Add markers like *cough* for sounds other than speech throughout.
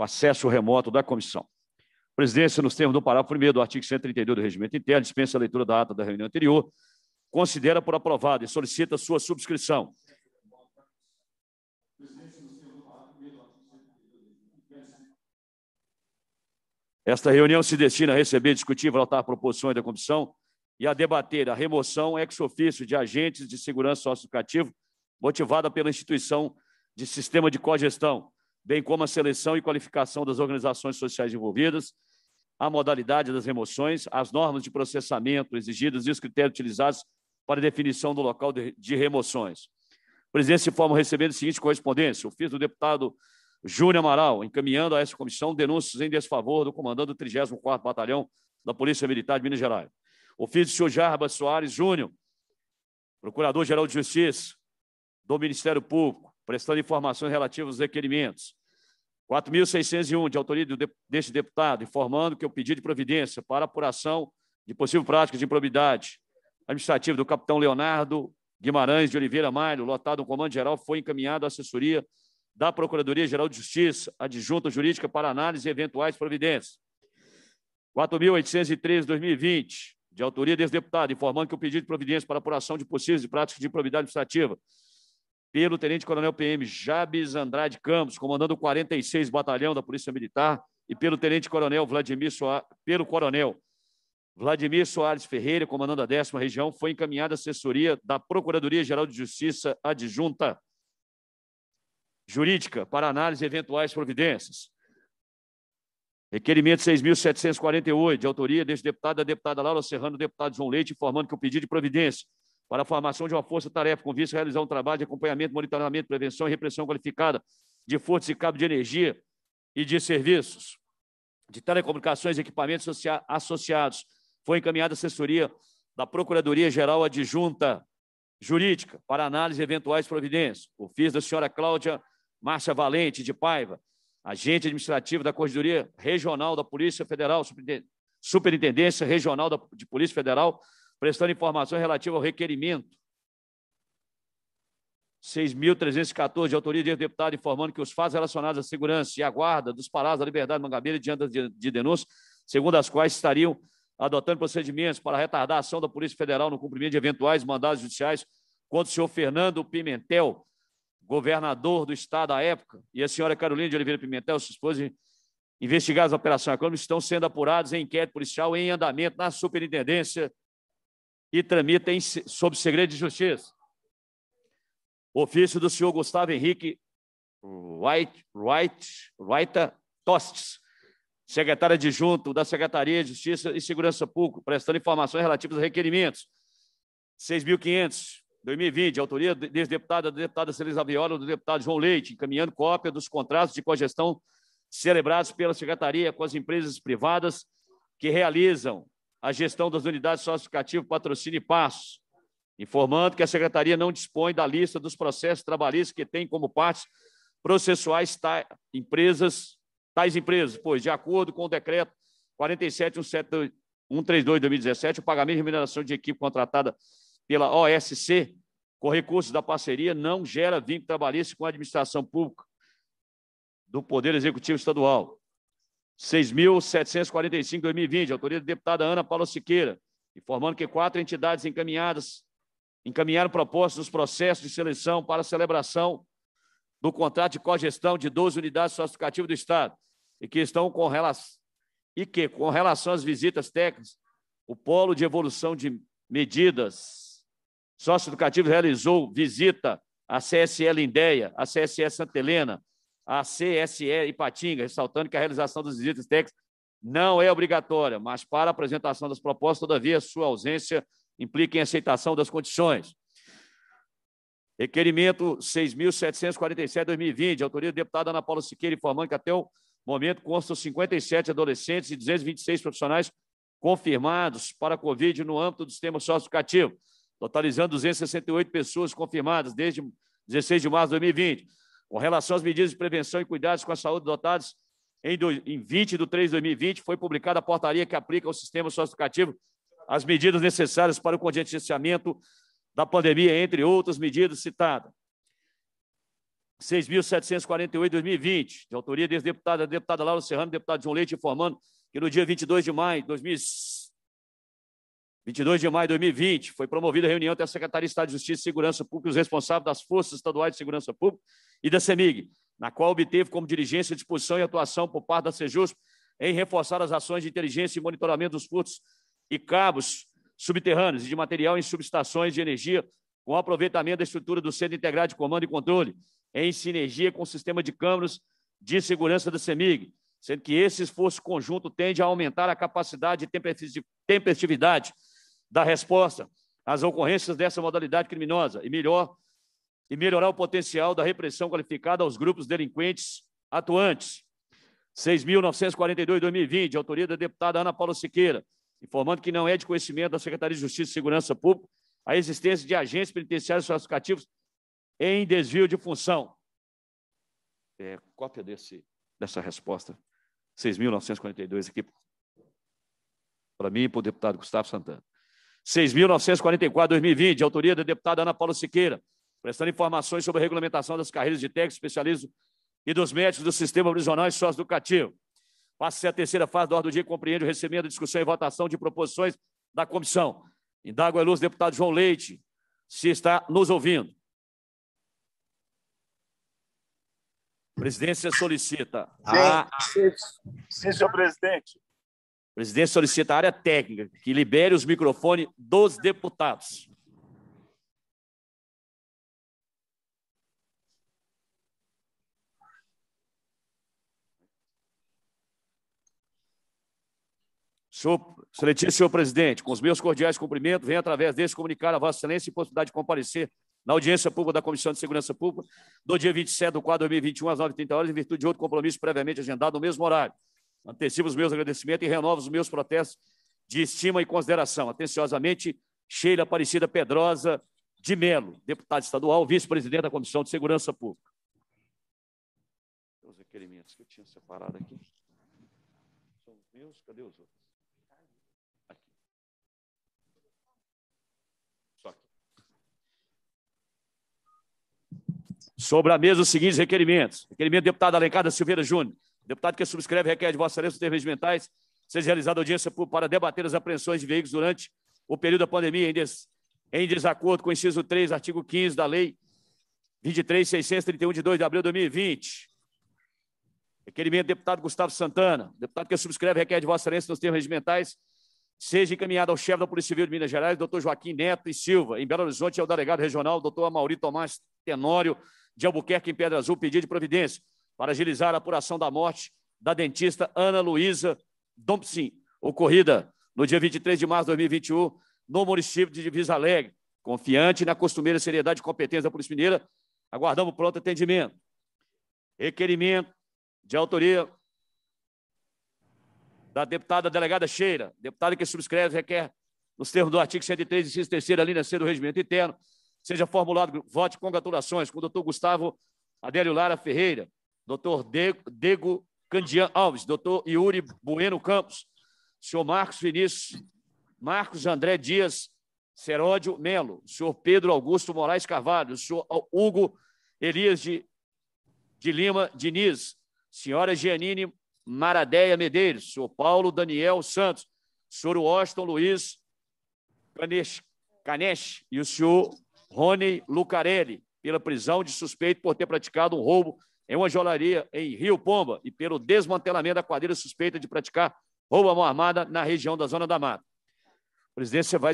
o acesso remoto da comissão. A presidência, nos termos do parágrafo 1 do artigo 132 do Regimento Interno, dispensa a leitura da ata da reunião anterior, considera por aprovada e solicita sua subscrição. Esta reunião se destina a receber, discutir e votar proposições da comissão e a debater a remoção ex ofício de agentes de segurança socioeducativo motivada pela instituição de sistema de cogestão, bem como a seleção e qualificação das organizações sociais envolvidas, a modalidade das remoções, as normas de processamento exigidas e os critérios utilizados para definição do local de, remoções. O presidente se informa recebendo a seguinte correspondência: o ofício do deputado Júnior Amaral, encaminhando a essa comissão denúncias em desfavor do comandante do 34º Batalhão da Polícia Militar de Minas Gerais. O ofício do senhor Jarbas Soares Júnior, Procurador-Geral de Justiça do Ministério Público, prestando informações relativas aos requerimentos. 4.601, de autoria deste deputado, informando que o pedido de providência para apuração de possível prática de improbidade administrativa do capitão Leonardo Guimarães de Oliveira Malho, lotado no Comando Geral, foi encaminhado à assessoria da Procuradoria-Geral de Justiça, adjunta jurídica para análise e eventuais providências. 4.813, 2020, de autoria deste deputado, informando que o pedido de providência para apuração de possíveis práticas de improbidade administrativa pelo Tenente Coronel PM Jabes Andrade Campos, comandando o 46 Batalhão da Polícia Militar, e pelo Tenente Coronel Vladimir Soares, pelo Coronel Vladimir Soares Ferreira, comandando a 10 Região, foi encaminhada a assessoria da Procuradoria-Geral de Justiça Adjunta Jurídica para análise de eventuais providências. Requerimento 6.748, de autoria deste deputado, da deputada Laura Serrano, deputado João Leite, informando que o pedido de providência para a formação de uma força-tarefa com vista a realizar um trabalho de acompanhamento, monitoramento, prevenção e repressão qualificada de forças e cabo de energia e de serviços, de telecomunicações e equipamentos associados. Foi encaminhada a assessoria da Procuradoria-Geral Adjunta Jurídica para análise de eventuais providências. O FIS da senhora Cláudia Márcia Valente, de Paiva, agente administrativo da Corregedoria Regional da Polícia Federal, Superintendência Regional de Polícia Federal, prestando informações relativas ao requerimento 6.314 de autoria de deputado informando que os fatos relacionados à segurança e à guarda dos palácios da Liberdade Mangabeira diante de denúncia, segundo as quais estariam adotando procedimentos para retardar a ação da Polícia Federal no cumprimento de eventuais mandados judiciais contra o senhor Fernando Pimentel, governador do estado à época, e a senhora Carolina de Oliveira Pimentel, sua esposa, investigados a operação econômica, estão sendo apurados em inquérito policial em andamento na Superintendência e tramita em, sob segredo de justiça. Ofício do senhor Gustavo Henrique White, White, White Tostes, secretário adjunto da Secretaria de Justiça e Segurança Pública, prestando informações relativas a requerimentos. 6.500, 2020, autoria da ex-deputada, da deputada Celisa Viola, do deputado João Leite, encaminhando cópia dos contratos de congestão celebrados pela Secretaria com as empresas privadas que realizam a gestão das unidades sociocativas, patrocínio e passos, informando que a Secretaria não dispõe da lista dos processos trabalhistas que tem como partes processuais empresas, tais empresas, pois, de acordo com o decreto 47.132-2017, o pagamento de remuneração de equipe contratada pela OSC com recursos da parceria não gera vínculo trabalhista com a administração pública do Poder Executivo Estadual. 6.745 2020, autoria da deputada Ana Paula Siqueira, informando que quatro entidades encaminhadas encaminharam propostas nos processos de seleção para celebração do contrato de cogestão de 12 unidades socioeducativas do Estado e que estão com relação e que, com relação às visitas técnicas, o Polo de Evolução de Medidas Socioeducativas realizou visita à CSL Indéia, à CSS Santa Helena, a CSE Ipatinga, ressaltando que a realização das visitas técnicas não é obrigatória, mas para a apresentação das propostas, todavia, sua ausência implica em aceitação das condições. Requerimento 6.747-2020, autoria do deputado Ana Paula Siqueira, informando que até o momento constam 57 adolescentes e 226 profissionais confirmados para a Covid no âmbito do sistema socioeducativo, totalizando 268 pessoas confirmadas desde 16 de março de 2020 com relação às medidas de prevenção e cuidados com a saúde dotados em, 20 de 3 de 2020, foi publicada a portaria que aplica ao sistema socioeducativo as medidas necessárias para o contingenciamento da pandemia, entre outras medidas citadas. 6.748 2020, de autoria da a deputada Laura Serrano, deputado João Leite, informando que no dia 22 de maio de 2020, 22 de maio de 2020, foi promovida a reunião entre a Secretaria de Estado de Justiça e Segurança Pública e os responsáveis das Forças Estaduais de Segurança Pública e da CEMIG, na qual obteve como dirigência disposição e atuação por parte da CEJUSP em reforçar as ações de inteligência e monitoramento dos furtos e cabos subterrâneos e de material em subestações de energia, com aproveitamento da estrutura do Centro Integrado de Comando e Controle, em sinergia com o sistema de câmaras de segurança da CEMIG, sendo que esse esforço conjunto tende a aumentar a capacidade de tempestividade dar resposta às ocorrências dessa modalidade criminosa e melhor e melhorar o potencial da repressão qualificada aos grupos delinquentes atuantes. 6.942, 2020, autoria da deputada Ana Paula Siqueira, informando que não é de conhecimento da Secretaria de Justiça e Segurança Pública a existência de agentes penitenciários classificativos em desvio de função. É, cópia desse, dessa resposta, 6.942, aqui, para mim e para o deputado Gustavo Santana. 6.944-2020, autoria da deputada Ana Paula Siqueira, prestando informações sobre a regulamentação das carreiras de técnico, especialista e dos médicos do sistema prisional e socioeducativo. Passa-se a terceira fase da ordem do dia compreende o recebimento, discussão e votação de proposições da comissão. Indago a luz, deputado João Leite, se está nos ouvindo. Presidência solicita. Sim, a... Ah. sim, sim senhor presidente presidente solicita a área técnica que libere os microfones dos deputados. Senhor, excelentíssimo senhor presidente, com os meus cordiais cumprimentos, venho através deste comunicar a Vossa Excelência a possibilidade de comparecer na audiência pública da Comissão de Segurança Pública do dia 27 do quadro 2021 às 9h30 horas, em virtude de outro compromisso previamente agendado no mesmo horário. Antecipo os meus agradecimentos e renovo os meus protestos de estima e consideração. Atenciosamente, Sheila Aparecida Pedrosa de Melo, deputada estadual, vice-presidente da Comissão de Segurança Pública. Os requerimentos que eu tinha separado aqui. São os meus, cadê os outros? Aqui. Só aqui. Sobre a mesa, os seguintes requerimentos. Requerimento do deputado Alencar da Silveira Júnior Deputado que subscreve requer de Vossa Excelência os termos mentais seja realizada audiência para debater as apreensões de veículos durante o período da pandemia, em, des... em desacordo com o inciso 3, artigo 15 da Lei 23.631, de 2 de abril de 2020. Requerimento do deputado Gustavo Santana. Deputado que subscreve requer de Vossa Excelência nos termos regimentais seja encaminhado ao chefe da Polícia Civil de Minas Gerais, doutor Joaquim Neto e Silva, em Belo Horizonte, ao é delegado regional, doutor Amaury Tomás Tenório, de Albuquerque, em Pedra Azul, pedido de providência para agilizar a apuração da morte da dentista Ana Luísa Dompsin, ocorrida no dia 23 de março de 2021, no município de Divisa Alegre. Confiante na costumeira seriedade e competência da Polícia Mineira, aguardamos pronto atendimento. Requerimento de autoria da deputada delegada Cheira, deputada que subscreve requer, nos termos do artigo 103, inciso 3 linha C do Regimento Interno, seja formulado voto de congratulações com o doutor Gustavo Adélio Lara Ferreira, doutor Dego Candian Alves, doutor Yuri Bueno Campos, senhor Marcos Vinícius, Marcos André Dias, Seródio Melo, senhor Pedro Augusto Moraes Carvalho, senhor Hugo Elias de, de Lima Diniz, senhora Gianine Maradéia Medeiros, senhor Paulo Daniel Santos, senhor Washington Luiz Canesh, e o senhor Rony Lucarelli, pela prisão de suspeito por ter praticado um roubo em uma joalheria em Rio Pomba e pelo desmantelamento da quadrilha suspeita de praticar roubo à mão armada na região da Zona da Mata. A presidência vai,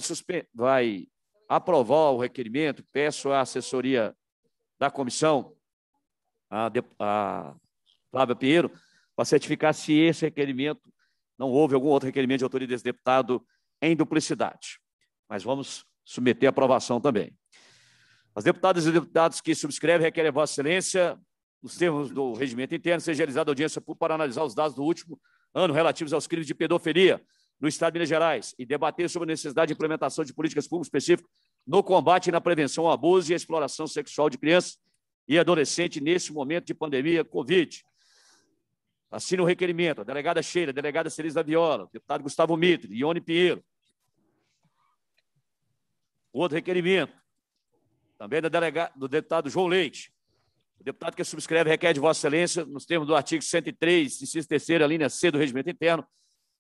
vai aprovar o requerimento, peço a assessoria da comissão, a, de a Flávia Pinheiro, para certificar se esse requerimento, não houve algum outro requerimento de autoria desse deputado em duplicidade. Mas vamos submeter a aprovação também. As deputadas e deputados que subscrevem requerem Vossa Excelência nos termos do regimento interno, seja realizada audiência para analisar os dados do último ano relativos aos crimes de pedofilia no Estado de Minas Gerais e debater sobre a necessidade de implementação de políticas públicas específicas no combate e na prevenção ao abuso e à exploração sexual de crianças e adolescentes nesse momento de pandemia Covid. Assino o requerimento. A delegada Sheila, a delegada Celisa Viola, deputado Gustavo Mitre, Ione Pinheiro. Outro requerimento, também do deputado João Leite, o deputado que subscreve requer de Vossa Excelência, nos termos do artigo 103, inciso 3, a linha C do Regimento Interno,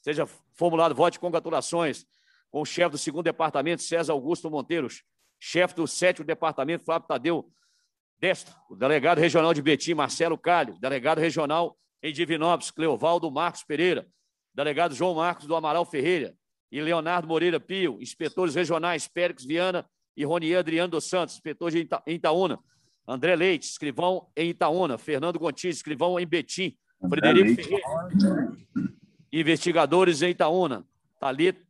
seja formulado voto de congratulações com o chefe do 2 Departamento, César Augusto Monteiros, chefe do 7 Departamento, Flávio Tadeu Destro, o delegado regional de Betim, Marcelo Calho, delegado regional em Divinópolis, Cleovaldo Marcos Pereira, delegado João Marcos do Amaral Ferreira e Leonardo Moreira Pio, inspetores regionais Péricles Viana e Ronier Adriano dos Santos, inspetor de Ita Itaúna, André Leite, escrivão em Itaúna, Fernando Gontijo, escrivão em Betim, André Frederico Leite. Ferreira, investigadores em Itaúna, Talita,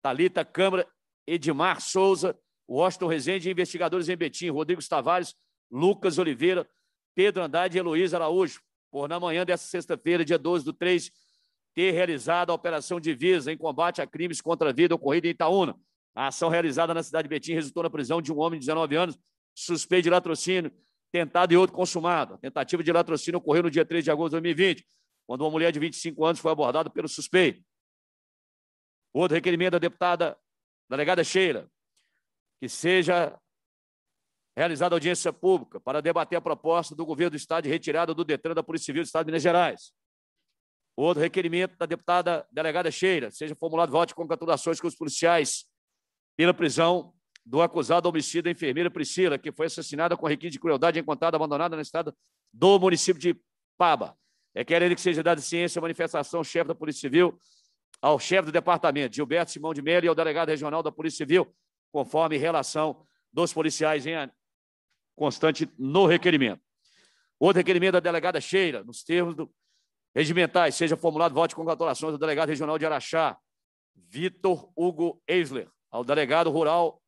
Talita Câmara, Edmar Souza, Washington Rezende, investigadores em Betim, Rodrigo Tavares, Lucas Oliveira, Pedro Andrade e Luiz Araújo, por na manhã desta sexta-feira, dia 12 do 3, ter realizado a Operação Divisa em combate a crimes contra a vida ocorrida em Itaúna. A ação realizada na cidade de Betim resultou na prisão de um homem de 19 anos, suspeito de latrocínio, tentado e outro consumado. A tentativa de latrocínio ocorreu no dia 3 de agosto de 2020, quando uma mulher de 25 anos foi abordada pelo suspeito. Outro requerimento da deputada, delegada Sheila, que seja realizada audiência pública para debater a proposta do governo do Estado de retirada do Detran da Polícia Civil do Estado de Minas Gerais. Outro requerimento da deputada delegada Sheila, seja formulado voto de congratulações com os policiais pela prisão do acusado homicida, enfermeira Priscila, que foi assassinada com requinte de crueldade encontrada abandonada no estado do município de Paba. É querendo que seja dada ciência a manifestação chefe da Polícia Civil ao chefe do departamento, Gilberto Simão de Mello, e ao delegado regional da Polícia Civil, conforme relação dos policiais em constante no requerimento. Outro requerimento da delegada Cheira, nos termos do regimentais, seja formulado voto de congratulações do delegado regional de Araxá, Vitor Hugo Eisler, ao delegado rural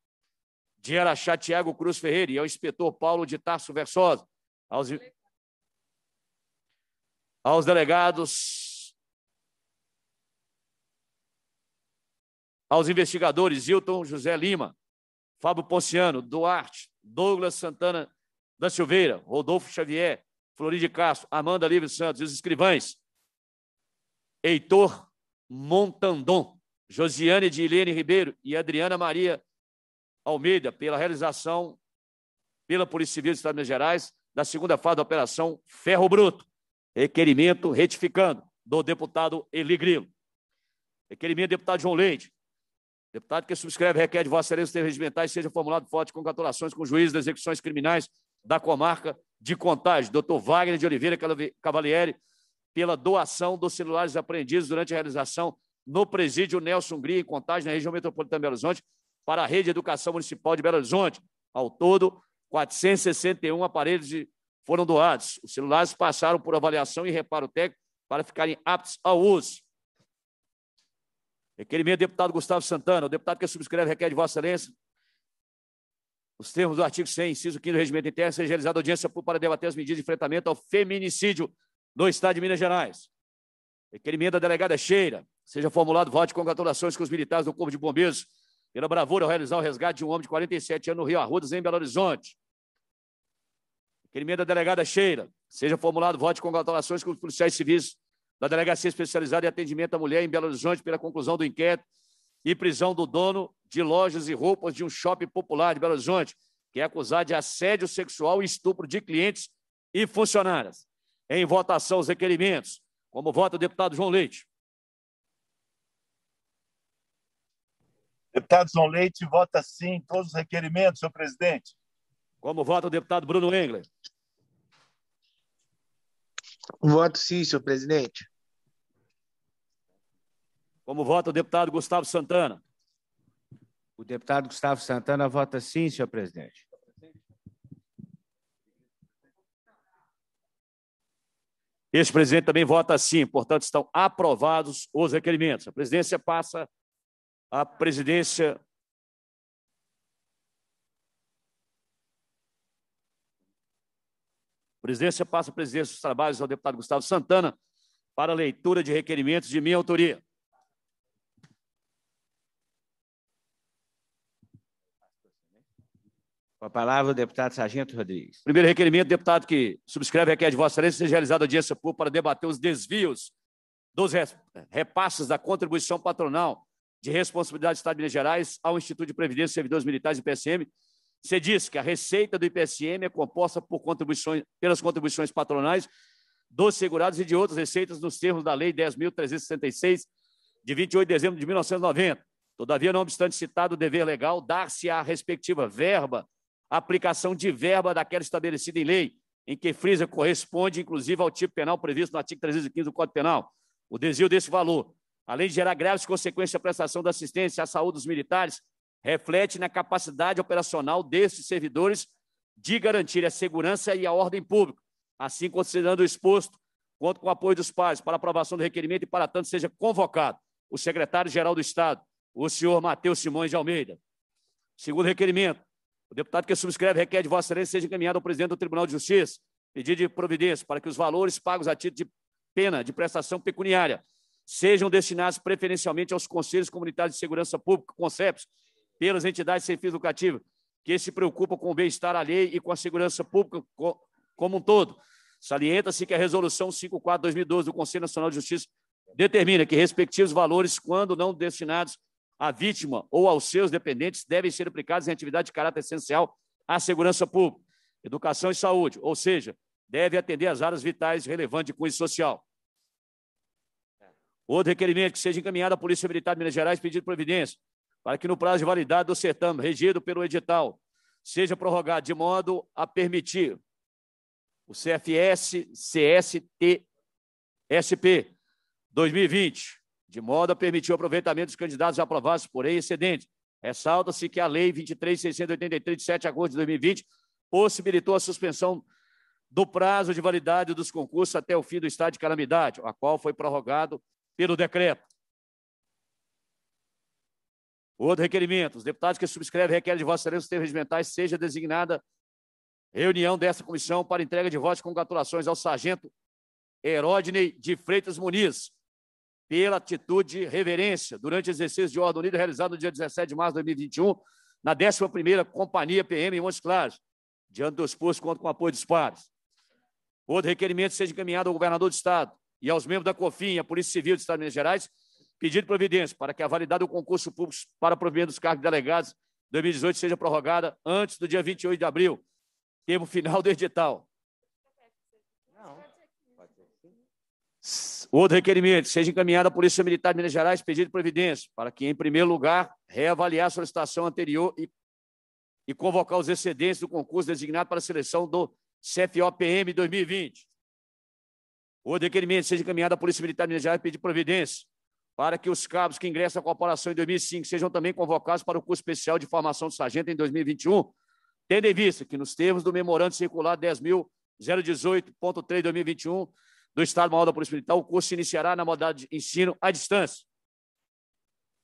de Araxá Tiago Cruz Ferreira e ao inspetor Paulo de Tarso Versosa, aos, aos delegados, aos investigadores Hilton José Lima, Fábio Ponciano, Duarte, Douglas Santana da Silveira, Rodolfo Xavier, Floride Castro, Amanda Livre Santos, os escrivães, Heitor Montandon, Josiane de Helene Ribeiro e Adriana Maria Almeida pela realização pela Polícia Civil do Estado de Minas Gerais da segunda fase da Operação Ferro Bruto. Requerimento retificando do deputado Eli Grilo. Requerimento do deputado João Leite. Deputado que subscreve requer de Vossa Excelência os regimentais seja formulado forte com congratulações com juízes das execuções criminais da comarca de contagem. Doutor Wagner de Oliveira Cavalieri, pela doação dos celulares apreendidos durante a realização no presídio Nelson Gria, em contagem, na região metropolitana de Belo Horizonte, para a rede de educação municipal de Belo Horizonte. Ao todo, 461 aparelhos foram doados. Os celulares passaram por avaliação e reparo técnico para ficarem aptos ao uso. Requerimento do deputado Gustavo Santana. O deputado que subscreve requer de Vossa Excelência os termos do artigo 100, inciso 5, do Regimento Interno, seja realizada audiência para debater as medidas de enfrentamento ao feminicídio no Estado de Minas Gerais. Requerimento da delegada Cheira, seja formulado voto de congratulações com os militares do Corpo de Bombeiros pela bravura ao realizar o resgate de um homem de 47 anos no Rio Arrudas, em Belo Horizonte. Requerimento da delegada Sheila. Seja formulado voto de congratulações com os policiais civis da Delegacia Especializada em Atendimento à Mulher em Belo Horizonte pela conclusão do inquérito e prisão do dono de lojas e roupas de um shopping popular de Belo Horizonte, que é acusado de assédio sexual e estupro de clientes e funcionárias. Em votação os requerimentos. Como vota o deputado João Leite? Deputado João Leite vota sim todos os requerimentos, senhor presidente. Como vota o deputado Bruno Engler? Voto sim, senhor presidente. Como vota o deputado Gustavo Santana? O deputado Gustavo Santana vota sim, senhor presidente. Este presidente também vota sim, portanto, estão aprovados os requerimentos. A presidência passa a presidência presidência passa a presidência dos trabalhos ao deputado Gustavo Santana para leitura de requerimentos de minha autoria. Com a palavra, o deputado Sargento Rodrigues. Primeiro requerimento, deputado que subscreve requer de Vossa Excelência seja realizada audiência pública para debater os desvios dos repasses da contribuição patronal de Responsabilidade do Estado de Minas Gerais ao Instituto de Previdência e Servidores Militares, IPSM. Você diz que a receita do IPSM é composta por contribuições, pelas contribuições patronais dos segurados e de outras receitas nos termos da Lei 10.366, de 28 de dezembro de 1990. Todavia, não obstante citado o dever legal, dar-se à respectiva verba aplicação de verba daquela estabelecida em lei, em que frisa corresponde, inclusive, ao tipo penal previsto no artigo 315 do Código Penal. O desvio desse valor além de gerar graves consequências à prestação da assistência à saúde dos militares, reflete na capacidade operacional desses servidores de garantir a segurança e a ordem pública. Assim, considerando o exposto, conto com o apoio dos pares para aprovação do requerimento e, para tanto, seja convocado o secretário-geral do Estado, o senhor Matheus Simões de Almeida. Segundo requerimento, o deputado que subscreve requer de Vossa Excelência seja encaminhado ao presidente do Tribunal de Justiça pedido de providência para que os valores pagos a título de pena de prestação pecuniária sejam destinados preferencialmente aos Conselhos Comunitários de Segurança Pública, CONCEPS, pelas entidades sem fins lucrativos, que se preocupam com o bem-estar alheio e com a segurança pública como um todo. Salienta-se que a Resolução 54-2012 do Conselho Nacional de Justiça determina que respectivos valores, quando não destinados à vítima ou aos seus dependentes, devem ser aplicados em atividade de caráter essencial à segurança pública, educação e saúde, ou seja, deve atender às áreas vitais relevantes de cunho social. Outro requerimento é que seja encaminhado à Polícia Militar de Minas Gerais pedido providência para que no prazo de validade do certame regido pelo edital seja prorrogado de modo a permitir o CFS CST SP 2020, de modo a permitir o aproveitamento dos candidatos aprovados por ei excedente. Ressalta-se que a Lei 23.683, de 7 de agosto de 2020, possibilitou a suspensão do prazo de validade dos concursos até o fim do estado de calamidade, a qual foi prorrogado pelo decreto. Outro requerimento. Os deputados que subscrevem requerem de Vossa Excelência os termos regimentais seja designada reunião desta comissão para entrega de votos com congratulações ao sargento Heródney de Freitas Muniz pela atitude de reverência durante o exercício de ordem unida realizado no dia 17 de março de 2021 na 11 Companhia PM em Montes Claros, diante dos postos, conto com apoio dos pares. Outro requerimento seja encaminhado ao governador do Estado e aos membros da COFIN, a Polícia Civil do Estado de Minas Gerais, pedido providência para que a validade do concurso público para provimento dos cargos delegados 2018 seja prorrogada antes do dia 28 de abril, termo final do edital. Outro requerimento, seja encaminhada à Polícia Militar de Minas Gerais pedido de providência para que, em primeiro lugar, reavaliar a solicitação anterior e, e convocar os excedentes do concurso designado para a seleção do CFOPM 2020. O requerimento seja encaminhado à Polícia Militar de Minas Gerais pedir providência para que os cabos que ingressam à corporação em 2005 sejam também convocados para o curso especial de formação de sargento em 2021, tendo em vista que, nos termos do memorando circular 10.018.3-2021 do Estado-Maior da Polícia Militar, o curso se iniciará na modalidade de ensino à distância.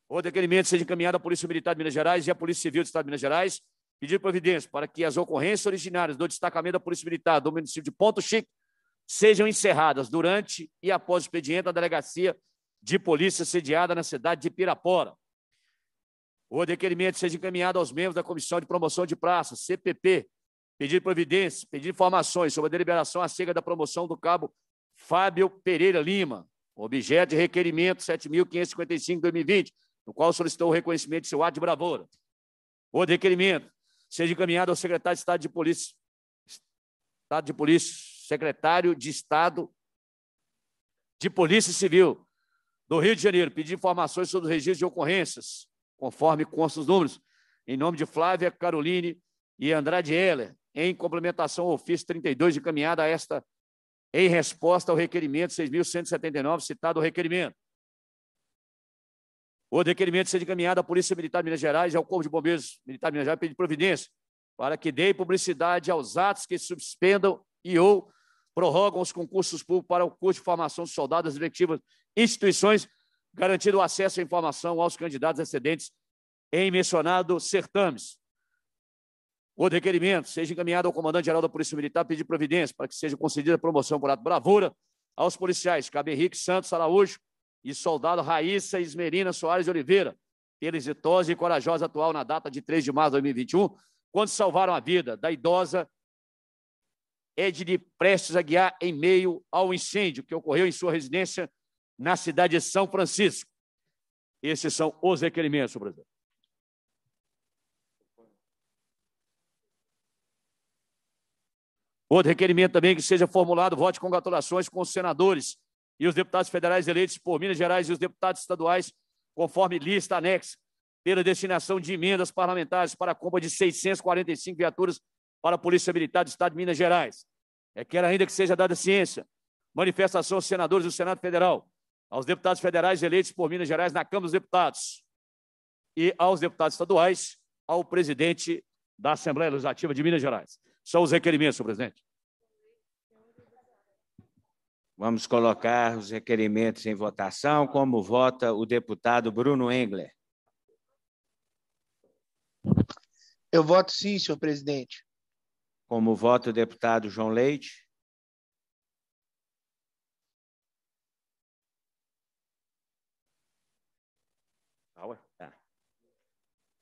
O requerimento seja encaminhado à Polícia Militar de Minas Gerais e à Polícia Civil do Estado de Minas Gerais pedir providência para que as ocorrências originárias do destacamento da Polícia Militar do município de Ponto Chico sejam encerradas durante e após o expediente da delegacia de polícia sediada na cidade de Pirapora. O requerimento seja encaminhado aos membros da Comissão de Promoção de Praça, CPP, pedir providência, pedir informações sobre a deliberação acerca da promoção do cabo Fábio Pereira Lima, objeto de requerimento 7.555-2020, no qual solicitou o reconhecimento de seu ato de bravura. O requerimento seja encaminhado ao secretário de Estado de Polícia, Estado de Polícia secretário de Estado de Polícia Civil do Rio de Janeiro, pedir informações sobre os registros de ocorrências, conforme constam os números, em nome de Flávia Caroline e Andrade Heller, em complementação ao ofício 32 encaminhado a esta em resposta ao requerimento 6.179, citado o requerimento. O requerimento seja encaminhado à Polícia Militar de Minas Gerais e ao Corpo de Bombeiros Militar de Minas Gerais pedir providência para que dê publicidade aos atos que suspendam e ou prorrogam os concursos públicos para o curso de formação de soldados das instituições, garantindo o acesso à informação aos candidatos excedentes em mencionado certames. O requerimento seja encaminhado ao comandante-geral da Polícia Militar pedir providência para que seja concedida promoção por ato bravura aos policiais Cabe Henrique Santos Araújo e soldado Raíssa Esmerina Soares de Oliveira, pela exitosa e corajosa atual na data de 3 de março de 2021, quando salvaram a vida da idosa Edne é Prestes Aguiar em meio ao incêndio que ocorreu em sua residência na cidade de São Francisco. Esses são os requerimentos, presidente. Outro requerimento também é que seja formulado vote de congratulações com os senadores e os deputados federais eleitos por Minas Gerais e os deputados estaduais, conforme lista anexa, pela destinação de emendas parlamentares para a compra de 645 viaturas para a Polícia Militar do Estado de Minas Gerais. É que ainda que seja dada ciência. Manifestação aos senadores do Senado Federal, aos deputados federais eleitos por Minas Gerais na Câmara dos Deputados e aos deputados estaduais, ao presidente da Assembleia Legislativa de Minas Gerais. São os requerimentos, senhor presidente. Vamos colocar os requerimentos em votação, como vota o deputado Bruno Engler. Eu voto sim, senhor presidente. Como vota o deputado João Leite.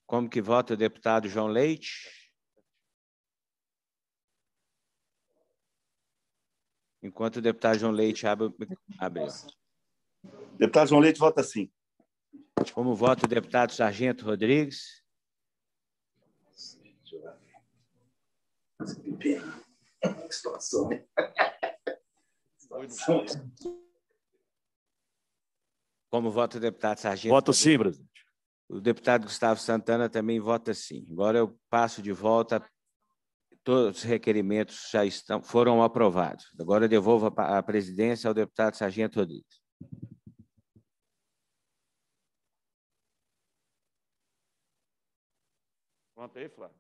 Como que vota o deputado João Leite? Enquanto o deputado João Leite abre. abre. Deputado João Leite vota sim. Como vota o deputado Sargento Rodrigues? Situação. *laughs* Situação. Como vota o deputado Sargento? Voto sim, presidente. O deputado Gustavo Santana também vota sim. Agora eu passo de volta. Todos os requerimentos já estão, foram aprovados. Agora eu devolvo a presidência ao deputado Sargento Rodrigues. Pronto aí, Flávio?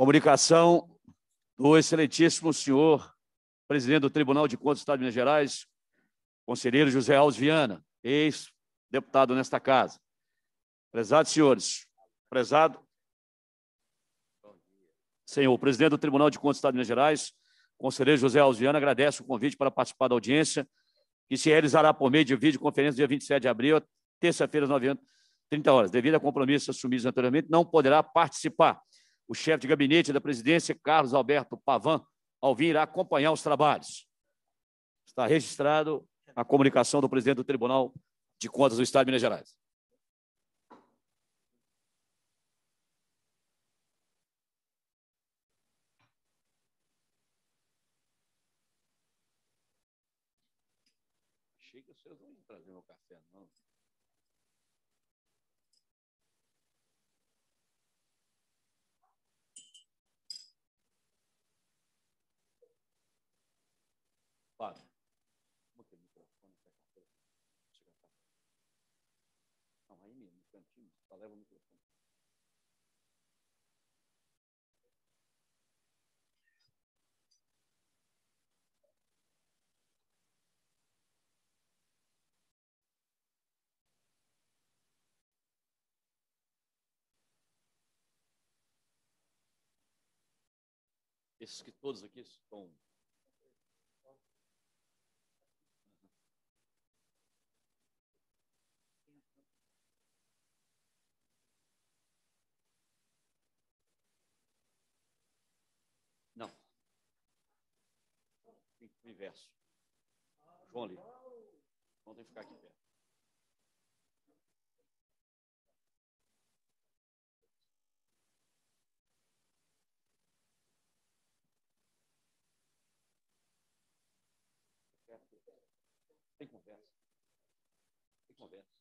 Comunicação do excelentíssimo senhor presidente do Tribunal de Contas do Estado de Minas Gerais, conselheiro José Alves Viana, ex-deputado nesta casa. Prezados senhores, prezado senhor presidente do Tribunal de Contas do Estado de Minas Gerais, conselheiro José Alves Viana, agradece o convite para participar da audiência, que se realizará por meio de videoconferência dia 27 de abril, terça-feira, às 9 h 30 horas. Devido a compromissos assumidos anteriormente, não poderá participar o chefe de gabinete da presidência, Carlos Alberto Pavan ao vir acompanhar os trabalhos. Está registrado a comunicação do presidente do Tribunal de Contas do Estado de Minas Gerais. Padre. Botei o microfone até carteira. Chega cá. Não, aí mesmo, no cantinho, só leva o microfone. Esses que todos aqui estão o inverso. João ali. vamos ter que ficar aqui perto. Tem conversa. Tem conversa.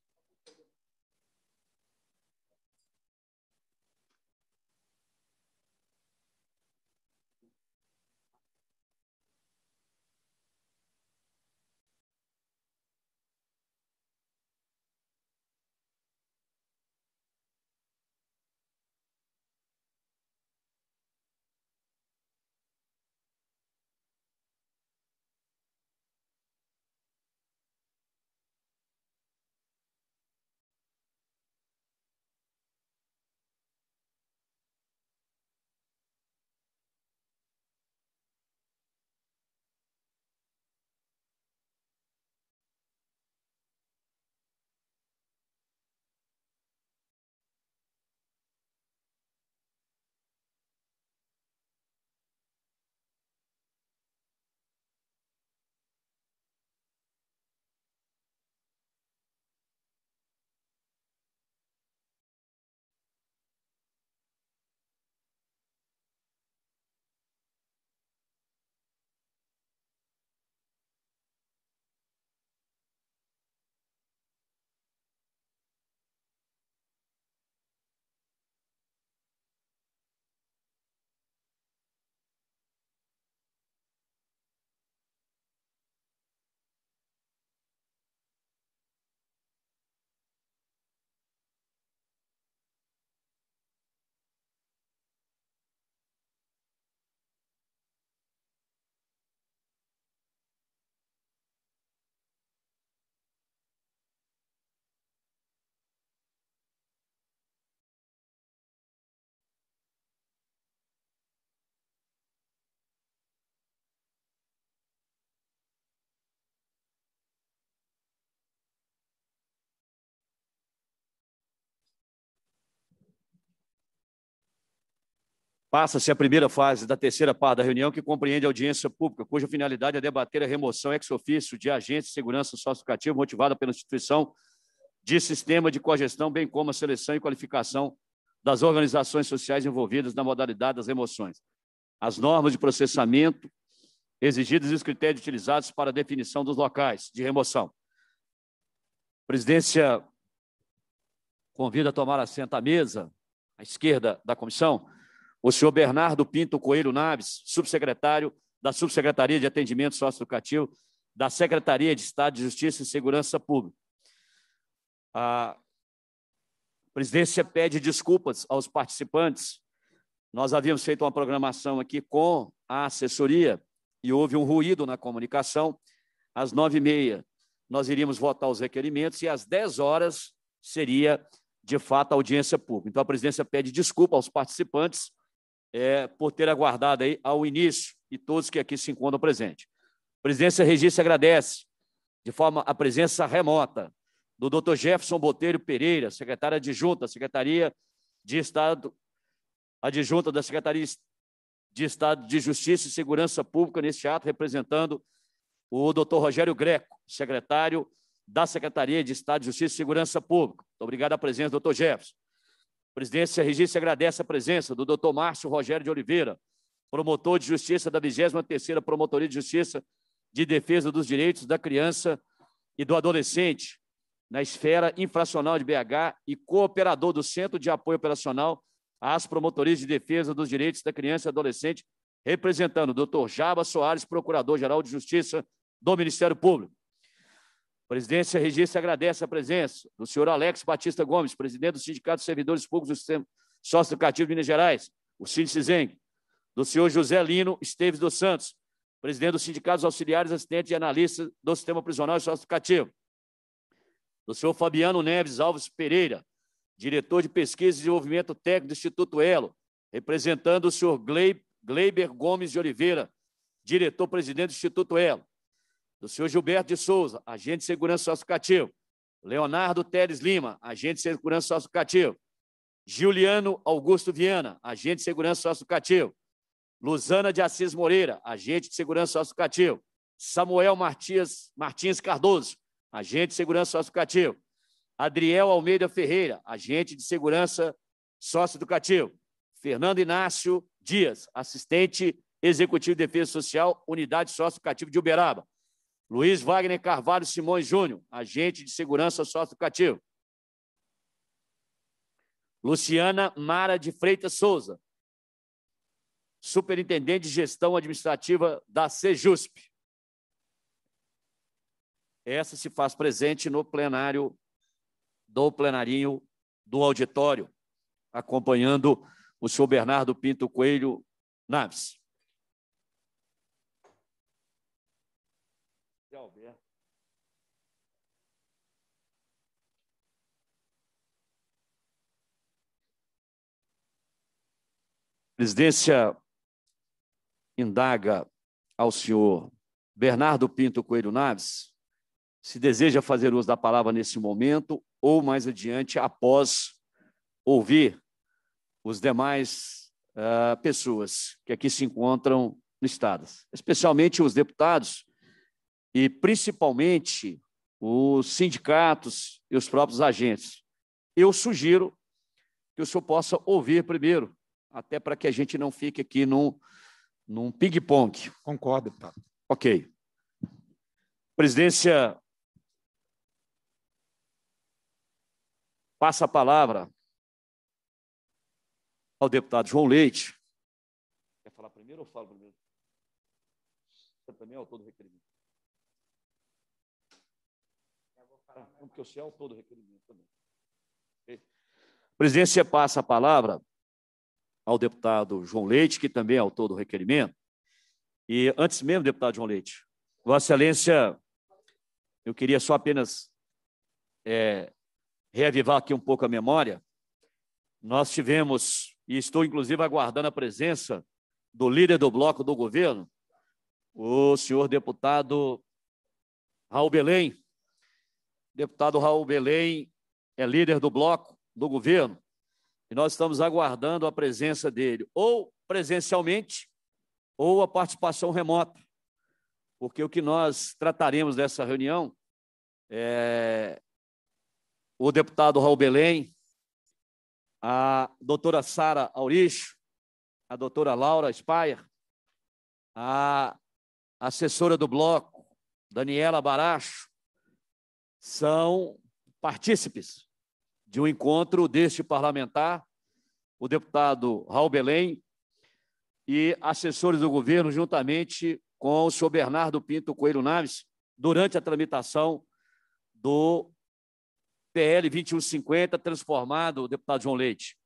Passa-se a primeira fase da terceira parte da reunião, que compreende a audiência pública, cuja finalidade é debater a remoção ex ofício de agentes de segurança socioeducativa motivada pela instituição de sistema de cogestão, bem como a seleção e qualificação das organizações sociais envolvidas na modalidade das remoções. As normas de processamento exigidas e os critérios utilizados para a definição dos locais de remoção. A presidência convida a tomar assento à mesa, à esquerda da comissão o senhor Bernardo Pinto Coelho Naves, subsecretário da Subsecretaria de Atendimento Socioeducativo da Secretaria de Estado de Justiça e Segurança Pública. A presidência pede desculpas aos participantes. Nós havíamos feito uma programação aqui com a assessoria e houve um ruído na comunicação. Às nove e meia, nós iríamos votar os requerimentos e às dez horas seria, de fato, a audiência pública. Então, a presidência pede desculpa aos participantes é, por ter aguardado aí ao início e todos que aqui se encontram presentes. A presidência registra agradece, de forma a presença remota, do Dr. Jefferson Botelho Pereira, adjunto da Secretaria de Estado, adjunta da Secretaria de Estado de Justiça e Segurança Pública neste ato, representando o Dr. Rogério Greco, secretário da Secretaria de Estado de Justiça e Segurança Pública. Muito obrigado à presença Dr. Jefferson. Presidência Regista agradece a presença do Dr. Márcio Rogério de Oliveira, promotor de justiça da 23ª Promotoria de Justiça de Defesa dos Direitos da Criança e do Adolescente na esfera infracional de BH e cooperador do Centro de Apoio Operacional às Promotorias de Defesa dos Direitos da Criança e Adolescente, representando o Dr. Jaba Soares, Procurador-Geral de Justiça do Ministério Público. Presidência Regista agradece a presença do senhor Alex Batista Gomes, presidente do Sindicato de Servidores Públicos do Sistema Sócio Educativo de Minas Gerais, o Sindizengue, do senhor José Lino Esteves dos Santos, presidente do Sindicato dos Auxiliares, Assistentes e Analistas do Sistema Prisional e Sócio Educativo, do senhor Fabiano Neves Alves Pereira, diretor de Pesquisa e Desenvolvimento Técnico do Instituto Elo, representando o senhor Gleiber Gomes de Oliveira, diretor-presidente do Instituto Elo, do senhor Gilberto de Souza, agente de segurança sociocativa. Leonardo Teres Lima, agente de segurança sociocativa. Juliano Augusto Viana, agente de segurança sociocativa. Luzana de Assis Moreira, agente de segurança sociocativa. Samuel Martins, Martins Cardoso, agente de segurança socioeducativa. Adriel Almeida Ferreira, agente de segurança socioeducativa. Fernando Inácio Dias, assistente executivo de defesa social, unidade socioeducativa de Uberaba. Luiz Wagner Carvalho Simões Júnior, agente de segurança socioeducativo. Luciana Mara de Freitas Souza, superintendente de gestão administrativa da Sejusp. Essa se faz presente no plenário do plenarinho do auditório, acompanhando o senhor Bernardo Pinto Coelho Naves. presidência indaga ao senhor Bernardo Pinto Coelho Naves se deseja fazer uso da palavra nesse momento ou mais adiante, após ouvir os demais uh, pessoas que aqui se encontram listadas, especialmente os deputados e principalmente os sindicatos e os próprios agentes. Eu sugiro que o senhor possa ouvir primeiro até para que a gente não fique aqui num, num ping-pong. Concordo, deputado. Ok. Presidência, passa a palavra ao deputado João Leite. Quer falar primeiro ou falo primeiro? Você também é autor do requerimento. Ah, porque você é autor do requerimento também. Presidência passa a palavra ao deputado João Leite, que também é autor do requerimento. E antes mesmo, deputado João Leite, Vossa Excelência, eu queria só apenas é, reavivar aqui um pouco a memória. Nós tivemos, e estou inclusive aguardando a presença do líder do bloco do governo, o senhor deputado Raul Belém. Deputado Raul Belém é líder do bloco do governo e nós estamos aguardando a presença dele, ou presencialmente, ou a participação remota. Porque o que nós trataremos dessa reunião é o deputado Raul Belém, a doutora Sara Auricho, a doutora Laura Spayer, a assessora do bloco, Daniela Baracho, são partícipes de um encontro deste parlamentar, o deputado Raul Belém e assessores do governo, juntamente com o senhor Bernardo Pinto Coelho Naves, durante a tramitação do PL 2150, transformado, deputado João Leite,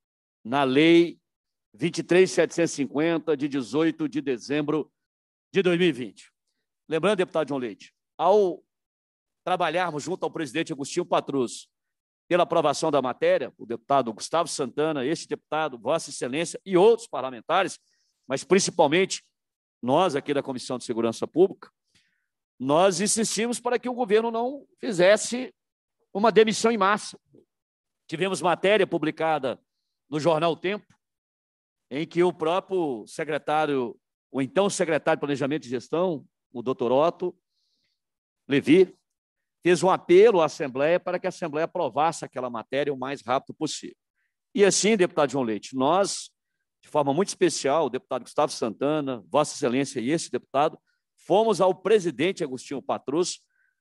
na Lei 23750, de 18 de dezembro de 2020. Lembrando, deputado João Leite, ao trabalharmos junto ao presidente Agostinho Patrus pela aprovação da matéria, o deputado Gustavo Santana, este deputado, Vossa Excelência e outros parlamentares, mas principalmente nós aqui da Comissão de Segurança Pública, nós insistimos para que o governo não fizesse uma demissão em massa. Tivemos matéria publicada no jornal Tempo, em que o próprio secretário, o então secretário de Planejamento e Gestão, o doutor Otto Levi, fez um apelo à Assembleia para que a Assembleia aprovasse aquela matéria o mais rápido possível. E assim, deputado João Leite, nós, de forma muito especial, o deputado Gustavo Santana, Vossa Excelência e esse deputado, fomos ao presidente Agostinho Patrus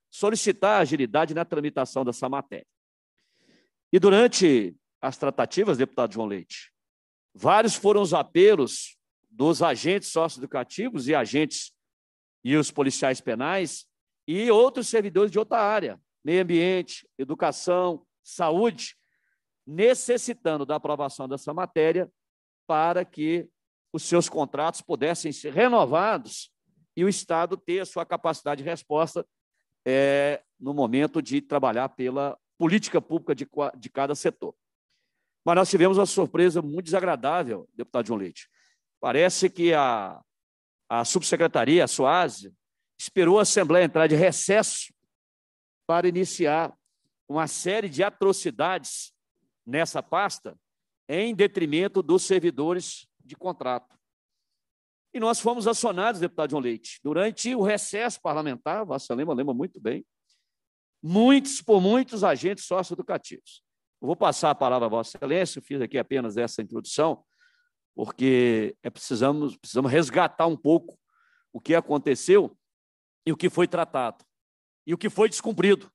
solicitar agilidade na tramitação dessa matéria. E durante as tratativas, deputado João Leite, vários foram os apelos dos agentes socioeducativos e agentes e os policiais penais e outros servidores de outra área, meio ambiente, educação, saúde, necessitando da aprovação dessa matéria para que os seus contratos pudessem ser renovados e o Estado ter a sua capacidade de resposta é, no momento de trabalhar pela política pública de, de cada setor. Mas nós tivemos uma surpresa muito desagradável, deputado João Leite. Parece que a, a subsecretaria, a SUASE, esperou a Assembleia entrar de recesso para iniciar uma série de atrocidades nessa pasta em detrimento dos servidores de contrato. E nós fomos acionados, deputado João Leite, durante o recesso parlamentar, Vossa lembra, lembra muito bem, muitos por muitos agentes socioeducativos. Eu vou passar a palavra a Vossa Excelência, eu fiz aqui apenas essa introdução, porque é precisamos, precisamos resgatar um pouco o que aconteceu e o que foi tratado e o que foi descumprido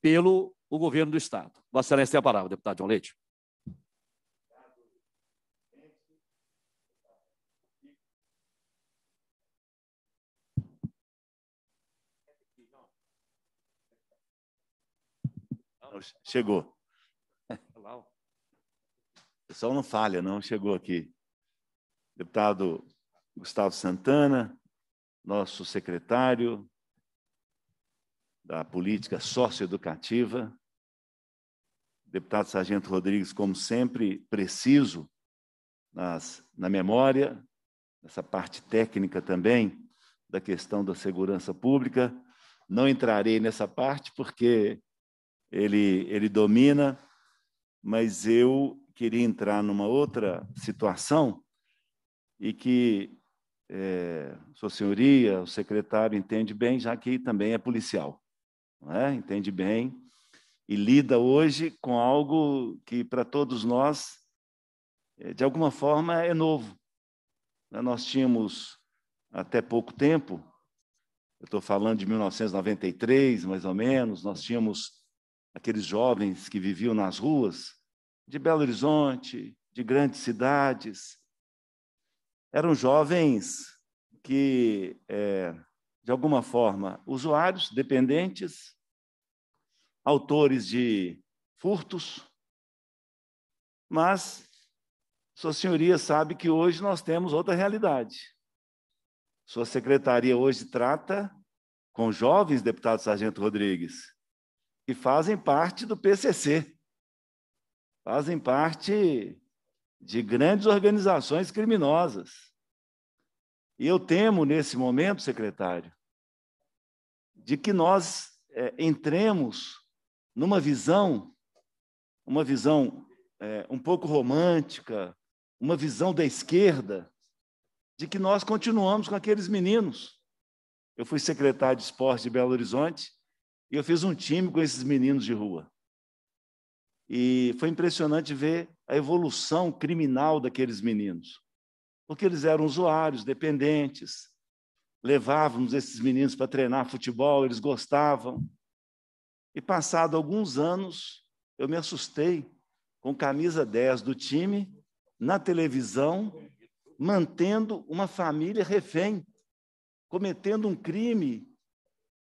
pelo o governo do Estado. Vossa Excelência tem a palavra, deputado João Leite. Chegou. O pessoal não falha, não. Chegou aqui. Deputado Gustavo Santana, nosso secretário da Política Socioeducativa, deputado Sargento Rodrigues, como sempre, preciso nas, na memória, essa parte técnica também da questão da segurança pública. Não entrarei nessa parte porque ele, ele domina, mas eu queria entrar numa outra situação e que é, sua senhoria, o secretário entende bem, já que também é policial, é? entende bem e lida hoje com algo que para todos nós, é, de alguma forma, é novo. Né? Nós tínhamos até pouco tempo, eu estou falando de 1993, mais ou menos, nós tínhamos aqueles jovens que viviam nas ruas de Belo Horizonte, de grandes cidades, eram jovens que, é, de alguma forma, usuários, dependentes, autores de furtos, mas sua senhoria sabe que hoje nós temos outra realidade. Sua secretaria hoje trata com jovens deputado Sargento Rodrigues, que fazem parte do PCC, fazem parte de grandes organizações criminosas. E eu temo, nesse momento, secretário, de que nós é, entremos numa visão, uma visão é, um pouco romântica, uma visão da esquerda, de que nós continuamos com aqueles meninos. Eu fui secretário de esporte de Belo Horizonte e eu fiz um time com esses meninos de rua. E foi impressionante ver a evolução criminal daqueles meninos, porque eles eram usuários, dependentes. Levávamos esses meninos para treinar futebol, eles gostavam. E passado alguns anos, eu me assustei com camisa 10 do time na televisão, mantendo uma família refém, cometendo um crime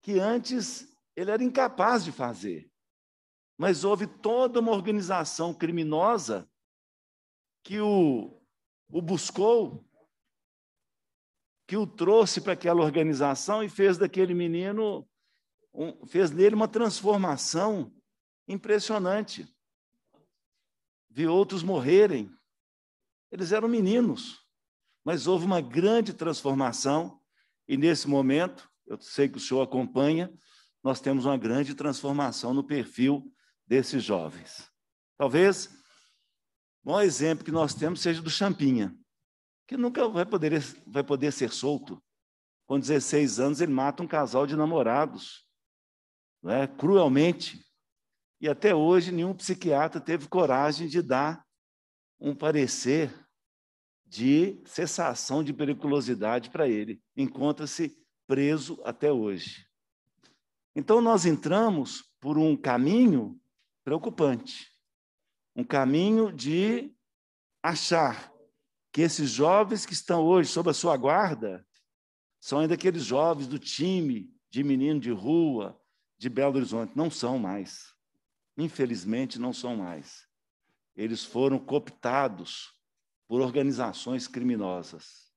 que antes ele era incapaz de fazer mas houve toda uma organização criminosa que o, o buscou, que o trouxe para aquela organização e fez daquele menino, um, fez nele uma transformação impressionante. Viu outros morrerem. Eles eram meninos, mas houve uma grande transformação, e nesse momento, eu sei que o senhor acompanha, nós temos uma grande transformação no perfil desses jovens. Talvez o maior exemplo que nós temos seja do Champinha, que nunca vai poder, vai poder ser solto. Com 16 anos, ele mata um casal de namorados, não é? cruelmente. E até hoje, nenhum psiquiatra teve coragem de dar um parecer de cessação de periculosidade para ele. Encontra-se preso até hoje. Então, nós entramos por um caminho preocupante. Um caminho de achar que esses jovens que estão hoje sob a sua guarda são ainda aqueles jovens do time de menino de rua de Belo Horizonte. Não são mais. Infelizmente, não são mais. Eles foram cooptados por organizações criminosas.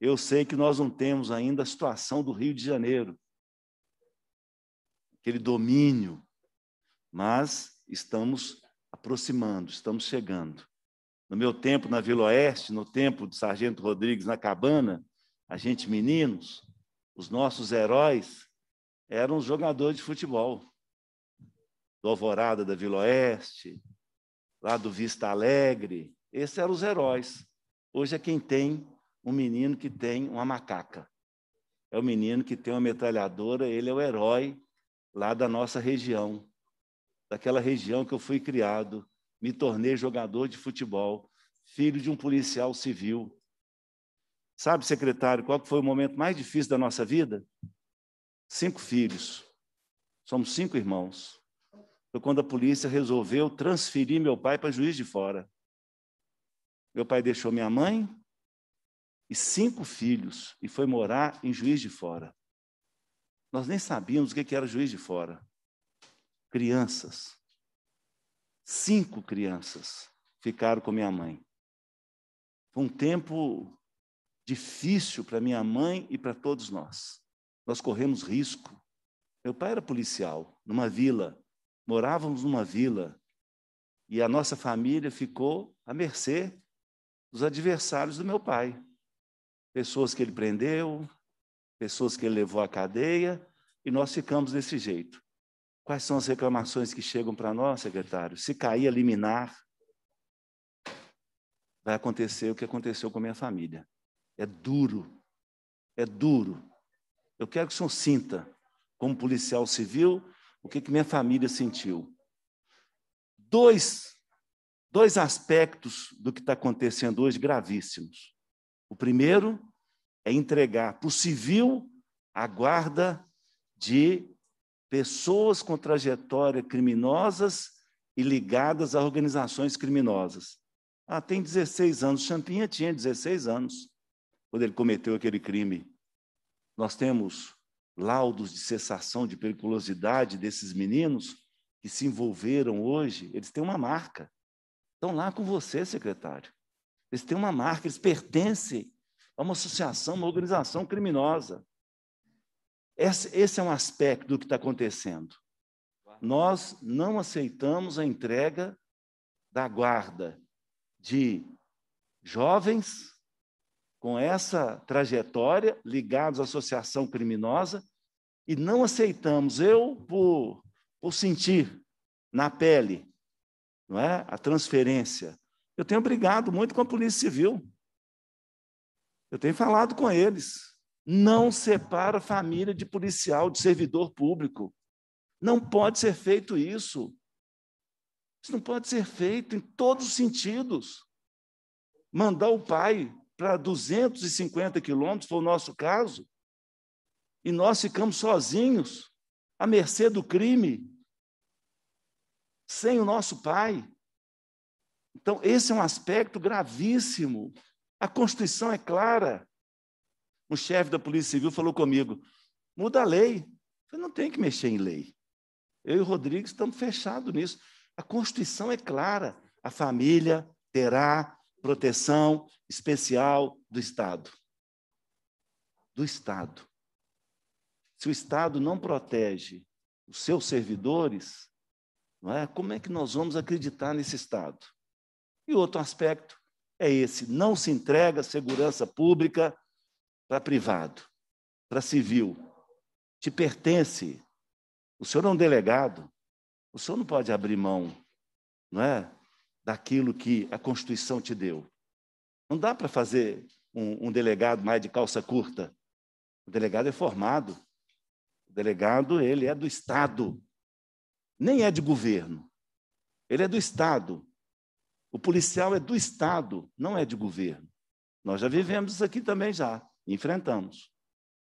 Eu sei que nós não temos ainda a situação do Rio de Janeiro, aquele domínio mas estamos aproximando, estamos chegando. No meu tempo na Vila Oeste, no tempo do Sargento Rodrigues na Cabana, a gente meninos, os nossos heróis eram os jogadores de futebol. Do Alvorada da Vila Oeste, lá do Vista Alegre, esses eram os heróis. Hoje é quem tem um menino que tem uma macaca. É o menino que tem uma metralhadora, ele é o herói lá da nossa região daquela região que eu fui criado, me tornei jogador de futebol, filho de um policial civil. Sabe, secretário, qual foi o momento mais difícil da nossa vida? Cinco filhos. Somos cinco irmãos. Foi quando a polícia resolveu transferir meu pai para juiz de fora. Meu pai deixou minha mãe e cinco filhos e foi morar em juiz de fora. Nós nem sabíamos o que era juiz de fora crianças. Cinco crianças ficaram com minha mãe. Foi um tempo difícil para minha mãe e para todos nós. Nós corremos risco. Meu pai era policial, numa vila. Morávamos numa vila. E a nossa família ficou à mercê dos adversários do meu pai. Pessoas que ele prendeu, pessoas que ele levou à cadeia, e nós ficamos desse jeito. Quais são as reclamações que chegam para nós, secretário? Se cair a liminar, vai acontecer o que aconteceu com a minha família. É duro, é duro. Eu quero que o senhor sinta, como policial civil, o que, que minha família sentiu. Dois, dois aspectos do que está acontecendo hoje gravíssimos. O primeiro é entregar para o civil a guarda de pessoas com trajetória criminosas e ligadas a organizações criminosas. Ah, tem 16 anos. Champinha tinha 16 anos quando ele cometeu aquele crime. Nós temos laudos de cessação de periculosidade desses meninos que se envolveram hoje. Eles têm uma marca. Estão lá com você, secretário. Eles têm uma marca, eles pertencem a uma associação, uma organização criminosa. Esse, esse é um aspecto do que está acontecendo. Nós não aceitamos a entrega da guarda de jovens com essa trajetória ligados à associação criminosa e não aceitamos eu por, por sentir na pele, não é? A transferência. Eu tenho brigado muito com a Polícia Civil. Eu tenho falado com eles. Não separa família de policial, de servidor público. Não pode ser feito isso. Isso não pode ser feito em todos os sentidos. Mandar o pai para 250 quilômetros, foi o nosso caso, e nós ficamos sozinhos, à mercê do crime, sem o nosso pai. Então, esse é um aspecto gravíssimo. A Constituição é clara um chefe da Polícia Civil falou comigo: muda a lei. Eu não tem que mexer em lei. Eu e o Rodrigues estamos fechados nisso. A Constituição é clara: a família terá proteção especial do Estado. Do Estado. Se o Estado não protege os seus servidores, não é? como é que nós vamos acreditar nesse Estado? E outro aspecto é esse: não se entrega segurança pública para privado, para civil. Te pertence. O senhor é um delegado. O senhor não pode abrir mão, não é? Daquilo que a Constituição te deu. Não dá para fazer um, um delegado mais de calça curta. O delegado é formado. O delegado, ele é do Estado. Nem é de governo. Ele é do Estado. O policial é do Estado, não é de governo. Nós já vivemos isso aqui também já. Enfrentamos.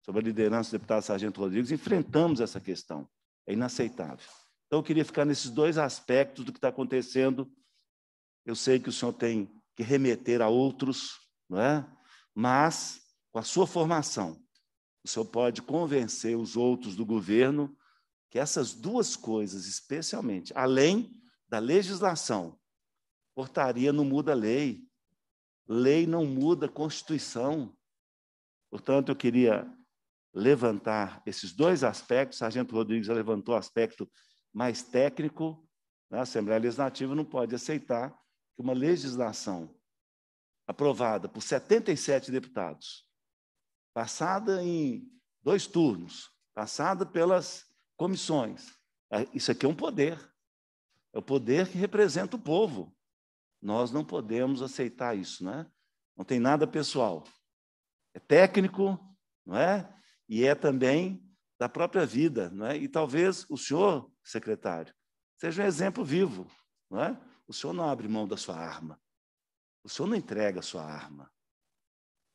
Sob a liderança do deputado Sargento Rodrigues, enfrentamos essa questão. É inaceitável. Então, eu queria ficar nesses dois aspectos do que está acontecendo. Eu sei que o senhor tem que remeter a outros, não é? mas, com a sua formação, o senhor pode convencer os outros do governo que essas duas coisas, especialmente, além da legislação, portaria não muda lei, lei não muda Constituição, Portanto, eu queria levantar esses dois aspectos. O Sargento Rodrigues já levantou o aspecto mais técnico. Né? A Assembleia Legislativa não pode aceitar que uma legislação aprovada por 77 deputados, passada em dois turnos, passada pelas comissões. É, isso aqui é um poder. É o poder que representa o povo. Nós não podemos aceitar isso, né? Não tem nada pessoal é técnico, não é? E é também da própria vida, não é? E talvez o senhor, secretário, seja um exemplo vivo, não é? O senhor não abre mão da sua arma. O senhor não entrega a sua arma.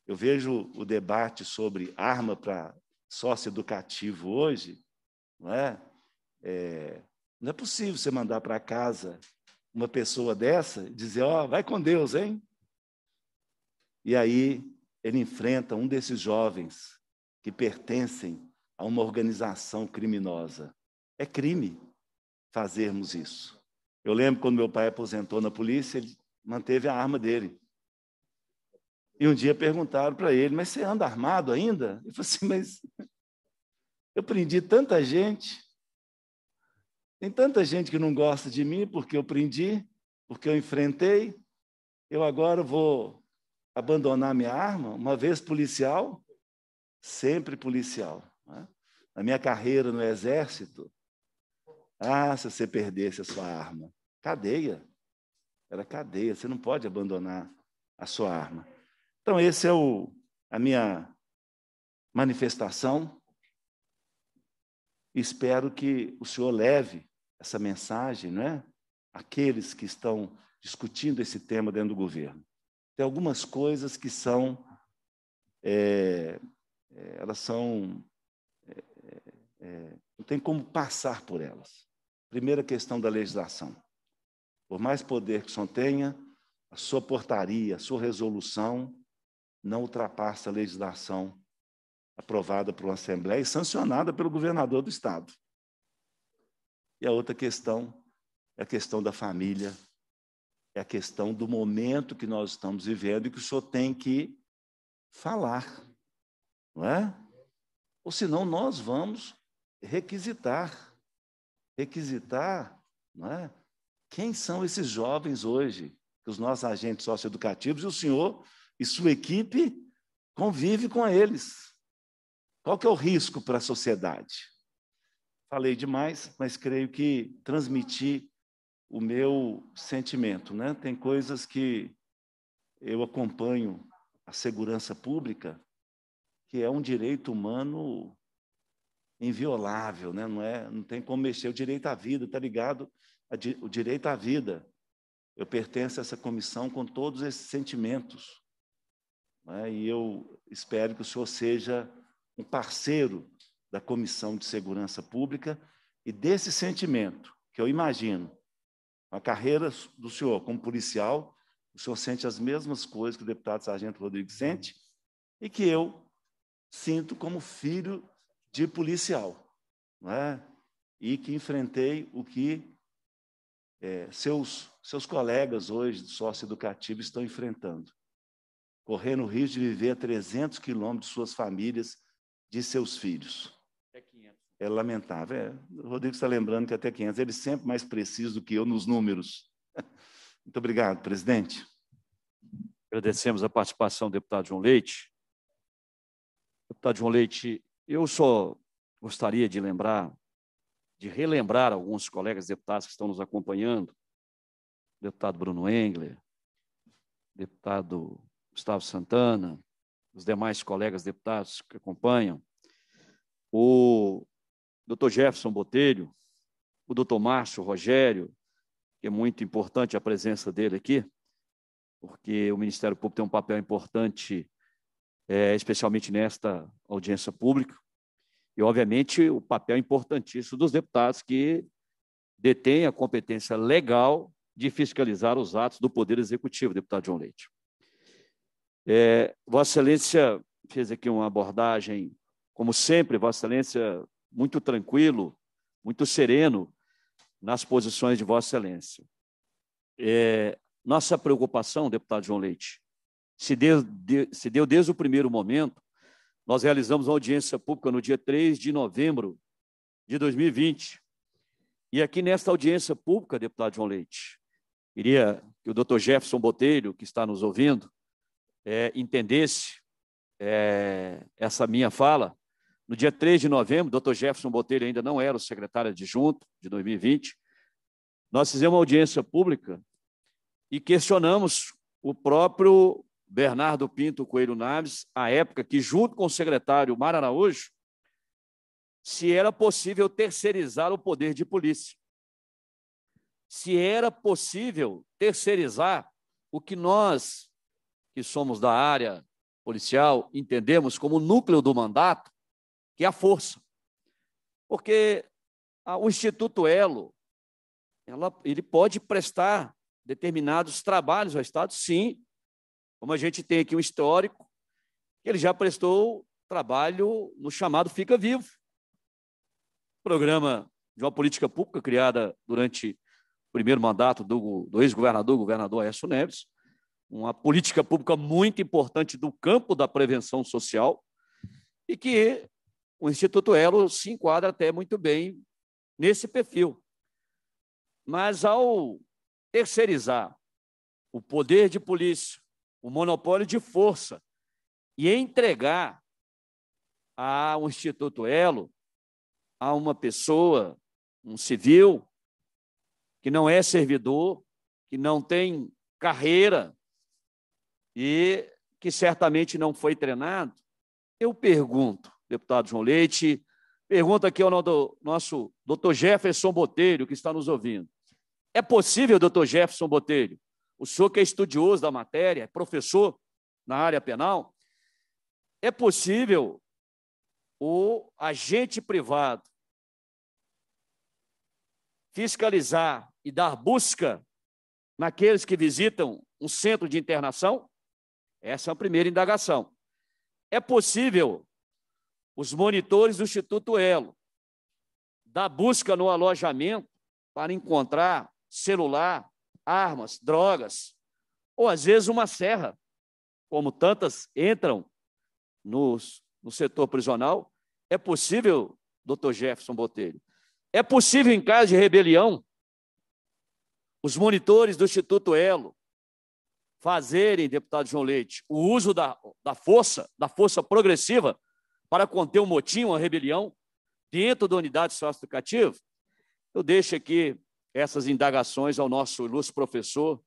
Eu vejo o debate sobre arma para sócio educativo hoje, não é? é? Não é possível você mandar para casa uma pessoa dessa e dizer, ó, oh, vai com Deus, hein? E aí ele enfrenta um desses jovens que pertencem a uma organização criminosa. É crime fazermos isso. Eu lembro quando meu pai aposentou na polícia, ele manteve a arma dele. E um dia perguntaram para ele: Mas você anda armado ainda? Ele falou assim: Mas eu prendi tanta gente. Tem tanta gente que não gosta de mim porque eu prendi, porque eu enfrentei. Eu agora vou abandonar minha arma, uma vez policial, sempre policial. Né? Na minha carreira no exército, ah, se você perdesse a sua arma, cadeia. Era cadeia, você não pode abandonar a sua arma. Então, esse é o, a minha manifestação. Espero que o senhor leve essa mensagem, não é? Aqueles que estão discutindo esse tema dentro do governo tem algumas coisas que são é, é elas são é, é, não tem como passar por elas. Primeira questão da legislação. Por mais poder que o senhor tenha, a sua portaria, a sua resolução não ultrapassa a legislação aprovada por uma Assembleia e sancionada pelo governador do Estado. E a outra questão é a questão da família é a questão do momento que nós estamos vivendo e que o senhor tem que falar, não é? Ou senão nós vamos requisitar, requisitar, não é? Quem são esses jovens hoje? Que os nossos agentes socioeducativos e o senhor e sua equipe convive com eles. Qual que é o risco para a sociedade? Falei demais, mas creio que transmiti o meu sentimento. Né? Tem coisas que eu acompanho a segurança pública, que é um direito humano inviolável, né? não, é, não tem como mexer. O direito à vida, está ligado? o direito à vida. Eu pertenço a essa comissão com todos esses sentimentos. Né? E eu espero que o senhor seja um parceiro da Comissão de Segurança Pública e desse sentimento, que eu imagino, a carreira do senhor como policial, o senhor sente as mesmas coisas que o deputado Sargento Rodrigues sente e que eu sinto como filho de policial, não é? e que enfrentei o que é, seus, seus colegas hoje de Educativo estão enfrentando. Correndo o risco de viver a 300 quilômetros de suas famílias, de seus filhos. É lamentável. É, o Rodrigo está lembrando que até 500, ele é sempre mais preciso do que eu nos números. *laughs* Muito obrigado, presidente. Agradecemos a participação do deputado João Leite. Deputado João Leite, eu só gostaria de lembrar, de relembrar alguns colegas deputados que estão nos acompanhando, deputado Bruno Engler, deputado Gustavo Santana, os demais colegas deputados que acompanham, o Dr. Jefferson Botelho, o Dr. Márcio Rogério, que é muito importante a presença dele aqui, porque o Ministério Público tem um papel importante, é, especialmente nesta audiência pública, e, obviamente, o papel importantíssimo dos deputados que detêm a competência legal de fiscalizar os atos do Poder Executivo, deputado João Leite. É, Vossa Excelência fez aqui uma abordagem, como sempre, Vossa Excelência muito tranquilo, muito sereno nas posições de Vossa Excelência. É, nossa preocupação, deputado João Leite, se deu, de, se deu desde o primeiro momento. Nós realizamos uma audiência pública no dia 3 de novembro de 2020. E aqui nesta audiência pública, deputado João Leite, queria que o doutor Jefferson Botelho, que está nos ouvindo, é, entendesse é, essa minha fala, no dia 3 de novembro, o doutor Jefferson Botelho ainda não era o secretário adjunto de 2020, nós fizemos uma audiência pública e questionamos o próprio Bernardo Pinto Coelho Naves, à época que, junto com o secretário Mar Araújo, se era possível terceirizar o poder de polícia. Se era possível terceirizar o que nós, que somos da área policial, entendemos como núcleo do mandato, que é a força. Porque o Instituto Elo, ela, ele pode prestar determinados trabalhos ao Estado, sim, como a gente tem aqui um histórico, ele já prestou trabalho no chamado Fica Vivo, programa de uma política pública criada durante o primeiro mandato do, do ex-governador, governador Aécio Neves, uma política pública muito importante do campo da prevenção social e que o Instituto Elo se enquadra até muito bem nesse perfil. Mas ao terceirizar o poder de polícia, o monopólio de força e entregar ao Instituto Elo a uma pessoa, um civil, que não é servidor, que não tem carreira e que certamente não foi treinado, eu pergunto: deputado João Leite. Pergunta aqui ao nosso doutor Jefferson Botelho, que está nos ouvindo. É possível, doutor Jefferson Botelho, o senhor que é estudioso da matéria, é professor na área penal, é possível o agente privado fiscalizar e dar busca naqueles que visitam um centro de internação? Essa é a primeira indagação. É possível os monitores do Instituto Elo, da busca no alojamento para encontrar celular, armas, drogas, ou às vezes uma serra, como tantas entram nos, no setor prisional, é possível, doutor Jefferson Botelho, é possível em caso de rebelião, os monitores do Instituto Elo fazerem, deputado João Leite, o uso da, da força, da força progressiva, para conter um motim, uma rebelião, dentro da unidade socioeducativa? Eu deixo aqui essas indagações ao nosso ilustre professor,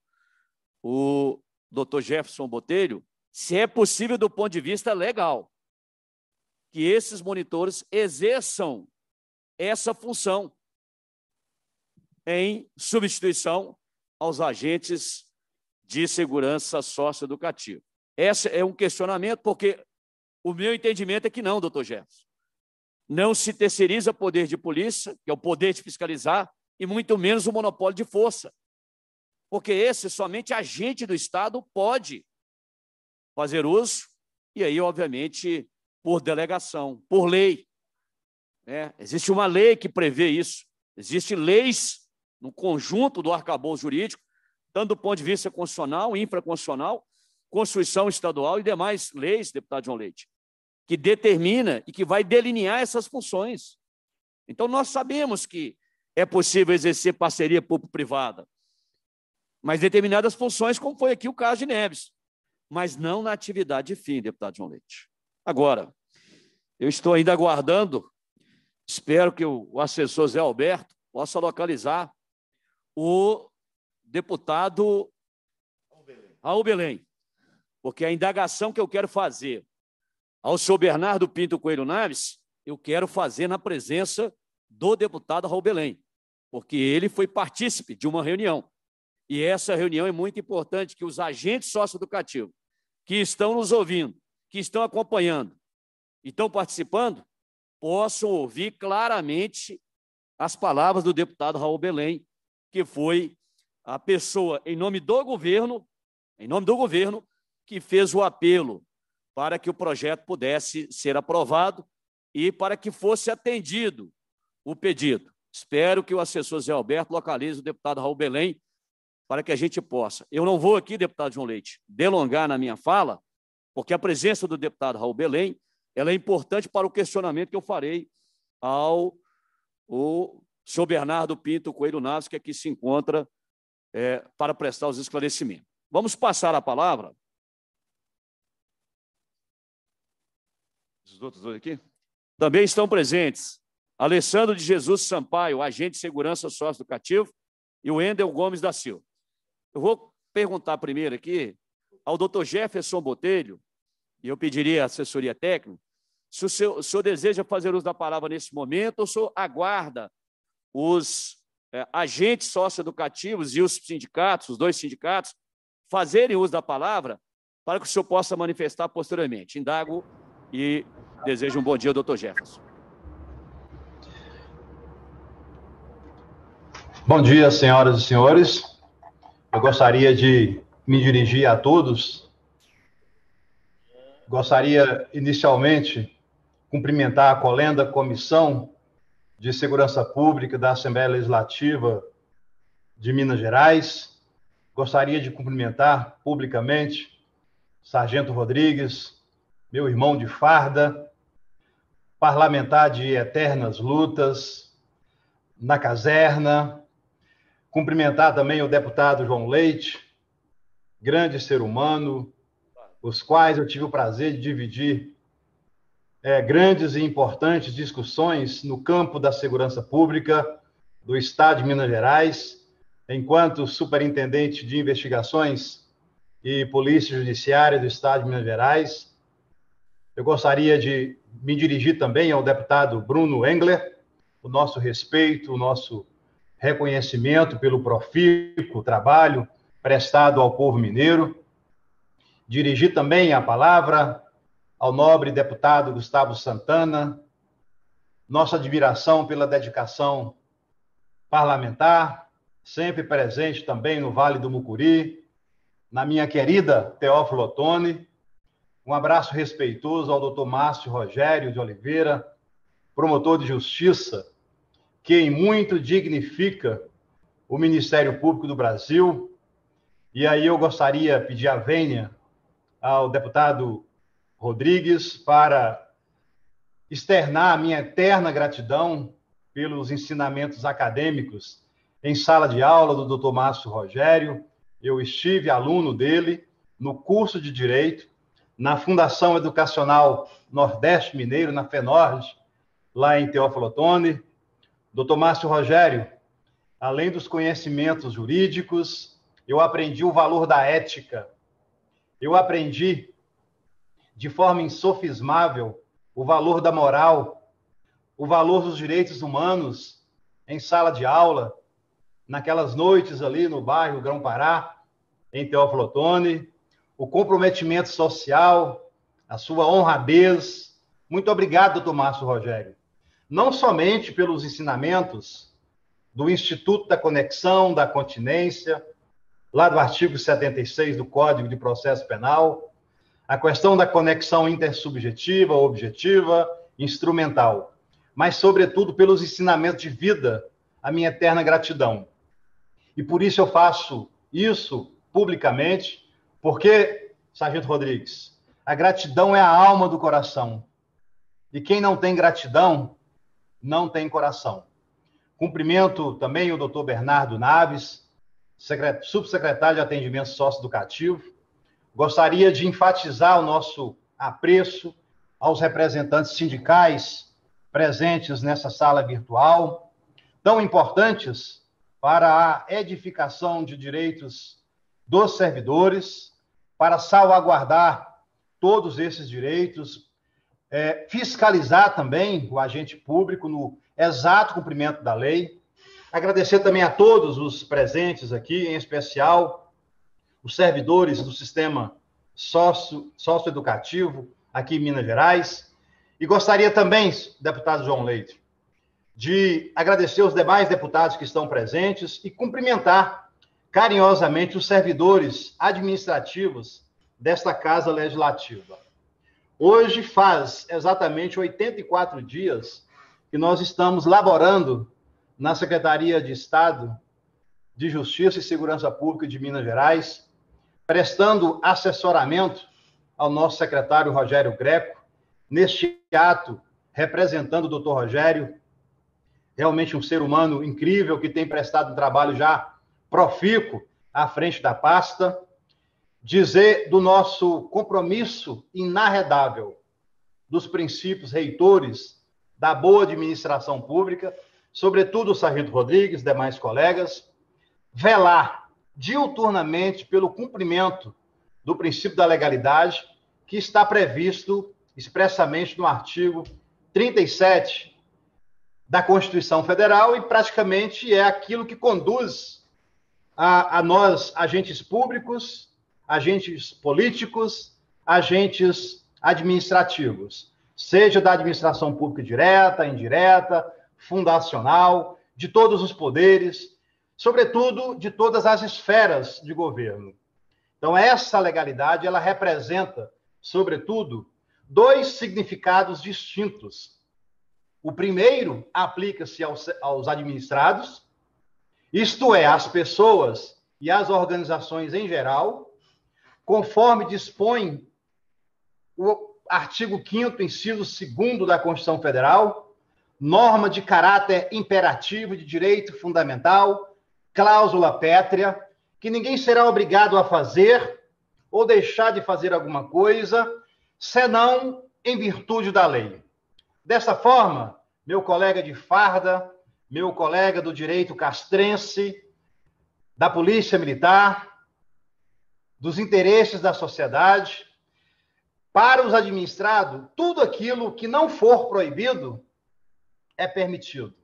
o Dr. Jefferson Botelho, se é possível do ponto de vista legal que esses monitores exerçam essa função em substituição aos agentes de segurança socioeducativa. Esse é um questionamento, porque o meu entendimento é que não, doutor Gerson. Não se terceiriza o poder de polícia, que é o poder de fiscalizar, e muito menos o monopólio de força. Porque esse somente agente do Estado pode fazer uso, e aí, obviamente, por delegação, por lei. Né? Existe uma lei que prevê isso. Existem leis no conjunto do arcabouço jurídico, tanto do ponto de vista constitucional, infraconstitucional, Constituição Estadual e demais leis, deputado João Leite que determina e que vai delinear essas funções. Então, nós sabemos que é possível exercer parceria público-privada, mas determinadas funções, como foi aqui o caso de Neves, mas não na atividade de fim, deputado João Leite. Agora, eu estou ainda aguardando, espero que o assessor Zé Alberto possa localizar o deputado Raul Belém, porque a indagação que eu quero fazer ao senhor Bernardo Pinto Coelho Naves, eu quero fazer na presença do deputado Raul Belém, porque ele foi partícipe de uma reunião. E essa reunião é muito importante que os agentes socioeducativos que estão nos ouvindo, que estão acompanhando e estão participando, possam ouvir claramente as palavras do deputado Raul Belém, que foi a pessoa, em nome do governo, em nome do governo, que fez o apelo para que o projeto pudesse ser aprovado e para que fosse atendido o pedido. Espero que o assessor Zé Alberto localize o deputado Raul Belém para que a gente possa. Eu não vou aqui, deputado João Leite, delongar na minha fala, porque a presença do deputado Raul Belém ela é importante para o questionamento que eu farei ao o senhor Bernardo Pinto Coelho Naves, que aqui é se encontra é, para prestar os esclarecimentos. Vamos passar a palavra os outros dois aqui, também estão presentes. Alessandro de Jesus Sampaio, agente de segurança sócio educativo, e o Endel Gomes da Silva. Eu vou perguntar primeiro aqui ao doutor Jefferson Botelho, e eu pediria assessoria técnica, se o, seu, o senhor deseja fazer uso da palavra nesse momento ou o senhor aguarda os é, agentes socioeducativos e os sindicatos, os dois sindicatos, fazerem uso da palavra para que o senhor possa manifestar posteriormente. Indago e Desejo um bom dia, doutor Jefferson. Bom dia, senhoras e senhores. Eu gostaria de me dirigir a todos. Gostaria, inicialmente, cumprimentar a colenda Comissão de Segurança Pública da Assembleia Legislativa de Minas Gerais. Gostaria de cumprimentar publicamente Sargento Rodrigues, meu irmão de farda, parlamentar de eternas lutas, na caserna. Cumprimentar também o deputado João Leite, grande ser humano, os quais eu tive o prazer de dividir é, grandes e importantes discussões no campo da segurança pública do Estado de Minas Gerais, enquanto superintendente de investigações e polícia judiciária do Estado de Minas Gerais, eu gostaria de me dirigir também ao deputado Bruno Engler, o nosso respeito, o nosso reconhecimento pelo profícuo trabalho prestado ao povo mineiro. Dirigir também a palavra ao nobre deputado Gustavo Santana, nossa admiração pela dedicação parlamentar, sempre presente também no Vale do Mucuri, na minha querida Teófilo Otone. Um abraço respeitoso ao doutor Márcio Rogério de Oliveira, promotor de justiça, quem muito dignifica o Ministério Público do Brasil. E aí eu gostaria de pedir a vênia ao deputado Rodrigues para externar a minha eterna gratidão pelos ensinamentos acadêmicos em sala de aula do Dr. Márcio Rogério. Eu estive aluno dele no curso de Direito na Fundação Educacional Nordeste Mineiro, na FENORGES, lá em Teófilo Otoni. Dr. Márcio Rogério, além dos conhecimentos jurídicos, eu aprendi o valor da ética. Eu aprendi de forma insofismável o valor da moral, o valor dos direitos humanos em sala de aula, naquelas noites ali no bairro Grão-Pará, em Teófilo Otoni o comprometimento social, a sua honradez. Muito obrigado, doutor Márcio Rogério. Não somente pelos ensinamentos do Instituto da Conexão, da Continência, lá do artigo 76 do Código de Processo Penal, a questão da conexão intersubjetiva, objetiva, instrumental, mas, sobretudo, pelos ensinamentos de vida, a minha eterna gratidão. E por isso eu faço isso publicamente porque, Sargento Rodrigues, a gratidão é a alma do coração. E quem não tem gratidão, não tem coração. Cumprimento também o doutor Bernardo Naves, subsecretário de Atendimento Sócio-Educativo. Gostaria de enfatizar o nosso apreço aos representantes sindicais presentes nessa sala virtual, tão importantes para a edificação de direitos dos servidores para salvaguardar todos esses direitos, é, fiscalizar também o agente público no exato cumprimento da lei. Agradecer também a todos os presentes aqui, em especial os servidores do sistema sócio, socioeducativo aqui em Minas Gerais. E gostaria também, deputado João Leite, de agradecer os demais deputados que estão presentes e cumprimentar carinhosamente os servidores administrativos desta Casa Legislativa. Hoje faz exatamente 84 dias que nós estamos laborando na Secretaria de Estado de Justiça e Segurança Pública de Minas Gerais, prestando assessoramento ao nosso secretário Rogério Greco, neste ato representando o doutor Rogério, realmente um ser humano incrível que tem prestado um trabalho já profico à frente da pasta, dizer do nosso compromisso inarredável dos princípios reitores da boa administração pública, sobretudo o Sargento Rodrigues, demais colegas, velar diuturnamente pelo cumprimento do princípio da legalidade que está previsto expressamente no artigo 37 da Constituição Federal e praticamente é aquilo que conduz a, a nós, agentes públicos, agentes políticos, agentes administrativos, seja da administração pública direta, indireta, fundacional, de todos os poderes, sobretudo de todas as esferas de governo. Então, essa legalidade, ela representa, sobretudo, dois significados distintos. O primeiro aplica-se aos, aos administrados, isto é, as pessoas e as organizações em geral, conforme dispõe o artigo 5 inciso 2 da Constituição Federal, norma de caráter imperativo de direito fundamental, cláusula pétrea, que ninguém será obrigado a fazer ou deixar de fazer alguma coisa, senão em virtude da lei. Dessa forma, meu colega de farda, meu colega do direito castrense, da Polícia Militar, dos interesses da sociedade, para os administrados, tudo aquilo que não for proibido é permitido.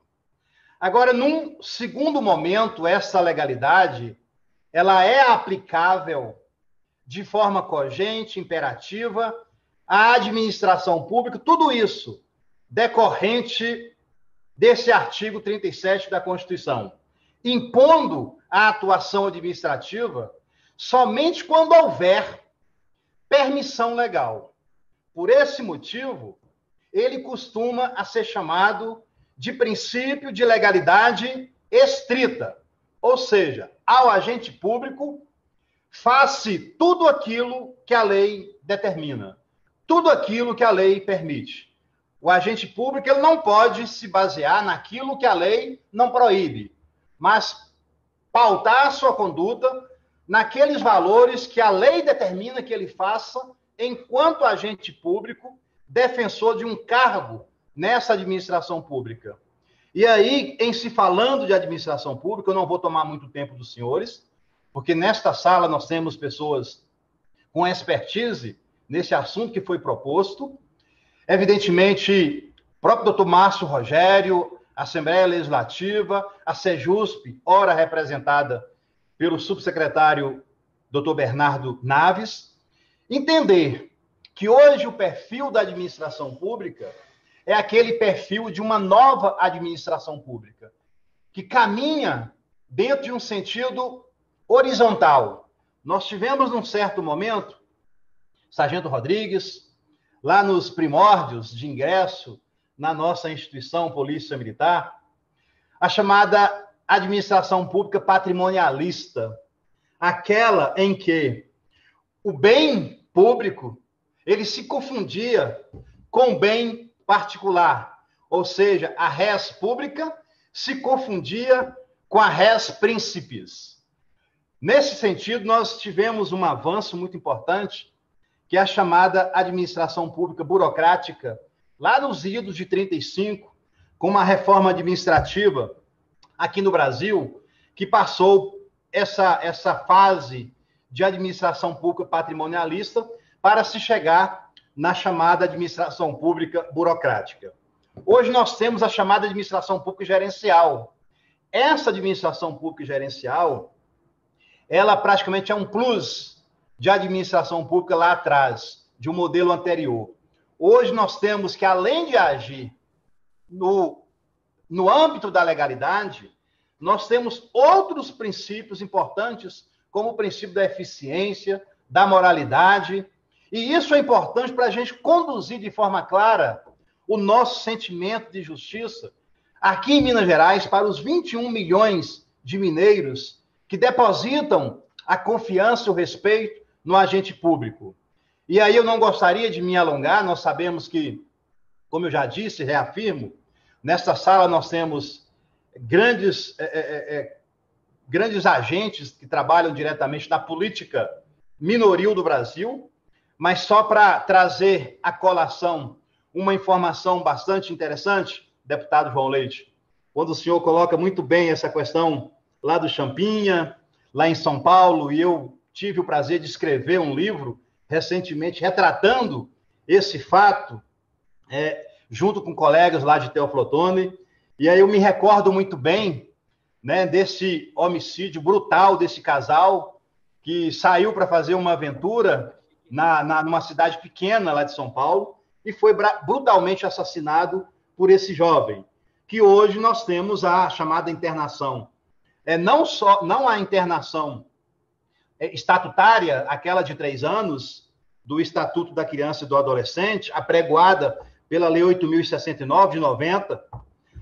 Agora, num segundo momento, essa legalidade ela é aplicável de forma cogente, imperativa, à administração pública, tudo isso decorrente desse artigo 37 da Constituição, impondo a atuação administrativa somente quando houver permissão legal. Por esse motivo, ele costuma a ser chamado de princípio de legalidade estrita, ou seja, ao agente público faça tudo aquilo que a lei determina, tudo aquilo que a lei permite o agente público ele não pode se basear naquilo que a lei não proíbe, mas pautar a sua conduta naqueles valores que a lei determina que ele faça enquanto agente público, defensor de um cargo nessa administração pública. E aí, em se falando de administração pública, eu não vou tomar muito tempo dos senhores, porque nesta sala nós temos pessoas com expertise nesse assunto que foi proposto, Evidentemente, o próprio doutor Márcio Rogério, a Assembleia Legislativa, a SEJUSP, ora representada pelo subsecretário doutor Bernardo Naves, entender que hoje o perfil da administração pública é aquele perfil de uma nova administração pública, que caminha dentro de um sentido horizontal. Nós tivemos, num certo momento, Sargento Rodrigues, lá nos primórdios de ingresso na nossa instituição Polícia Militar, a chamada administração pública patrimonialista, aquela em que o bem público ele se confundia com o bem particular, ou seja, a res pública se confundia com a res principis. Nesse sentido, nós tivemos um avanço muito importante que é a chamada administração pública burocrática, lá nos idos de 35, com uma reforma administrativa aqui no Brasil, que passou essa, essa fase de administração pública patrimonialista para se chegar na chamada administração pública burocrática. Hoje nós temos a chamada administração pública gerencial. Essa administração pública gerencial, ela praticamente é um plus de administração pública lá atrás, de um modelo anterior. Hoje nós temos que, além de agir no, no âmbito da legalidade, nós temos outros princípios importantes, como o princípio da eficiência, da moralidade, e isso é importante para a gente conduzir de forma clara o nosso sentimento de justiça aqui em Minas Gerais para os 21 milhões de mineiros que depositam a confiança e o respeito no agente público. E aí eu não gostaria de me alongar, nós sabemos que, como eu já disse, reafirmo, nesta sala nós temos grandes, é, é, é, é, grandes agentes que trabalham diretamente na política minoril do Brasil, mas só para trazer à colação uma informação bastante interessante, deputado João Leite, quando o senhor coloca muito bem essa questão lá do Champinha, lá em São Paulo, e eu tive o prazer de escrever um livro recentemente retratando esse fato, é, junto com colegas lá de Teoflotone. E aí eu me recordo muito bem né, desse homicídio brutal desse casal que saiu para fazer uma aventura na, na, numa cidade pequena lá de São Paulo e foi brutalmente assassinado por esse jovem. Que hoje nós temos a chamada internação. É não só não a internação é, estatutária, aquela de três anos, do Estatuto da Criança e do Adolescente, apregoada pela Lei 8.069 de 90,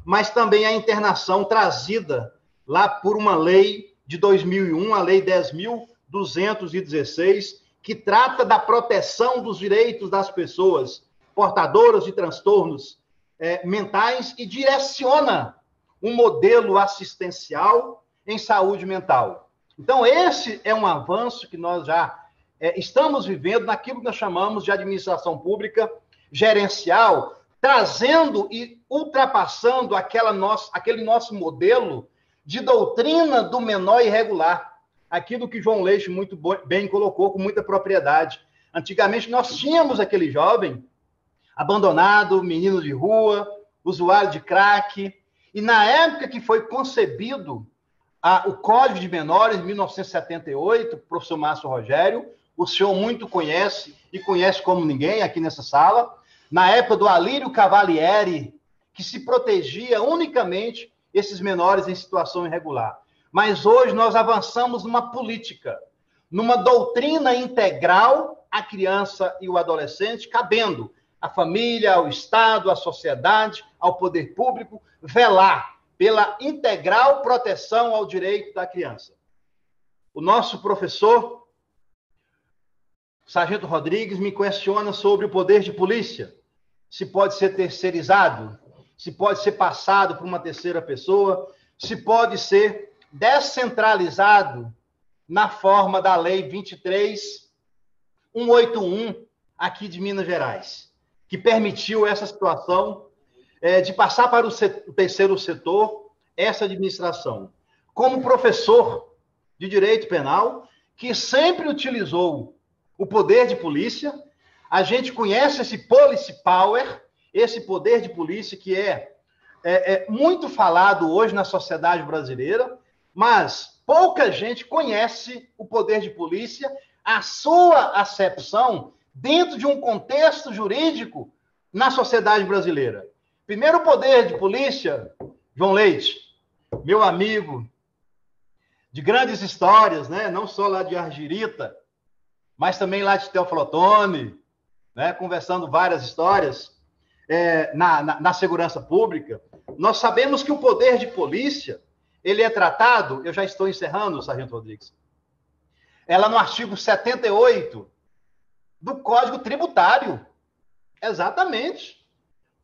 mas também a internação trazida lá por uma lei de 2001, a Lei 10.216, que trata da proteção dos direitos das pessoas portadoras de transtornos é, mentais e direciona um modelo assistencial em saúde mental. Então, esse é um avanço que nós já é, estamos vivendo naquilo que nós chamamos de administração pública gerencial, trazendo e ultrapassando aquela nossa, aquele nosso modelo de doutrina do menor irregular, aquilo que João Leixo muito bem colocou com muita propriedade. Antigamente, nós tínhamos aquele jovem abandonado, menino de rua, usuário de crack, e na época que foi concebido a, o Código de Menores, 1978, professor Márcio Rogério, o senhor muito conhece e conhece como ninguém aqui nessa sala, na época do Alírio Cavalieri, que se protegia unicamente esses menores em situação irregular. Mas hoje nós avançamos numa política, numa doutrina integral à criança e o adolescente, cabendo à família, ao Estado, à sociedade, ao poder público, velar pela integral proteção ao direito da criança. O nosso professor, Sargento Rodrigues, me questiona sobre o poder de polícia. Se pode ser terceirizado, se pode ser passado para uma terceira pessoa, se pode ser descentralizado na forma da Lei 23181 aqui de Minas Gerais, que permitiu essa situação é, de passar para o, setor, o terceiro setor essa administração. Como professor de direito penal, que sempre utilizou o poder de polícia, a gente conhece esse policy power, esse poder de polícia que é, é, é muito falado hoje na sociedade brasileira, mas pouca gente conhece o poder de polícia, a sua acepção dentro de um contexto jurídico na sociedade brasileira. Primeiro poder de polícia, João Leite, meu amigo, de grandes histórias, né? Não só lá de Argirita, mas também lá de Teoflotone, né? Conversando várias histórias é, na, na, na segurança pública. Nós sabemos que o poder de polícia ele é tratado, eu já estou encerrando, Sargento Rodrigues, ela é no artigo 78 do Código Tributário. Exatamente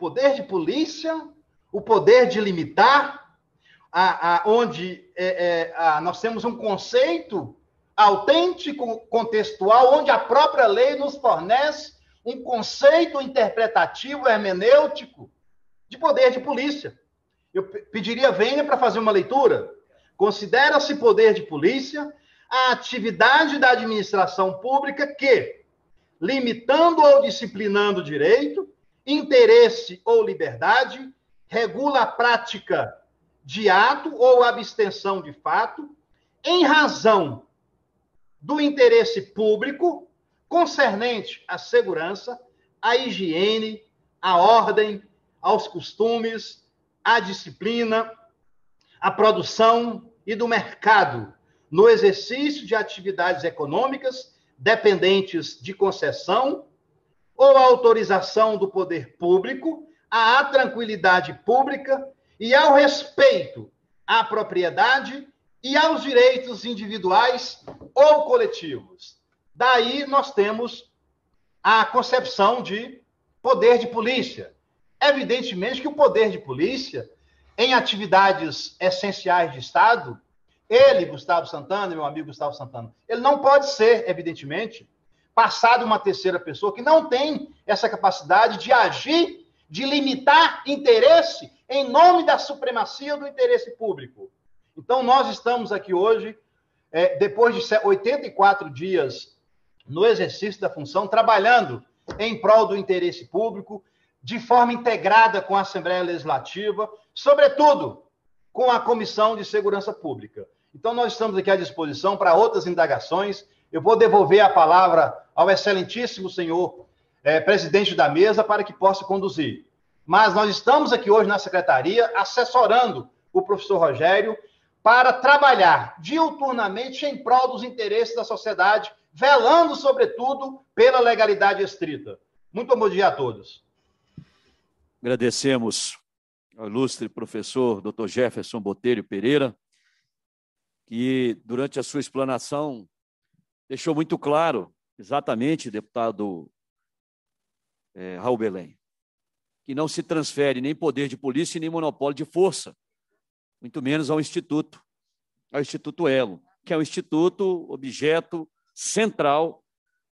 poder de polícia, o poder de limitar, a, a onde é, é, a, nós temos um conceito autêntico, contextual, onde a própria lei nos fornece um conceito interpretativo, hermenêutico, de poder de polícia. Eu pediria venha para fazer uma leitura. Considera-se poder de polícia a atividade da administração pública que, limitando ou disciplinando o direito, interesse ou liberdade, regula a prática de ato ou abstenção de fato, em razão do interesse público concernente à segurança, à higiene, à ordem, aos costumes, à disciplina, à produção e do mercado, no exercício de atividades econômicas dependentes de concessão ou a autorização do poder público, à tranquilidade pública e ao respeito à propriedade e aos direitos individuais ou coletivos. Daí nós temos a concepção de poder de polícia. Evidentemente que o poder de polícia, em atividades essenciais de Estado, ele, Gustavo Santana, meu amigo Gustavo Santana, ele não pode ser, evidentemente, passar de uma terceira pessoa que não tem essa capacidade de agir, de limitar interesse em nome da supremacia do interesse público. Então, nós estamos aqui hoje, é, depois de 84 dias no exercício da função, trabalhando em prol do interesse público, de forma integrada com a Assembleia Legislativa, sobretudo com a Comissão de Segurança Pública. Então, nós estamos aqui à disposição para outras indagações eu vou devolver a palavra ao excelentíssimo senhor eh, presidente da mesa para que possa conduzir. Mas nós estamos aqui hoje na secretaria assessorando o professor Rogério para trabalhar diuturnamente em prol dos interesses da sociedade, velando, sobretudo, pela legalidade estrita. Muito bom dia a todos. Agradecemos ao ilustre professor Dr. Jefferson Botelho Pereira, que durante a sua explanação deixou muito claro, exatamente, deputado é, Raul Belém, que não se transfere nem poder de polícia nem monopólio de força, muito menos ao Instituto, ao Instituto Elo, que é o instituto objeto central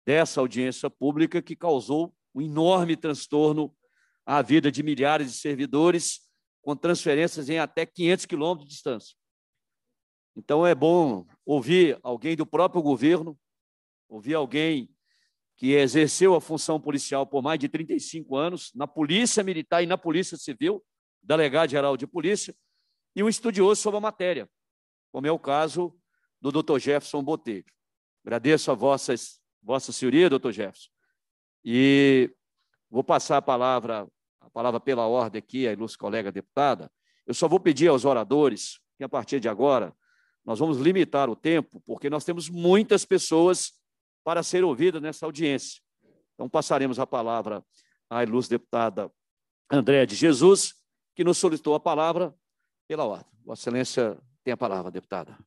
dessa audiência pública que causou um enorme transtorno à vida de milhares de servidores, com transferências em até 500 quilômetros de distância. Então, é bom ouvir alguém do próprio governo Ouvi alguém que exerceu a função policial por mais de 35 anos na Polícia Militar e na Polícia Civil, delegado-geral de polícia, e um estudioso sobre a matéria, como é o caso do Dr. Jefferson Botelho. Agradeço a vossas, vossa senhoria, doutor Jefferson, e vou passar a palavra, a palavra pela ordem aqui, a ilustre colega deputada. Eu só vou pedir aos oradores que, a partir de agora, nós vamos limitar o tempo, porque nós temos muitas pessoas para ser ouvida nessa audiência. Então, passaremos a palavra à ilustre deputada Andréa de Jesus, que nos solicitou a palavra pela ordem. Vossa Excelência tem a palavra, deputada.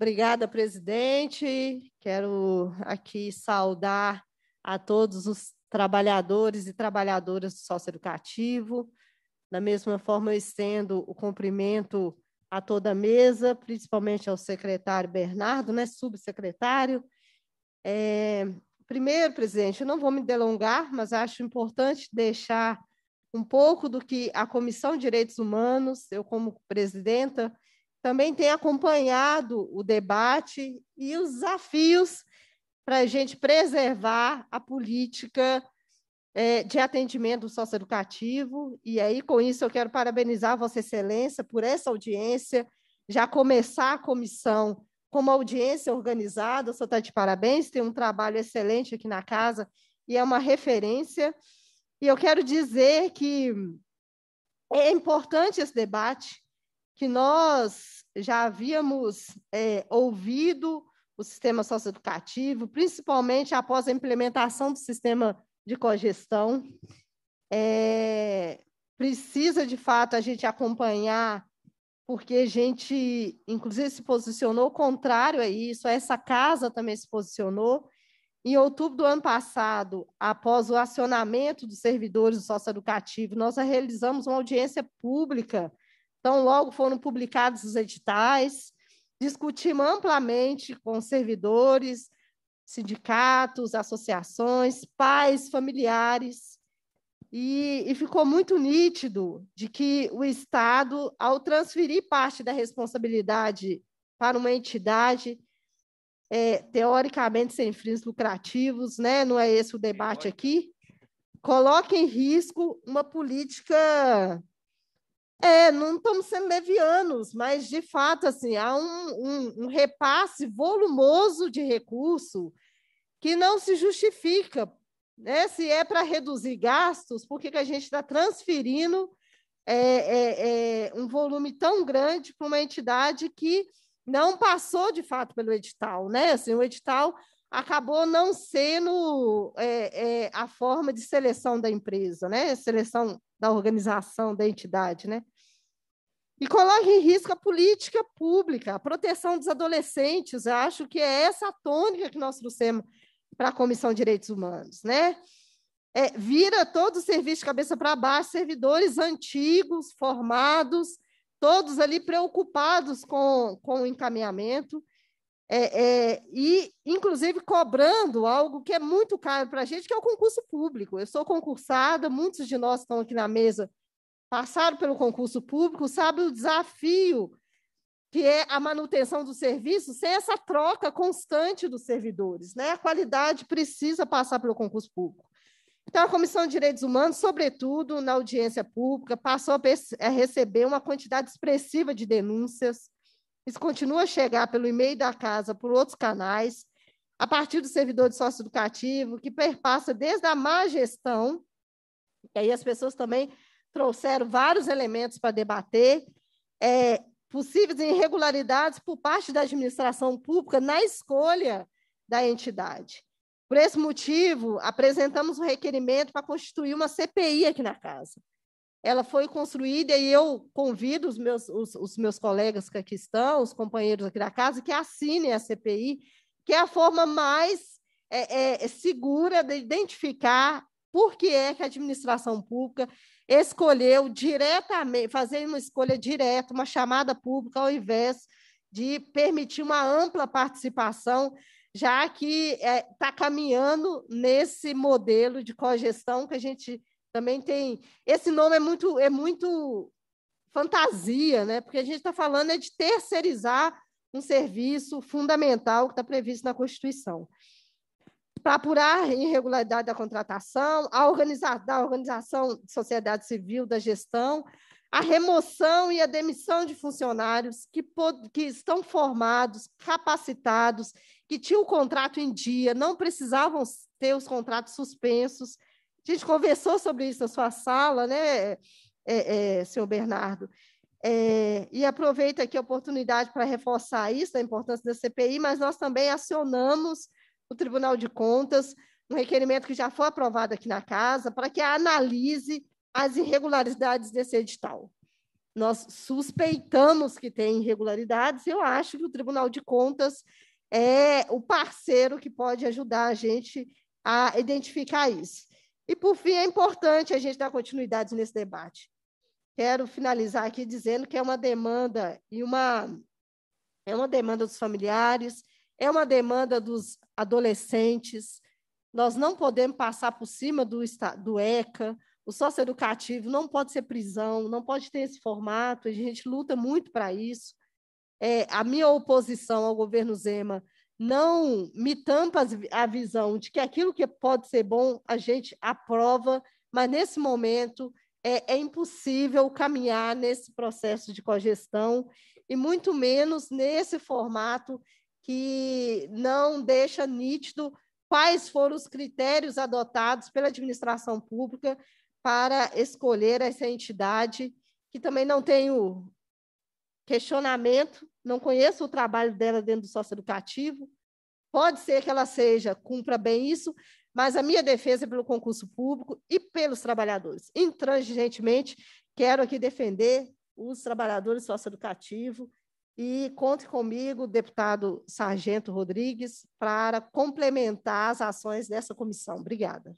Obrigada, presidente. Quero aqui saudar a todos os trabalhadores e trabalhadoras do sócio educativo. Da mesma forma, eu estendo o cumprimento a toda a mesa, principalmente ao secretário Bernardo, né, subsecretário. É, primeiro, presidente, eu não vou me delongar, mas acho importante deixar um pouco do que a Comissão de Direitos Humanos, eu como presidenta, também tem acompanhado o debate e os desafios para a gente preservar a política é, de atendimento socioeducativo. E aí, com isso, eu quero parabenizar Vossa Excelência por essa audiência, já começar a comissão como audiência organizada. só senhor está de parabéns, tem um trabalho excelente aqui na casa e é uma referência. E eu quero dizer que é importante esse debate, que nós já havíamos é, ouvido o sistema socioeducativo, principalmente após a implementação do sistema de cogestão. É, precisa, de fato, a gente acompanhar, porque a gente, inclusive, se posicionou contrário a isso, essa casa também se posicionou. Em outubro do ano passado, após o acionamento dos servidores do sócio educativo nós realizamos uma audiência pública. Então, logo foram publicados os editais, discutimos amplamente com servidores, sindicatos, associações, pais, familiares. E, e, ficou muito nítido de que o Estado, ao transferir parte da responsabilidade para uma entidade, é, teoricamente sem fins lucrativos, né? não é esse o debate aqui, coloca em risco uma política. É, não estamos sendo levianos, mas de fato assim há um, um, um repasse volumoso de recurso que não se justifica. Né? Se é para reduzir gastos, por que, que a gente está transferindo é, é, é um volume tão grande para uma entidade que não passou de fato pelo edital, né? Assim, o edital acabou não sendo é, é, a forma de seleção da empresa, né? Seleção da organização, da entidade, né? E coloca em risco a política pública, a proteção dos adolescentes. Eu acho que é essa a tônica que nós trouxemos para a Comissão de Direitos Humanos, né? É, vira todo o serviço de cabeça para baixo, servidores antigos, formados, todos ali preocupados com, com o encaminhamento, é, é, e inclusive cobrando algo que é muito caro para a gente, que é o concurso público. Eu sou concursada, muitos de nós estão aqui na mesa passaram pelo concurso público, sabe o desafio que é a manutenção do serviço, sem essa troca constante dos servidores. Né? A qualidade precisa passar pelo concurso público. Então, a Comissão de Direitos Humanos, sobretudo na audiência pública, passou a receber uma quantidade expressiva de denúncias. Isso continua a chegar pelo e-mail da casa, por outros canais, a partir do servidor de educativo que perpassa desde a má gestão, e aí as pessoas também trouxeram vários elementos para debater, é, possíveis irregularidades por parte da administração pública na escolha da entidade. Por esse motivo, apresentamos um requerimento para constituir uma CPI aqui na casa. Ela foi construída e eu convido os meus, os, os meus colegas que aqui estão, os companheiros aqui da casa, que assinem a CPI, que é a forma mais é, é, segura de identificar por que é que a administração pública escolheu diretamente, fazer uma escolha direta, uma chamada pública, ao invés de permitir uma ampla participação, já que está é, tá caminhando nesse modelo de cogestão que a gente também tem. Esse nome é muito, é muito fantasia, né? porque a gente está falando é de terceirizar um serviço fundamental que está previsto na Constituição para apurar irregularidade da contratação, a organiza da organização de sociedade civil, da gestão, a remoção e a demissão de funcionários que, que estão formados, capacitados, que tinham o contrato em dia, não precisavam ter os contratos suspensos. A gente conversou sobre isso na sua sala, né, é, é, senhor Bernardo? É, e aproveito aqui a oportunidade para reforçar isso, a importância da CPI, mas nós também acionamos o Tribunal de Contas, um requerimento que já foi aprovado aqui na casa, para que analise as irregularidades desse edital. Nós suspeitamos que tem irregularidades, eu acho que o Tribunal de Contas é o parceiro que pode ajudar a gente a identificar isso. E, por fim, é importante a gente dar continuidade nesse debate. Quero finalizar aqui dizendo que é uma demanda e uma é uma demanda dos familiares, é uma demanda dos adolescentes. Nós não podemos passar por cima do, do ECA, o socioeducativo não pode ser prisão, não pode ter esse formato, a gente luta muito para isso. É, a minha oposição ao governo Zema não me tampa a visão de que aquilo que pode ser bom a gente aprova, mas nesse momento é, é impossível caminhar nesse processo de cogestão e muito menos nesse formato que não deixa nítido quais foram os critérios adotados pela administração pública para escolher essa entidade, que também não tenho questionamento, não conheço o trabalho dela dentro do socioeducativo. Pode ser que ela seja, cumpra bem isso, mas a minha defesa é pelo concurso público e pelos trabalhadores. Intransigentemente, quero aqui defender os trabalhadores socioeducativos e conte comigo, deputado Sargento Rodrigues, para complementar as ações dessa comissão. Obrigada.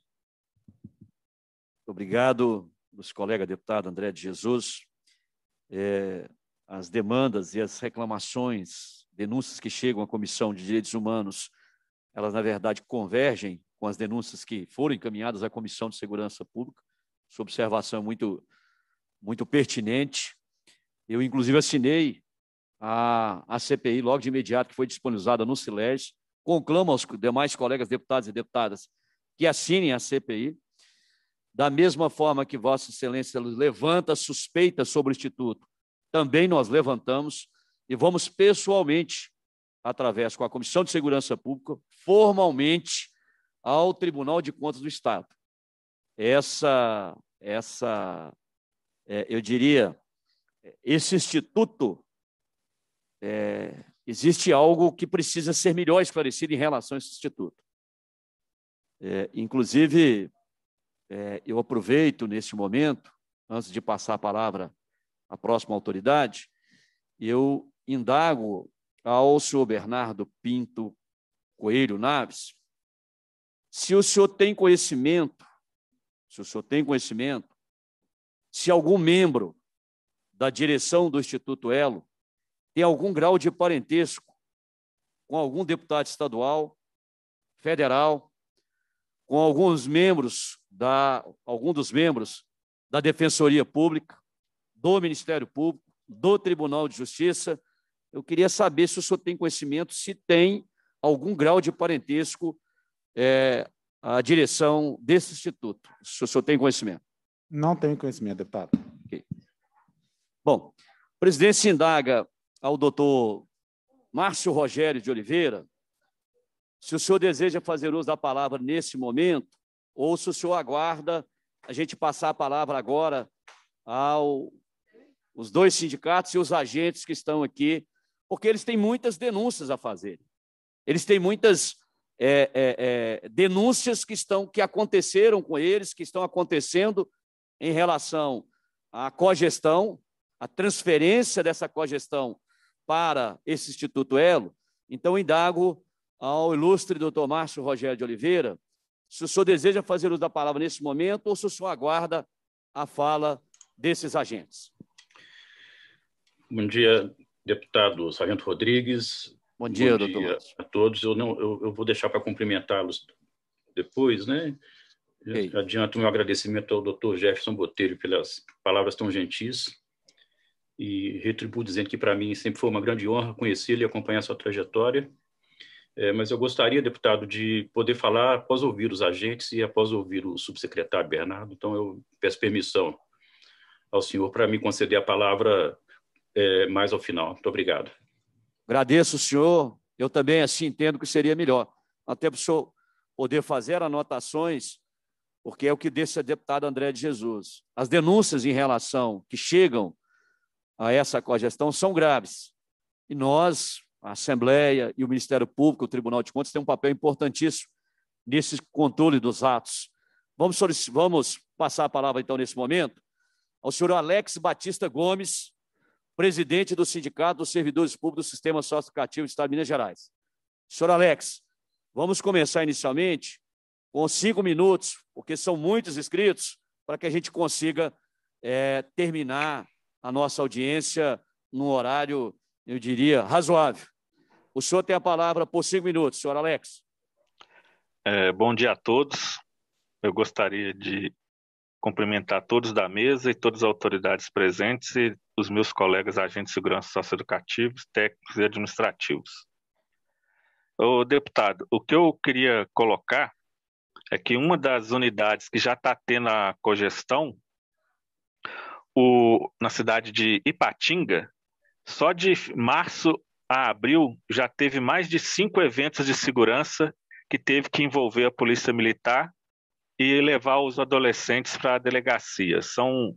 Obrigado, nosso colega deputado André de Jesus. É, as demandas e as reclamações, denúncias que chegam à Comissão de Direitos Humanos, elas, na verdade, convergem com as denúncias que foram encaminhadas à Comissão de Segurança Pública. Sua observação é muito, muito pertinente. Eu, inclusive, assinei a, a CPI, logo de imediato, que foi disponibilizada no Siles, conclama aos demais colegas deputados e deputadas que assinem a CPI. Da mesma forma que Vossa Excelência levanta suspeitas sobre o Instituto, também nós levantamos e vamos pessoalmente, através com a Comissão de Segurança Pública, formalmente ao Tribunal de Contas do Estado. Essa, essa, é, eu diria, esse instituto é, existe algo que precisa ser melhor esclarecido em relação a esse instituto. É, inclusive, é, eu aproveito neste momento, antes de passar a palavra à próxima autoridade, eu indago ao senhor Bernardo Pinto Coelho Naves se o senhor tem conhecimento, se o senhor tem conhecimento, se algum membro da direção do Instituto Elo tem algum grau de parentesco com algum deputado estadual, federal, com alguns membros da algum dos membros da Defensoria Pública, do Ministério Público, do Tribunal de Justiça. Eu queria saber se o senhor tem conhecimento se tem algum grau de parentesco é, à direção desse instituto. Se o senhor tem conhecimento? Não tenho conhecimento, deputado. Okay. Bom, o presidente se indaga ao doutor Márcio Rogério de Oliveira, se o senhor deseja fazer uso da palavra nesse momento, ou se o senhor aguarda a gente passar a palavra agora ao os dois sindicatos e os agentes que estão aqui, porque eles têm muitas denúncias a fazer. Eles têm muitas é, é, é, denúncias que estão que aconteceram com eles, que estão acontecendo em relação à cogestão, à transferência dessa cogestão para esse Instituto Elo, então indago ao ilustre doutor Márcio Rogério de Oliveira se o senhor deseja fazer uso da palavra nesse momento ou se o senhor aguarda a fala desses agentes. Bom dia, deputado Sargento Rodrigues. Bom dia, Bom doutor. Dia a todos. Eu, não, eu, eu vou deixar para cumprimentá-los depois, né? Adianto meu agradecimento ao doutor Jefferson Botelho pelas palavras tão gentis e retribuo dizendo que para mim sempre foi uma grande honra conhecê-lo e acompanhar sua trajetória. É, mas eu gostaria, deputado, de poder falar após ouvir os agentes e após ouvir o subsecretário Bernardo. Então, eu peço permissão ao senhor para me conceder a palavra é, mais ao final. Muito obrigado. Agradeço, senhor. Eu também assim entendo que seria melhor, até para o senhor poder fazer anotações, porque é o que disse a deputada André de Jesus. As denúncias em relação que chegam a essa cogestão são graves. E nós, a Assembleia e o Ministério Público, o Tribunal de Contas, têm um papel importantíssimo nesse controle dos atos. Vamos, vamos passar a palavra, então, nesse momento, ao senhor Alex Batista Gomes, presidente do Sindicato dos Servidores Públicos do Sistema Socioeducativo do Estado de Minas Gerais. Senhor Alex, vamos começar inicialmente com cinco minutos, porque são muitos inscritos, para que a gente consiga é, terminar a nossa audiência num horário, eu diria, razoável. O senhor tem a palavra por cinco minutos, senhor Alex. É, bom dia a todos. Eu gostaria de cumprimentar todos da mesa e todas as autoridades presentes e os meus colegas agentes de segurança socioeducativos, técnicos e administrativos. O deputado, o que eu queria colocar é que uma das unidades que já está tendo a cogestão o, na cidade de Ipatinga, só de março a abril já teve mais de cinco eventos de segurança que teve que envolver a polícia militar e levar os adolescentes para a delegacia. São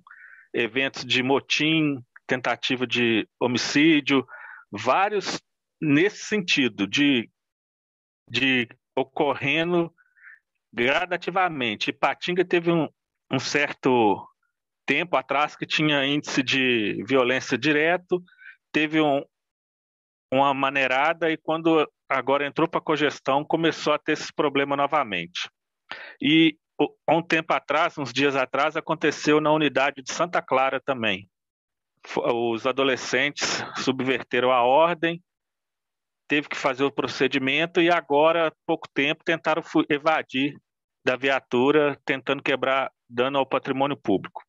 eventos de motim, tentativa de homicídio, vários nesse sentido, de, de ocorrendo gradativamente. Ipatinga teve um, um certo tempo atrás que tinha índice de violência direto, teve um, uma maneirada e quando agora entrou para a cogestão começou a ter esse problema novamente. E há um tempo atrás, uns dias atrás, aconteceu na unidade de Santa Clara também. Os adolescentes subverteram a ordem, teve que fazer o procedimento e agora, há pouco tempo, tentaram evadir da viatura, tentando quebrar dano ao patrimônio público.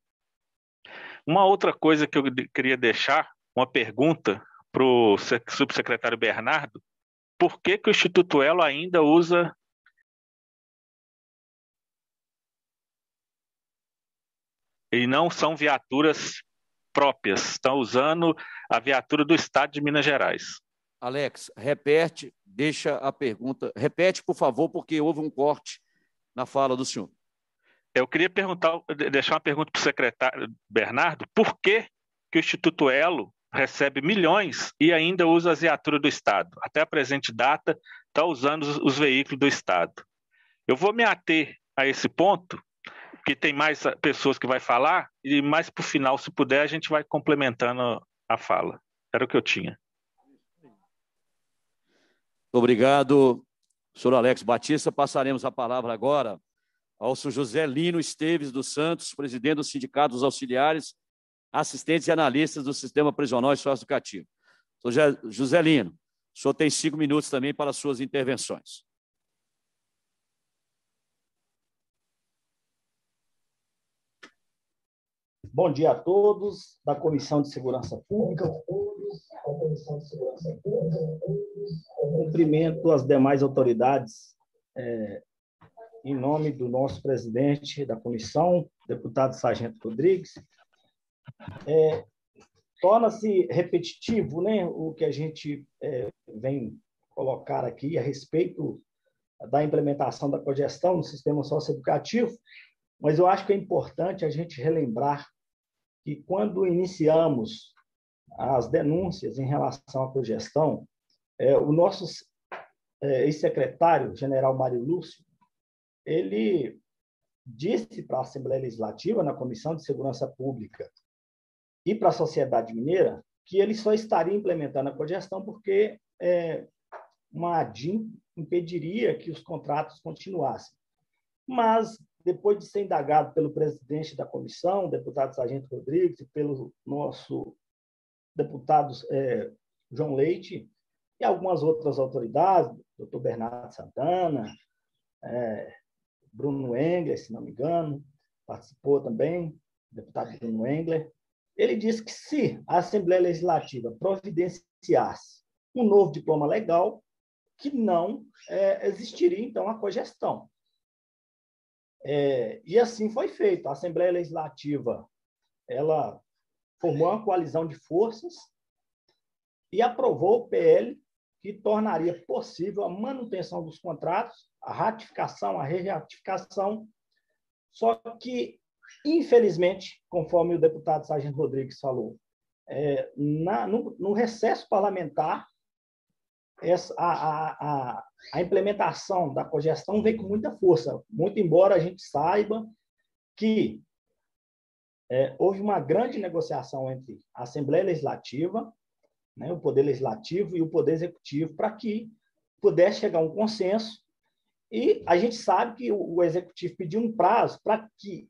Uma outra coisa que eu queria deixar, uma pergunta para o subsecretário Bernardo, por que, que o Instituto Elo ainda usa e não são viaturas próprias, estão usando a viatura do Estado de Minas Gerais. Alex, repete, deixa a pergunta. Repete, por favor, porque houve um corte na fala do senhor. Eu queria perguntar, deixar uma pergunta para o secretário Bernardo: por que, que o Instituto Elo recebe milhões e ainda usa a viatura do Estado? Até a presente data, está usando os veículos do Estado. Eu vou me ater a esse ponto, que tem mais ah, pessoas que vai falar, e mais para o final, se puder, a gente vai complementando a fala. Era o que eu tinha. obrigado, senhor Alex Batista. Passaremos a palavra agora ao senhor José Lino Esteves dos Santos, presidente do Sindicato dos Auxiliares, Assistentes e Analistas do Sistema Prisional e Socioeducativo. Senhor José Lino, o senhor tem cinco minutos também para suas intervenções. Bom dia a todos da Comissão de Segurança Pública. Cumprimento as demais autoridades é, em nome do nosso presidente da comissão, deputado Sargento Rodrigues. É, Torna-se repetitivo né, o que a gente é, vem colocar aqui a respeito da implementação da cogestão no sistema socioeducativo, mas eu acho que é importante a gente relembrar que quando iniciamos as denúncias em relação à cogestão, é, o nosso é, ex-secretário, general Mário Lúcio, ele disse para a Assembleia Legislativa, na Comissão de Segurança Pública, e para a sociedade mineira, que ele só estaria implementando a cogestão porque é, uma ADIM impediria que os contratos continuassem. Mas, depois de ser indagado pelo presidente da comissão, deputado Sargento Rodrigues, e pelo nosso deputado é, João Leite, e algumas outras autoridades, doutor Bernardo Santana, é, Bruno Engler, se não me engano, participou também, deputado Bruno Engler. Ele disse que se a Assembleia Legislativa providenciasse um novo diploma legal, que não é, existiria, então, a cogestão. É, e assim foi feito. A Assembleia Legislativa ela formou uma coalizão de forças e aprovou o PL que tornaria possível a manutenção dos contratos a ratificação, a re-ratificação. Só que, infelizmente, conforme o deputado Sargento Rodrigues falou, é, na, no, no, recesso parlamentar, essa, a, a, a, implementação da cogestão vem com muita força, muito embora a gente saiba que é, houve uma grande negociação entre a Assembleia Legislativa, né, o Poder Legislativo e o Poder Executivo, para que pudesse chegar a um consenso e a gente sabe que o executivo pediu um prazo para que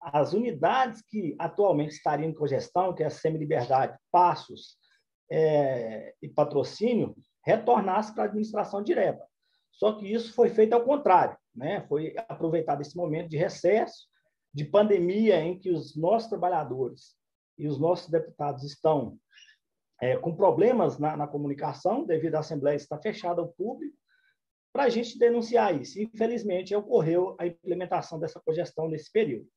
as unidades que atualmente estariam em congestão, que é a Semi-Liberdade, Passos é, e Patrocínio, retornassem para a administração direta. Só que isso foi feito ao contrário, né? foi aproveitado esse momento de recesso, de pandemia, em que os nossos trabalhadores e os nossos deputados estão é, com problemas na, na comunicação, devido à Assembleia estar fechada ao público, para a gente denunciar isso. Infelizmente, ocorreu a implementação dessa cogestão nesse período.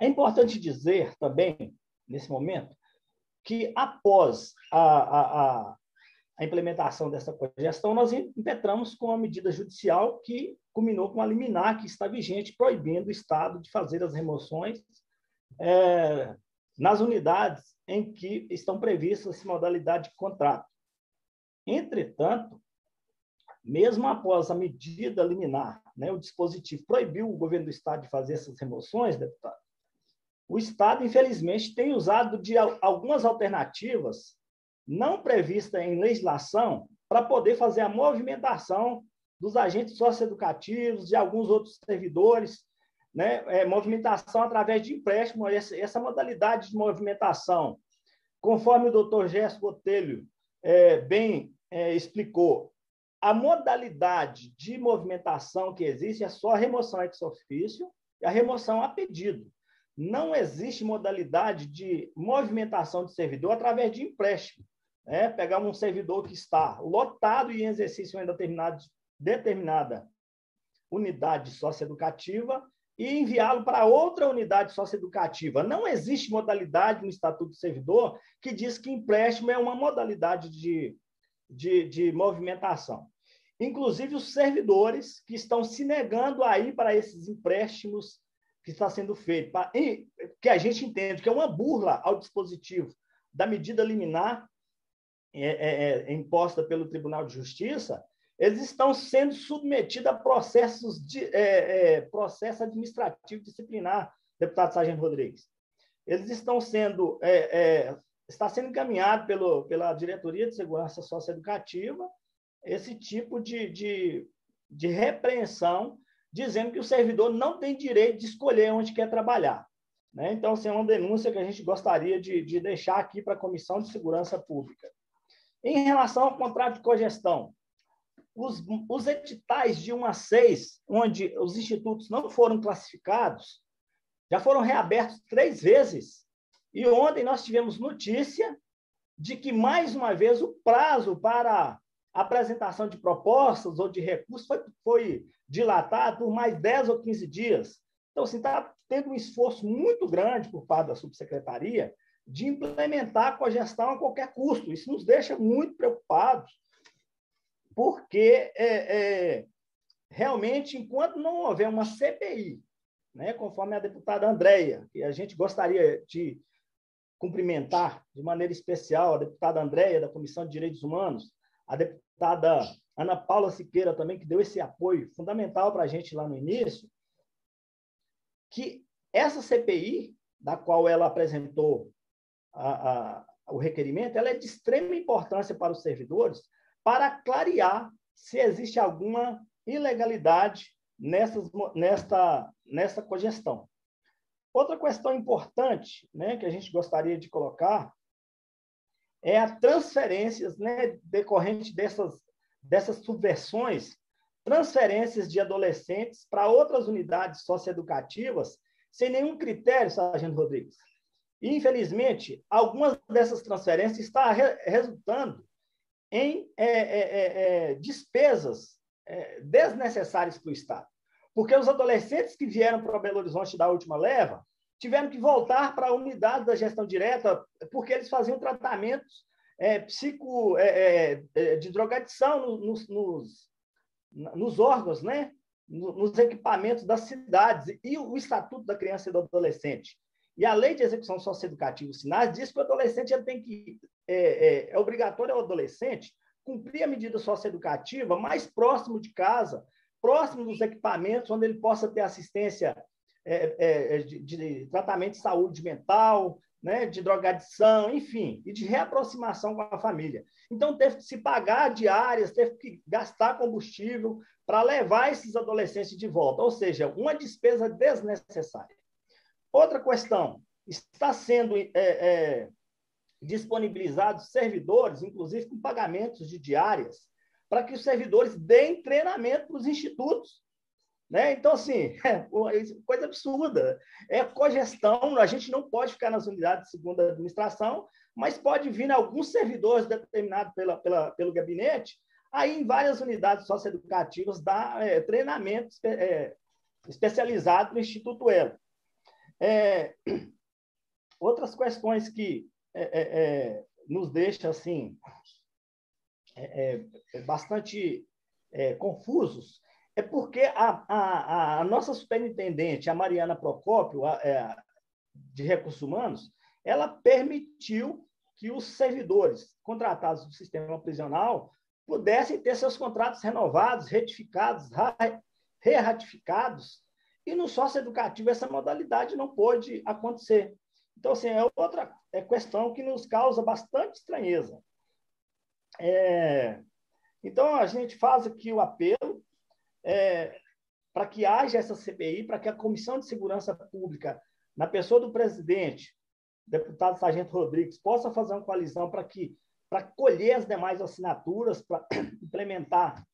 É importante dizer também, nesse momento, que após a, a, a, a implementação dessa cogestão, nós impetramos com uma medida judicial que culminou com a liminar que está vigente, proibindo o Estado de fazer as remoções é, nas unidades em que estão previstas as modalidades de contrato. Entretanto, mesmo após a medida liminar, né, o dispositivo proibiu o governo do Estado de fazer essas remoções, deputado, o Estado, infelizmente, tem usado de algumas alternativas não previstas em legislação para poder fazer a movimentação dos agentes socioeducativos, de alguns outros servidores, né, é, movimentação através de empréstimo, essa, essa, modalidade de movimentação, conforme o doutor Gerson Botelho é, bem é, explicou, a modalidade de movimentação que existe é só a remoção ex officio e a remoção a pedido. Não existe modalidade de movimentação de servidor através de empréstimo. Né? Pegar um servidor que está lotado e em exercício em determinada, determinada unidade socioeducativa e enviá-lo para outra unidade socioeducativa. Não existe modalidade no Estatuto do Servidor que diz que empréstimo é uma modalidade de de, de movimentação. Inclusive os servidores que estão se negando a ir para esses empréstimos que está sendo feito, e, que a gente entende que é uma burla ao dispositivo da medida liminar é, é, é, imposta pelo Tribunal de Justiça, eles estão sendo submetidos a processos de é, é, processo administrativo disciplinar, deputado Sargento Rodrigues. Eles estão sendo é, está sendo encaminhado pelo, pela Diretoria de Segurança Socioeducativa esse tipo de, de, de repreensão, dizendo que o servidor não tem direito de escolher onde quer trabalhar. Né? Então, assim, é uma denúncia que a gente gostaria de, de deixar aqui para a Comissão de Segurança Pública. Em relação ao contrato de cogestão, os, os editais de 1 a 6, onde os institutos não foram classificados, já foram reabertos três vezes e ontem nós tivemos notícia de que, mais uma vez, o prazo para apresentação de propostas ou de recursos foi, foi dilatado por mais 10 ou 15 dias. Então, assim, está tendo um esforço muito grande por parte da subsecretaria de implementar a cogestão a qualquer custo. Isso nos deixa muito preocupados, porque é, é, realmente, enquanto não houver uma CPI, né, conforme a deputada Andréia, que a gente gostaria de cumprimentar de maneira especial a deputada Andréia, da Comissão de Direitos Humanos, a deputada Ana Paula Siqueira também, que deu esse apoio fundamental para a gente lá no início, que essa CPI, da qual ela apresentou a, a, o requerimento, ela é de extrema importância para os servidores para clarear se existe alguma ilegalidade nessas, nesta, nessa cogestão. Outra questão importante né, que a gente gostaria de colocar é a transferências né, decorrente dessas, dessas subversões, transferências de adolescentes para outras unidades socioeducativas sem nenhum critério, Sargento Rodrigues. Infelizmente, algumas dessas transferências estão re resultando em é, é, é, é despesas é, desnecessárias para o Estado porque os adolescentes que vieram para Belo Horizonte da última leva tiveram que voltar para a unidade da gestão direta, porque eles faziam tratamentos é, psico, é, é, é de drogadição nos, nos, nos órgãos, né? nos equipamentos das cidades e o Estatuto da Criança e do Adolescente. E a Lei de Execução Socioeducativa dos Sinais diz que o adolescente ele tem que. É, é, é obrigatório ao adolescente cumprir a medida socioeducativa mais próximo de casa próximo dos equipamentos, onde ele possa ter assistência é, é, é, de, de, tratamento de saúde mental, né, de drogadição, enfim, e de reaproximação com a família. Então, teve que se pagar diárias, teve que gastar combustível para levar esses adolescentes de volta, ou seja, uma despesa desnecessária. Outra questão, está sendo é, é disponibilizados servidores, inclusive com pagamentos de diárias, para que os servidores deem treinamento para os institutos. Né? Então, assim, *laughs* é, é coisa absurda. É cogestão, a gente não pode ficar nas unidades de segunda administração, mas pode vir alguns servidores determinados pela, pela, pelo gabinete, aí em várias unidades socioeducativas dar é, treinamento é, especializado no Instituto Elo. É, outras questões que é, é, nos deixam assim, é, é, é bastante é, confusos, é porque a, a, a, nossa superintendente, a Mariana Procópio, a, é, de Recursos Humanos, ela permitiu que os servidores contratados do sistema prisional pudessem ter seus contratos renovados, retificados, reratificados, e no sócio educativo essa modalidade não pôde acontecer. Então, assim, é outra questão que nos causa bastante estranheza. É, então, a gente faz aqui o apelo é, para que haja essa CPI, para que a Comissão de Segurança Pública, na pessoa do presidente, deputado Sargento Rodrigues, possa fazer uma coalizão para que para colher as demais assinaturas, para *coughs* implementar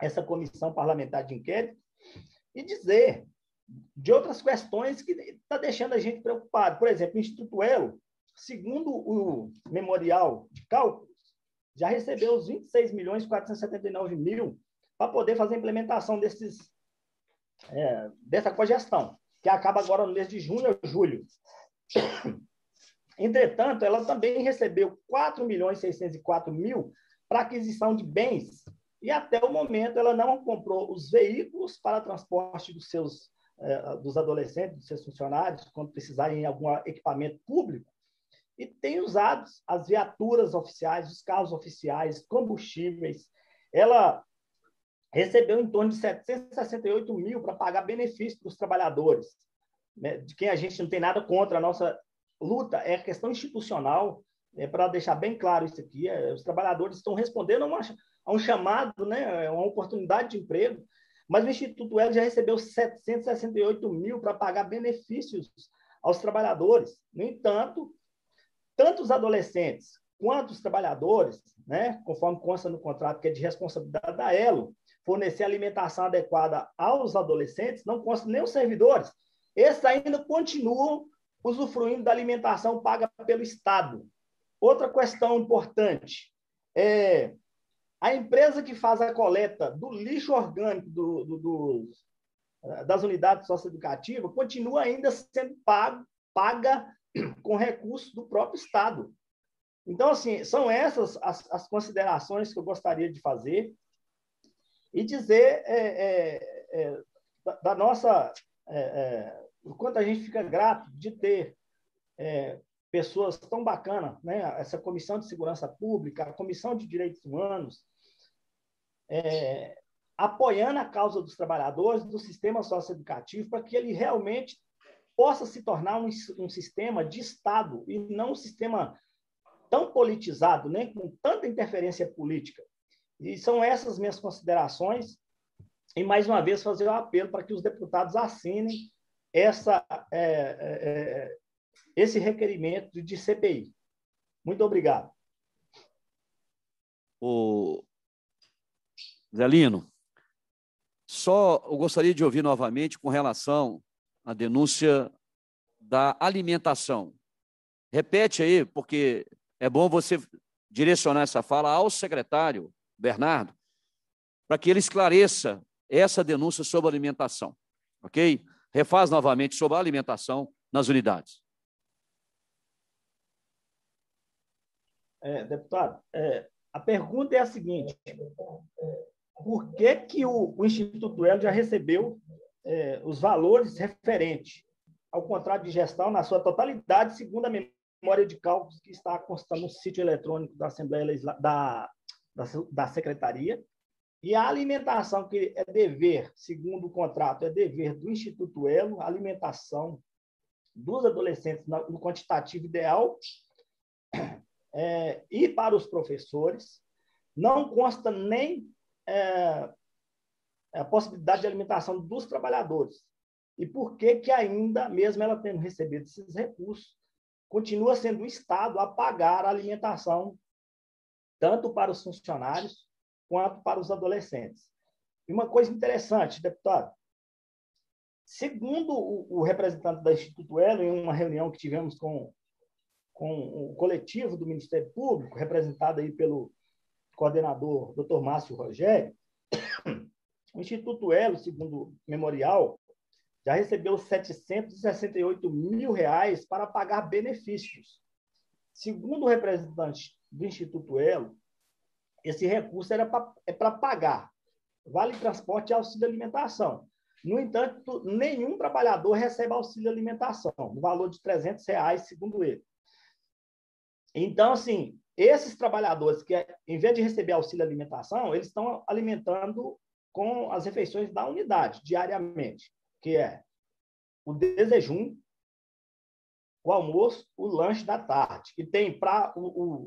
essa comissão parlamentar de inquérito e dizer de outras questões que está deixando a gente preocupado. Por exemplo, o Instituto Elo, segundo o memorial de cálculo, já recebeu os 26 milhões 479 mil para poder fazer a implementação desses, é, dessa cogestão, que acaba agora no mês de junho ou julho. *coughs* Entretanto, ela também recebeu 4 milhões 604 mil para aquisição de bens e até o momento ela não comprou os veículos para transporte dos seus é, dos adolescentes, dos seus funcionários, quando precisarem de algum equipamento público, e tem usado as viaturas oficiais, os carros oficiais, combustíveis. Ela recebeu em torno de 768 mil para pagar benefícios para os trabalhadores, né? de quem a gente não tem nada contra. A nossa luta é questão institucional, é para deixar bem claro isso aqui. É, os trabalhadores estão respondendo a, uma, a um chamado, né? a é uma oportunidade de emprego, mas o Instituto Elo já recebeu 768 mil para pagar benefícios aos trabalhadores. No entanto, tanto os adolescentes quanto os trabalhadores, né, conforme consta no contrato que é de responsabilidade da ELO, fornecer alimentação adequada aos adolescentes, não consta nem os servidores. Esses ainda continuam usufruindo da alimentação paga pelo Estado. Outra questão importante é a empresa que faz a coleta do lixo orgânico do, do, do das unidades socioeducativas continua ainda sendo pago, paga com recursos do próprio Estado. Então, assim, são essas as, as considerações que eu gostaria de fazer e dizer é, é, é, da, da, nossa. É, é, o quanto a gente fica grato de ter é, pessoas tão bacanas, né? essa Comissão de Segurança Pública, a Comissão de Direitos Humanos, apoiando a causa dos trabalhadores, do sistema socioeducativo, para que ele realmente possa se tornar um, um sistema de Estado e não um sistema tão politizado, nem com tanta interferência política. E são essas minhas considerações. E, mais uma vez, fazer o um apelo para que os deputados assinem essa, é, é, é esse requerimento de CPI. Muito obrigado. O Zelino, só eu gostaria de ouvir novamente com relação a denúncia da alimentação. Repete aí, porque é bom você direcionar essa fala ao secretário Bernardo, para que ele esclareça essa denúncia sobre alimentação, ok? Refaz novamente sobre a alimentação nas unidades. É, deputado, é, a pergunta é a seguinte: por que, que o, o Instituto Duelo já recebeu é, os valores referentes ao contrato de gestão na sua totalidade, segundo a memória de cálculos que está constando no sítio eletrônico da Assembleia da, da, da Secretaria, e a alimentação, que é dever, segundo o contrato, é dever do Instituto Elo, alimentação dos adolescentes no quantitativo ideal é, e para os professores. Não consta nem é, é a possibilidade de alimentação dos trabalhadores. E por que, que ainda, mesmo ela tendo recebido esses recursos, continua sendo o Estado a pagar a alimentação tanto para os funcionários quanto para os adolescentes. E uma coisa interessante, deputado, segundo o, o representante da Instituto Elo, em uma reunião que tivemos com, com o coletivo do Ministério Público, representado aí pelo coordenador Dr. Márcio Rogério, o Instituto Elo, segundo o memorial, já recebeu 768 mil reais para pagar benefícios. Segundo o representante do Instituto Elo, esse recurso era pra, é para pagar vale transporte e auxílio alimentação. No entanto, nenhum trabalhador recebe auxílio alimentação, no valor de 300 reais, segundo ele. Então, assim, esses trabalhadores que, em vez de receber auxílio alimentação, eles estão alimentando com as refeições da unidade diariamente, que é o desejum, o almoço, o lanche da tarde, e tem para o,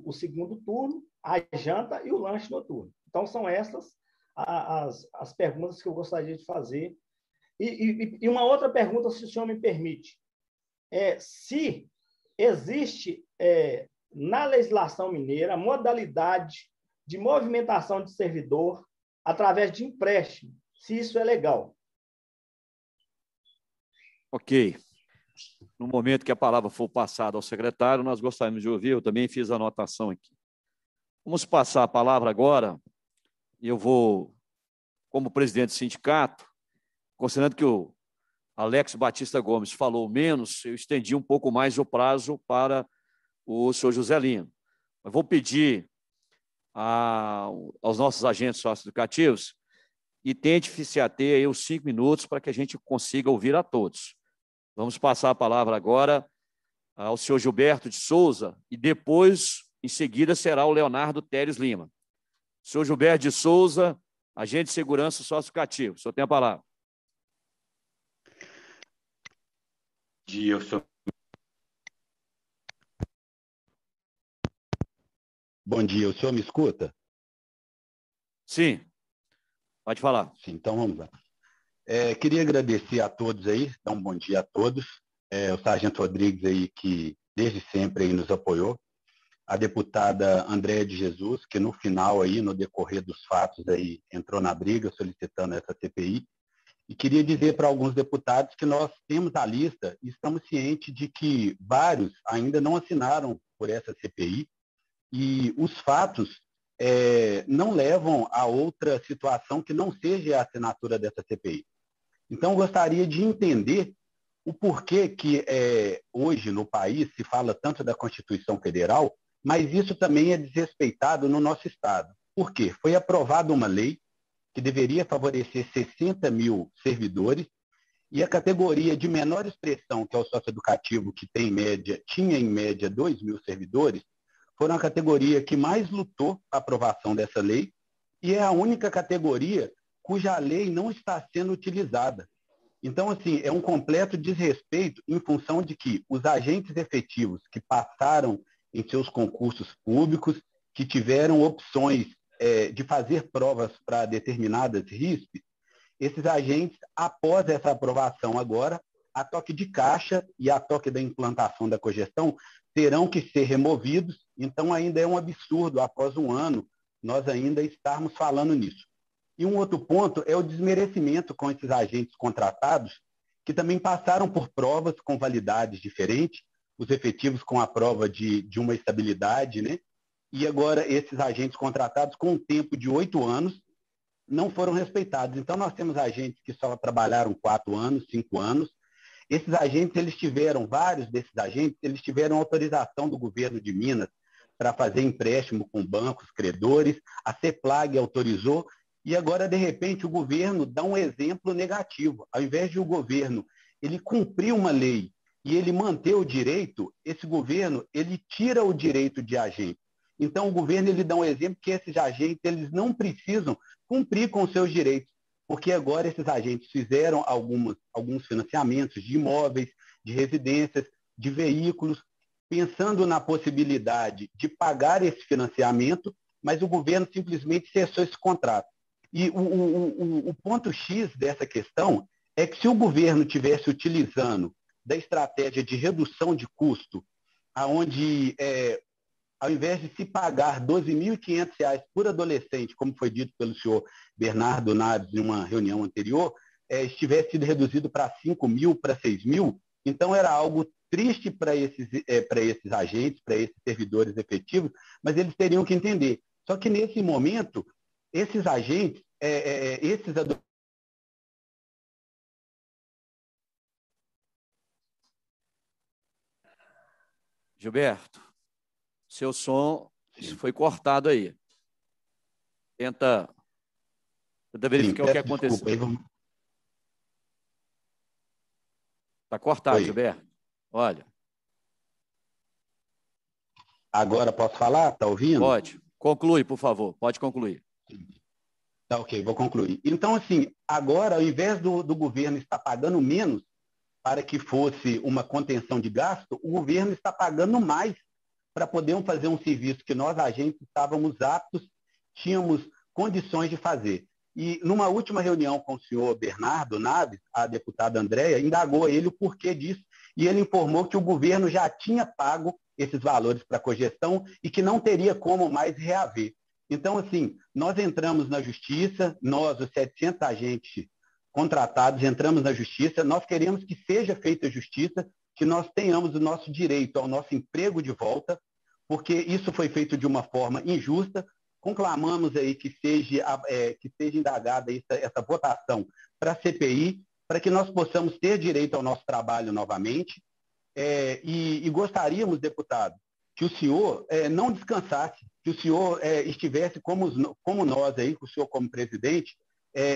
o, o, segundo turno, a janta e o lanche noturno. Então, são essas as, as perguntas que eu gostaria de fazer. E, e, e uma outra pergunta, se o senhor me permite. É, se existe é, na legislação mineira modalidade de movimentação de servidor através de empréstimo, se isso é legal. Ok. No momento que a palavra for passada ao secretário, nós gostaríamos de ouvir, eu também fiz a anotação aqui. Vamos passar a palavra agora, e eu vou, como presidente do sindicato, considerando que o Alex Batista Gomes falou menos, eu estendi um pouco mais o prazo para o senhor José Lino. Mas vou pedir a, aos nossos agentes socioeducativos e tente se ater aí os cinco minutos para que a gente consiga ouvir a todos. Vamos passar a palavra agora ah, ao senhor Gilberto de Souza e depois, em seguida, será o Leonardo Teres Lima. Senhor Gilberto de Souza, agente de segurança socioeducativo. O senhor tem a palavra. Bom dia, senhor Bom dia, o senhor me escuta? Sim, pode falar. Sim, então vamos lá. É, queria agradecer a todos aí, dar um bom dia a todos. É, o Sargento Rodrigues aí, que desde sempre aí nos apoiou. A deputada Andréa de Jesus, que no final aí, no decorrer dos fatos aí, entrou na briga solicitando essa CPI. E queria dizer para alguns deputados que nós temos a lista e estamos cientes de que vários ainda não assinaram por essa CPI e os fatos é, não levam a outra situação que não seja a assinatura dessa CPI. Então, gostaria de entender o porquê que é, hoje no país se fala tanto da Constituição Federal, mas isso também é desrespeitado no nosso Estado. Por quê? Foi aprovada uma lei que deveria favorecer 60 mil servidores e a categoria de menor expressão, que é o Sócio Educativo que tem em média, tinha em média 2 mil servidores, foram a categoria que mais lutou a aprovação dessa lei e é a única categoria cuja lei não está sendo utilizada. Então, assim, é um completo desrespeito em função de que os agentes efetivos que passaram em seus concursos públicos, que tiveram opções é, de fazer provas para determinadas RISP, esses agentes, após essa aprovação agora, a toque de caixa e a toque da implantação da cogestão, terão que ser removidos. Então, ainda é um absurdo, após um ano, nós ainda estarmos falando nisso. E um outro ponto é o desmerecimento com esses agentes contratados, que também passaram por provas com validades diferentes, os efetivos com a prova de, de uma estabilidade, né? E agora esses agentes contratados com um tempo de oito anos não foram respeitados. Então nós temos agentes que só trabalharam quatro anos, cinco anos, esses agentes, eles tiveram, vários desses agentes, eles tiveram autorização do governo de Minas para fazer empréstimo com bancos, credores, a CEPLAG autorizou, e agora, de repente, o governo dá um exemplo negativo. Ao invés de o governo ele cumprir uma lei e ele manter o direito, esse governo ele tira o direito de agente. Então, o governo ele dá um exemplo que esses agentes eles não precisam cumprir com seus direitos porque agora esses agentes fizeram algumas, alguns financiamentos de imóveis, de residências, de veículos, pensando na possibilidade de pagar esse financiamento, mas o governo simplesmente cessou esse contrato. E o, o, o, o ponto X dessa questão é que se o governo tivesse utilizando da estratégia de redução de custo, aonde é, ao invés de se pagar R$ 12.500 por adolescente, como foi dito pelo senhor Bernardo Naves em uma reunião anterior, é, estivesse sido reduzido para R$ mil, para R$ mil, então era algo triste para esses, é, para esses agentes, para esses servidores efetivos, mas eles teriam que entender. Só que nesse momento, esses agentes, é, é, esses adolescentes, Gilberto. Seu som foi cortado aí. Tenta, tenta verificar Sim, o que aconteceu. Está cortado, Gilberto. Olha. Agora posso falar? Está ouvindo? Pode. Conclui, por favor. Pode concluir. Tá ok, vou concluir. Então, assim, agora, ao invés do, do governo estar pagando menos para que fosse uma contenção de gasto, o governo está pagando mais para podermos fazer um serviço que nós, agentes, estávamos aptos, tínhamos condições de fazer. E numa última reunião com o senhor Bernardo Naves, a deputada Andréia, indagou ele o porquê disso e ele informou que o governo já tinha pago esses valores para a cogestão e que não teria como mais reaver. Então, assim, nós entramos na justiça, nós, os 700 agentes contratados, entramos na justiça, nós queremos que seja feita justiça que nós tenhamos o nosso direito ao nosso emprego de volta, porque isso foi feito de uma forma injusta. Conclamamos aí que seja, é, que seja indagada essa, essa votação para a CPI, para que nós possamos ter direito ao nosso trabalho novamente. É, e, e, gostaríamos, deputado, que o senhor é, não descansasse, que o senhor é, estivesse como, como nós aí, com o senhor como presidente, é,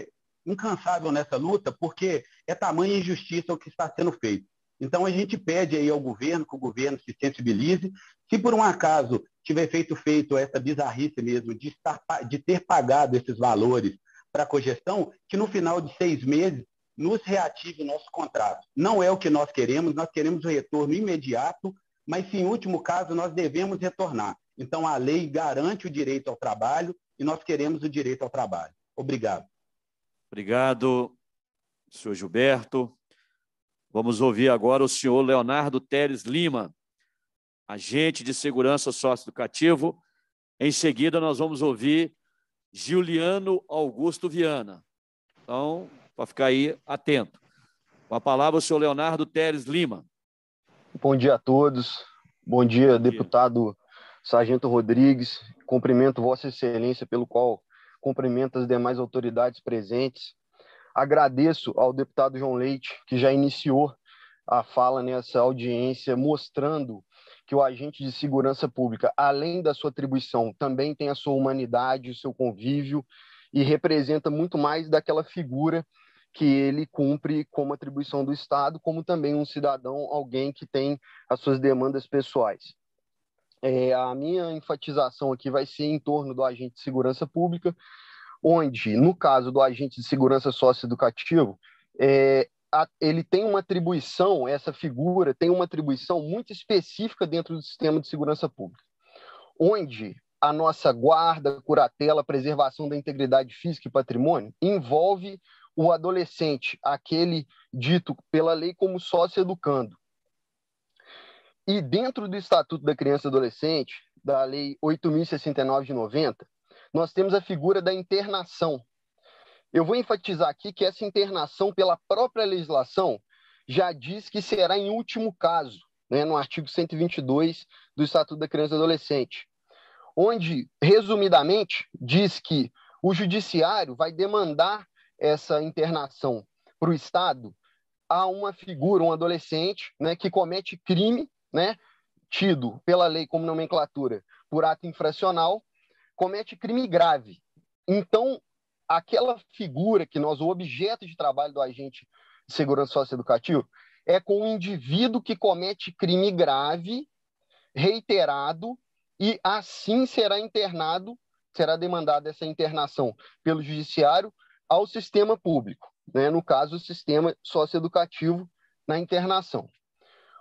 é, incansável nessa luta, porque é tamanha injustiça o que está sendo feito. Então, a gente pede aí ao governo, que o governo se sensibilize. Se por um acaso tiver feito feito essa bizarrice mesmo de, estar, de ter pagado esses valores para a cogestão, que no final de seis meses nos reative o nosso contrato. Não é o que nós queremos, nós queremos o retorno imediato, mas se em último caso nós devemos retornar. Então, a lei garante o direito ao trabalho e nós queremos o direito ao trabalho. Obrigado. Obrigado, senhor Gilberto. Vamos ouvir agora o senhor Leonardo Teres Lima, agente de segurança sócio educativo. Em seguida, nós vamos ouvir Giuliano Augusto Viana. Então, para ficar aí atento. Com a palavra, o senhor Leonardo Teres Lima. Bom dia a todos. Bom dia, Bom dia. deputado Sargento Rodrigues. Cumprimento Vossa Excelência, pelo qual cumprimento as demais autoridades presentes Agradeço ao deputado João Leite, que já iniciou a fala nessa audiência, mostrando que o agente de segurança pública, além da sua atribuição, também tem a sua humanidade, o seu convívio e representa muito mais daquela figura que ele cumpre como atribuição do Estado, como também um cidadão, alguém que tem as suas demandas pessoais. É, a minha enfatização aqui vai ser em torno do agente de segurança pública onde, no caso do agente de segurança socioeducativo, é, a, ele tem uma atribuição, essa figura tem uma atribuição muito específica dentro do sistema de segurança pública, onde a nossa guarda, curatela, preservação da integridade física e patrimônio envolve o adolescente, aquele dito pela lei como sócio educando. E dentro do Estatuto da Criança e Adolescente, da Lei 8.069 de 90, nós temos a figura da internação. Eu vou enfatizar aqui que essa internação, pela própria legislação, já diz que será em último caso, né, no artigo 122 do Estatuto da Criança e Adolescente, onde, resumidamente, diz que o judiciário vai demandar essa internação para o Estado a uma figura, um adolescente, né, que comete crime, né, tido pela lei como nomenclatura por ato infracional, comete crime grave. Então, aquela figura que nós, o objeto de trabalho do agente de segurança socioeducativa, é com o um indivíduo que comete crime grave, reiterado, e assim será internado, será demandada essa internação pelo judiciário ao sistema público, né? no caso, o sistema socioeducativo na internação.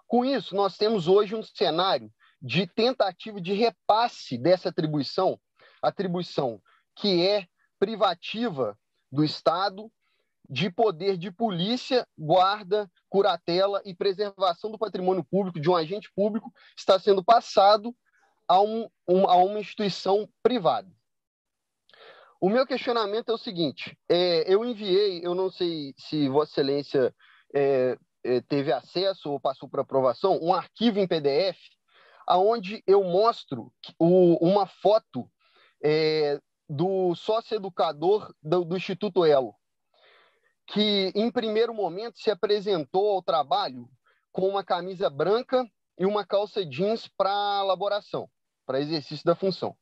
Com isso, nós temos hoje um cenário de tentativa de repasse dessa atribuição atribuição que é privativa do Estado de poder de polícia, guarda, curatela e preservação do patrimônio público de um agente público está sendo passado a, um, um, a uma instituição privada. O meu questionamento é o seguinte: é, eu enviei, eu não sei se Vossa Excelência é, é, teve acesso ou passou para aprovação, um arquivo em PDF, aonde eu mostro o, uma foto é, do sócio-educador do, do Instituto Elo, que em primeiro momento se apresentou ao trabalho com uma camisa branca e uma calça jeans para elaboração, para exercício da função.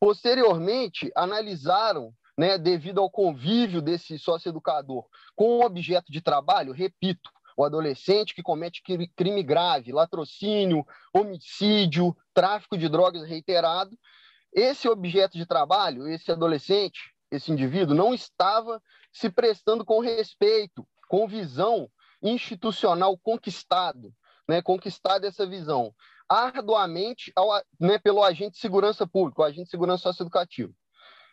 Posteriormente, analisaram, né, devido ao convívio desse sócio-educador com o objeto de trabalho, repito, o adolescente que comete crime grave, latrocínio, homicídio, tráfico de drogas reiterado, esse objeto de trabalho, esse adolescente, esse indivíduo, não estava se prestando com respeito, com visão institucional conquistado, né, conquistada essa visão arduamente ao, né, pelo agente de segurança pública, o agente de segurança socioeducativo.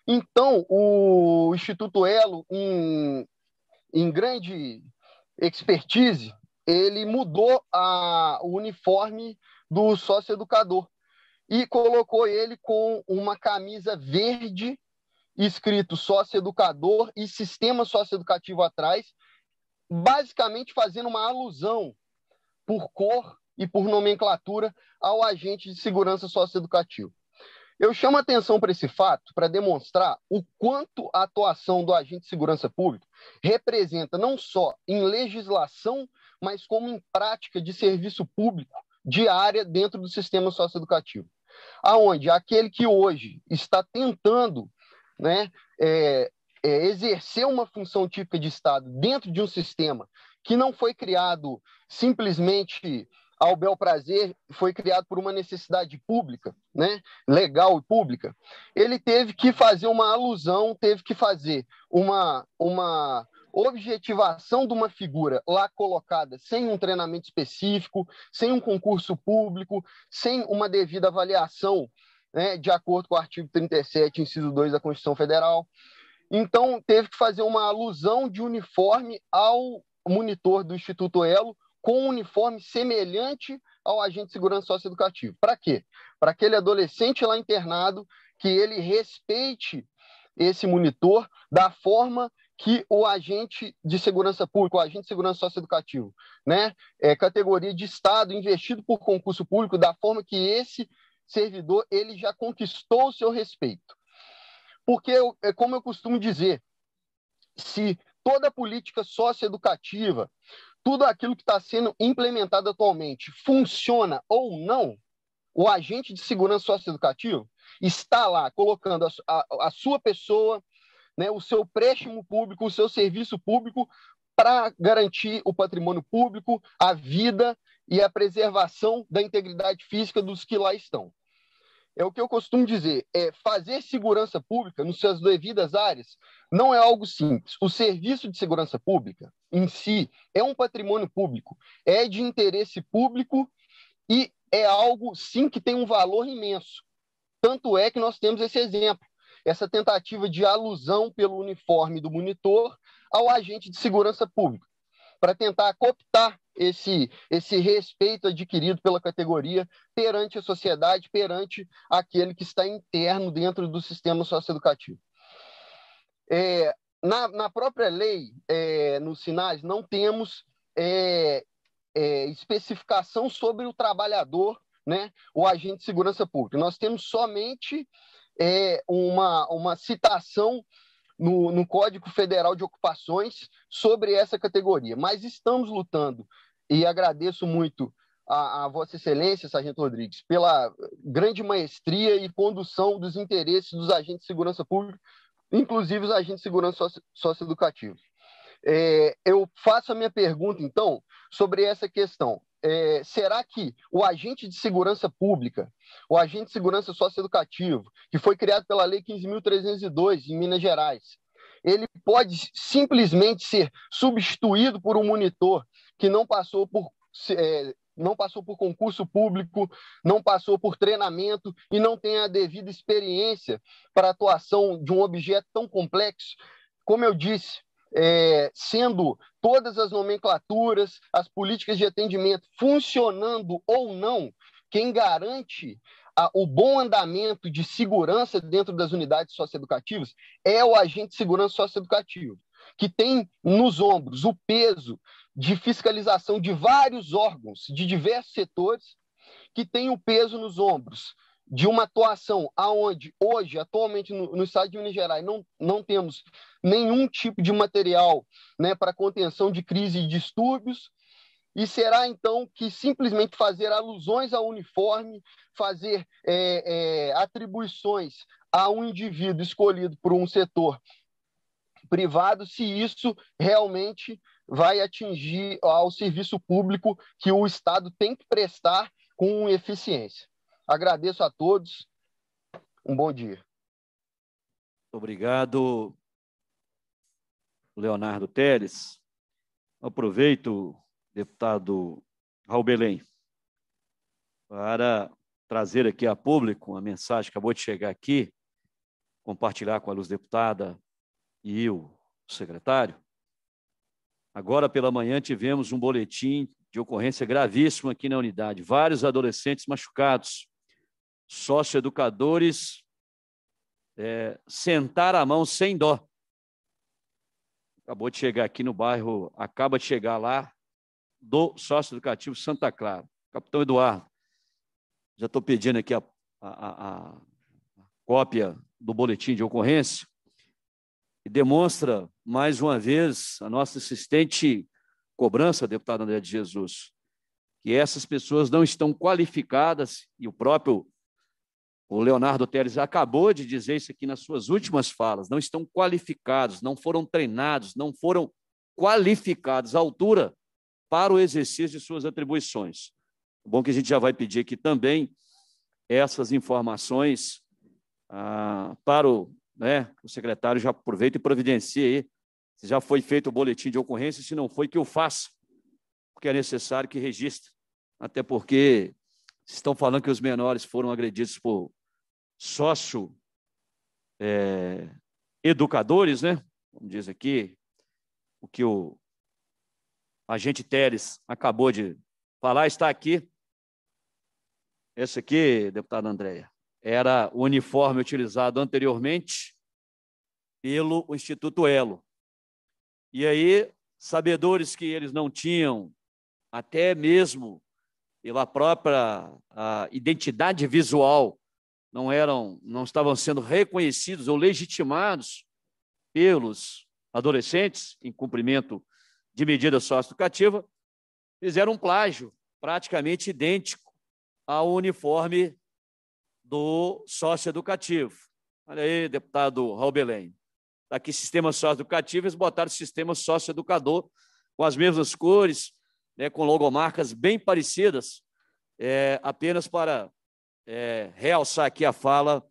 Então, o Instituto Elo, em, em grande expertise, ele mudou a, o uniforme do sócio-educador e colocou ele com uma camisa verde escrito sócio-educador e sistema sócio-educativo atrás, basicamente fazendo uma alusão por cor e por nomenclatura ao agente de segurança sócio-educativo. Eu chamo a atenção para esse fato para demonstrar o quanto a atuação do agente de segurança pública representa não só em legislação, mas como em prática de serviço público diária dentro do sistema socioeducativo. Aonde aquele que hoje está tentando né, é, é, exercer uma função típica de Estado dentro de um sistema que não foi criado simplesmente ao bel prazer, foi criado por uma necessidade pública, né, legal e pública, ele teve que fazer uma alusão, teve que fazer uma, uma objetivação de uma figura lá colocada sem um treinamento específico, sem um concurso público, sem uma devida avaliação, né, de acordo com o artigo 37, inciso 2 da Constituição Federal. Então, teve que fazer uma alusão de uniforme ao monitor do Instituto Elo com um uniforme semelhante ao agente de segurança socioeducativo. Para quê? Para aquele adolescente lá internado que ele respeite esse monitor da forma que o agente de segurança pública, o agente de segurança socioeducativo, né, é, categoria de Estado investido por concurso público, da forma que esse servidor ele já conquistou o seu respeito. Porque, é como eu costumo dizer, se toda a política socioeducativa, tudo aquilo que está sendo implementado atualmente funciona ou não, o agente de segurança socioeducativo está lá colocando a, a, a sua pessoa, né, o seu préstimo público, o seu serviço público para garantir o patrimônio público, a vida e a preservação da integridade física dos que lá estão. É o que eu costumo dizer, é fazer segurança pública nas suas devidas áreas não é algo simples. O serviço de segurança pública em si é um patrimônio público, é de interesse público e é algo sim que tem um valor imenso. Tanto é que nós temos esse exemplo essa tentativa de alusão pelo uniforme do monitor ao agente de segurança pública, para tentar cooptar esse, esse respeito adquirido pela categoria perante a sociedade, perante aquele que está interno dentro do sistema socioeducativo. É, na, na, própria lei, é, nos sinais, não temos é, é especificação sobre o trabalhador, né, o agente de segurança pública. Nós temos somente é, uma, uma citação no, no Código Federal de Ocupações sobre essa categoria. Mas estamos lutando e agradeço muito a, a, Vossa Excelência, Sargento Rodrigues, pela grande maestria e condução dos interesses dos agentes de segurança pública, inclusive os agentes de segurança socioeducativa. É, eu faço a minha pergunta, então, sobre essa questão é, será que o agente de segurança pública, o agente de segurança socioeducativo, que foi criado pela Lei 15.302 em Minas Gerais, ele pode simplesmente ser substituído por um monitor que não passou por é, não passou por concurso público, não passou por treinamento e não tem a devida experiência para a atuação de um objeto tão complexo. Como eu disse, é, sendo todas as nomenclaturas, as políticas de atendimento funcionando ou não, quem garante a, o bom andamento de segurança dentro das unidades socioeducativas é o agente de segurança socioeducativo, que tem nos ombros o peso de fiscalização de vários órgãos, de diversos setores, que tem o peso nos ombros de uma atuação aonde hoje, atualmente no, no estado de Minas Gerais, não, não temos nenhum tipo de material né, para contenção de crise e distúrbios, e será então que simplesmente fazer alusões ao uniforme, fazer é, é, atribuições a um indivíduo escolhido por um setor privado, se isso realmente vai atingir ao serviço público que o Estado tem que prestar com eficiência. Agradeço a todos. Um bom dia. Obrigado, Leonardo Teles. Aproveito, deputado Raul Belém, para trazer aqui a público uma mensagem que acabou de chegar aqui, compartilhar com a luz deputada e o secretário. Agora pela manhã tivemos um boletim de ocorrência gravíssima aqui na unidade, vários adolescentes machucados sócio é, sentar a mão sem dó. Acabou de chegar aqui no bairro, acaba de chegar lá, do sócio-educativo Santa Clara. Capitão Eduardo, já estou pedindo aqui a, a, a, cópia do boletim de ocorrência e demonstra mais uma vez a nossa insistente cobrança, deputado André de Jesus, que essas pessoas não estão qualificadas e o próprio o Leonardo Teles acabou de dizer isso aqui nas suas últimas falas. Não estão qualificados, não foram treinados, não foram qualificados à altura para o exercício de suas atribuições. Bom é que a gente já vai pedir aqui também essas informações ah, para o, né, o secretário, já aproveita e providencie. aí se já foi feito o boletim de ocorrência, se não foi, que o faça, porque é necessário que registre, até porque estão falando que os menores foram agredidos por sócio é, educadores, né? Como diz aqui, o que o agente Teres acabou de falar está aqui. Esse aqui, deputada Andréia, era o uniforme utilizado anteriormente pelo Instituto Elo. E aí, sabedores que eles não tinham, até mesmo pela própria identidade visual não eram, não estavam sendo reconhecidos ou legitimados pelos adolescentes em cumprimento de medida socioeducativa, fizeram um plágio praticamente idêntico ao uniforme do socioeducativo. Olha aí, deputado Raul Belém. Tá aqui sistema socioeducativo, eles botaram sistema socioeducador com as mesmas cores, né, com logomarcas bem parecidas, é, apenas para é, realçar aqui a fala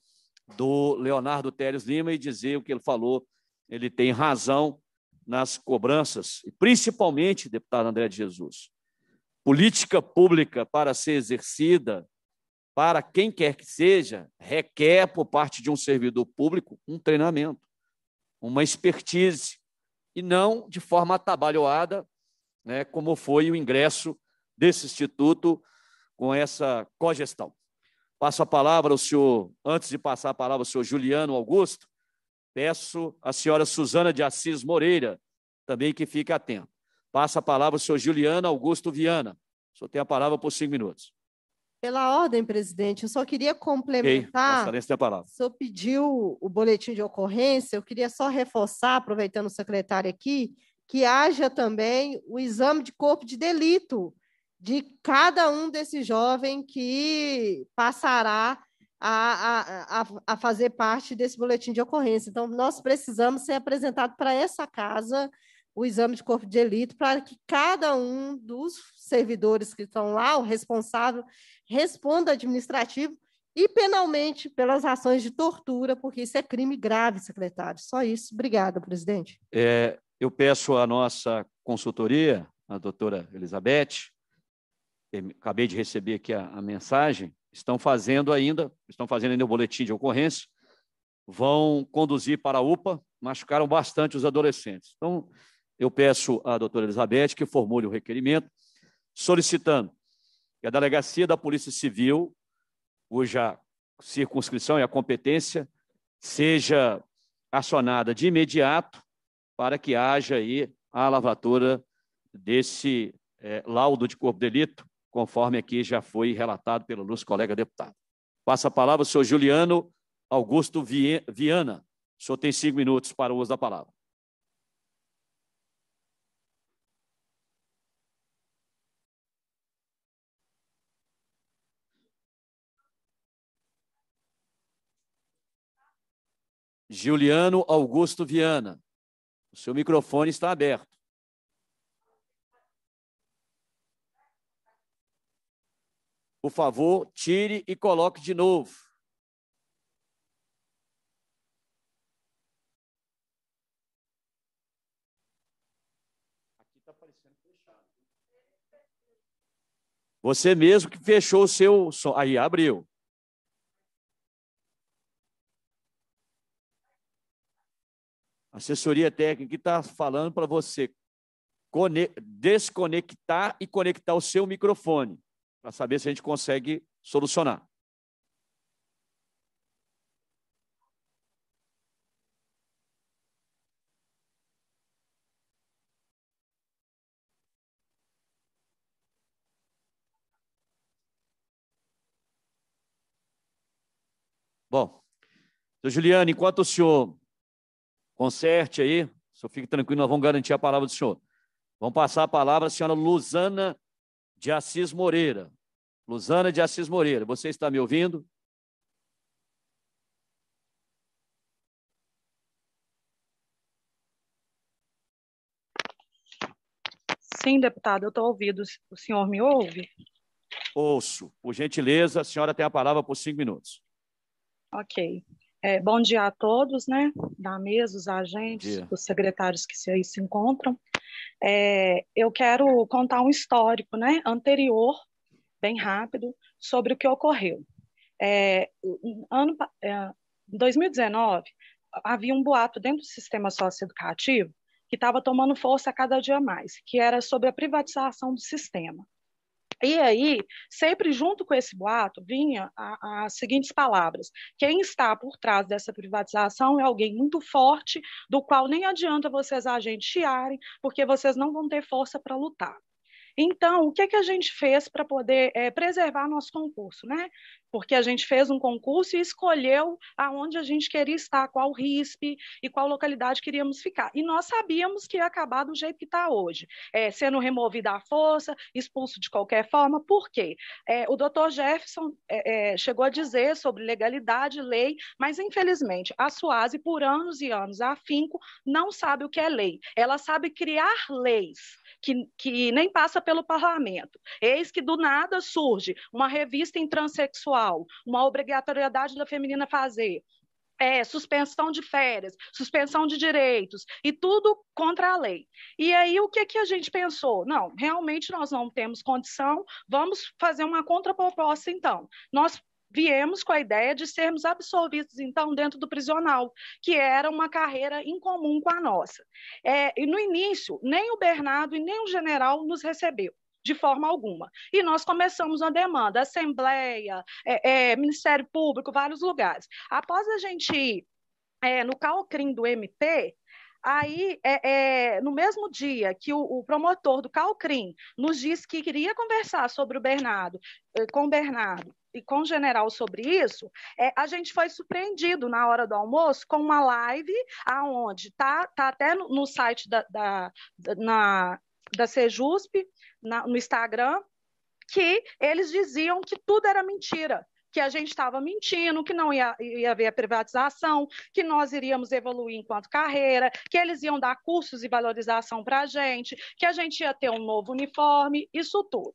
do Leonardo Teles Lima e dizer o que ele falou. Ele tem razão nas cobranças, e principalmente, deputado André de Jesus. Política pública para ser exercida para quem quer que seja, requer por parte de um servidor público um treinamento, uma expertise, e não de forma atabalhoada, né, como foi o ingresso desse instituto com essa cogestão. Passo a palavra ao senhor, antes de passar a palavra ao senhor Juliano Augusto, peço à senhora Suzana de Assis Moreira também que fique atenta. Passa a palavra ao senhor Juliano Augusto Viana. O senhor tem a palavra por cinco minutos. Pela ordem, presidente, eu só queria complementar. Okay. Tem a palavra. O senhor pediu o boletim de ocorrência, eu queria só reforçar, aproveitando o secretário aqui, que haja também o exame de corpo de delito de cada um desse jovem que passará a, a, a, fazer parte desse boletim de ocorrência. Então, nós precisamos ser apresentado para essa casa o exame de corpo de delito, para que cada um dos servidores que estão lá, o responsável, responda administrativo e penalmente pelas ações de tortura, porque isso é crime grave, secretário. Só isso. Obrigada, presidente. É, eu peço à nossa consultoria, a doutora Elizabeth, acabei de receber aqui a, a, mensagem, estão fazendo ainda, estão fazendo ainda o boletim de ocorrência, vão conduzir para a UPA, machucaram bastante os adolescentes. Então, eu peço à doutora Elizabeth que formule o requerimento, solicitando que a Delegacia da Polícia Civil, cuja circunscrição e a competência, seja acionada de imediato para que haja aí a lavatura desse é, laudo de corpo de delito conforme aqui já foi relatado pelo nosso colega deputado. Passa a palavra ao senhor Juliano Augusto Viana. O senhor tem cinco minutos para o uso da palavra. Juliano Augusto Viana, o seu microfone está aberto. Por favor, tire e coloque de novo. Tá você mesmo que fechou o seu som. Aí, abriu. A assessoria técnica está falando para você desconectar e conectar o seu microfone para saber se a gente consegue solucionar. Bom, então, Juliano, enquanto o senhor conserte aí, o senhor fique tranquilo, nós vamos garantir a palavra do senhor. Vamos passar a palavra à senhora Luzana de Assis Moreira. Luzana de Assis Moreira, você está me ouvindo? Sim, deputado, eu estou ouvindo. O senhor me ouve? Ouço. Por gentileza, a senhora tem a palavra por cinco minutos. Ok. É, bom dia a todos, né? Da mesa, os agentes, os secretários que aí se encontram. É, eu quero contar um histórico, né? Anterior, bem rápido, sobre o que ocorreu. É, ano, é, 2019, havia um boato dentro do sistema socioeducativo que estava tomando força a cada dia mais, que era sobre a privatização do sistema. E aí, sempre junto com esse boato, vinha as seguintes palavras: quem está por trás dessa privatização é alguém muito forte, do qual nem adianta vocês agentearem, porque vocês não vão ter força para lutar. Então, o que, que a gente fez para poder é, preservar nosso concurso? Né? porque a gente fez um concurso e escolheu aonde a gente queria estar, qual RISP e qual localidade queríamos ficar. E nós sabíamos que ia acabar do jeito que está hoje, é, sendo removido à força, expulso de qualquer forma, por quê? É, o doutor Jefferson é, é, chegou a dizer sobre legalidade, lei, mas infelizmente a SUASE, por anos e anos afinco, não sabe o que é lei. Ela sabe criar leis, que, que nem passa pelo parlamento. Eis que do nada surge uma revista em transexual uma obrigatoriedade da feminina fazer. É, suspensão de férias, suspensão de direitos e tudo contra a lei. E aí o que, que a gente pensou? Não, realmente nós não temos condição, vamos fazer uma contraproposta então. Nós viemos com a ideia de sermos absolvidos, então, dentro do prisional, que era uma carreira incomum com a nossa. É, e no início, nem o Bernardo e nem o general nos recebeu de forma alguma. E nós começamos uma demanda, Assembleia, é, é, Ministério Público, vários lugares. Após a gente ir é, no Calcrim do MP, Aí, é, é, no mesmo dia que o, o, promotor do Calcrim nos disse que queria conversar sobre o Bernardo, eh, com o Bernardo e com o general sobre isso, é, a gente foi surpreendido na hora do almoço com uma live aonde tá, tá até no, no site da, da, da na, da Sejusp na, no Instagram, que eles diziam que tudo era mentira, que a gente estava mentindo, que não ia, ia haver a privatização, que nós iríamos evoluir enquanto carreira, que eles iam dar cursos e valorização para a gente, que a gente ia ter um novo uniforme, isso tudo.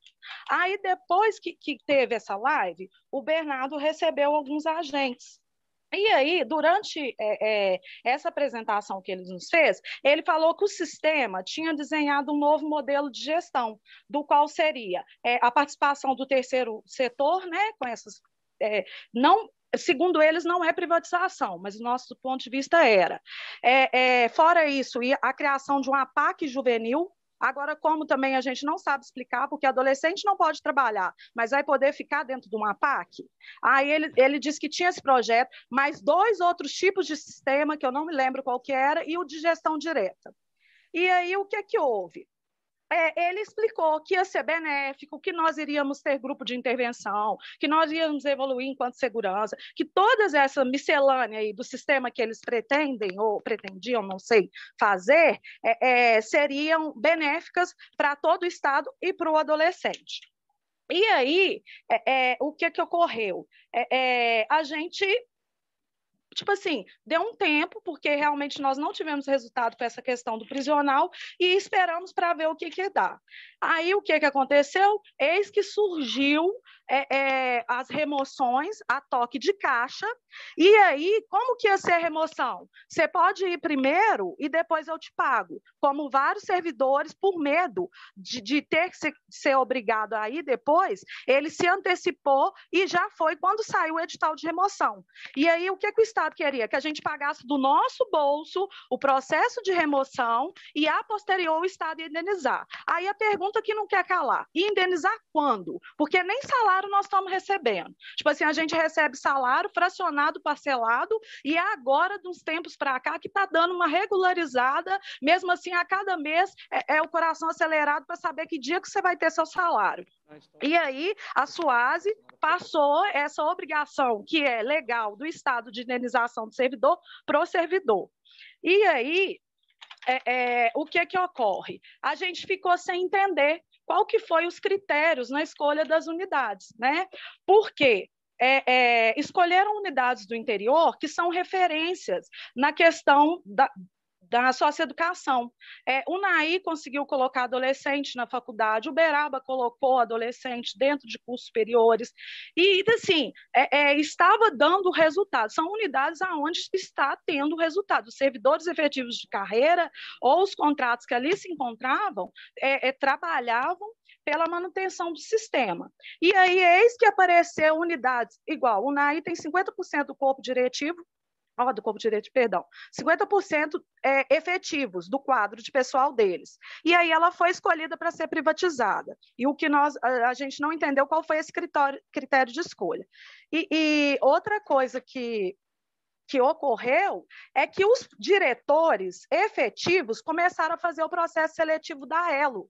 Aí, depois que, que teve essa live, o Bernardo recebeu alguns agentes e aí, durante é, é, essa apresentação que ele nos fez, ele falou que o sistema tinha desenhado um novo modelo de gestão, do qual seria é, a participação do terceiro setor, né, com essas. É, não segundo eles, não é privatização, mas o nosso ponto de vista era. É, é, fora isso, e a criação de um APAC juvenil, Agora, como também a gente não sabe explicar, porque adolescente não pode trabalhar, mas vai poder ficar dentro de uma PAC. Aí ele, ele disse que tinha esse projeto, mais dois outros tipos de sistema, que eu não me lembro qual que era, e o de gestão direta. E aí, o que é que houve? é, ele explicou que ia ser benéfico, que nós iríamos ter grupo de intervenção, que nós iríamos evoluir enquanto segurança, que todas essa miscelânea aí do sistema que eles pretendem ou pretendiam, não sei, fazer, é, é, seriam benéficas para todo o Estado e para o adolescente. E aí, é, é, o que, que ocorreu? É, é a gente tipo assim, deu um tempo, porque realmente nós não tivemos resultado para essa questão do prisional e esperamos para ver o que que dá. Aí o que que aconteceu? Eis que surgiu é, é, as remoções a toque de caixa. E aí, como que ia ser a remoção? Você pode ir primeiro e depois eu te pago. Como vários servidores, por medo de, de ter que ser, ser obrigado a ir depois, ele se antecipou e já foi quando saiu o edital de remoção. E aí, o que, que o Estado Estado queria? Que a gente pagasse do nosso bolso o processo de remoção e, a posterior, o Estado indenizar. Aí a pergunta que não quer calar: indenizar quando? Porque nem salário nós estamos recebendo. Tipo assim, a gente recebe salário fracionado, parcelado, e é agora, de uns tempos para cá, que está dando uma regularizada. Mesmo assim, a cada mês é, é o coração acelerado para saber que dia que você vai ter seu salário. E aí, a SUASE passou essa obrigação, que é legal, do Estado de indenização do servidor para o servidor. E aí, é, é, o que, é que ocorre? A gente ficou sem entender qual que foi os critérios na escolha das unidades, né? Por quê? É, é, escolheram unidades do interior que são referências na questão da, da socioeducação. É, o NAI conseguiu colocar adolescente na faculdade, Uberaba colocou adolescente dentro de cursos superiores, e assim, é, é, estava dando resultado. São unidades aonde está tendo resultado. Os servidores efetivos de carreira ou os contratos que ali se encontravam é, é trabalhavam pela manutenção do sistema. E aí, eis que apareceu unidades, igual, o NAI tem 50% do corpo diretivo, oh, do corpo de direito, perdão, 50% é, efetivos do quadro de pessoal deles. E aí ela foi escolhida para ser privatizada. E o que nós, a, a, gente não entendeu qual foi esse critério, critério de escolha. E, e outra coisa que que ocorreu é que os diretores efetivos começaram a fazer o processo seletivo da Elo.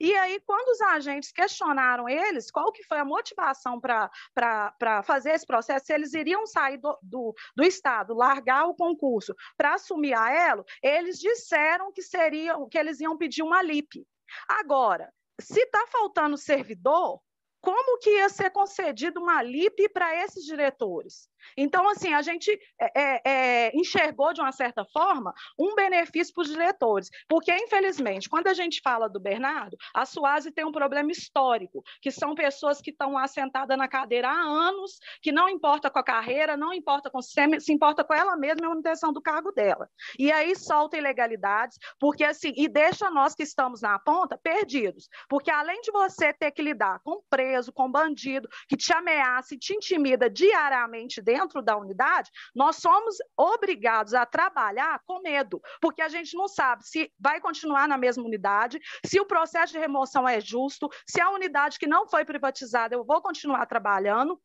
E aí, quando os agentes questionaram eles qual que foi a motivação para fazer esse processo, se eles iriam sair do, do, do Estado, largar o concurso para assumir a ELO, eles disseram que, seriam, que eles iam pedir uma LIP. Agora, se está faltando servidor, como que ia ser concedido uma LIP para esses diretores? Então, assim, a gente é, é, é, enxergou de uma certa forma um benefício para os diretores, porque, infelizmente, quando a gente fala do Bernardo, a Suaze tem um problema histórico, que são pessoas que estão assentadas na cadeira há anos, que não importa com a carreira, não importa com o sistema, se importa com ela mesma e é a manutenção do cargo dela. E aí solta ilegalidades, porque assim, e deixa nós que estamos na ponta perdidos, porque além de você ter que lidar com preso, com bandido, que te ameaça e te intimida diariamente dentro dentro da unidade, nós somos obrigados a trabalhar com medo, porque a gente não sabe se vai continuar na mesma unidade, se o processo de remoção é justo, se a unidade que não foi privatizada eu vou continuar trabalhando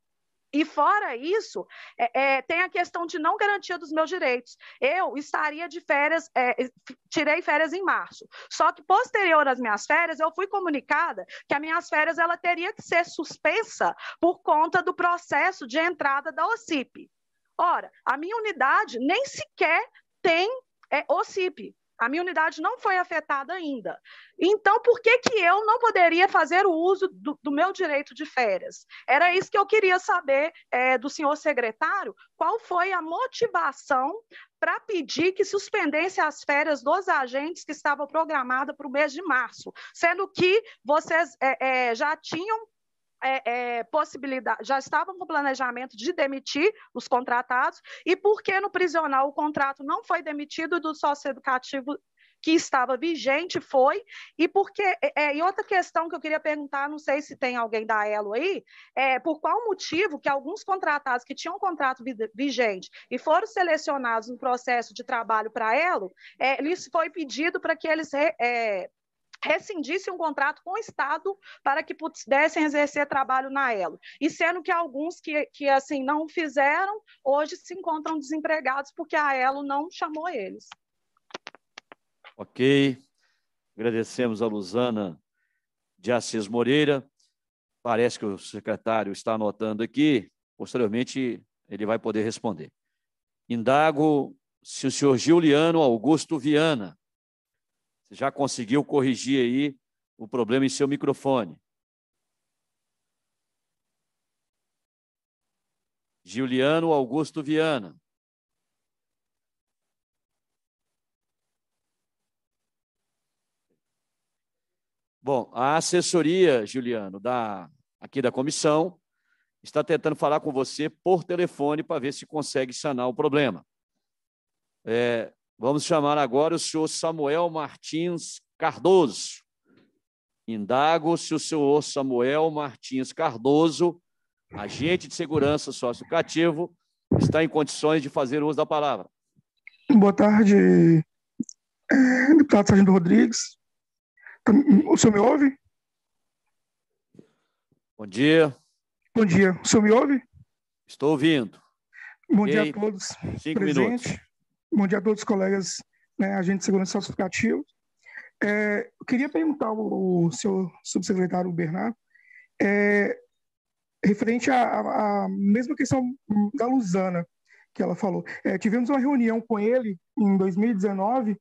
e fora isso, é, é, tem a questão de não garantia dos meus direitos. Eu estaria de férias, é, tirei férias em março. Só que posterior às minhas férias, eu fui comunicada que as minhas férias ela teria que ser suspensa por conta do processo de entrada da OCIP. Ora, a minha unidade nem sequer tem é, OCIP. A minha unidade não foi afetada ainda. Então, por que, que eu não poderia fazer o uso do, do meu direito de férias? Era isso que eu queria saber é, do senhor secretário: qual foi a motivação para pedir que suspendesse as férias dos agentes que estavam programadas para o mês de março, sendo que vocês é, é, já tinham é, é, possibilidade, já estavam com planejamento de demitir os contratados, e porque no prisional o contrato não foi demitido do sócio educativo que estava vigente foi, e porque é, é, e outra questão que eu queria perguntar, não sei se tem alguém da Elo aí, é por qual motivo que alguns contratados que tinham um contrato vigente e foram selecionados no processo de trabalho para Elo, é, lhes foi pedido para que eles é, rescindisse um contrato com o Estado para que pudessem exercer trabalho na Elo. E sendo que alguns que, que assim não fizeram, hoje se encontram desempregados porque a Elo não chamou eles. Ok. Agradecemos a Luzana de Assis Moreira. Parece que o secretário está anotando aqui. Posteriormente, ele vai poder responder. Indago se o senhor Giuliano Augusto Viana você já conseguiu corrigir aí o problema em seu microfone. Juliano Augusto Viana. Bom, a assessoria, Juliano, da, aqui da comissão, está tentando falar com você por telefone para ver se consegue sanar o problema. É, Vamos chamar agora o senhor Samuel Martins Cardoso. Indago se o senhor Samuel Martins Cardoso, agente de segurança sócio-cativo, está em condições de fazer uso da palavra. Boa tarde, é, deputado Sargento Rodrigues. O senhor me ouve? Bom dia. Bom dia. O senhor me ouve? Estou ouvindo. Bom okay. dia a todos. Cinco presente. minutos. Bom dia a todos, os colegas, né, agentes de segurança classificativa. É, eu queria perguntar ao, ao seu subsecretário Bernardo, é, referente à, mesma questão da Luzana, que ela falou. É, tivemos uma reunião com ele em 2019,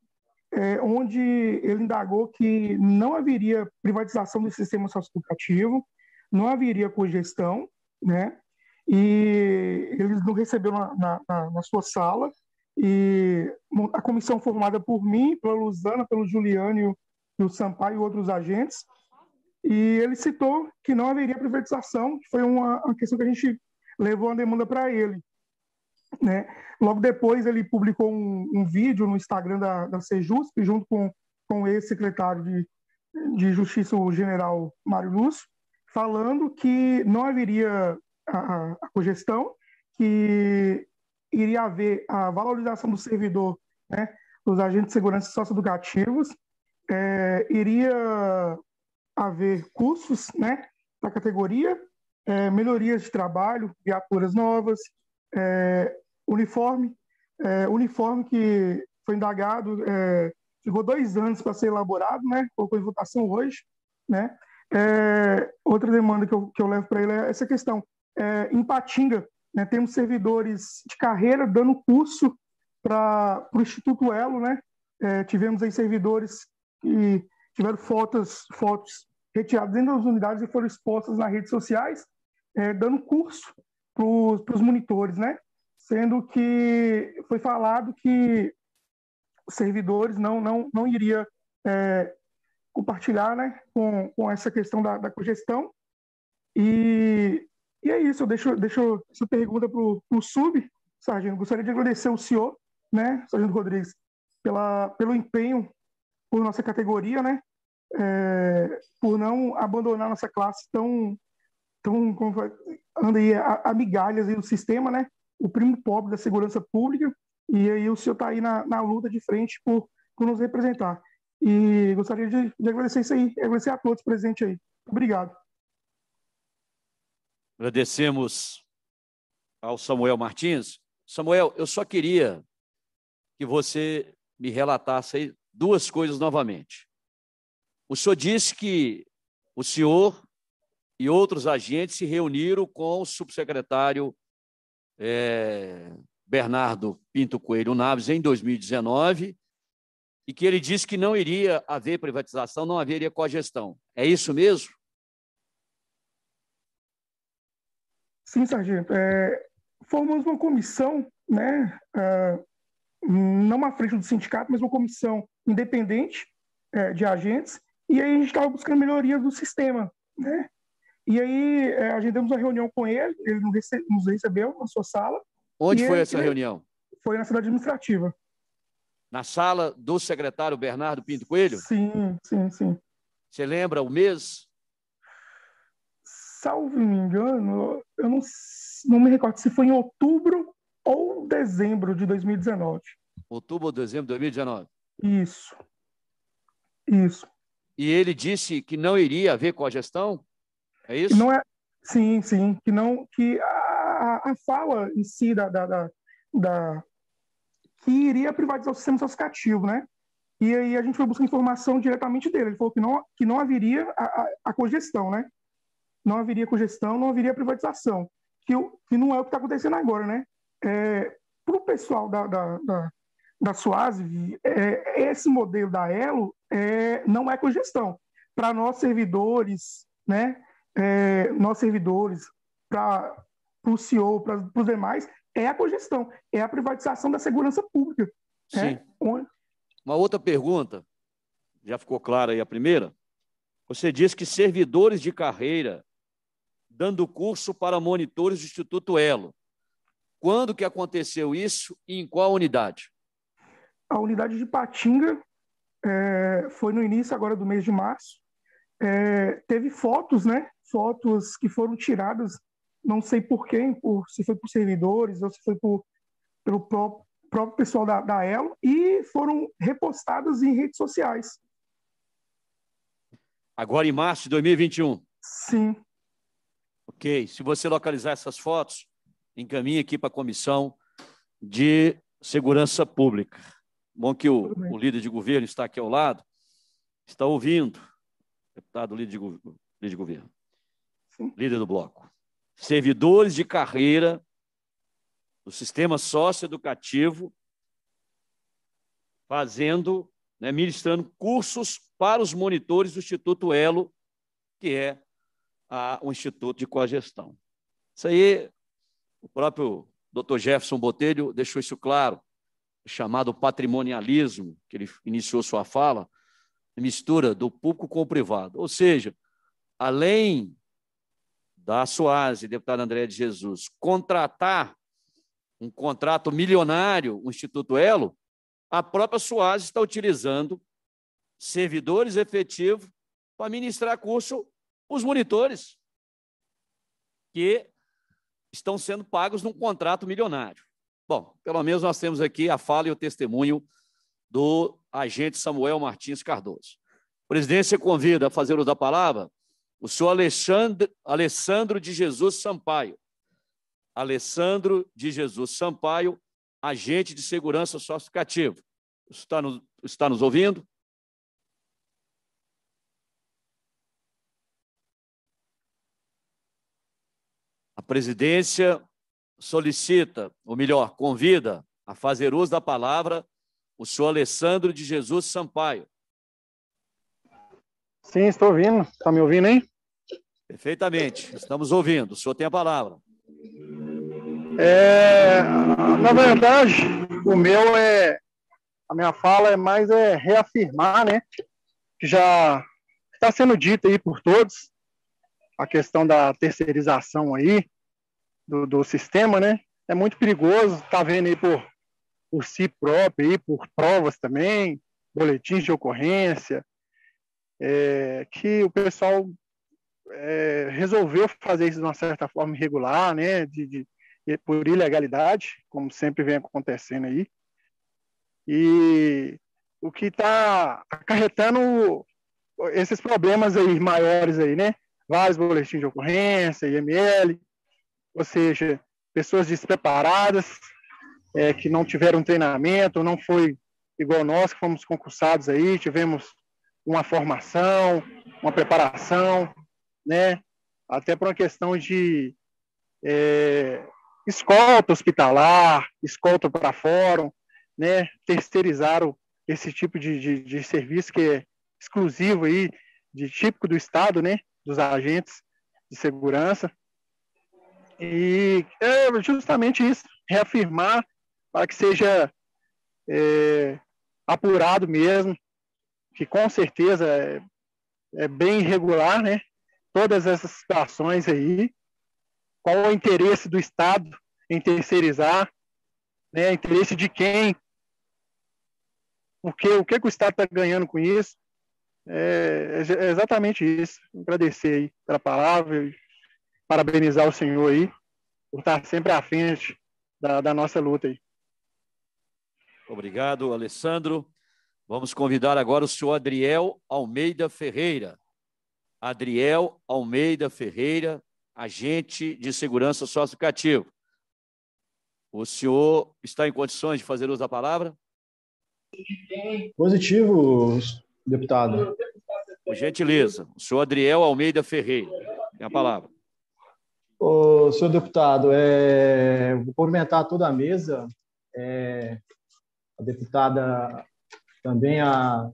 é, onde ele indagou que não haveria privatização do sistema socioeducativo, não haveria cogestão, né? E ele não recebeu na, na, na sua sala e a comissão formada por mim, pela Luzana, pelo Juliano e o Sampaio e outros agentes. E ele citou que não haveria privatização, que foi uma, uma questão que a gente levou a demanda para ele. Né? Logo depois, ele publicou um, um vídeo no Instagram da, da Sejusp, junto com, com o ex-secretário de, de Justiça, o general Mário Lúcio, falando que não haveria a, a cogestão, que iria haver a valorização do servidor, né, dos agentes de segurança socioeducativos, é, iria haver cursos né, da categoria, é, melhorias de trabalho, viaturas novas, é, uniforme, é, uniforme que foi indagado, é, ficou dois anos para ser elaborado, né, colocou em votação hoje. Né, é, outra demanda que eu, que eu levo para ele é essa questão. É, em Patinga, né? Temos servidores de carreira dando curso para o Instituto Elo. Né? É, tivemos aí servidores que tiveram fotos, fotos retiradas dentro das unidades e foram expostas nas redes sociais, é, dando curso para os monitores, né? sendo que foi falado que os servidores não, não, não iria é, compartilhar né, com, com essa questão da, da congestão e e é isso, eu deixo, deixo essa pergunta para o sub, Sargento. Gostaria de agradecer o senhor, né, Sargento Rodrigues, pela, pelo empenho por nossa categoria, né, é, por não abandonar nossa classe tão, tão anda aí, a, a migalhas aí do sistema, né, o primo pobre da segurança pública, e aí o senhor está aí na, na luta de frente por, por nos representar. E gostaria de, de agradecer isso aí, agradecer a todos presentes aí. Obrigado. Agradecemos ao Samuel Martins. Samuel, eu só queria que você me relatasse duas coisas novamente. O senhor disse que o senhor e outros agentes se reuniram com o subsecretário é, Bernardo Pinto Coelho Naves em 2019 e que ele disse que não iria haver privatização, não haveria cogestão. É isso mesmo? Sim, sargento. É, formamos uma comissão, né, uh, não uma frente do sindicato, mas uma comissão independente é, de agentes, e aí a gente estava buscando melhorias do sistema. Né? E aí é, agendamos uma reunião com ele, ele nos, rece nos recebeu na sua sala. Onde foi ele, essa ele, reunião? Foi na cidade administrativa. Na sala do secretário Bernardo Pinto Coelho? Sim, sim, sim. Você lembra o mês? salvo me engano, eu não, não me recordo se foi em outubro ou dezembro de 2019. Outubro ou dezembro de 2019? Isso. Isso. E ele disse que não iria haver cogestão? É isso? não é, sim, sim. Que, não, que a, a fala em si da, da, da, da que iria privatizar o sistema sociativo, né? E aí a gente foi buscar informação diretamente dele. Ele falou que não, que não haveria a, a, a cogestão, né? não haveria congestão, não haveria privatização, que, que não é o que está acontecendo agora, né? É, Para o pessoal da, da, da, da é, esse modelo da Elo é, não é congestão. Para nós servidores, né? É, nós servidores, para o CEO, para os demais, é a congestão, é a privatização da segurança pública. Né? Sim. Uma outra pergunta, já ficou clara aí a primeira? Você disse que servidores de carreira dando curso para monitores do Instituto Elo. Quando que aconteceu isso e em qual unidade? A unidade de Patinga é, foi no início agora do mês de março. É, teve fotos, né? Fotos que foram tiradas, não sei por quem, por, se foi por servidores ou se foi por, pelo próprio, próprio pessoal da, da Elo, e foram repostadas em redes sociais. Agora em março de 2021? Sim. Ok, se você localizar essas fotos, encaminhe aqui para a Comissão de Segurança Pública. Bom que o, o, líder de governo está aqui ao lado, está ouvindo, deputado líder de, líder de governo, Sim. líder do bloco. Servidores de carreira do sistema socioeducativo fazendo, né, ministrando cursos para os monitores do Instituto Elo, que é a um instituto de cogestão. Isso aí, o próprio Dr. Jefferson Botelho deixou isso claro, chamado patrimonialismo, que ele iniciou sua fala, mistura do público com o privado. Ou seja, além da Suase, deputado André de Jesus, contratar um contrato milionário, o Instituto Elo, a própria Suase está utilizando servidores efetivos para ministrar curso os monitores, que estão sendo pagos num contrato milionário. Bom, pelo menos nós temos aqui a fala e o testemunho do agente Samuel Martins Cardoso. Presidente presidência convida a fazer uso da palavra o senhor Alexandre, Alessandro de Jesus Sampaio. Alessandro de Jesus Sampaio, agente de segurança socioeducativo. Está, no, está nos ouvindo? presidência solicita, ou melhor, convida a fazer uso da palavra o senhor Alessandro de Jesus Sampaio. Sim, estou ouvindo. Está me ouvindo aí? Perfeitamente, estamos ouvindo. O senhor tem a palavra. É, na verdade, o meu é. A minha fala é mais é reafirmar, né? Que já está sendo dito aí por todos, a questão da terceirização aí, do, do sistema, né? É muito perigoso, tá vendo aí por, por si próprio, aí por provas também, boletins de ocorrência, é, que o pessoal é, resolveu fazer isso de uma certa forma irregular, né? De, de, por ilegalidade, como sempre vem acontecendo aí. E o que está acarretando esses problemas aí maiores aí, né? Vários boletins de ocorrência, IML, ou seja, pessoas despreparadas, é, que não tiveram treinamento, não foi igual nós que fomos concursados aí, tivemos uma formação, uma preparação, né? Até por uma questão de é, escolta hospitalar, escolta para fórum, né? Terceirizaram esse tipo de, de, de serviço que é exclusivo aí, de típico do Estado, né? Dos agentes de segurança. E é justamente isso, reafirmar para que seja é, apurado mesmo, que com certeza é, é bem irregular, né? Todas essas situações aí, qual o interesse do Estado em terceirizar, né? Interesse de quem? o que, que o Estado está ganhando com isso? É, é, é, exatamente isso. Agradecer aí pela palavra parabenizar o senhor aí por estar sempre à frente da, da nossa luta aí. Obrigado, Alessandro. Vamos convidar agora o senhor Adriel Almeida Ferreira. Adriel Almeida Ferreira, agente de segurança sociocativa. O senhor está em condições de fazer uso da palavra? Positivo, deputado. Por gentileza, o senhor Adriel Almeida Ferreira. Tem a palavra. Ô, senhor deputado, é, vou cumprimentar toda a mesa, é, a deputada também, a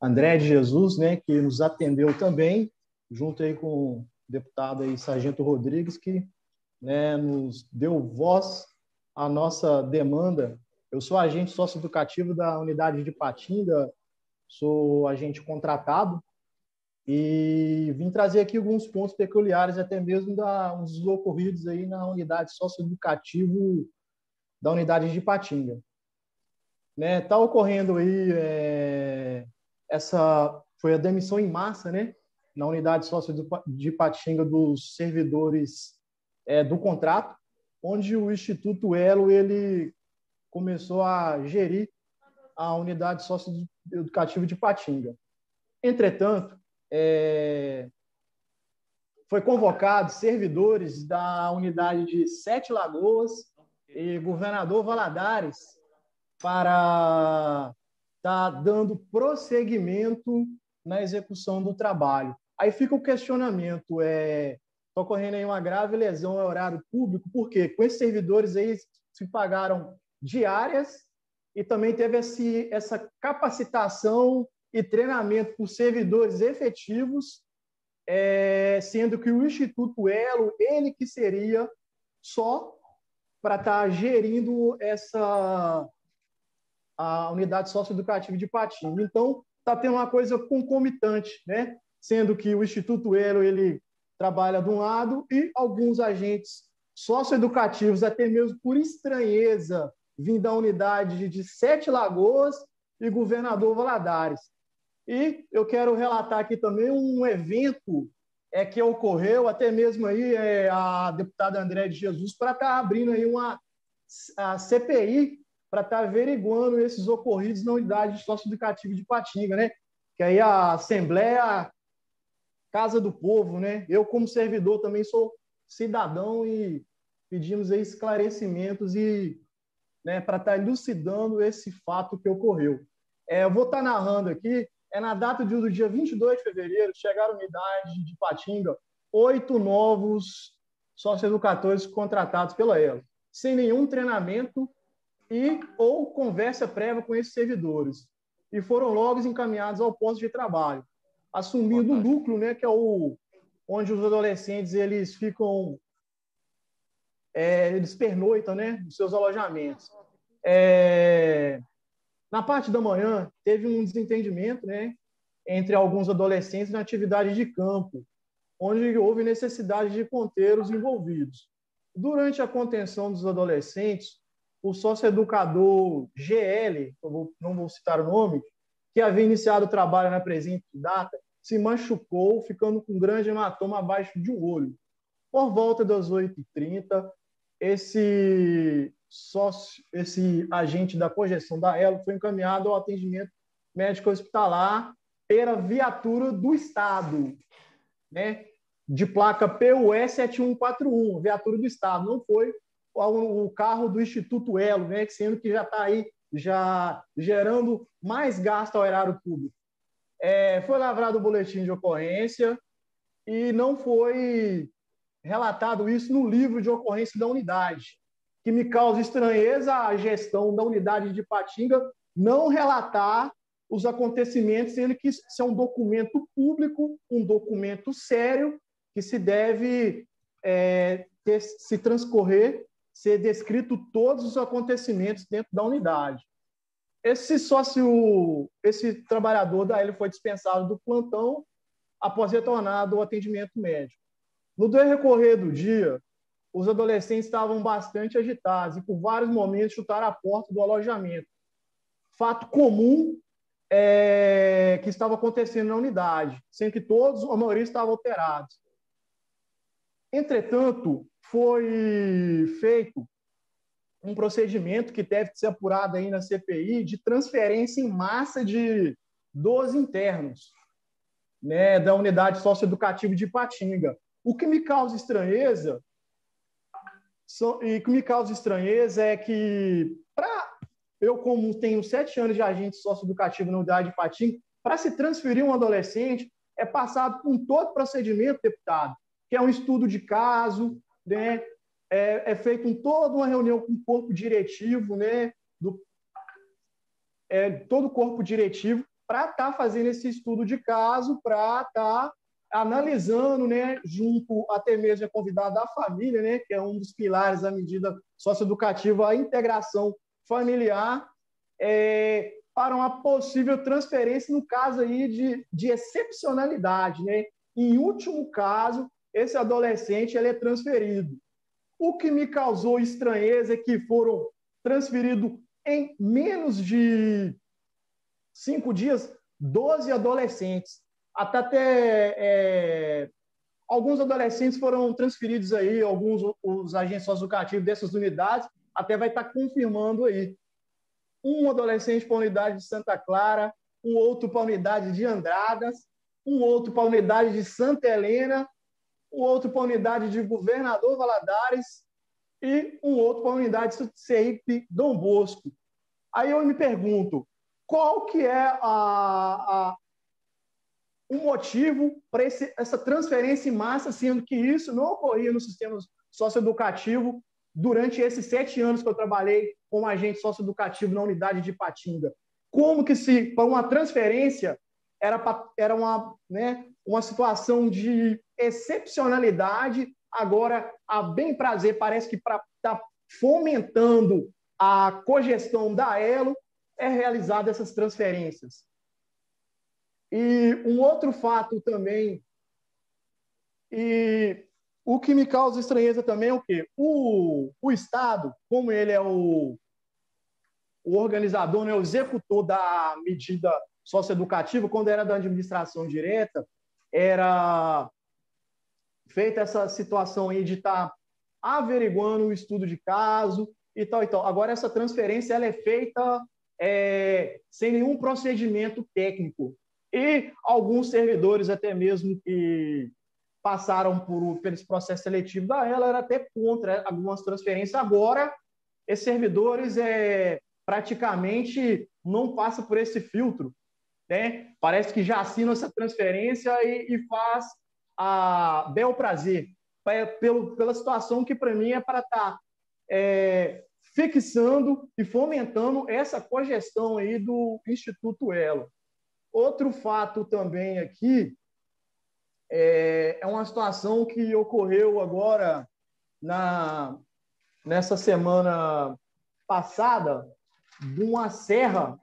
André de Jesus, né, que nos atendeu também, junto aí com o deputado aí, Sargento Rodrigues, que né, nos deu voz à nossa demanda. Eu sou agente socioeducativo da unidade de Patinga, sou agente contratado e vim trazer aqui alguns pontos peculiares, até mesmo da, uns ocorridos aí na unidade socioeducativo da unidade de Patinga. Né, tá ocorrendo aí é, essa foi a demissão em massa, né, na unidade socioeducativa de Patinga dos servidores é, do contrato, onde o Instituto Elo ele começou a gerir a unidade socioeducativa de Patinga. Entretanto, é, foi convocado servidores da unidade de Sete Lagoas e governador Valadares para estar tá dando prosseguimento na execução do trabalho. Aí fica o questionamento, é, está ocorrendo aí uma grave lesão ao horário público, porque com esses servidores aí se pagaram diárias e também teve esse, essa capacitação e treinamento por servidores efetivos, é, sendo que o Instituto Elo, ele que seria só para estar tá gerindo essa a unidade socioeducativa de Patinga. Então, está tendo uma coisa concomitante, né? sendo que o Instituto Elo ele trabalha de um lado e alguns agentes socioeducativos, até mesmo por estranheza, vindo da unidade de Sete Lagoas e Governador Valadares. E eu quero relatar aqui também um evento é que ocorreu, até mesmo aí é, a deputada André de Jesus, para estar tá abrindo aí uma a CPI para estar tá averiguando esses ocorridos na unidade educativa de Patinga, né? Que aí a Assembleia Casa do Povo, né? Eu, como servidor, também sou cidadão e pedimos aí esclarecimentos e né, para estar tá elucidando esse fato que ocorreu. É, eu vou estar tá narrando aqui é na data do dia 22 de fevereiro, chegaram unidade de Patinga, oito novos sócios-educadores contratados pela ELA, sem nenhum treinamento e ou conversa prévia com esses servidores. E foram logo encaminhados ao posto de trabalho, assumindo o núcleo, né, que é o onde os adolescentes eles ficam é, eles pernoitam, né, nos seus alojamentos. É, na parte da manhã, teve um desentendimento né, entre alguns adolescentes na atividade de campo, onde houve necessidade de conter os envolvidos. Durante a contenção dos adolescentes, o socioeducador GL, vou, não vou citar o nome, que havia iniciado o trabalho na presente data, se machucou, ficando com um grande hematoma abaixo de um olho. Por volta das 8h30, esse sócio, esse agente da projeção da ELO foi encaminhado ao atendimento médico hospitalar pela viatura do Estado, né? De placa PUE 7141, viatura do Estado, não foi o carro do Instituto Elo, né? Sendo que já está aí já gerando mais gasto ao erário público. É, foi lavrado o boletim de ocorrência e não foi relatado isso no livro de ocorrência da unidade, que me causa estranheza a gestão da unidade de Patinga não relatar os acontecimentos, sendo que isso é um documento público, um documento sério, que se deve é, ter, se transcorrer, ser descrito todos os acontecimentos dentro da unidade. Esse sócio, esse trabalhador daí ele foi dispensado do plantão após retornar do atendimento médico. No decorrer do dia, os adolescentes estavam bastante agitados e, por vários momentos, chutaram a porta do alojamento. Fato comum é, que estava acontecendo na unidade, sendo que todos, a maioria, estavam alterados. Entretanto, foi feito um procedimento que deve ser apurado aí na CPI de transferência em massa de 12 internos né, da unidade socioeducativa de Patinga o que me causa estranheza e que me causa estranheza é que, para eu, como tenho sete anos de agente socioeducativo na unidade de Patim, para se transferir um adolescente, é passado por um todo procedimento, deputado, que é um estudo de caso, né? é, é feito um, toda uma reunião com o corpo diretivo, né? Do, é, todo o corpo diretivo, para estar tá fazendo esse estudo de caso, para estar tá analisando, né, junto até mesmo a convidada da família, né, que é um dos pilares da medida socioeducativa, a integração familiar, é, para uma possível transferência, no caso aí de, de excepcionalidade. Né? Em último caso, esse adolescente ele é transferido. O que me causou estranheza é que foram transferidos em menos de cinco dias 12 adolescentes até, até é, alguns adolescentes foram transferidos aí, alguns os agentes educativos dessas unidades, até vai estar confirmando aí. Um adolescente para a unidade de Santa Clara, um outro para a unidade de Andradas, um outro para a unidade de Santa Helena, um outro para a unidade de Governador Valadares e um outro para a unidade de CEIP Dom Bosco. Aí eu me pergunto, qual que é a, a, um motivo para essa transferência em massa, sendo que isso não ocorria no sistema socioeducativo durante esses sete anos que eu trabalhei como agente socioeducativo na unidade de Patinga. Como que se, para uma transferência, era, era uma, né, uma situação de excepcionalidade, agora a bem prazer parece que para estar tá fomentando a cogestão da ELO, é realizada essas transferências. E um outro fato também, e o que me causa estranheza também é o quê? O, o Estado, como ele é o, o organizador, né, o executor da medida socioeducativa, quando era da administração direta, era feita essa situação aí de estar tá averiguando o estudo de caso e tal e tal. Agora, essa transferência ela é feita é, sem nenhum procedimento técnico e alguns servidores até mesmo que passaram por, por esse processo seletivo da ela era até contra algumas transferências. Agora, esses servidores é, praticamente não passam por esse filtro. Né? Parece que já assinam essa transferência e, e faz a bel prazer, pelo, pela situação que para mim é para estar tá, é, fixando e fomentando essa cogestão aí do Instituto Elo. Outro fato também aqui é, é, uma situação que ocorreu agora na nessa semana passada de uma serra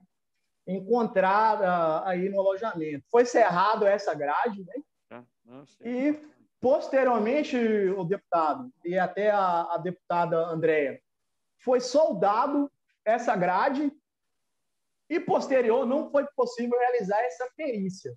encontrada aí no alojamento. Foi cerrado essa grade né? Ah, ah, e posteriormente o deputado e até a, a deputada Andréia foi soldado essa grade e posterior não foi possível realizar essa perícia.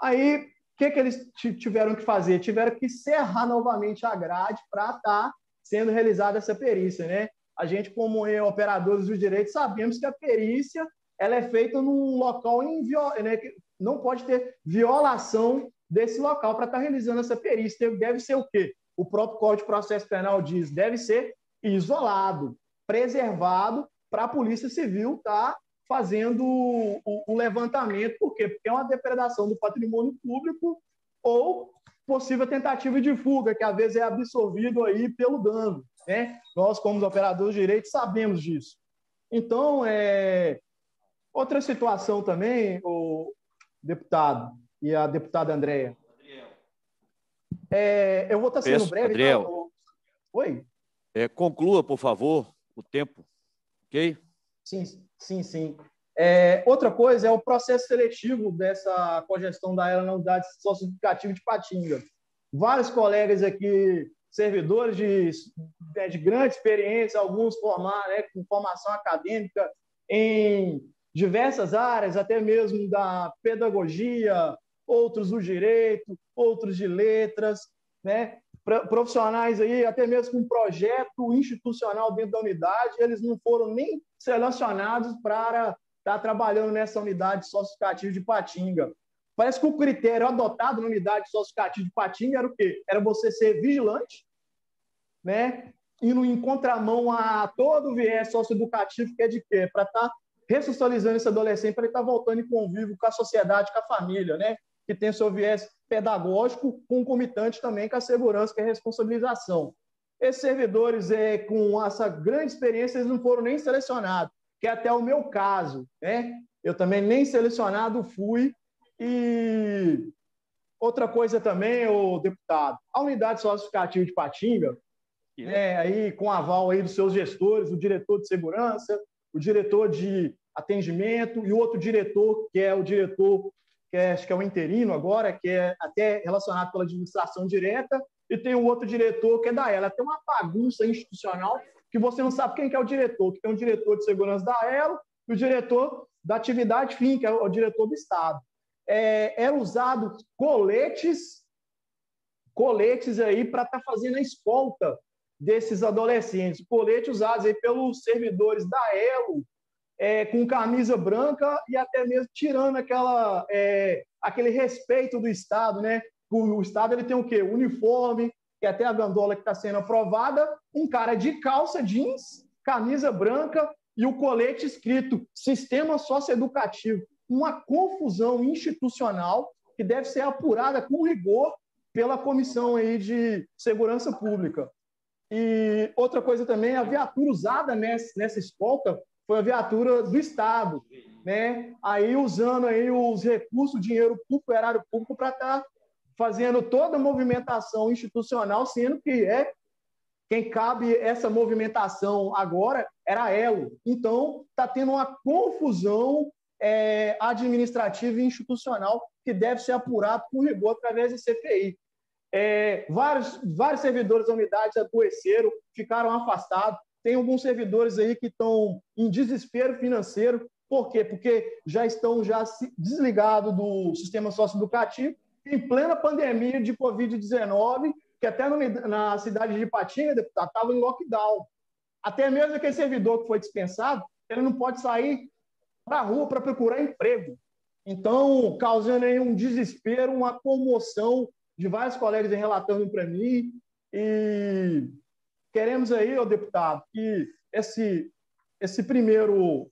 Aí, o que, que eles tiveram que fazer? Tiveram que cerrar novamente a grade para estar tá sendo realizada essa perícia, né? A gente, como eu, operadores do direito, sabemos que a perícia ela é feita num local invio... né? não pode ter violação desse local para estar tá realizando essa perícia. Então, deve ser o quê? O próprio Código de Processo Penal diz, deve ser isolado, preservado para a Polícia Civil estar tá fazendo o, o, levantamento, por quê? Porque é uma depredação do patrimônio público ou possível tentativa de fuga, que às vezes é absorvido aí pelo dano. Né? Nós, como operadores de direito, sabemos disso. Então, é... outra situação também, o deputado e a deputada Andréia. É... eu vou estar sendo Peço, breve. Adriel, então. Oi? É, conclua, por favor, o tempo. Ok? Sim, sim, sim. É, outra coisa é o processo seletivo dessa congestão da era na unidade socioeducativa de Patinga. Vários colegas aqui, servidores de, né, de grande experiência, alguns formaram, né, com formação acadêmica em diversas áreas, até mesmo da pedagogia, outros do direito, outros de letras, né? profissionais aí, até mesmo com um projeto institucional dentro da unidade, eles não foram nem selecionados para estar tá trabalhando nessa unidade socioeducativa de Patinga. Parece que o critério adotado na unidade socioeducativa de Patinga era o quê? Era você ser vigilante, né? E encontrar mão a todo o viés socioeducativo que é de quê? Para estar tá ressocializando esse adolescente, para ele estar tá voltando em convívio com a sociedade, com a família, né? que tem seu viés pedagógico, concomitante também com a segurança, que é a responsabilização. Esses servidores é, com essa grande experiência, eles não foram nem selecionados, que é até o meu caso, né? Eu também nem selecionado fui. E outra coisa também, o deputado, a unidade classificativa de Patinga, é aí com aval aí dos seus gestores, o diretor de segurança, o diretor de atendimento e outro diretor que é o diretor que é, acho que é o interino agora, que é até relacionado pela administração direta, e tem o um outro diretor que é da ELA. Tem uma bagunça institucional que você não sabe quem que é o diretor, que tem um diretor de segurança da ELA e o diretor da atividade fim, que é o diretor do Estado. É, era usado coletes, coletes aí para estar tá fazendo a escolta desses adolescentes, coletes usados aí pelos servidores da ELO, é, com camisa branca e até mesmo tirando aquela, é, aquele respeito do Estado, né? O, o Estado ele tem o quê? uniforme, que é até a gandola que está sendo aprovada, um cara de calça jeans, camisa branca e o colete escrito Sistema Socioeducativo. Uma confusão institucional que deve ser apurada com rigor pela Comissão aí de Segurança Pública. E outra coisa também, a viatura usada nessa, nessa escolta foi a viatura do Estado, né? Aí usando aí os recursos, dinheiro público, erário público, para estar tá fazendo toda a movimentação institucional, sendo que é quem cabe essa movimentação agora era ela. Então, está tendo uma confusão é, administrativa e institucional que deve ser apurado com rigor através da CPI. É, vários, vários servidores da unidade adoeceram, ficaram afastados, tem alguns servidores aí que estão em desespero financeiro. Por quê? Porque já estão já desligados do sistema socioeducativo em plena pandemia de Covid-19, que até na cidade de Ipatinga, deputado, estava em lockdown. Até mesmo aquele servidor que foi dispensado, ele não pode sair para a rua para procurar emprego. Então, causando aí um desespero, uma comoção de vários colegas relatando para mim. E Queremos aí, ô deputado, que esse, esse primeiro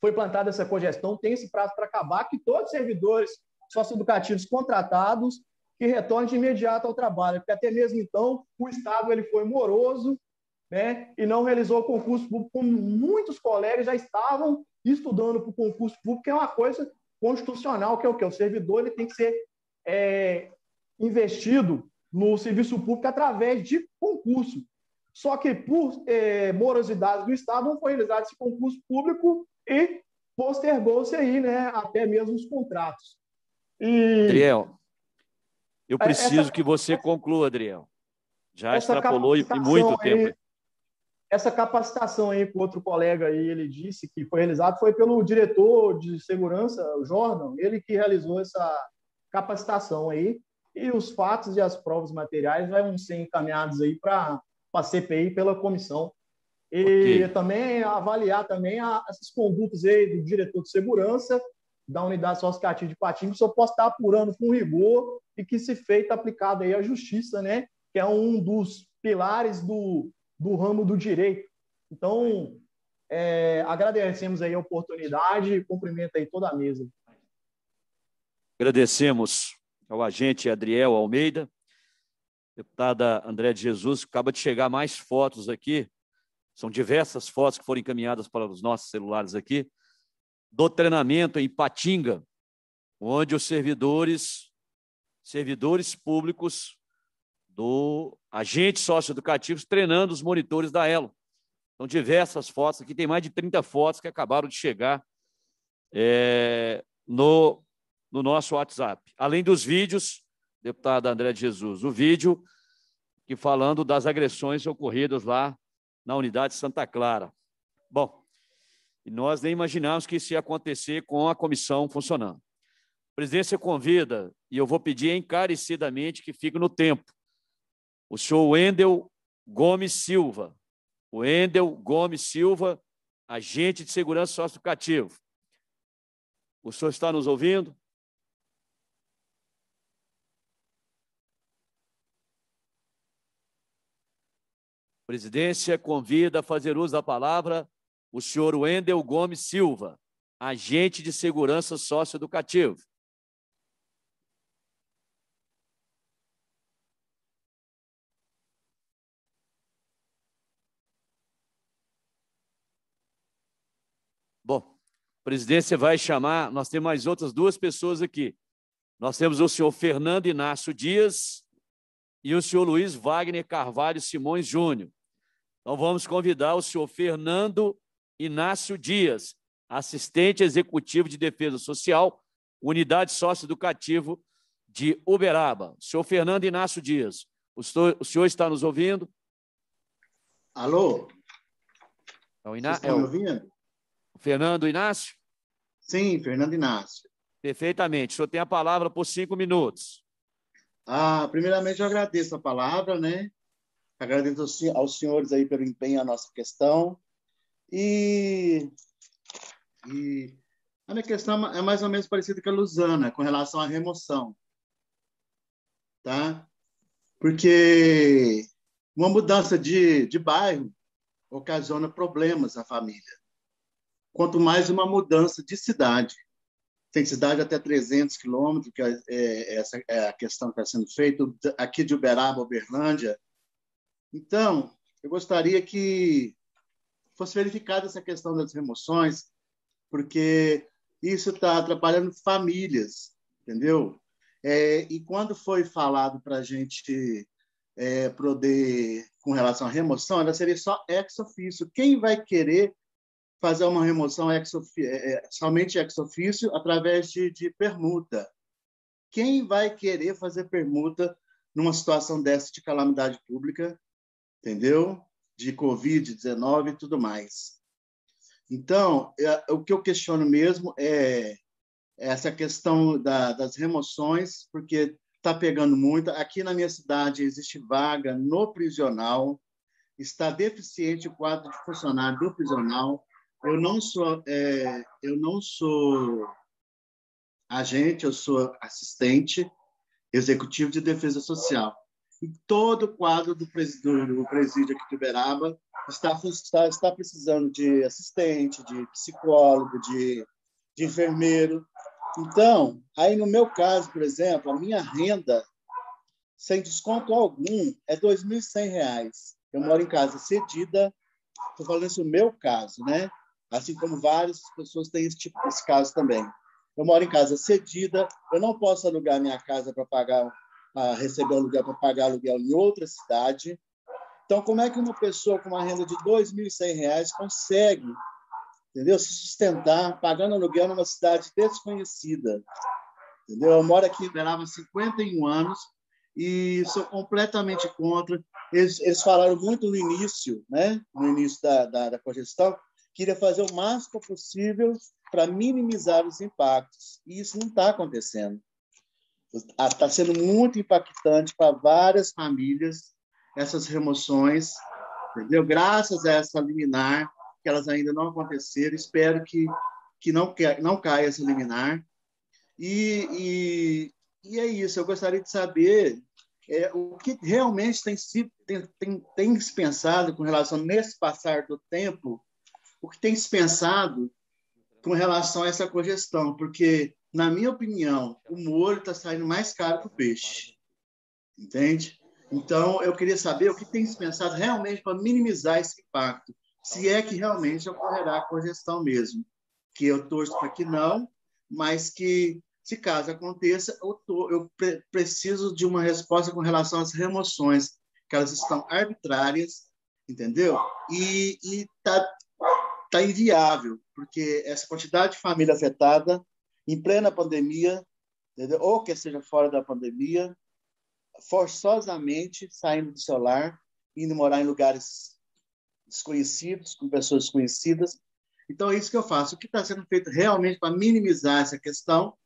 foi plantada essa cogestão, tem esse prazo para acabar, que todos os servidores socioeducativos contratados que retornem de imediato ao trabalho, porque até mesmo então o Estado ele foi moroso né, e não realizou o concurso público, como muitos colegas já estavam estudando para o concurso público, que é uma coisa constitucional, que é o que? O servidor ele tem que ser é, investido no serviço público através de concurso. Só que, por eh, morosidades morosidade do Estado, não foi realizado esse concurso público e postergou-se aí, né, até mesmo os contratos. E... Adriel, eu é, preciso essa, que você conclua, Adriel. Já extrapolou e muito tempo. essa capacitação aí que outro colega aí, ele disse que foi realizado foi pelo diretor de segurança, o Jordan, ele que realizou essa capacitação aí e os fatos e as provas materiais vão ser encaminhados aí para a CPI pela comissão. E okay. também avaliar também a, essas condutas aí do diretor de segurança da unidade sociocativa de que só posso estar apurando com rigor e que se feita aplicada aí a justiça, né? Que é um dos pilares do, do ramo do direito. Então, é, agradecemos aí a oportunidade e cumprimento aí toda a mesa. Agradecemos ao agente Adriel Almeida, deputada André de Jesus, acaba de chegar mais fotos aqui, são diversas fotos que foram encaminhadas para os nossos celulares aqui, do treinamento em Patinga, onde os servidores, servidores públicos do agente socioeducativos treinando os monitores da ELO. São diversas fotos, aqui tem mais de 30 fotos que acabaram de chegar é, no no nosso WhatsApp. Além dos vídeos, deputada André de Jesus, o vídeo que falando das agressões ocorridas lá na unidade Santa Clara. Bom, nós nem imaginávamos que isso ia acontecer com a comissão funcionando. A presidência convida, e eu vou pedir encarecidamente que fique no tempo, o senhor Wendel Gomes Silva. O Wendel Gomes Silva, agente de segurança socioeducativo. O senhor está nos ouvindo? presidência convida a fazer uso da palavra o senhor Wendel Gomes Silva, agente de segurança socioeducativo. Bom, a presidência vai chamar, nós temos mais outras duas pessoas aqui. Nós temos o senhor Fernando Inácio Dias e o senhor Luiz Wagner Carvalho Simões Júnior. Então vamos convidar o senhor Fernando Inácio Dias, assistente executivo de defesa social, unidade Educativo de Uberaba. senhor Fernando Inácio Dias, o senhor, está nos ouvindo? Alô? Então, Iná... É me ouvindo? Fernando Inácio? Sim, Fernando Inácio. Perfeitamente. O senhor tem a palavra por cinco minutos. Ah, primeiramente, eu agradeço a palavra, né? Agradeço aos senhores aí pelo empenho à nossa questão. E, e a minha questão é mais ou menos parecida com a Luzana, com relação à remoção. Tá? Porque uma mudança de, de bairro ocasiona problemas à família. Quanto mais uma mudança de cidade. Tem cidade até 300 quilômetros, que é, é, essa é a questão que está sendo feita. Aqui de Uberaba, Uberlândia, então, eu gostaria que fosse verificada essa questão das remoções, porque isso está atrapalhando famílias, entendeu? É, e quando foi falado para a gente é, poder, com relação à remoção, ela seria só ex officio. Quem vai querer fazer uma remoção ex officio, é, é, somente ex officio através de, de permuta? Quem vai querer fazer permuta numa situação dessa de calamidade pública entendeu? De Covid-19 e tudo mais. Então, é, o que eu questiono mesmo é, é essa questão da, das remoções, porque está pegando muito. Aqui na minha cidade existe vaga no prisional, está deficiente o quadro de funcionário do prisional. Eu não sou, é, eu não sou agente, eu sou assistente executivo de defesa social em todo o quadro do presídio, do presídio aqui de Uberaba está, está, está precisando de assistente, de psicólogo, de, de enfermeiro. Então, aí no meu caso, por exemplo, a minha renda, sem desconto algum, é R$ 2.100. Eu moro em casa cedida, estou falando isso no meu caso, né? Assim como várias pessoas têm esse, tipo, esse caso também. Eu moro em casa cedida, eu não posso alugar minha casa para pagar a receber aluguel para pagar aluguel em outra cidade. Então, como é que uma pessoa com uma renda de R$ 2.100 consegue entendeu? se sustentar pagando aluguel numa cidade desconhecida? Entendeu? Eu moro aqui em Uberaba há 51 anos e sou completamente contra. Eles, eles falaram muito no início, né? no início da, da, da congestão, que iria fazer o máximo possível para minimizar os impactos. E isso não está acontecendo. Está ah, sendo muito impactante para várias famílias essas remoções, entendeu? Graças a essa liminar, que elas ainda não aconteceram, espero que, que não, que, não caia essa liminar. E, e, e é isso, eu gostaria de saber é, o que realmente tem, se, tem, tem, tem se pensado com relação, nesse passar do tempo, o que tem se pensado com relação a essa congestão porque na minha opinião, o molho está saindo mais caro que o peixe. Entende? Então, eu queria saber o que tem se pensado realmente para minimizar esse impacto, se é que realmente ocorrerá a congestão mesmo. Que eu torço para que não, mas que, se caso aconteça, eu, tô, eu pre preciso de uma resposta com relação às remoções, que elas estão arbitrárias, entendeu? E está tá inviável, porque essa quantidade de família afetada em plena pandemia, entendeu? ou que seja fora da pandemia, forçosamente saindo do seu lar, indo morar em lugares desconhecidos, com pessoas desconhecidas. Então, é isso que eu faço. O que está sendo feito realmente para minimizar essa questão,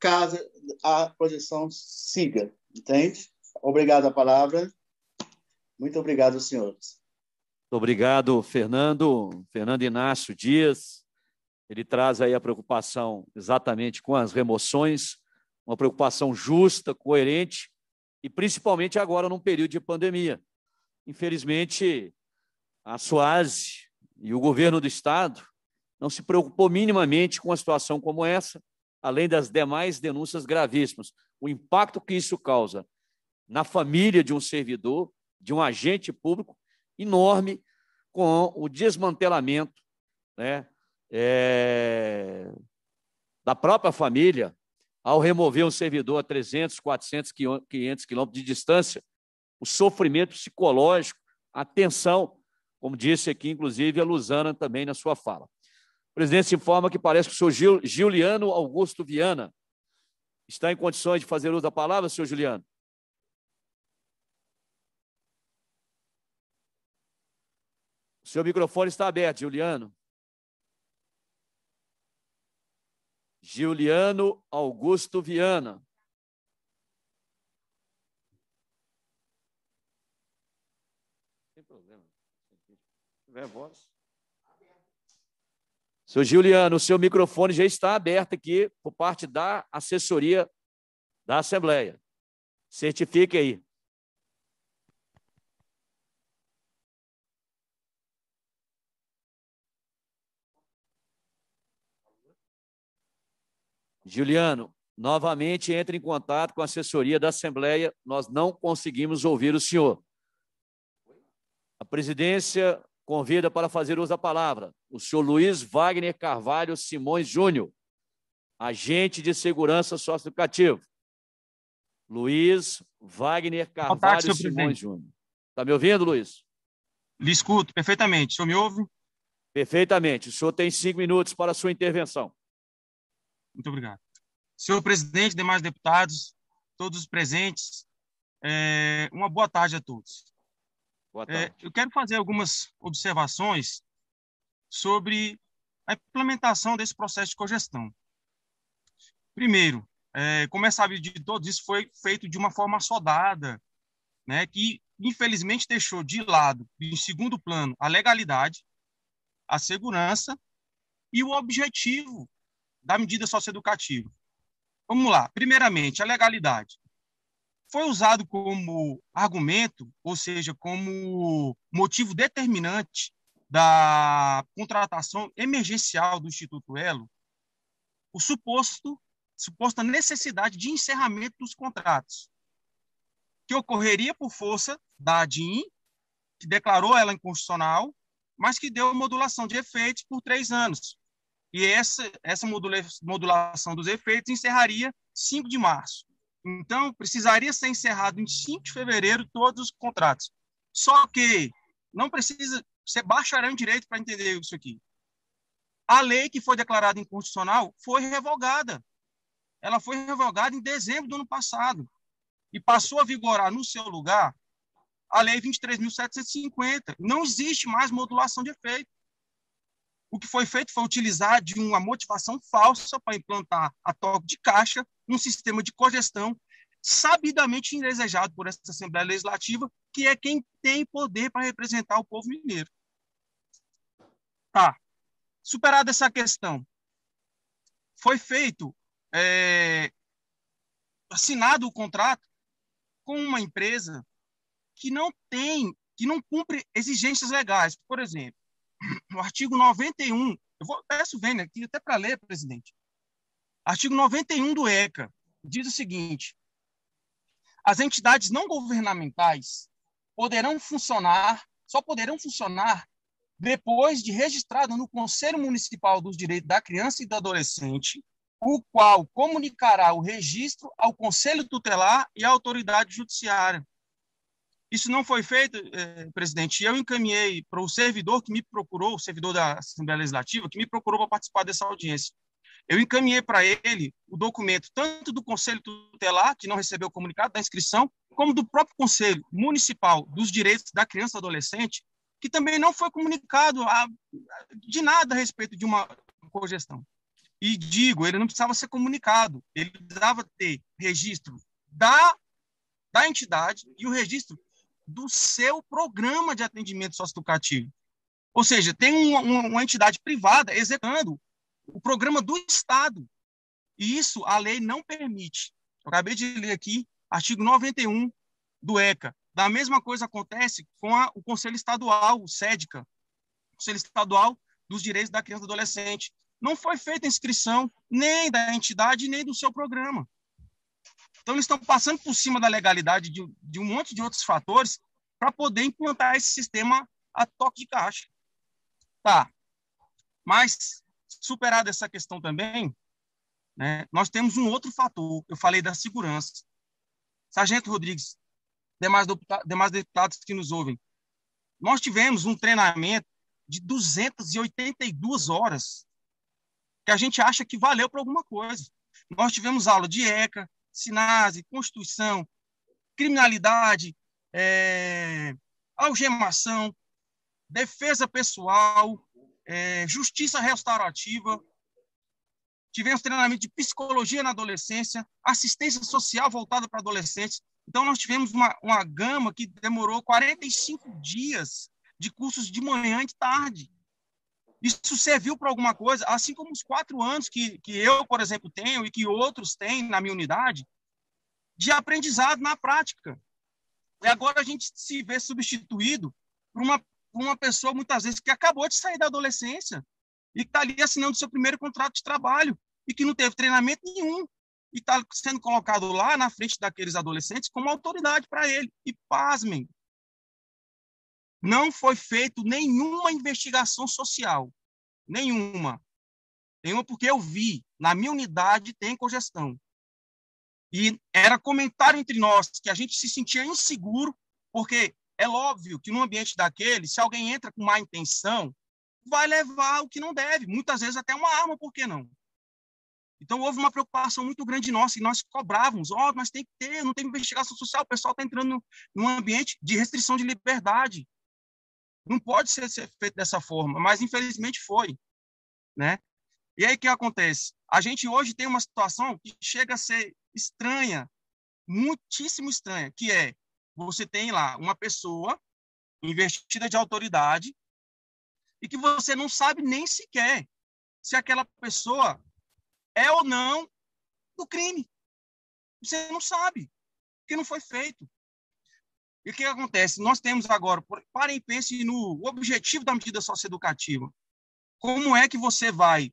caso a projeção siga, entende? Obrigado a palavra. Muito obrigado, senhores. Obrigado, Fernando. Fernando Inácio Dias. Ele traz aí a preocupação exatamente com as remoções, uma preocupação justa, coerente e principalmente agora num período de pandemia. Infelizmente, a SOASE e o governo do estado não se preocupou minimamente com a situação como essa, além das demais denúncias gravíssimas. O impacto que isso causa na família de um servidor, de um agente público, enorme com o desmantelamento né, é, da própria família, ao remover um servidor a 300, 400, 500 quilômetros de distância, o sofrimento psicológico, a tensão, como disse aqui, inclusive, a Luzana também na sua fala. O presidente se informa que parece que o senhor Gil, Giuliano Augusto Viana está em condições de fazer uso da palavra, senhor Juliano? O seu microfone está aberto, Juliano. Giuliano Augusto Viana. Sem problema. tiver voz. Seu Giuliano, o seu microfone já está aberto aqui por parte da assessoria da Assembleia. Certifique aí. Juliano, novamente entre em contato com a assessoria da Assembleia, nós não conseguimos ouvir o senhor. A presidência convida para fazer uso da palavra o senhor Luiz Wagner Carvalho Simões Júnior, agente de segurança socioeducativo. Luiz Wagner Carvalho Contato, Simões Júnior. Está me ouvindo, Luiz? Lhe escuto perfeitamente. O senhor me ouve? Perfeitamente. O senhor tem cinco minutos para a sua intervenção. Muito obrigado. Senhor presidente, demais deputados, todos os presentes, é, uma boa tarde a todos. Boa é, tarde. É, eu quero fazer algumas observações sobre a implementação desse processo de cogestão. Primeiro, é, como é sabido de todos, isso foi feito de uma forma assodada, né, que infelizmente deixou de lado, em segundo plano, a legalidade, a segurança e o objetivo da medida socioeducativa. Vamos lá. Primeiramente, a legalidade. Foi usado como argumento, ou seja, como motivo determinante da contratação emergencial do Instituto Elo, o suposto suposta necessidade de encerramento dos contratos, que ocorreria por força da DIN, que declarou ela inconstitucional, mas que deu modulação de efeitos por três anos, e essa, essa modulação dos efeitos encerraria 5 de março. Então, precisaria ser encerrado em 5 de fevereiro todos os contratos. Só que não precisa ser bacharel em direito para entender isso aqui. A lei que foi declarada inconstitucional foi revogada. Ela foi revogada em dezembro do ano passado e passou a vigorar no seu lugar a lei 23.750. Não existe mais modulação de efeito. O que foi feito foi utilizar de uma motivação falsa para implantar a toque de caixa um sistema de cogestão sabidamente indesejado por essa Assembleia Legislativa, que é quem tem poder para representar o povo mineiro. Tá. Superada essa questão, foi feito, é, assinado o contrato com uma empresa que não tem, que não cumpre exigências legais. Por exemplo, no artigo 91, eu vou, peço Vênia aqui até para ler, presidente. Artigo 91 do ECA diz o seguinte: as entidades não governamentais poderão funcionar, só poderão funcionar depois de registrado no Conselho Municipal dos Direitos da Criança e do Adolescente, o qual comunicará o registro ao Conselho Tutelar e à autoridade judiciária. Isso não foi feito, eh, presidente. Eu encaminhei para o servidor que me procurou, o servidor da Assembleia Legislativa, que me procurou para participar dessa audiência. Eu encaminhei para ele o documento tanto do Conselho Tutelar, que não recebeu o comunicado da inscrição, como do próprio Conselho Municipal dos Direitos da Criança e Adolescente, que também não foi comunicado a, de nada a respeito de uma cogestão. E digo, ele não precisava ser comunicado, ele precisava ter registro da, da entidade e o registro do seu programa de atendimento socioeducativo. Ou seja, tem uma, uma, entidade privada executando o programa do Estado. E isso a lei não permite. Eu acabei de ler aqui, artigo 91 do ECA. Da mesma coisa acontece com a, o Conselho Estadual, o SEDCA, Conselho Estadual dos Direitos da Criança e do Adolescente. Não foi feita inscrição nem da entidade, nem do seu programa. Então, eles estão passando por cima da legalidade de, de um monte de outros fatores para poder implantar esse sistema a toque de caixa. Tá. Mas, superada essa questão também, né, nós temos um outro fator. Eu falei da segurança. Sargento Rodrigues, demais, deputado, demais deputados que nos ouvem, nós tivemos um treinamento de 282 horas que a gente acha que valeu para alguma coisa. Nós tivemos aula de ECA, SINASE, Constituição, criminalidade, é, algemação, defesa pessoal, é, justiça restaurativa. Tivemos treinamento de psicologia na adolescência, assistência social voltada para adolescentes. Então, nós tivemos uma, uma gama que demorou 45 dias de cursos de manhã e de tarde. Isso serviu para alguma coisa, assim como os quatro anos que, que eu, por exemplo, tenho e que outros têm na minha unidade, de aprendizado na prática. E agora a gente se vê substituído por uma, por uma pessoa, muitas vezes, que acabou de sair da adolescência e que está ali assinando seu primeiro contrato de trabalho e que não teve treinamento nenhum e está sendo colocado lá na frente daqueles adolescentes como autoridade para ele. E pasmem, não foi feito nenhuma investigação social. Nenhuma. Nenhuma porque eu vi. Na minha unidade tem congestão. E era comentário entre nós que a gente se sentia inseguro, porque é óbvio que num ambiente daquele, se alguém entra com má intenção, vai levar o que não deve, muitas vezes até uma arma, por que não? Então houve uma preocupação muito grande nossa e nós cobrávamos, ó, oh, mas tem que ter, não tem investigação social, o pessoal está entrando num ambiente de restrição de liberdade, não pode ser, ser feito dessa forma, mas infelizmente foi, né? E aí o que acontece? A gente hoje tem uma situação que chega a ser estranha, muitíssimo estranha, que é você tem lá uma pessoa investida de autoridade e que você não sabe nem sequer se aquela pessoa é ou não do crime. Você não sabe, porque não foi feito. E o que acontece? Nós temos agora, parem e pensem no objetivo da medida socioeducativa. Como é que você vai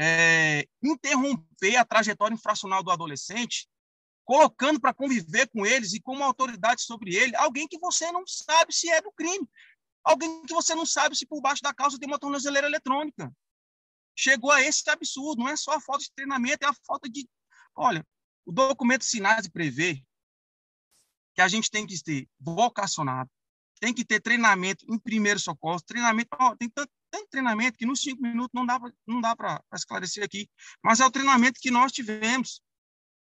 é, interromper a trajetória infracional do adolescente, colocando para conviver com eles e como autoridade sobre ele alguém que você não sabe se é do crime, alguém que você não sabe se por baixo da calça tem uma tornozeleira eletrônica. Chegou a esse absurdo, não é só a falta de treinamento, é a falta de. Olha, o documento de prevê que a gente tem que ter vocacionado, tem que ter treinamento em primeiro socorro, treinamento, tem tanto, tanto, treinamento que nos cinco minutos não dá não dá para esclarecer aqui, mas é o treinamento que nós tivemos.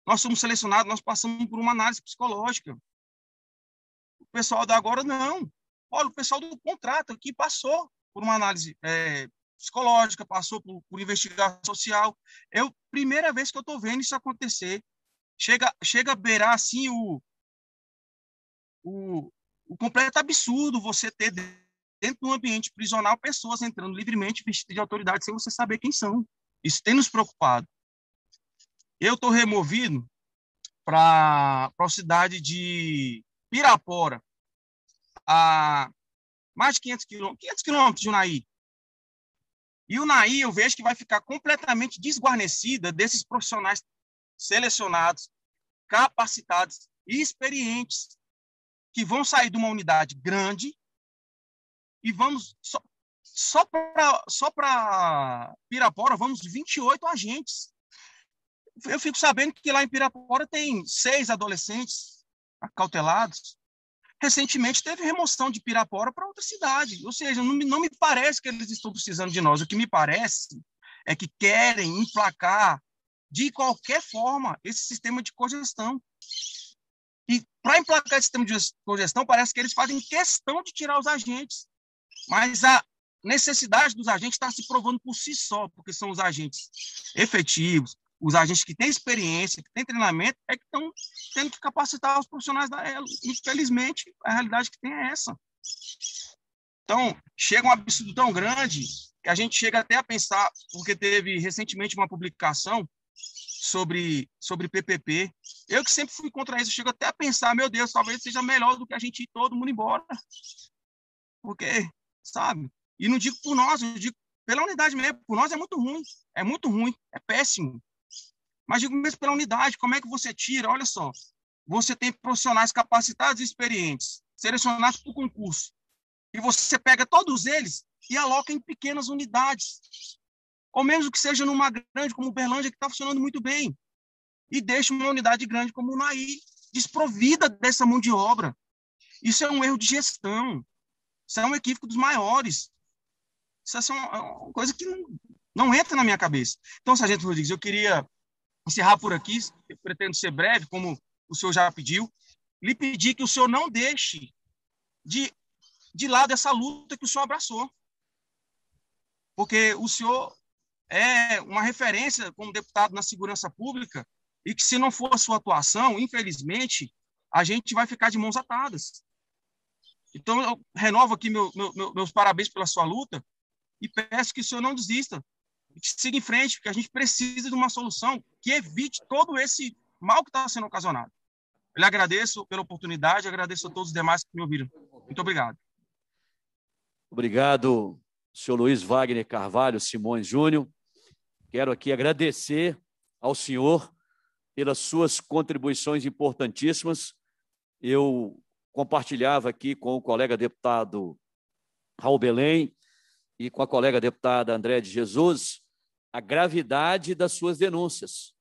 Nós somos selecionados, nós passamos por uma análise psicológica. O pessoal da agora não. Olha, o pessoal do contrato aqui passou por uma análise é, psicológica, passou por, por investigação social. É a primeira vez que eu estou vendo isso acontecer. Chega, chega a beirar assim o, o, o completo absurdo você ter dentro de um ambiente prisional pessoas entrando livremente vestidas de autoridade sem você saber quem são. Isso tem nos preocupado. Eu estou removido para a cidade de Pirapora, a mais de 500 quilômetros, 500 quilômetros de Unaí. E Unaí eu vejo que vai ficar completamente desguarnecida desses profissionais selecionados, capacitados e experientes que vão sair de uma unidade grande e vamos só, só para só para Pirapora vamos 28 agentes. Eu fico sabendo que lá em Pirapora tem seis adolescentes acautelados. Recentemente teve remoção de Pirapora para outra cidade. Ou seja, não me, não me parece que eles estão precisando de nós. O que me parece é que querem emplacar de qualquer forma esse sistema de cogestão. E para implantar esse sistema de congestão, parece que eles fazem questão de tirar os agentes. Mas a necessidade dos agentes está se provando por si só, porque são os agentes efetivos, os agentes que têm experiência, que têm treinamento, é que estão tendo que capacitar os profissionais da ELO. Infelizmente, a realidade que tem é essa. Então, chega um absurdo tão grande que a gente chega até a pensar, porque teve recentemente uma publicação sobre, sobre PPP. Eu que sempre fui contra isso, chego até a pensar, meu Deus, talvez seja melhor do que a gente ir todo mundo embora. Porque, sabe? E não digo por nós, eu digo pela unidade mesmo. Por nós é muito ruim, é muito ruim, é péssimo. Mas digo mesmo pela unidade, como é que você tira? Olha só, você tem profissionais capacitados e experientes, selecionados para o concurso. E você pega todos eles e aloca em pequenas unidades ou mesmo que seja numa grande como Berlândia, que está funcionando muito bem, e deixa uma unidade grande como o Naí, desprovida dessa mão de obra. Isso é um erro de gestão, isso é um equívoco dos maiores, isso é uma coisa que não, não entra na minha cabeça. Então, Sargento Rodrigues, eu queria encerrar por aqui, pretendo ser breve, como o senhor já pediu, lhe pedir que o senhor não deixe de, de lado essa luta que o senhor abraçou. Porque o senhor é uma referência como deputado na segurança pública e que se não for a sua atuação, infelizmente, a gente vai ficar de mãos atadas. Então, eu renovo aqui meu, meu, meus parabéns pela sua luta e peço que o senhor não desista, que siga em frente, porque a gente precisa de uma solução que evite todo esse mal que está sendo ocasionado. Eu lhe agradeço pela oportunidade, agradeço a todos os demais que me ouviram. Muito obrigado. Obrigado, senhor Luiz Wagner Carvalho Simões Júnior. Quero aqui agradecer ao senhor pelas suas contribuições importantíssimas. Eu compartilhava aqui com o colega deputado Raul Belém e com a colega deputada André de Jesus a gravidade das suas denúncias.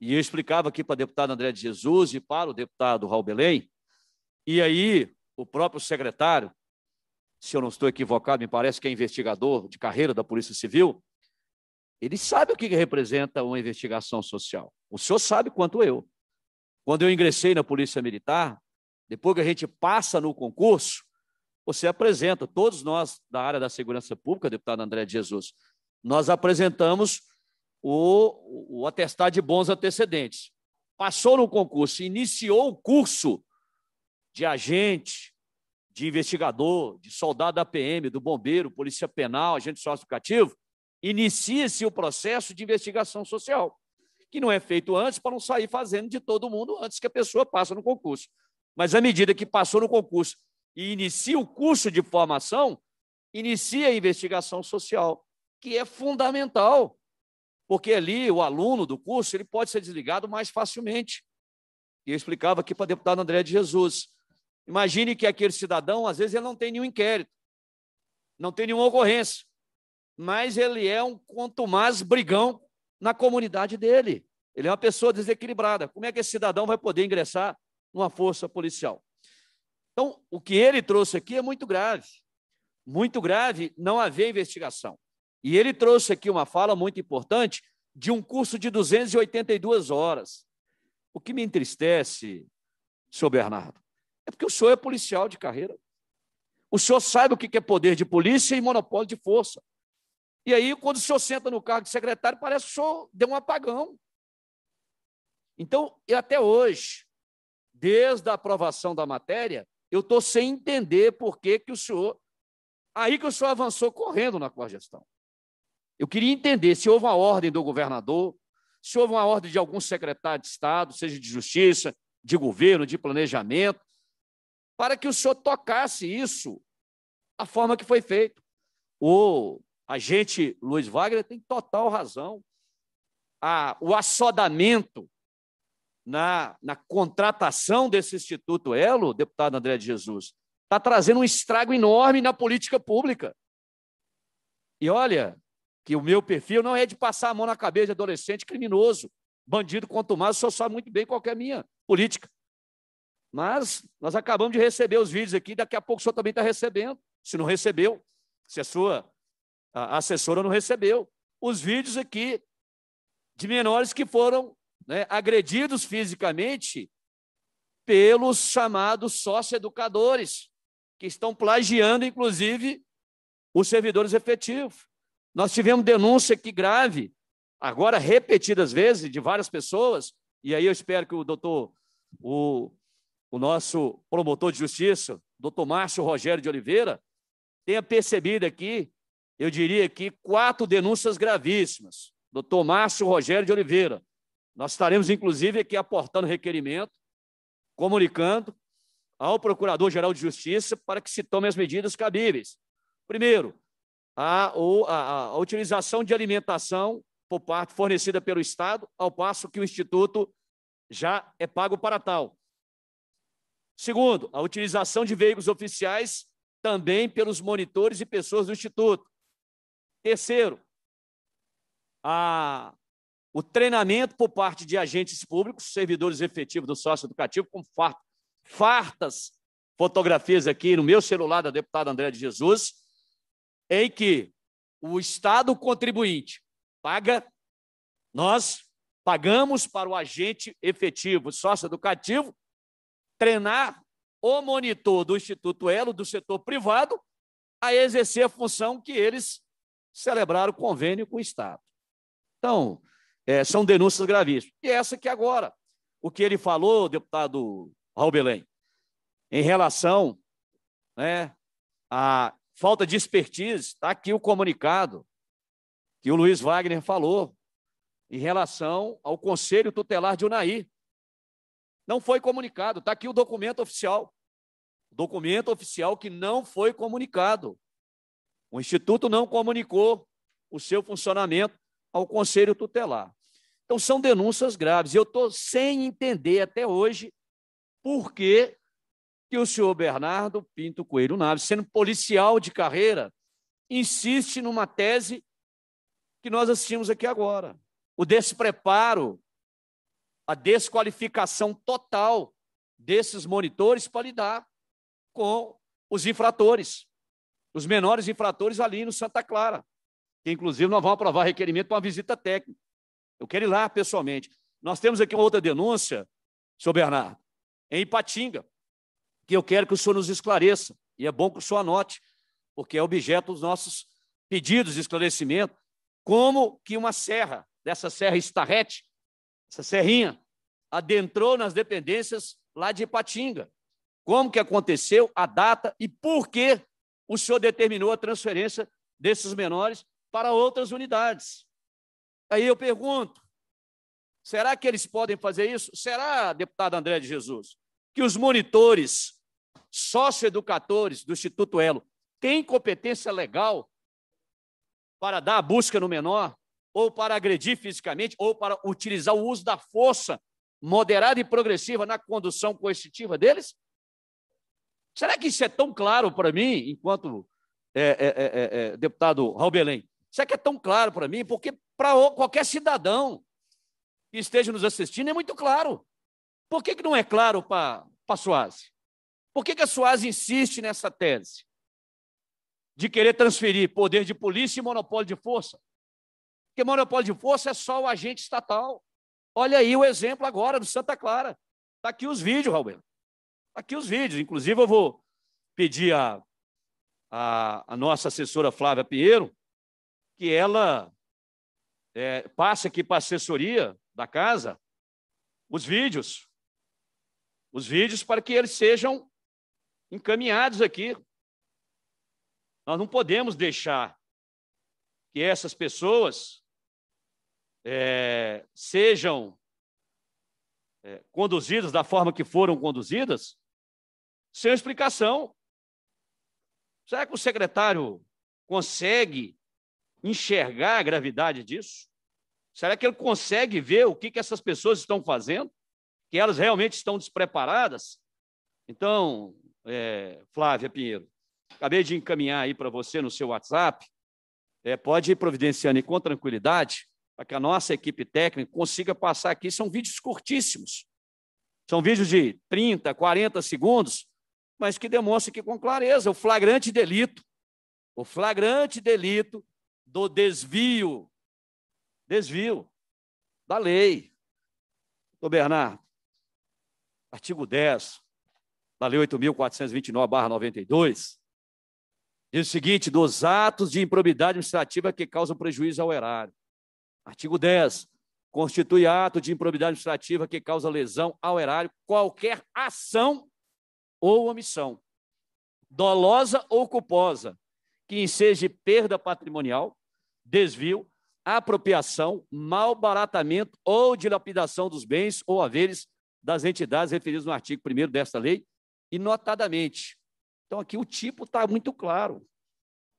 E eu explicava aqui para a deputada André de Jesus e para o deputado Raul Belém. E aí, o próprio secretário, se eu não estou equivocado, me parece que é investigador de carreira da Polícia Civil, ele sabe o que representa uma investigação social. O senhor sabe quanto eu. Quando eu ingressei na Polícia Militar, depois que a gente passa no concurso, você apresenta, todos nós da área da segurança pública, deputado André de Jesus, nós apresentamos o, o atestado de bons antecedentes. Passou no concurso, iniciou o curso de agente, de investigador, de soldado da PM, do bombeiro, polícia penal, agente socioeducativo, Inicia-se o processo de investigação social, que não é feito antes para não sair fazendo de todo mundo antes que a pessoa passe no concurso. Mas à medida que passou no concurso e inicia o curso de formação, inicia a investigação social, que é fundamental, porque ali o aluno do curso ele pode ser desligado mais facilmente. E eu explicava aqui para a deputada André de Jesus. Imagine que aquele cidadão, às vezes, ele não tem nenhum inquérito, não tem nenhuma ocorrência mas ele é um quanto mais brigão na comunidade dele. Ele é uma pessoa desequilibrada. Como é que esse cidadão vai poder ingressar numa força policial? Então, o que ele trouxe aqui é muito grave. Muito grave não haver investigação. E ele trouxe aqui uma fala muito importante de um curso de 282 horas. O que me entristece, senhor Bernardo, é porque o senhor é policial de carreira. O senhor sabe o que é poder de polícia e monopólio de força. E aí, quando o senhor senta no cargo de secretário, parece que o senhor deu um apagão. Então, eu até hoje, desde a aprovação da matéria, eu estou sem entender por que, que o senhor. Aí que o senhor avançou correndo na cogestão. Eu queria entender se houve uma ordem do governador, se houve uma ordem de algum secretário de Estado, seja de Justiça, de governo, de planejamento, para que o senhor tocasse isso a forma que foi feito. O a gente, Luiz Wagner, tem total razão. A, o assodamento na, na contratação desse Instituto Elo, deputado André de Jesus, está trazendo um estrago enorme na política pública. E olha, que o meu perfil não é de passar a mão na cabeça de adolescente criminoso, bandido contumaz, o senhor sabe muito bem qual é a minha política. Mas nós acabamos de receber os vídeos aqui, daqui a pouco o senhor também está recebendo, se não recebeu, se a sua a assessora não recebeu. Os vídeos aqui de menores que foram né, agredidos fisicamente pelos chamados sócio-educadores, que estão plagiando, inclusive, os servidores efetivos. Nós tivemos denúncia aqui grave, agora repetidas vezes, de várias pessoas, e aí eu espero que o doutor, o, o nosso promotor de justiça, doutor Márcio Rogério de Oliveira, tenha percebido aqui eu diria que quatro denúncias gravíssimas. Doutor Márcio Rogério de Oliveira. Nós estaremos, inclusive, aqui aportando requerimento, comunicando ao Procurador-Geral de Justiça para que se tome as medidas cabíveis. Primeiro, a, a, a utilização de alimentação por parte fornecida pelo Estado, ao passo que o Instituto já é pago para tal. Segundo, a utilização de veículos oficiais também pelos monitores e pessoas do Instituto. Terceiro, a, o treinamento por parte de agentes públicos, servidores efetivos do sócio educativo, com fartas fotografias aqui no meu celular da deputada André de Jesus, em que o Estado contribuinte paga, nós pagamos para o agente efetivo sócio educativo treinar o monitor do Instituto Elo, do setor privado, a exercer a função que eles celebraram convênio com o Estado. Então, é, são denúncias gravíssimas. E essa que agora, o que ele falou, deputado Raul Belém, em relação né, à falta de expertise, está aqui o comunicado que o Luiz Wagner falou em relação ao Conselho Tutelar de Unaí. Não foi comunicado, está aqui o documento oficial. Documento oficial que não foi comunicado. O Instituto não comunicou o seu funcionamento ao Conselho Tutelar. Então, são denúncias graves. Eu estou sem entender até hoje por que, que o senhor Bernardo Pinto Coelho Naves, sendo policial de carreira, insiste numa tese que nós assistimos aqui agora. O despreparo, a desqualificação total desses monitores para lidar com os infratores os menores infratores ali no Santa Clara, que inclusive nós vamos aprovar requerimento para uma visita técnica. Eu quero ir lá pessoalmente. Nós temos aqui uma outra denúncia, senhor Bernardo, em Ipatinga, que eu quero que o senhor nos esclareça, e é bom que o senhor anote, porque é objeto dos nossos pedidos de esclarecimento, como que uma serra, dessa serra Estarrete, essa serrinha, adentrou nas dependências lá de Ipatinga. Como que aconteceu, a data e por que o senhor determinou a transferência desses menores para outras unidades. Aí eu pergunto: será que eles podem fazer isso? Será, deputado André de Jesus, que os monitores socioeducadores do Instituto Elo têm competência legal para dar a busca no menor, ou para agredir fisicamente, ou para utilizar o uso da força moderada e progressiva na condução coercitiva deles? Será que isso é tão claro para mim, enquanto é é, é, é, é, deputado Raul Belém? Será que é tão claro para mim? Porque para qualquer cidadão que esteja nos assistindo é muito claro. Por que, que não é claro para a Suaze? Por que, que a Suaze insiste nessa tese de querer transferir poder de polícia e monopólio de força? Porque monopólio de força é só o agente estatal. Olha aí o exemplo agora do Santa Clara. Está aqui os vídeos, Raul. Belém. Aqui os vídeos. Inclusive, eu vou pedir a, a, a nossa assessora Flávia Pinheiro que ela é, passe aqui para a assessoria da casa os vídeos. Os vídeos para que eles sejam encaminhados aqui. Nós não podemos deixar que essas pessoas é, sejam é, conduzidas da forma que foram conduzidas, sem explicação. Será que o secretário consegue enxergar a gravidade disso? Será que ele consegue ver o que, que essas pessoas estão fazendo? Que elas realmente estão despreparadas? Então, é, Flávia Pinheiro, acabei de encaminhar aí para você no seu WhatsApp. É, pode ir providenciando e com tranquilidade para que a nossa equipe técnica consiga passar aqui, são vídeos curtíssimos. São vídeos de 30, 40 segundos, mas que demonstram aqui com clareza o flagrante delito, o flagrante delito do desvio, desvio da lei. Doutor Bernardo, artigo 10 da Lei 8.429-92, diz o seguinte, dos atos de improbidade administrativa que causam prejuízo ao erário. Artigo 10. Constitui ato de improbidade administrativa que causa lesão ao erário qualquer ação ou omissão, dolosa ou culposa, que enseje perda patrimonial, desvio, apropriação, malbaratamento ou dilapidação dos bens ou haveres das entidades referidas no artigo 1 desta lei, e notadamente. Então, aqui o tipo está muito claro.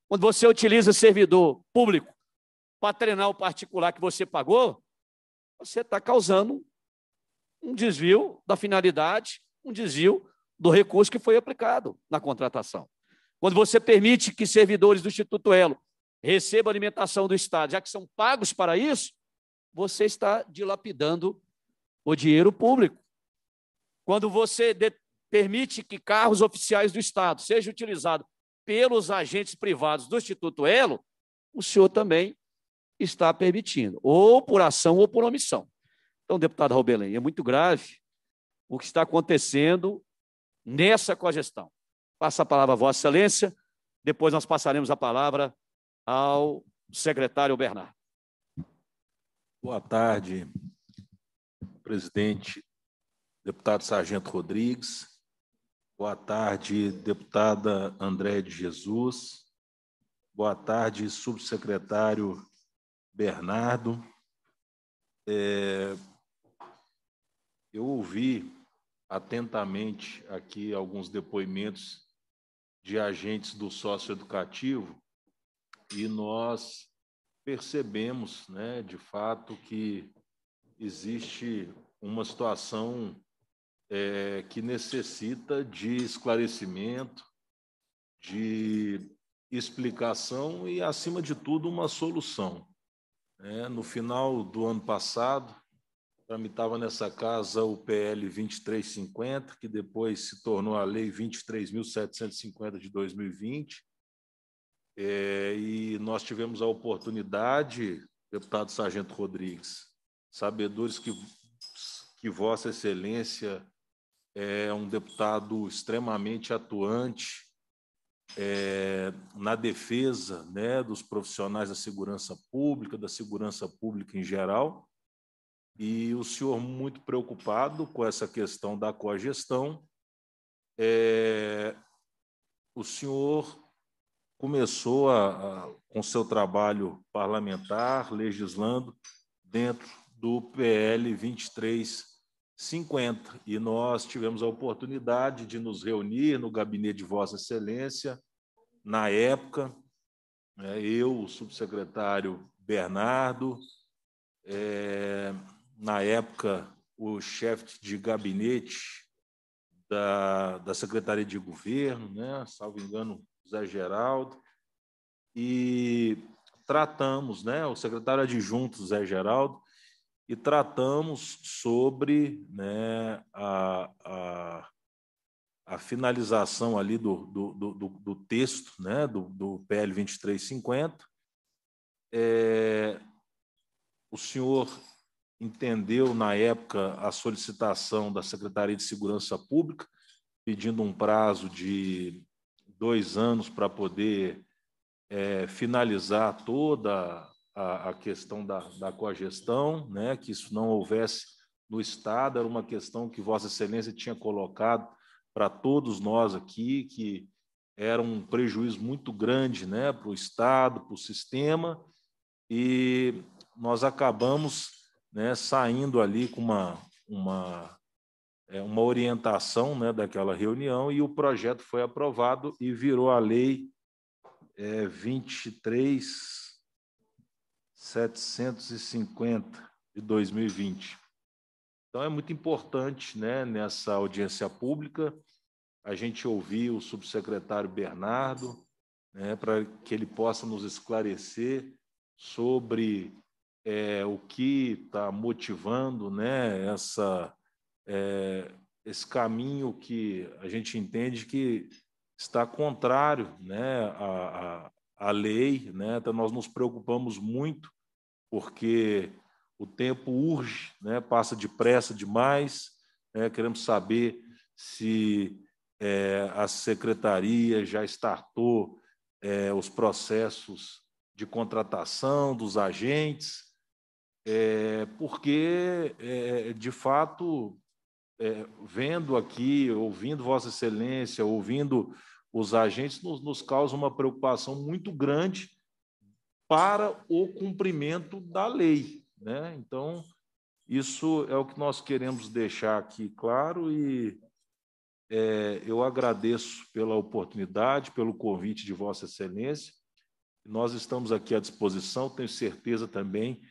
Quando você utiliza servidor público para treinar o particular que você pagou, você está causando um desvio da finalidade, um desvio do recurso que foi aplicado na contratação. Quando você permite que servidores do Instituto Elo recebam alimentação do Estado, já que são pagos para isso, você está dilapidando o dinheiro público. Quando você permite que carros oficiais do Estado sejam utilizados pelos agentes privados do Instituto Elo, o senhor também está permitindo, ou por ação ou por omissão. Então, deputado Robelém, é muito grave o que está acontecendo nessa cogestão. Passa a palavra a Vossa Excelência, depois nós passaremos a palavra ao secretário Bernardo. Boa tarde, presidente, deputado Sargento Rodrigues. Boa tarde, deputada André de Jesus. Boa tarde, subsecretário Bernardo. É, eu ouvi atentamente aqui alguns depoimentos de agentes do socioeducativo e nós percebemos, né, de fato, que existe uma situação é, que necessita de esclarecimento, de explicação e, acima de tudo, uma solução. É, no final do ano passado, tramitava nessa casa o PL 2350, que depois se tornou a Lei 23.750 de 2020. É, e nós tivemos a oportunidade, deputado Sargento Rodrigues, sabedores que, que Vossa Excelência é um deputado extremamente atuante é, na defesa né, dos profissionais da segurança pública, da segurança pública em geral, e o senhor muito preocupado com essa questão da cogestão. É, o senhor começou a, a, com seu trabalho parlamentar, legislando dentro do PL 23 50. E nós tivemos a oportunidade de nos reunir no gabinete de Vossa Excelência, na época, né, eu, o subsecretário Bernardo, é, na época, o chefe de gabinete da, da Secretaria de Governo, né, salvo engano, Zé Geraldo, e tratamos, né, o secretário adjunto Zé Geraldo, e tratamos sobre né, a, a, a, finalização ali do, do, do, do texto né, do, PL 2350. É, o senhor entendeu, na época, a solicitação da Secretaria de Segurança Pública, pedindo um prazo de dois anos para poder é, finalizar toda a, a questão da, da cogestão, né, que isso não houvesse no Estado, era uma questão que Vossa Excelência tinha colocado para todos nós aqui, que era um prejuízo muito grande né, para o Estado, para o sistema, e nós acabamos né, saindo ali com uma, uma, é, uma orientação né, daquela reunião e o projeto foi aprovado e virou a lei é, 23 750 de 2020. Então é muito importante, né, nessa audiência pública, a gente ouvir o subsecretário Bernardo, né, para que ele possa nos esclarecer sobre é, o que está motivando, né, essa é, esse caminho que a gente entende que está contrário né, a, a lei, né? Então nós nos preocupamos muito porque o tempo urge, né? Passa depressa demais. Né? Queremos saber se é, a secretaria já startou é, os processos de contratação dos agentes, é, porque é, de fato é, vendo aqui, ouvindo Vossa Excelência, ouvindo os agentes nos, nos causam uma preocupação muito grande para o cumprimento da lei. Né? Então, isso é o que nós queremos deixar aqui claro e é, eu agradeço pela oportunidade, pelo convite de Vossa Excelência. Nós estamos aqui à disposição, tenho certeza também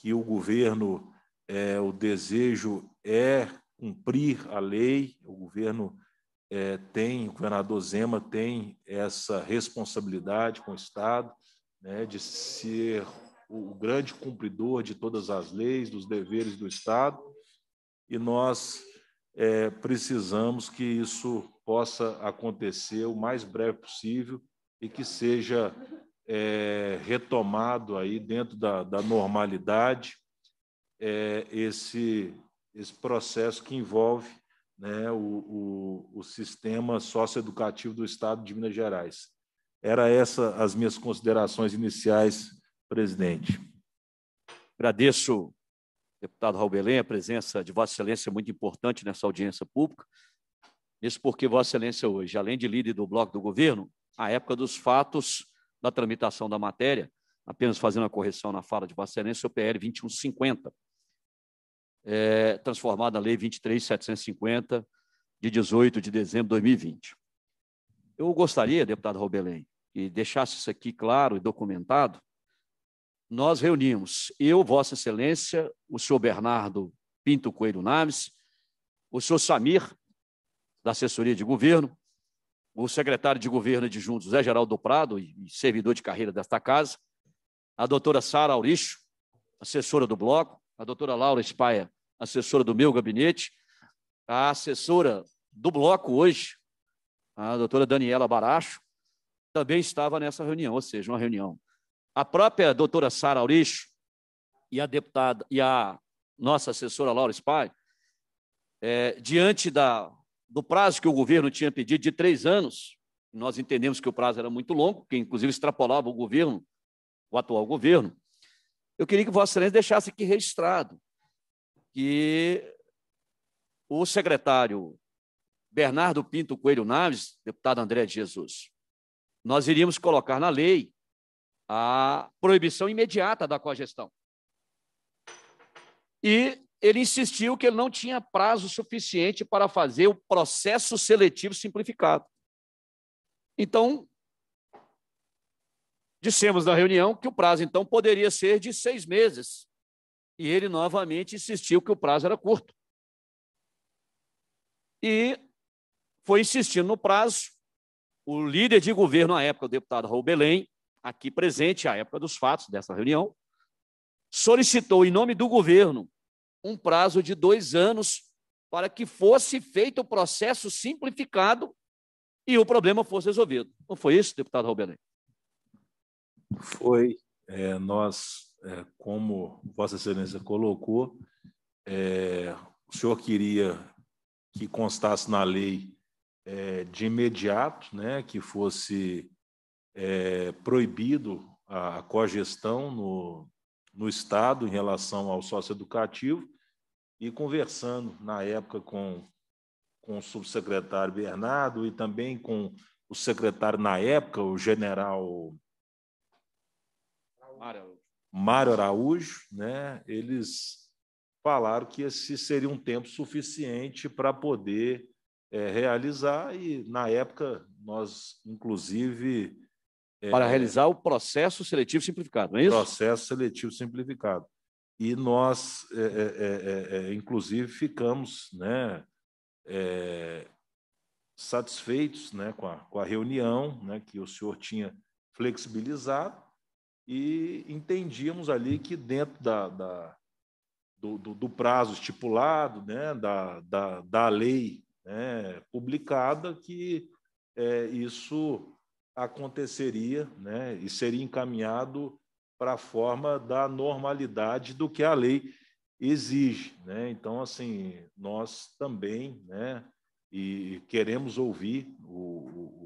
que o governo, é, o desejo é cumprir a lei, o governo é, tem, o governador Zema tem essa responsabilidade com o Estado né, de ser o grande cumpridor de todas as leis, dos deveres do Estado, e nós é, precisamos que isso possa acontecer o mais breve possível e que seja é, retomado aí dentro da, da normalidade é, esse, esse processo que envolve né, o, o, o sistema socioeducativo do Estado de Minas Gerais. Era essa as minhas considerações iniciais, presidente. Agradeço, deputado Raul Belém, a presença de Vossa Excelência muito importante nessa audiência pública. Isso porque Vossa Excelência hoje, além de líder do bloco do governo, à época dos fatos da tramitação da matéria, apenas fazendo a correção na fala de Vossa Excelência, o PL 2150, é, transformada na Lei 23.750, de 18 de dezembro de 2020. Eu gostaria, deputado Robelém, que deixasse isso aqui claro e documentado. Nós reunimos, eu, Vossa Excelência, o senhor Bernardo Pinto Coelho Naves, o senhor Samir, da assessoria de governo, o secretário de governo de Juntos, Zé Geraldo Prado, e servidor de carreira desta casa, a doutora Sara Auricho, assessora do bloco, a doutora Laura Espaia, assessora do meu gabinete, a assessora do bloco hoje, a doutora Daniela Baracho, também estava nessa reunião, ou seja, uma reunião. A própria doutora Sara Aurich e a deputada e a nossa assessora Laura Spai, é, diante da, do prazo que o governo tinha pedido de três anos, nós entendemos que o prazo era muito longo, que inclusive extrapolava o governo, o atual governo, eu queria que Vossa Excelência deixasse aqui registrado que o secretário Bernardo Pinto Coelho Naves, deputado André de Jesus, nós iríamos colocar na lei a proibição imediata da cogestão. E ele insistiu que ele não tinha prazo suficiente para fazer o processo seletivo simplificado. Então, dissemos na reunião que o prazo, então, poderia ser de seis meses e ele novamente insistiu que o prazo era curto. E foi insistindo no prazo. O líder de governo à época, o deputado Raul Belém, aqui presente à época dos fatos dessa reunião, solicitou em nome do governo um prazo de dois anos para que fosse feito o processo simplificado e o problema fosse resolvido. Não foi isso, deputado Raul Belém? Foi. É, nós é, como Vossa Excelência colocou, é, o senhor queria que constasse na lei é, de imediato, né, que fosse é, proibido a cogestão no, no Estado em relação ao sócio educativo, e conversando na época com, com o subsecretário Bernardo e também com o secretário na época, o general Araújo. Mário Araújo, né, eles falaram que esse seria um tempo suficiente para poder é, realizar, e na época nós, inclusive. É, para realizar o processo seletivo simplificado, não é isso? Processo seletivo simplificado. E nós, é, é, é, é inclusive, ficamos né, satisfeitos né, com, a, com a reunião né, que o senhor tinha flexibilizado e entendíamos ali que dentro da, da do, do, do, prazo estipulado, né, da, da, da lei né, publicada, que é, isso aconteceria né, e seria encaminhado para a forma da normalidade do que a lei exige. Né? Então, assim, nós também né, e queremos ouvir o, o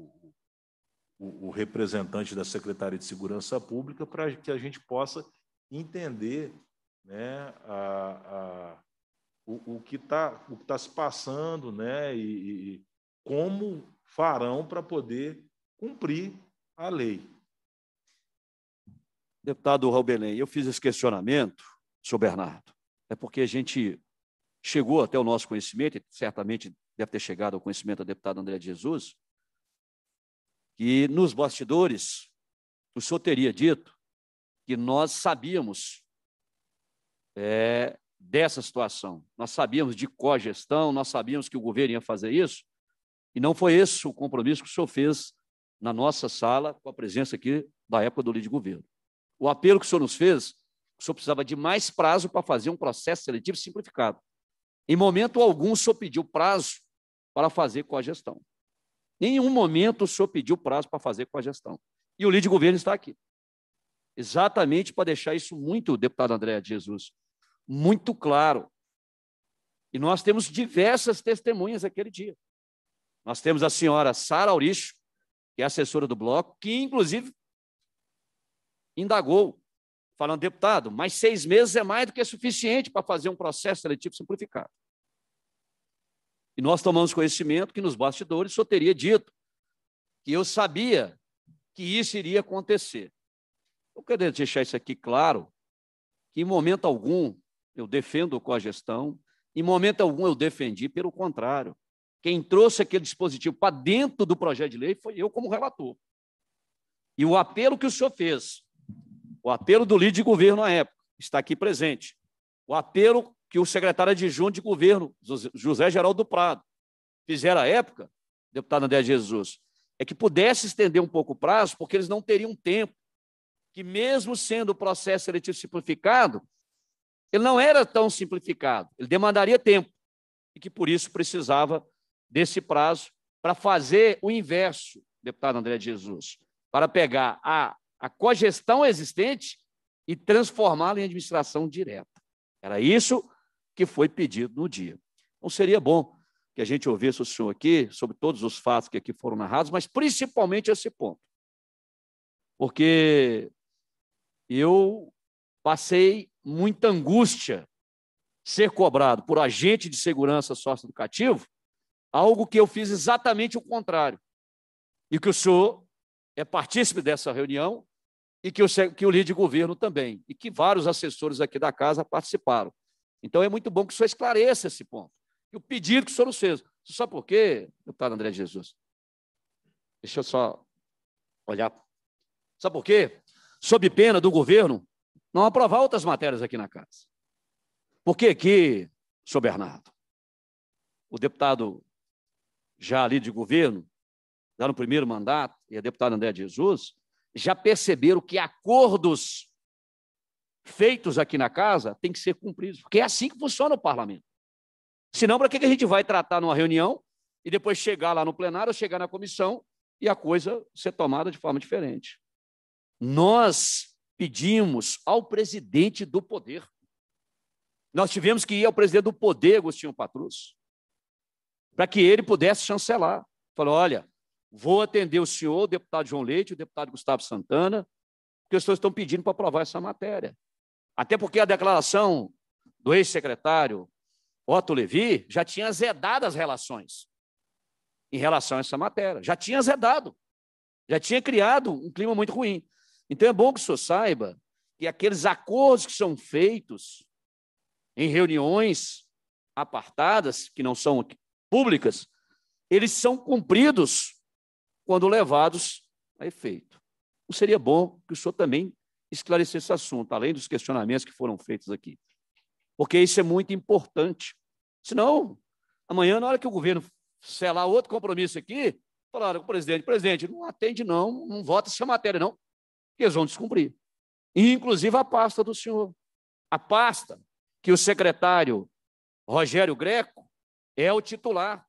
o, o representante da Secretaria de Segurança Pública para que a gente possa entender né, a, a o, o, que está tá se passando né, e, e como farão para poder cumprir a lei. Deputado Raul Belém, eu fiz esse questionamento, senhor Bernardo, é porque a gente chegou até o nosso conhecimento, certamente deve ter chegado ao conhecimento da deputada André de Jesus, que nos bastidores o senhor teria dito que nós sabíamos é, dessa situação, nós sabíamos de cogestão, nós sabíamos que o governo ia fazer isso, e não foi esse o compromisso que o senhor fez na nossa sala com a presença aqui da época do líder de governo. O apelo que o senhor nos fez, o senhor precisava de mais prazo para fazer um processo seletivo simplificado. Em momento algum, o senhor pediu prazo para fazer cogestão. Nenhum momento o senhor pediu prazo para fazer com a gestão. E o líder de governo está aqui. Exatamente para deixar isso muito, deputado André de Jesus, muito claro. E nós temos diversas testemunhas aquele dia. Nós temos a senhora Sara Auricho, que é assessora do bloco, que inclusive indagou, falando, deputado, mas seis meses é mais do que suficiente para fazer um processo seletivo simplificado nós tomamos conhecimento que nos bastidores só teria dito que eu sabia que isso iria acontecer. Eu quero deixar isso aqui claro, que em momento algum eu defendo com a gestão, em momento algum eu defendi, pelo contrário. Quem trouxe aquele dispositivo para dentro do projeto de lei foi eu como relator. E o apelo que o senhor fez, o apelo do líder de governo à época, está aqui presente. O apelo que o secretário adjunto de governo, José Geraldo Prado, fizeram à época, deputado André Jesus, é que pudesse estender um pouco o prazo, porque eles não teriam tempo. Que mesmo sendo o processo seletivo simplificado, ele não era tão simplificado, ele demandaria tempo. E que por isso precisava desse prazo para fazer o inverso, deputado André Jesus, para pegar a, a cogestão existente e transformá-la em administração direta. Era isso que foi pedido no dia. Então, seria bom que a gente ouvisse o senhor aqui sobre todos os fatos que aqui foram narrados, mas principalmente esse ponto. Porque eu passei muita angústia ser cobrado por agente de segurança socioeducativo, algo que eu fiz exatamente o contrário. E que o senhor é partícipe dessa reunião e que o, que o líder de governo também, e que vários assessores aqui da casa participaram. Então é muito bom que o senhor esclareça esse ponto. E o pedido que o senhor nos fez. Sabe por quê, deputado André Jesus? Deixa eu só olhar. Sabe por quê? Sob pena do governo não aprovar outras matérias aqui na casa. Por que aqui, senhor Bernardo? O deputado já ali de governo, já no primeiro mandato, e a deputada André Jesus, já perceberam que acordos feitos aqui na casa têm que ser cumpridos, porque é assim que funciona o parlamento. Senão, para que a gente vai tratar numa reunião e depois chegar lá no plenário, chegar na comissão e a coisa ser tomada de forma diferente? Nós pedimos ao presidente do poder. Nós tivemos que ir ao presidente do poder, Agostinho Patrus, para que ele pudesse chancelar. Falou: olha, vou atender o senhor, o deputado João Leite, o deputado Gustavo Santana, porque os senhores estão pedindo para aprovar essa matéria. Até porque a declaração do ex-secretário Otto Levi já tinha azedado as relações em relação a essa matéria. Já tinha azedado. Já tinha criado um clima muito ruim. Então é bom que o senhor saiba que aqueles acordos que são feitos em reuniões apartadas, que não são públicas, eles são cumpridos quando levados a efeito. seria bom que o senhor também esclarecer esse assunto, além dos questionamentos que foram feitos aqui. Porque isso é muito importante. Senão, amanhã, na hora que o governo selar outro compromisso aqui, falaram com o presidente, presidente, não atende não, não vota essa matéria não, que eles vão descumprir. E, inclusive a pasta do senhor. A pasta que o secretário Rogério Greco é o titular.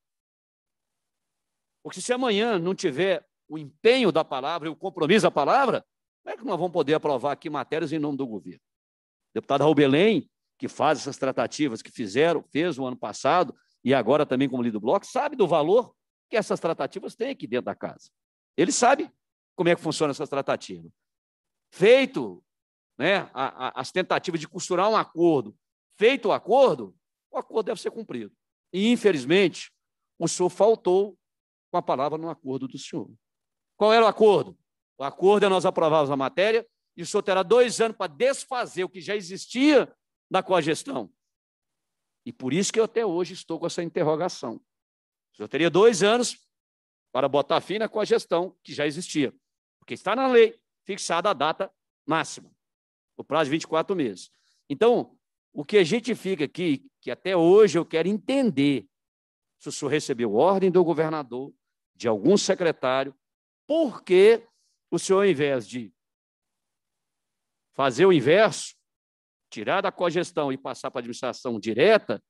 Porque se amanhã não tiver o empenho da palavra e o compromisso da palavra, como é que nós vamos poder aprovar aqui matérias em nome do governo? Deputada deputado que faz essas tratativas que fizeram, fez o ano passado e agora também como líder do bloco, sabe do valor que essas tratativas têm aqui dentro da casa. Ele sabe como é que funciona essas tratativas. Feito né, a, a, as tentativas de costurar um acordo, feito o acordo, o acordo deve ser cumprido. E, infelizmente, o senhor faltou com a palavra no acordo do senhor. Qual era o acordo? O acordo é nós aprovarmos a matéria e o senhor terá dois anos para desfazer o que já existia da cogestão. E por isso que eu até hoje estou com essa interrogação. O senhor teria dois anos para botar fim na cogestão que já existia, porque está na lei fixada a data máxima, o prazo de 24 meses. Então, o que a gente fica aqui, que até hoje eu quero entender, se o senhor recebeu ordem do governador, de algum secretário, por que o senhor, ao invés de fazer o inverso, tirar da cogestão e passar para a administração direta,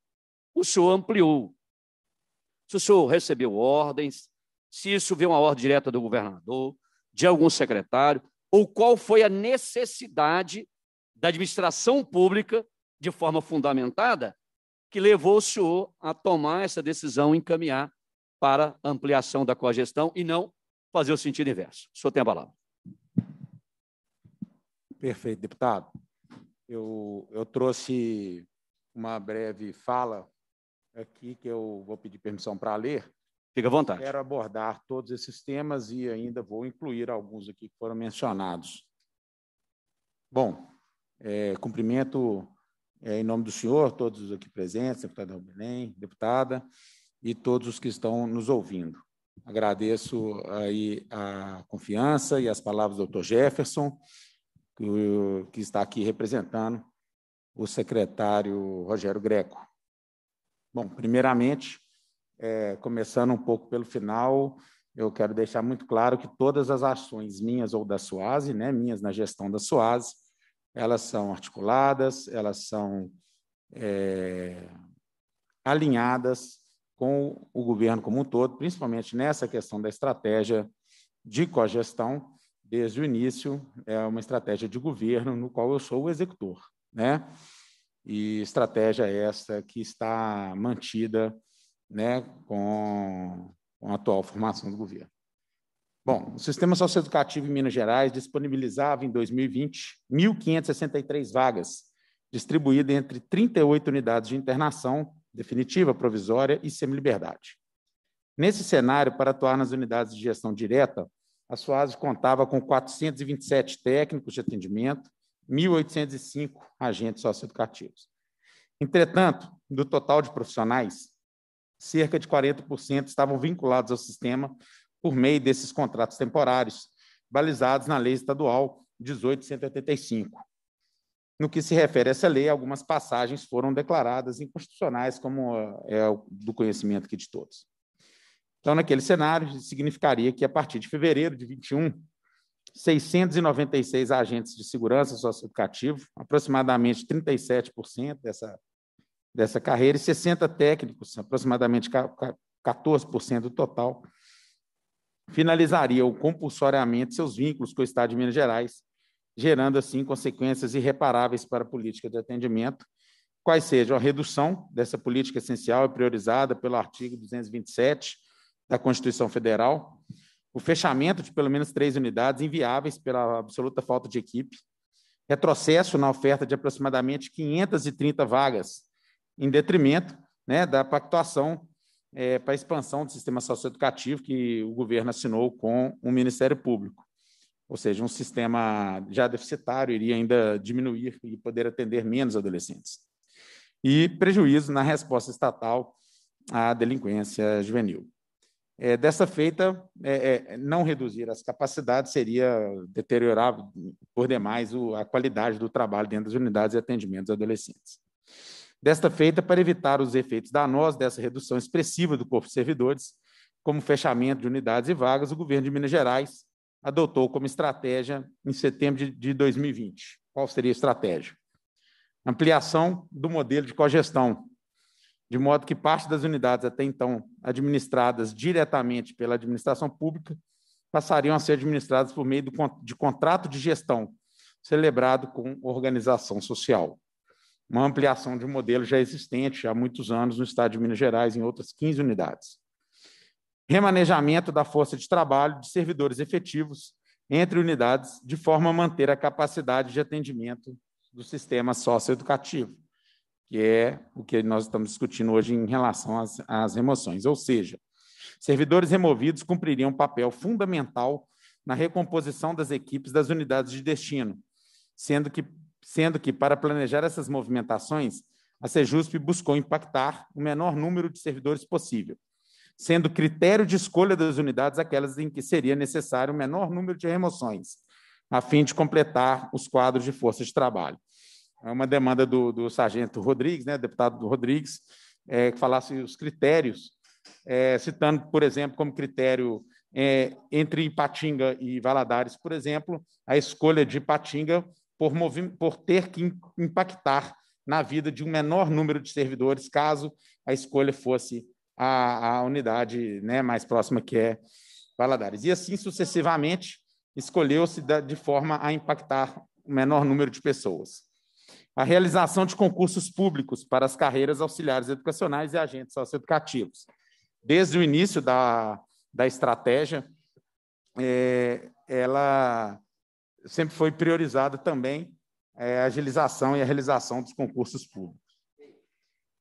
o senhor ampliou. Se o senhor recebeu ordens, se isso veio uma ordem direta do governador, de algum secretário, ou qual foi a necessidade da administração pública, de forma fundamentada, que levou o senhor a tomar essa decisão, encaminhar para ampliação da cogestão e não fazer o sentido inverso. O senhor tem a palavra. Perfeito, deputado. Eu, eu trouxe uma breve fala aqui que eu vou pedir permissão para ler. Fica à vontade. Quero abordar todos esses temas e ainda vou incluir alguns aqui que foram mencionados. Bom, é, cumprimento é, em nome do senhor todos aqui presentes, deputado Rubenem, deputada, e todos os que estão nos ouvindo. Agradeço aí a confiança e as palavras do Dr. Jefferson, que está aqui representando o secretário Rogério Greco. Bom, primeiramente, é, começando um pouco pelo final, eu quero deixar muito claro que todas as ações minhas ou da SUASE, né, minhas na gestão da SUASE, elas são articuladas, elas são é, alinhadas com o governo como um todo, principalmente nessa questão da estratégia de cogestão, desde o início, é uma estratégia de governo no qual eu sou o executor, né? E estratégia essa que está mantida, né, com, com a atual formação do governo. Bom, o sistema socioeducativo em Minas Gerais disponibilizava em 2020 1.563 vagas, distribuídas entre 38 unidades de internação definitiva, provisória e semi-liberdade. Nesse cenário, para atuar nas unidades de gestão direta, a SUASE contava com 427 técnicos de atendimento, 1.805 agentes socioeducativos. Entretanto, do total de profissionais, cerca de 40% estavam vinculados ao sistema por meio desses contratos temporários, balizados na Lei Estadual 1885, no que se refere a essa lei, algumas passagens foram declaradas inconstitucionais, como eh, é do conhecimento aqui de todos. Então, naquele cenário, significaria que a partir de fevereiro de 21, 696 agentes de segurança socioeducativo, aproximadamente 37% dessa, dessa carreira, e 60 técnicos, aproximadamente 14% do total, finalizaria o compulsoriamente seus vínculos com o Estado de Minas Gerais gerando assim consequências irreparáveis para a política de atendimento, quais sejam a redução dessa política essencial e priorizada pelo artigo 227 da Constituição Federal, o fechamento de pelo menos três unidades inviáveis pela absoluta falta de equipe, retrocesso na oferta de aproximadamente 530 vagas, em detrimento né, da pactuação é, para a expansão do sistema socioeducativo que o governo assinou com o Ministério Público. Ou seja, um sistema já deficitário iria ainda diminuir e poder atender menos adolescentes. E prejuízo na resposta estatal à delinquência juvenil. É, dessa feita, é, é, não reduzir as capacidades seria deteriorar por demais o, a qualidade do trabalho dentro das unidades de atendimento aos adolescentes. Desta feita, para evitar os efeitos danosos dessa redução expressiva do corpo de servidores, como fechamento de unidades e vagas, o governo de Minas Gerais adotou como estratégia em setembro de 2020. Qual seria a estratégia? Ampliação do modelo de cogestão, de modo que parte das unidades até então administradas diretamente pela administração pública passariam a ser administradas por meio de contrato de gestão celebrado com organização social. Uma ampliação de um modelo já existente há muitos anos no estado de Minas Gerais, em outras 15 unidades remanejamento da força de trabalho de servidores efetivos entre unidades, de forma a manter a capacidade de atendimento do sistema socioeducativo, que é o que nós estamos discutindo hoje em relação às, às remoções. Ou seja, servidores removidos cumpririam um papel fundamental na recomposição das equipes das unidades de destino, sendo que, sendo que para planejar essas movimentações, a Sejusp buscou impactar o menor número de servidores possível, sendo critério de escolha das unidades aquelas em que seria necessário o menor número de remoções, a fim de completar os quadros de força de trabalho. É uma demanda do, do sargento Rodrigues, né, deputado Rodrigues, é, que falasse os critérios, é, citando, por exemplo, como critério é, entre Ipatinga e Valadares, por exemplo, a escolha de Ipatinga por, por ter que impactar na vida de um menor número de servidores, caso a escolha fosse a unidade né, mais próxima, que é Valadares. E assim sucessivamente, escolheu-se de forma a impactar o menor número de pessoas. A realização de concursos públicos para as carreiras auxiliares educacionais e agentes socioeducativos. Desde o início da, da estratégia, é, ela sempre foi priorizada também é, a agilização e a realização dos concursos públicos.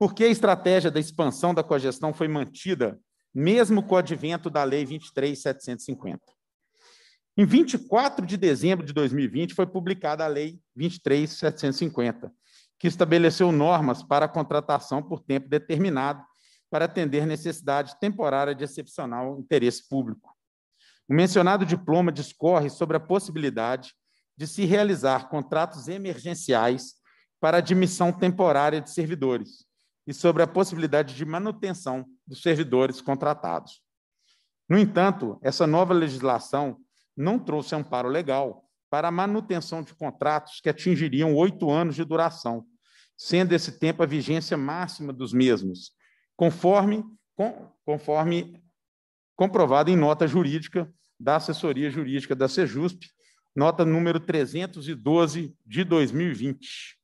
Por que a estratégia da expansão da cogestão foi mantida, mesmo com o advento da Lei 23.750? Em 24 de dezembro de 2020, foi publicada a Lei 23.750, que estabeleceu normas para a contratação por tempo determinado para atender necessidade temporária de excepcional interesse público. O mencionado diploma discorre sobre a possibilidade de se realizar contratos emergenciais para admissão temporária de servidores, e sobre a possibilidade de manutenção dos servidores contratados. No entanto, essa nova legislação não trouxe amparo legal para a manutenção de contratos que atingiriam oito anos de duração, sendo esse tempo a vigência máxima dos mesmos, conforme, com, conforme comprovado em nota jurídica da assessoria jurídica da Sejusp, nota número 312 de 2020.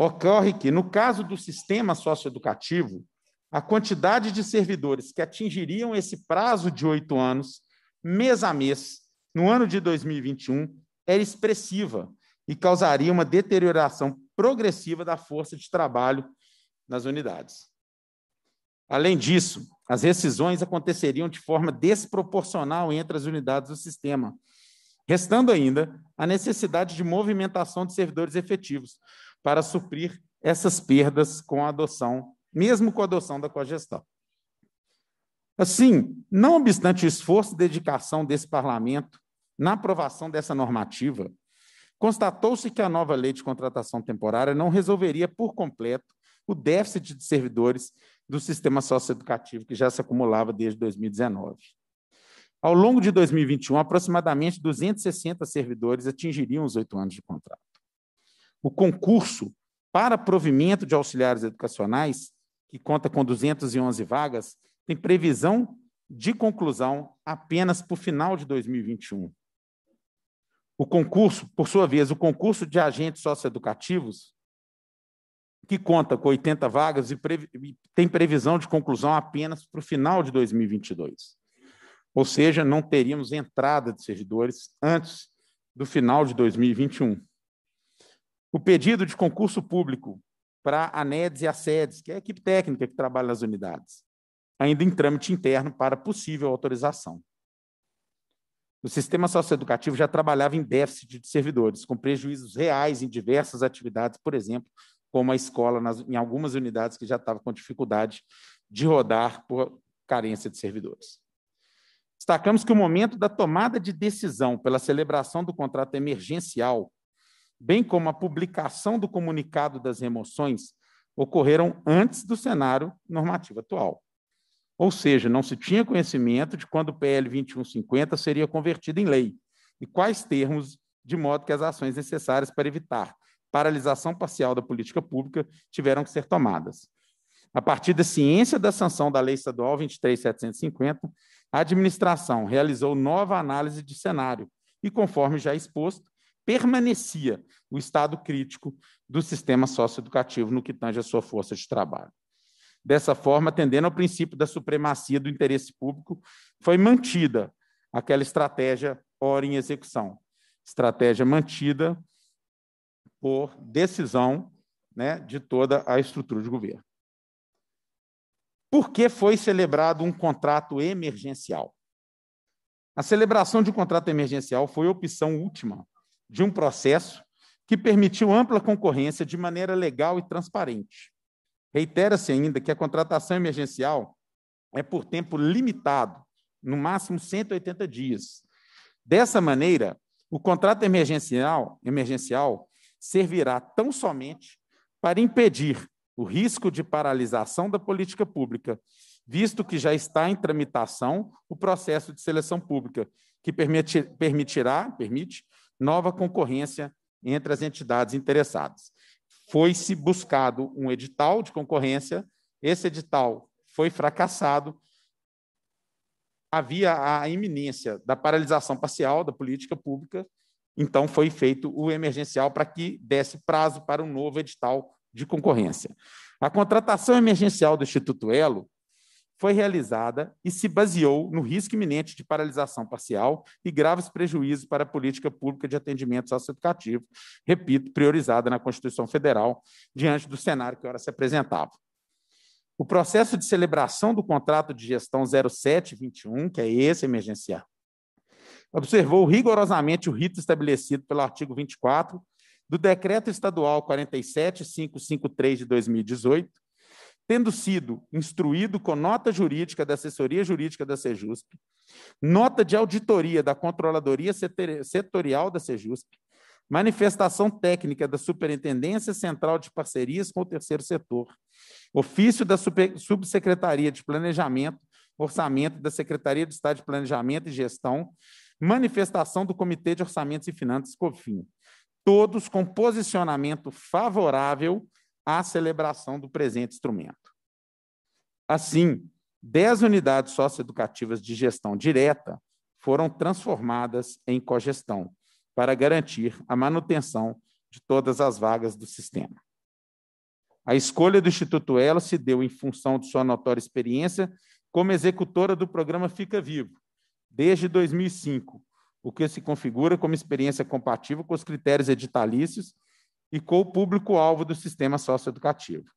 Ocorre que, no caso do sistema socioeducativo, a quantidade de servidores que atingiriam esse prazo de oito anos, mês a mês, no ano de 2021, era expressiva e causaria uma deterioração progressiva da força de trabalho nas unidades. Além disso, as rescisões aconteceriam de forma desproporcional entre as unidades do sistema, restando ainda a necessidade de movimentação de servidores efetivos, para suprir essas perdas com a adoção, mesmo com a adoção da cogestão. Assim, não obstante o esforço e dedicação desse parlamento na aprovação dessa normativa, constatou-se que a nova lei de contratação temporária não resolveria por completo o déficit de servidores do sistema socioeducativo que já se acumulava desde 2019. Ao longo de 2021, aproximadamente 260 servidores atingiriam os oito anos de contrato o concurso para provimento de auxiliares educacionais, que conta com 211 vagas, tem previsão de conclusão apenas para o final de 2021. O concurso, por sua vez, o concurso de agentes socioeducativos, que conta com 80 vagas e, e tem previsão de conclusão apenas para o final de 2022. Ou seja, não teríamos entrada de servidores antes do final de 2021 o pedido de concurso público para a NEDS e a SEDES, que é a equipe técnica que trabalha nas unidades, ainda em trâmite interno para possível autorização. O sistema socioeducativo já trabalhava em déficit de servidores, com prejuízos reais em diversas atividades, por exemplo, como a escola, nas, em algumas unidades que já estava com dificuldade de rodar por carência de servidores. Destacamos que o momento da tomada de decisão pela celebração do contrato emergencial bem como a publicação do comunicado das remoções, ocorreram antes do cenário normativo atual. Ou seja, não se tinha conhecimento de quando o PL 2150 seria convertido em lei e quais termos, de modo que as ações necessárias para evitar paralisação parcial da política pública tiveram que ser tomadas. A partir da ciência da sanção da Lei Estadual 23750, a administração realizou nova análise de cenário e, conforme já exposto, permanecia o estado crítico do sistema socioeducativo no que tange à sua força de trabalho. Dessa forma, atendendo ao princípio da supremacia do interesse público, foi mantida aquela estratégia hora em execução. Estratégia mantida por decisão né, de toda a estrutura de governo. Por que foi celebrado um contrato emergencial? A celebração de um contrato emergencial foi opção última de um processo que permitiu ampla concorrência de maneira legal e transparente. Reitera-se ainda que a contratação emergencial é por tempo limitado, no máximo 180 dias. Dessa maneira, o contrato emergencial, emergencial servirá tão somente para impedir o risco de paralisação da política pública, visto que já está em tramitação o processo de seleção pública, que permitirá, permite nova concorrência entre as entidades interessadas. Foi-se buscado um edital de concorrência, esse edital foi fracassado, havia a iminência da paralisação parcial da política pública, então foi feito o emergencial para que desse prazo para um novo edital de concorrência. A contratação emergencial do Instituto Elo foi realizada e se baseou no risco iminente de paralisação parcial e graves prejuízos para a política pública de atendimento socioeducativo, repito, priorizada na Constituição Federal, diante do cenário que ora se apresentava. O processo de celebração do contrato de gestão 0721, que é esse emergencial, observou rigorosamente o rito estabelecido pelo artigo 24 do Decreto Estadual 47553 de 2018, tendo sido instruído com nota jurídica da assessoria jurídica da Sejusp, nota de auditoria da controladoria setorial da Sejusp, manifestação técnica da Superintendência Central de Parcerias com o Terceiro Setor, ofício da Subsecretaria de Planejamento, Orçamento da Secretaria de Estado de Planejamento e Gestão, manifestação do Comitê de Orçamentos e Finanças COFIN, todos com posicionamento favorável à celebração do presente instrumento. Assim, 10 unidades socioeducativas de gestão direta foram transformadas em cogestão para garantir a manutenção de todas as vagas do sistema. A escolha do Instituto Elo se deu em função de sua notória experiência como executora do programa Fica Vivo, desde 2005, o que se configura como experiência compatível com os critérios editalícios e com o público-alvo do sistema socioeducativo.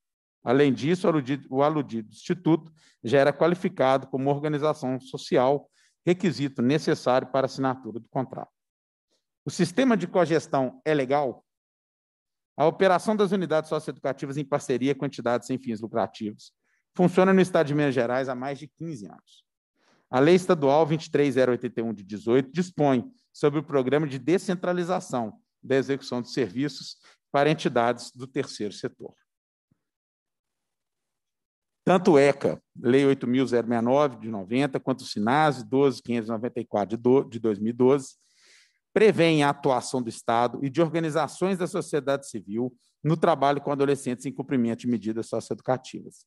Além disso, o aludido, o aludido instituto já era qualificado como organização social, requisito necessário para assinatura do contrato. O sistema de cogestão é legal? A operação das unidades socioeducativas em parceria com entidades sem fins lucrativos funciona no Estado de Minas Gerais há mais de 15 anos. A Lei Estadual 23081 de 18 dispõe sobre o programa de descentralização da execução de serviços para entidades do terceiro setor. Tanto o ECA, Lei 8.069 de 90, quanto o SINASE 12.594 de 2012, prevêem a atuação do Estado e de organizações da sociedade civil no trabalho com adolescentes em cumprimento de medidas socioeducativas.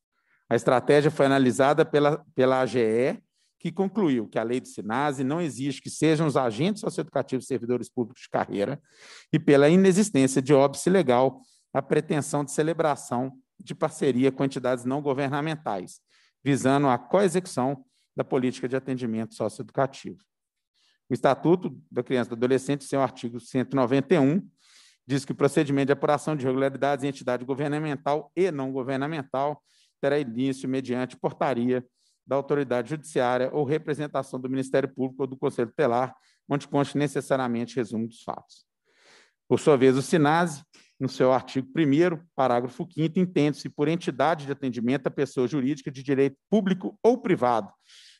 A estratégia foi analisada pela, pela AGE que concluiu que a lei do SINASE não exige que sejam os agentes socioeducativos servidores públicos de carreira e pela inexistência de óbice legal a pretensão de celebração de parceria com entidades não governamentais, visando a coexecução da política de atendimento socioeducativo. O Estatuto da Criança e do Adolescente, seu artigo 191, diz que o procedimento de apuração de irregularidades em entidade governamental e não governamental terá início mediante portaria da autoridade judiciária ou representação do Ministério Público ou do Conselho Telar, onde conste necessariamente resumo dos fatos. Por sua vez, o SINASE, no seu artigo 1 parágrafo 5 entende-se por entidade de atendimento a pessoa jurídica de direito público ou privado,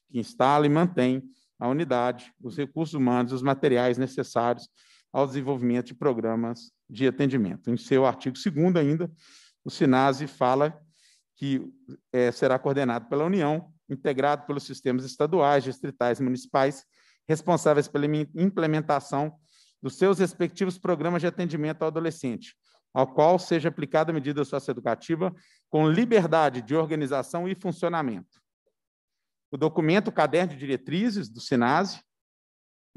que instala e mantém a unidade, os recursos humanos e os materiais necessários ao desenvolvimento de programas de atendimento. Em seu artigo 2 ainda, o SINASE fala que é, será coordenado pela União, integrado pelos sistemas estaduais, distritais e municipais, responsáveis pela implementação dos seus respectivos programas de atendimento ao adolescente, ao qual seja aplicada a medida socioeducativa com liberdade de organização e funcionamento. O documento o Caderno de Diretrizes do SINASE,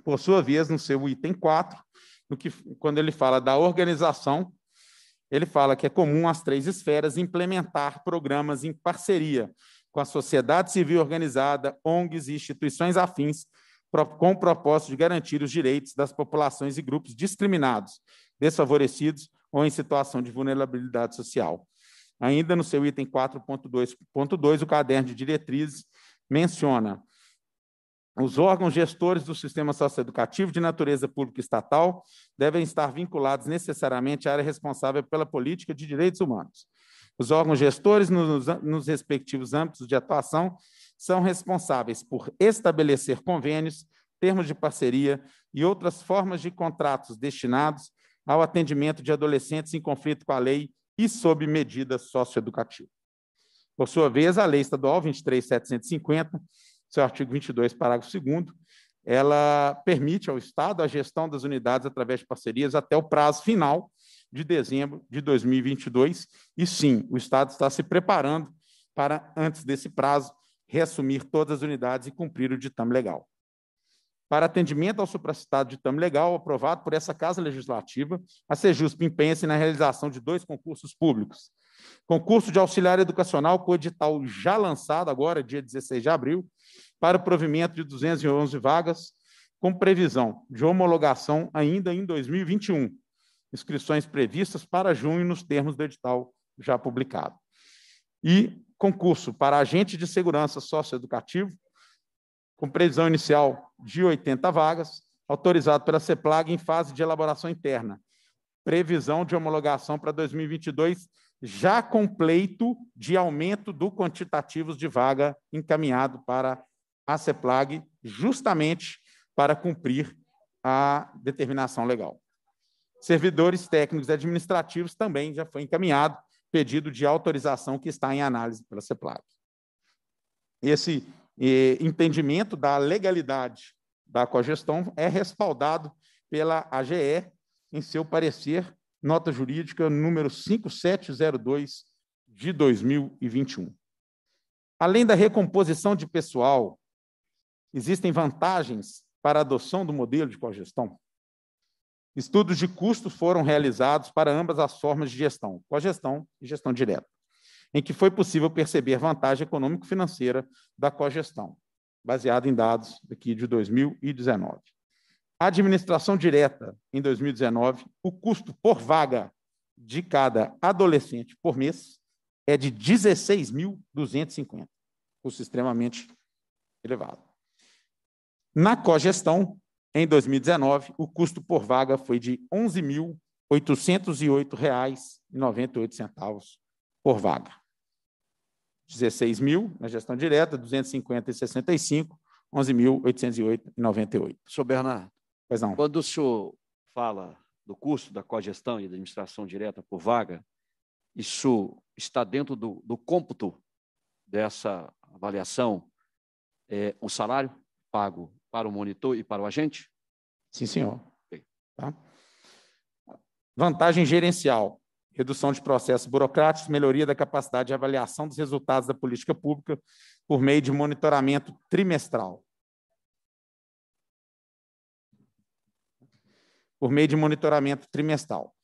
por sua vez, no seu item 4, no que, quando ele fala da organização, ele fala que é comum às três esferas implementar programas em parceria, com a sociedade civil organizada, ONGs e instituições afins, com o propósito de garantir os direitos das populações e grupos discriminados, desfavorecidos ou em situação de vulnerabilidade social. Ainda no seu item 4.2.2, o caderno de diretrizes menciona os órgãos gestores do sistema socioeducativo de natureza pública estatal devem estar vinculados necessariamente à área responsável pela política de direitos humanos. Os órgãos gestores, nos, nos respectivos âmbitos de atuação, são responsáveis por estabelecer convênios, termos de parceria e outras formas de contratos destinados ao atendimento de adolescentes em conflito com a lei e sob medida socioeducativa. Por sua vez, a Lei Estadual 23750, seu artigo 22, parágrafo 2 ela permite ao Estado a gestão das unidades através de parcerias até o prazo final de dezembro de 2022. E sim, o Estado está se preparando para, antes desse prazo, reassumir todas as unidades e cumprir o ditame legal. Para atendimento ao supracitado ditame legal aprovado por essa Casa Legislativa, a Sejusp empenha-se na realização de dois concursos públicos. Concurso de auxiliar educacional com edital já lançado agora, dia 16 de abril, para o provimento de 211 vagas, com previsão de homologação ainda em 2021, inscrições previstas para junho nos termos do edital já publicado. E concurso para agente de segurança socioeducativo, com previsão inicial de 80 vagas, autorizado pela CEPLAG em fase de elaboração interna. Previsão de homologação para 2022, já com pleito de aumento do quantitativos de vaga encaminhado para a CEPLAG, justamente para cumprir a determinação legal servidores técnicos e administrativos também já foi encaminhado pedido de autorização que está em análise pela CEPLAG. Esse eh, entendimento da legalidade da cogestão é respaldado pela AGE em seu parecer, nota jurídica número 5702 de 2021. Além da recomposição de pessoal, existem vantagens para a adoção do modelo de cogestão? Estudos de custos foram realizados para ambas as formas de gestão, cogestão e gestão direta, em que foi possível perceber vantagem econômico-financeira da cogestão, baseada em dados aqui de 2019. A administração direta, em 2019, o custo por vaga de cada adolescente por mês é de 16.250, custo extremamente elevado. Na cogestão, em 2019, o custo por vaga foi de R$ 11.808,98 por vaga. 16 mil na gestão direta, 250,65, 11.808,98. Sr. Bernardo, pois não. quando o senhor fala do custo da cogestão e da administração direta por vaga, isso está dentro do, do cômputo dessa avaliação, é, o salário pago para o monitor e para o agente? Sim, senhor. Okay. Tá? Vantagem gerencial: redução de processos burocráticos, melhoria da capacidade de avaliação dos resultados da política pública por meio de monitoramento trimestral. Por meio de monitoramento trimestral.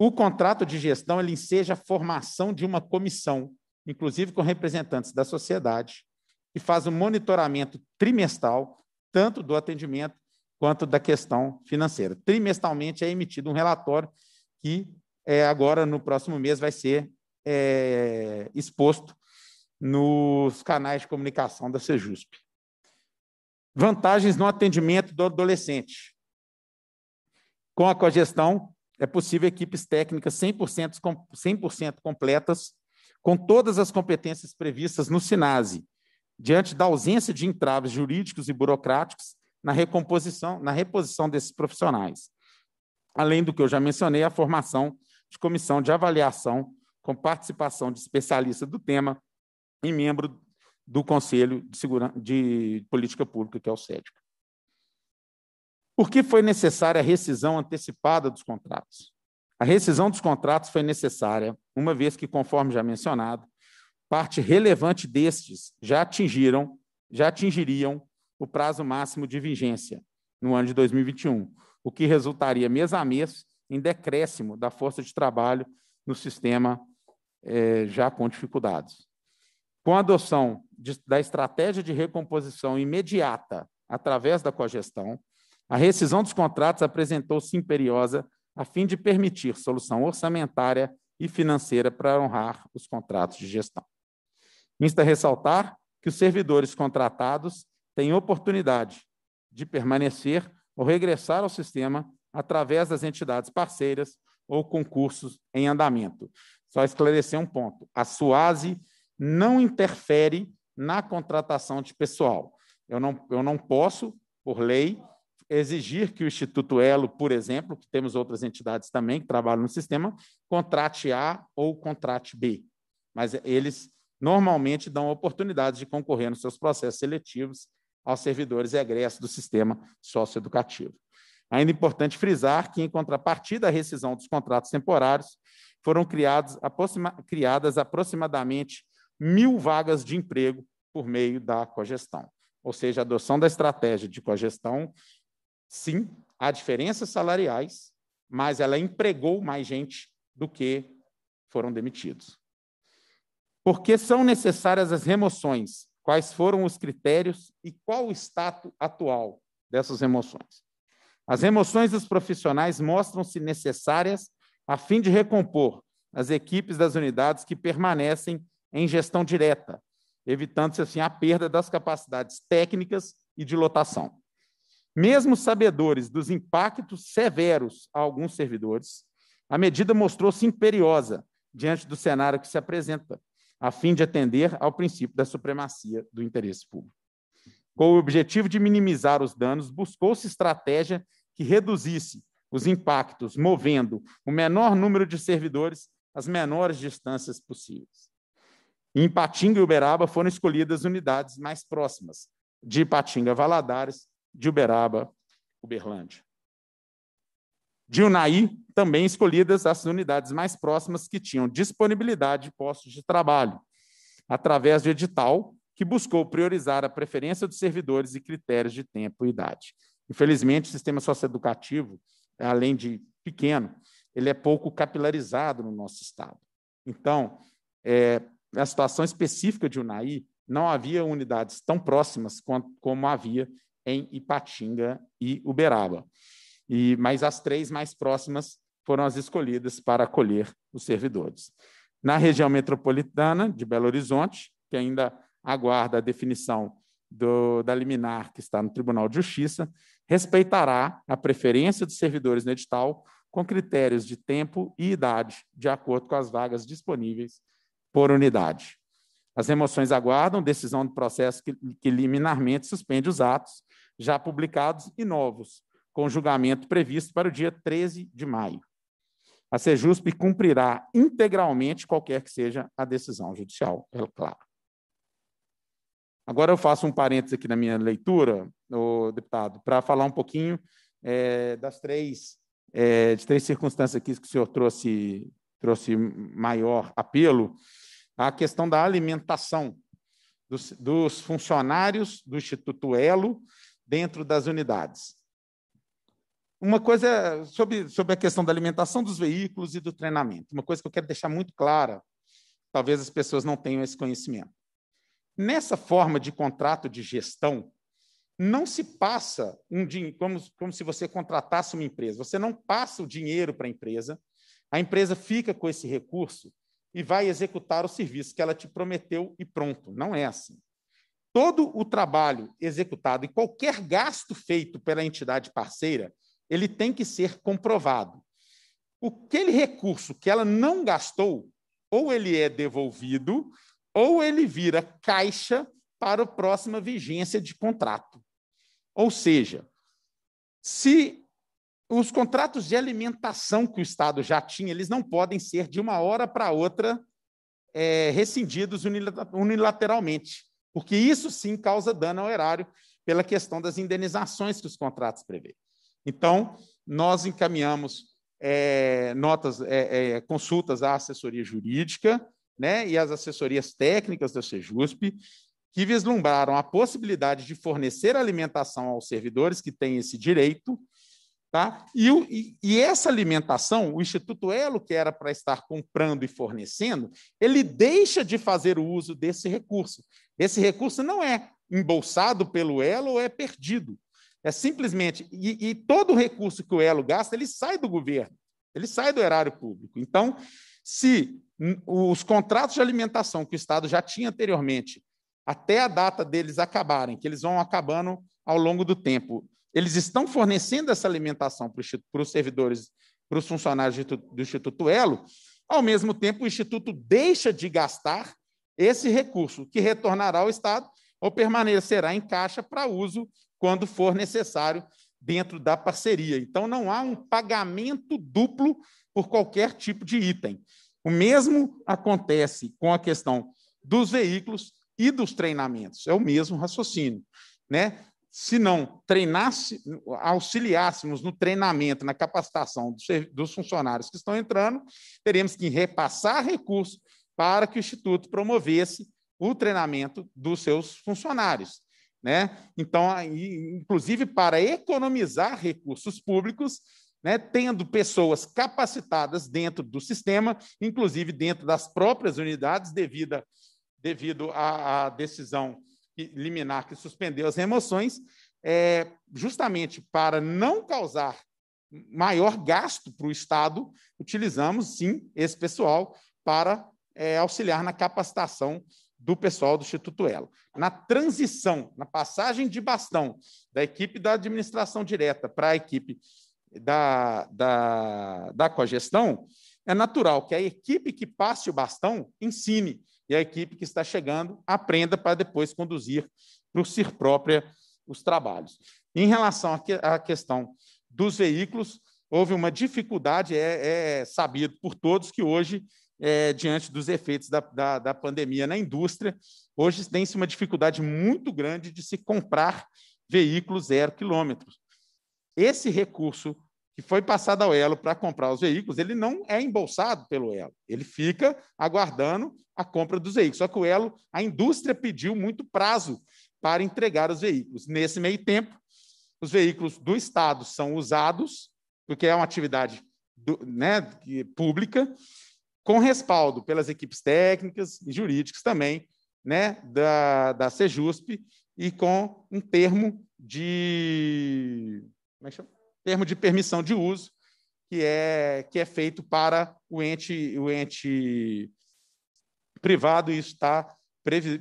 O contrato de gestão ele enseja a formação de uma comissão, inclusive com representantes da sociedade, que faz o monitoramento trimestral tanto do atendimento quanto da questão financeira. Trimestralmente é emitido um relatório que é, agora, no próximo mês, vai ser é, exposto nos canais de comunicação da Sejusp. Vantagens no atendimento do adolescente. Com a cogestão, é possível equipes técnicas 100%, 100 completas, com todas as competências previstas no SINASE, diante da ausência de entraves jurídicos e burocráticos na recomposição, na reposição desses profissionais. Além do que eu já mencionei, a formação de comissão de avaliação com participação de especialista do tema e membro do Conselho de, Segura... de Política Pública, que é o SEDIC. Por que foi necessária a rescisão antecipada dos contratos? A rescisão dos contratos foi necessária, uma vez que, conforme já mencionado, parte relevante destes já atingiram, já atingiriam o prazo máximo de vigência no ano de 2021, o que resultaria mês a mês em decréscimo da força de trabalho no sistema eh, já com dificuldades. Com a adoção de, da estratégia de recomposição imediata através da cogestão, a rescisão dos contratos apresentou-se imperiosa a fim de permitir solução orçamentária e financeira para honrar os contratos de gestão. Insta ressaltar que os servidores contratados têm oportunidade de permanecer ou regressar ao sistema através das entidades parceiras ou concursos em andamento. Só esclarecer um ponto: a SUASE não interfere na contratação de pessoal. Eu não, eu não posso, por lei, exigir que o Instituto Elo, por exemplo, que temos outras entidades também que trabalham no sistema, contrate A ou contrate B. Mas eles normalmente dão oportunidades de concorrer nos seus processos seletivos aos servidores egressos do sistema socioeducativo. Ainda importante frisar que, em contrapartida à rescisão dos contratos temporários, foram criados, aproxima, criadas aproximadamente mil vagas de emprego por meio da cogestão. Ou seja, a adoção da estratégia de cogestão, sim, há diferenças salariais, mas ela empregou mais gente do que foram demitidos. Porque são necessárias as remoções? Quais foram os critérios e qual o status atual dessas remoções? As remoções dos profissionais mostram-se necessárias a fim de recompor as equipes das unidades que permanecem em gestão direta, evitando-se assim a perda das capacidades técnicas e de lotação. Mesmo sabedores dos impactos severos a alguns servidores, a medida mostrou-se imperiosa diante do cenário que se apresenta, a fim de atender ao princípio da supremacia do interesse público. Com o objetivo de minimizar os danos, buscou-se estratégia que reduzisse os impactos, movendo o menor número de servidores às menores distâncias possíveis. Em Ipatinga e Uberaba foram escolhidas unidades mais próximas, de Ipatinga, Valadares, de Uberaba, Uberlândia de Unai, também escolhidas as unidades mais próximas que tinham disponibilidade de postos de trabalho, através do edital que buscou priorizar a preferência dos servidores e critérios de tempo e idade. Infelizmente, o sistema socioeducativo, além de pequeno, ele é pouco capilarizado no nosso estado. Então, é, na situação específica de Unai, não havia unidades tão próximas quanto, como havia em Ipatinga e Uberaba e mas as três mais próximas foram as escolhidas para acolher os servidores. Na região metropolitana de Belo Horizonte, que ainda aguarda a definição do, da liminar que está no Tribunal de Justiça, respeitará a preferência dos servidores no edital com critérios de tempo e idade, de acordo com as vagas disponíveis por unidade. As remoções aguardam decisão do processo que, que liminarmente suspende os atos já publicados e novos, com julgamento previsto para o dia 13 de maio. A Sejusp cumprirá integralmente qualquer que seja a decisão judicial, é claro. Agora eu faço um parênteses aqui na minha leitura, o deputado, para falar um pouquinho é, das três, é, de três circunstâncias aqui que o senhor trouxe, trouxe maior apelo, a questão da alimentação dos, dos funcionários do Instituto Elo dentro das unidades. Uma coisa sobre, sobre a questão da alimentação dos veículos e do treinamento. Uma coisa que eu quero deixar muito clara, talvez as pessoas não tenham esse conhecimento. Nessa forma de contrato de gestão, não se passa um dinheiro, como, como se você contratasse uma empresa. Você não passa o dinheiro para a empresa, a empresa fica com esse recurso e vai executar o serviço que ela te prometeu e pronto. Não é assim. Todo o trabalho executado e qualquer gasto feito pela entidade parceira ele tem que ser comprovado. Aquele recurso que ela não gastou, ou ele é devolvido, ou ele vira caixa para a próxima vigência de contrato. Ou seja, se os contratos de alimentação que o Estado já tinha, eles não podem ser de uma hora para outra é, rescindidos unilateralmente, porque isso sim causa dano ao erário pela questão das indenizações que os contratos prevêem. Então, nós encaminhamos é, notas, é, é, consultas à assessoria jurídica né, e às assessorias técnicas da CEJUSP, que vislumbraram a possibilidade de fornecer alimentação aos servidores que têm esse direito. Tá? E, e, e essa alimentação, o Instituto Elo, que era para estar comprando e fornecendo, ele deixa de fazer o uso desse recurso. Esse recurso não é embolsado pelo Elo ou é perdido. É simplesmente. E, e todo recurso que o elo gasta, ele sai do governo, ele sai do erário público. Então, se os contratos de alimentação que o Estado já tinha anteriormente, até a data deles acabarem, que eles vão acabando ao longo do tempo, eles estão fornecendo essa alimentação para os servidores, para os funcionários do Instituto Elo, ao mesmo tempo o Instituto deixa de gastar esse recurso, que retornará ao Estado ou permanecerá em caixa para uso quando for necessário dentro da parceria. Então, não há um pagamento duplo por qualquer tipo de item. O mesmo acontece com a questão dos veículos e dos treinamentos. É o mesmo raciocínio. Né? Se não treinasse, auxiliássemos no treinamento, na capacitação dos funcionários que estão entrando, teríamos que repassar recursos para que o Instituto promovesse o treinamento dos seus funcionários. Né? Então, aí, inclusive para economizar recursos públicos, né, tendo pessoas capacitadas dentro do sistema, inclusive dentro das próprias unidades, devido, a, devido à, decisão liminar que suspendeu as remoções, é, justamente para não causar maior gasto para o Estado, utilizamos sim esse pessoal para é, auxiliar na capacitação do pessoal do Instituto Elo. Na transição, na passagem de bastão da equipe da administração direta para a equipe da, da, da cogestão, é natural que a equipe que passe o bastão ensine e a equipe que está chegando aprenda para depois conduzir para o CIR própria os trabalhos. Em relação à questão dos veículos, houve uma dificuldade, é, é sabido por todos que hoje é, diante dos efeitos da, da, da pandemia na indústria. Hoje tem-se uma dificuldade muito grande de se comprar veículos zero quilômetros. Esse recurso que foi passado ao Elo para comprar os veículos, ele não é embolsado pelo Elo, ele fica aguardando a compra dos veículos. Só que o Elo, a indústria pediu muito prazo para entregar os veículos. Nesse meio tempo, os veículos do Estado são usados, porque é uma atividade do, né, pública, com respaldo pelas equipes técnicas e jurídicas também, né, da, da Sejusp, e com um termo de, como é que chama? termo de permissão de uso, que é, que é feito para o ente, o ente privado, e isso está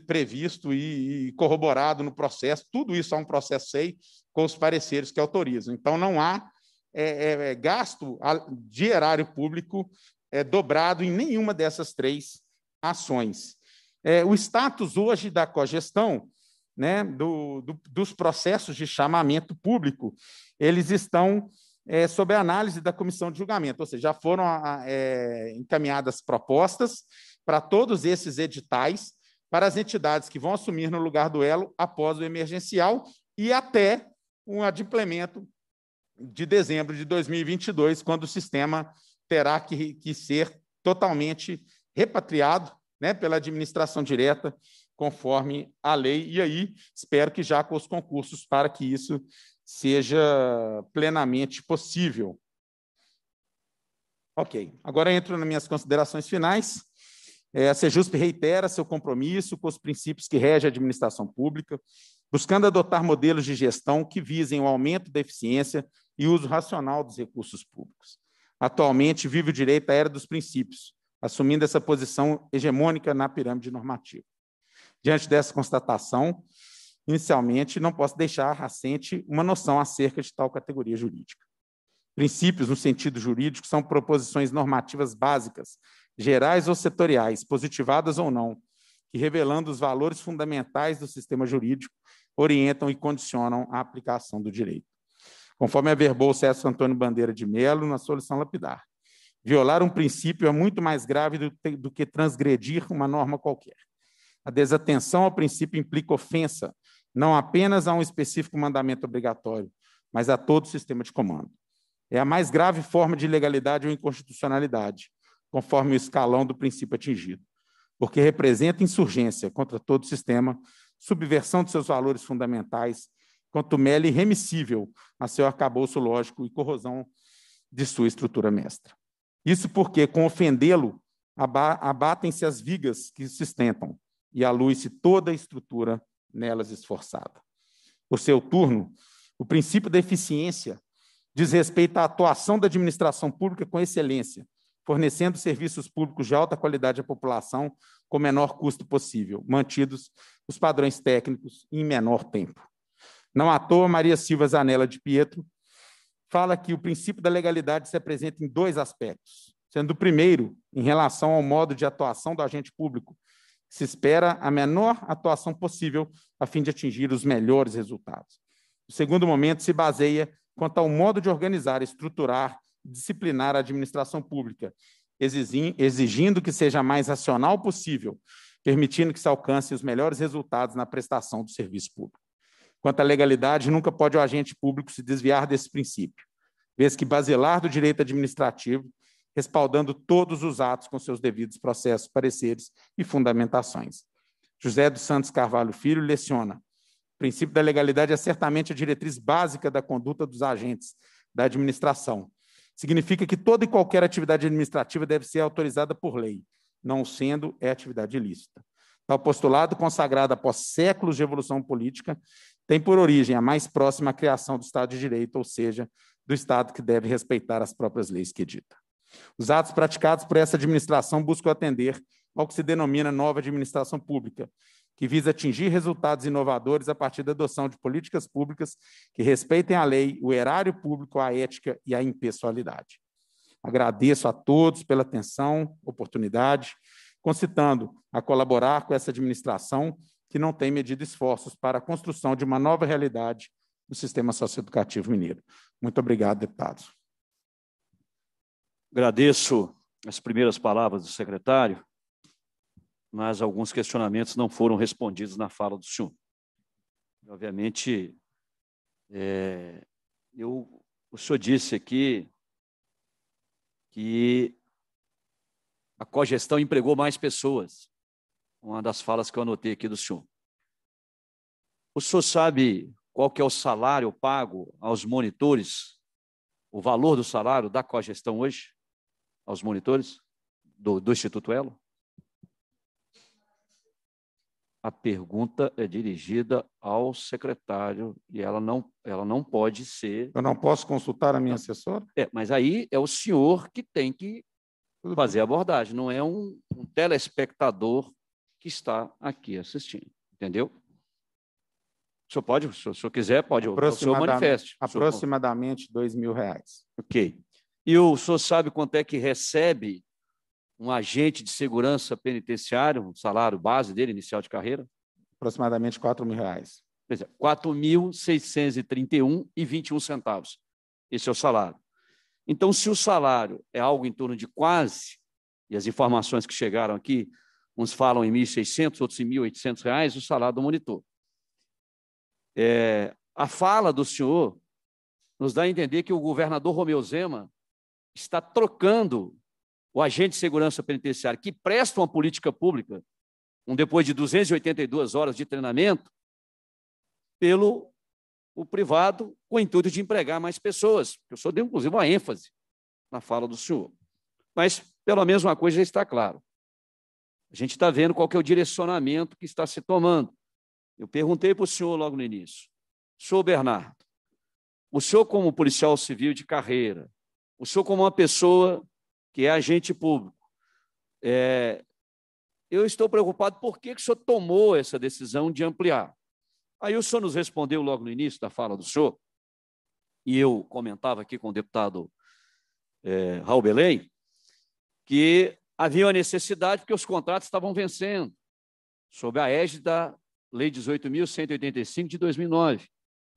previsto e, corroborado no processo. Tudo isso é um processo SEI com os pareceres que autorizam. Então, não há é, é, é gasto de erário público é, dobrado em nenhuma dessas três ações. É, o status hoje da cogestão, né, do, do, dos processos de chamamento público, eles estão é, sob a análise da comissão de julgamento, ou seja, já foram é, encaminhadas propostas para todos esses editais, para as entidades que vão assumir no lugar do elo após o emergencial e até o um adimplemento de dezembro de 2022, quando o sistema terá que, que ser totalmente repatriado né, pela administração direta, conforme a lei. E aí, espero que já com os concursos para que isso seja plenamente possível. Ok, agora entro nas minhas considerações finais. É, a Sejusp reitera seu compromisso com os princípios que regem a administração pública, buscando adotar modelos de gestão que visem o aumento da eficiência e uso racional dos recursos públicos atualmente vive o direito à era dos princípios, assumindo essa posição hegemônica na pirâmide normativa. Diante dessa constatação, inicialmente, não posso deixar assente uma noção acerca de tal categoria jurídica. Princípios, no sentido jurídico, são proposições normativas básicas, gerais ou setoriais, positivadas ou não, que, revelando os valores fundamentais do sistema jurídico, orientam e condicionam a aplicação do direito conforme averbou o César Antônio Bandeira de Melo na solução lapidar. Violar um princípio é muito mais grave do, que transgredir uma norma qualquer. A desatenção ao princípio implica ofensa, não apenas a um específico mandamento obrigatório, mas a todo o sistema de comando. É a mais grave forma de ilegalidade ou inconstitucionalidade, conforme o escalão do princípio atingido, porque representa insurgência contra todo o sistema, subversão de seus valores fundamentais, quanto mele é irremissível a seu arcabouço lógico e corrosão de sua estrutura mestra. Isso porque, com ofendê-lo, abatem-se as vigas que o sustentam e alui-se toda a estrutura nelas esforçada. Por seu turno, o princípio da eficiência diz respeito à atuação da administração pública com excelência, fornecendo serviços públicos de alta qualidade à população com o menor custo possível, mantidos os padrões técnicos em menor tempo. Não à toa, Maria Silva Zanella de Pietro fala que o princípio da legalidade se apresenta em dois aspectos, sendo o primeiro em relação ao modo de atuação do agente público. Se espera a menor atuação possível a fim de atingir os melhores resultados. O segundo momento se baseia quanto ao modo de organizar, estruturar, disciplinar a administração pública, exigindo que seja mais racional possível, permitindo que se alcance os melhores resultados na prestação do serviço público. Quanto à legalidade, nunca pode o agente público se desviar desse princípio, vez que basilar do direito administrativo, respaldando todos os atos com seus devidos processos, pareceres e fundamentações. José dos Santos Carvalho Filho leciona: o princípio da legalidade é certamente a diretriz básica da conduta dos agentes da administração. Significa que toda e qualquer atividade administrativa deve ser autorizada por lei, não sendo é atividade ilícita. Tal postulado, consagrado após séculos de evolução política, tem por origem a mais próxima criação do Estado de Direito, ou seja, do Estado que deve respeitar as próprias leis que edita. Os atos praticados por essa administração buscam atender ao que se denomina nova administração pública, que visa atingir resultados inovadores a partir da adoção de políticas públicas que respeitem a lei, o erário público, a ética e a impessoalidade. Agradeço a todos pela atenção, oportunidade, concitando a colaborar com essa administração que não tem medido esforços para a construção de uma nova realidade do sistema socioeducativo mineiro. Muito obrigado, deputados. Agradeço as primeiras palavras do secretário, mas alguns questionamentos não foram respondidos na fala do senhor. Obviamente, é, eu, o senhor disse aqui que a cogestão empregou mais pessoas uma das falas que eu anotei aqui do senhor. O senhor sabe qual que é o salário pago aos monitores, o valor do salário da cogestão hoje, aos monitores do, do Instituto Elo? A pergunta é dirigida ao secretário e ela não, ela não pode ser. Eu não posso consultar a minha assessora? É, mas aí é o senhor que tem que fazer a abordagem, não é um, um telespectador que está aqui assistindo. Entendeu? O senhor pode, se o senhor quiser, pode. O senhor manifeste. Aproximadamente dois mil reais. Ok. E o senhor sabe quanto é que recebe um agente de segurança penitenciário, o salário base dele, inicial de carreira? Aproximadamente quatro mil reais. É, quatro mil seiscentos e e e trinta um vinte e um centavos. Esse é o salário. Então, se o salário é algo em torno de quase, e as informações que chegaram aqui, uns falam em 1.600, outros em 1.800 reais, o salário do monitor. É, a fala do senhor nos dá a entender que o governador Romeu Zema está trocando o agente de segurança penitenciária que presta uma política pública, um depois de 282 horas de treinamento, pelo o privado, com o intuito de empregar mais pessoas. O senhor deu, inclusive, uma ênfase na fala do senhor. Mas, pelo menos, uma coisa já está claro. A gente está vendo qual é o direcionamento que está se tomando. Eu perguntei para o senhor logo no início. Senhor Bernardo, o senhor como policial civil de carreira, o senhor como uma pessoa que é agente público, é, eu estou preocupado por que, que o senhor tomou essa decisão de ampliar. Aí o senhor nos respondeu logo no início da fala do senhor, e eu comentava aqui com o deputado é, Raul Belém, que havia uma necessidade porque os contratos estavam vencendo, sob a égide da Lei 18.185 de 2009.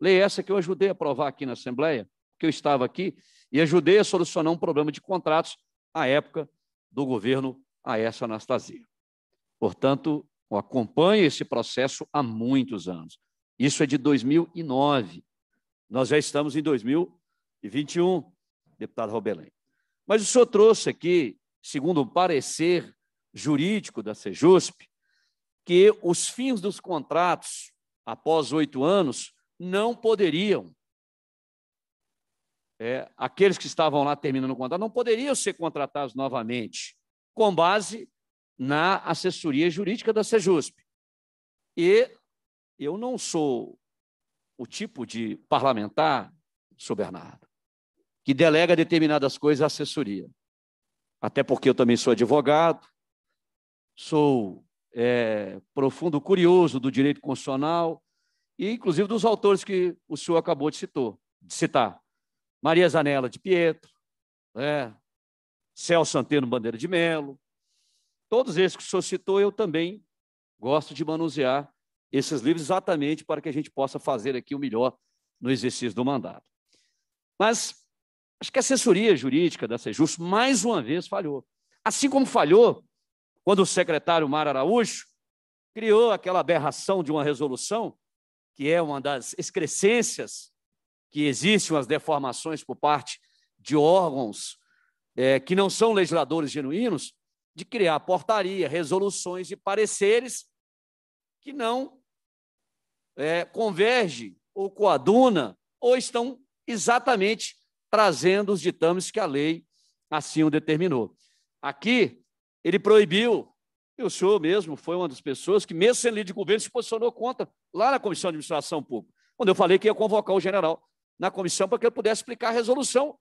Lei essa que eu ajudei a aprovar aqui na Assembleia, que eu estava aqui e ajudei a solucionar um problema de contratos à época do governo Aécio Anastasia. Portanto, eu acompanho esse processo há muitos anos. Isso é de 2009. Nós já estamos em 2021, deputado Robelém. Mas o senhor trouxe aqui segundo o parecer jurídico da Sejusp, que os fins dos contratos após oito anos não poderiam, é, aqueles que estavam lá terminando o contrato, não poderiam ser contratados novamente, com base na assessoria jurídica da Sejusp. E eu não sou o tipo de parlamentar, sou Bernardo, que delega determinadas coisas à assessoria até porque eu também sou advogado, sou é, profundo curioso do direito constitucional e, inclusive, dos autores que o senhor acabou de, citou, de citar. Maria Zanella de Pietro, é, né? Celso Santeno Bandeira de Melo, todos esses que o senhor citou, eu também gosto de manusear esses livros exatamente para que a gente possa fazer aqui o melhor no exercício do mandato. Mas Acho que a assessoria jurídica da Sejus, mais uma vez, falhou. Assim como falhou quando o secretário Mar Araújo criou aquela aberração de uma resolução, que é uma das excrescências que existem as deformações por parte de órgãos é, que não são legisladores genuínos, de criar portaria, resoluções e pareceres que não é, convergem ou coaduna ou estão exatamente trazendo os ditames que a lei assim o determinou. Aqui, ele proibiu, e o senhor mesmo foi uma das pessoas que, mesmo sendo líder de governo, se posicionou contra, lá na Comissão de Administração Pública, quando eu falei que ia convocar o general na comissão para que ele pudesse explicar a resolução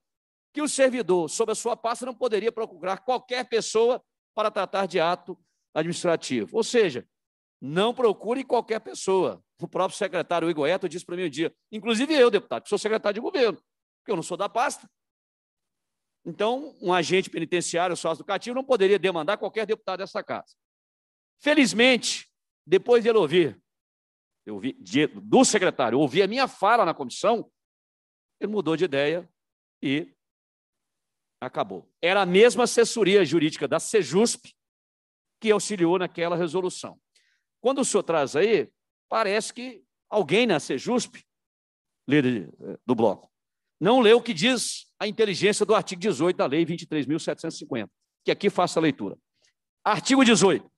que o servidor, sob a sua pasta, não poderia procurar qualquer pessoa para tratar de ato administrativo. Ou seja, não procure qualquer pessoa. O próprio secretário Igor Eto disse para mim um dia, inclusive eu, deputado, que sou secretário de governo, eu não sou da pasta. Então, um agente penitenciário sócio-educativo não poderia demandar qualquer deputado dessa casa. Felizmente, depois de ele ouvir, eu ouvi, de, do secretário, eu ouvi a minha fala na comissão, ele mudou de ideia e acabou. Era a mesma assessoria jurídica da Sejusp que auxiliou naquela resolução. Quando o senhor traz aí, parece que alguém na Sejusp, líder eh, do bloco, não leu o que diz a inteligência do artigo 18 da Lei 23.750, que aqui faça a leitura. Artigo 18.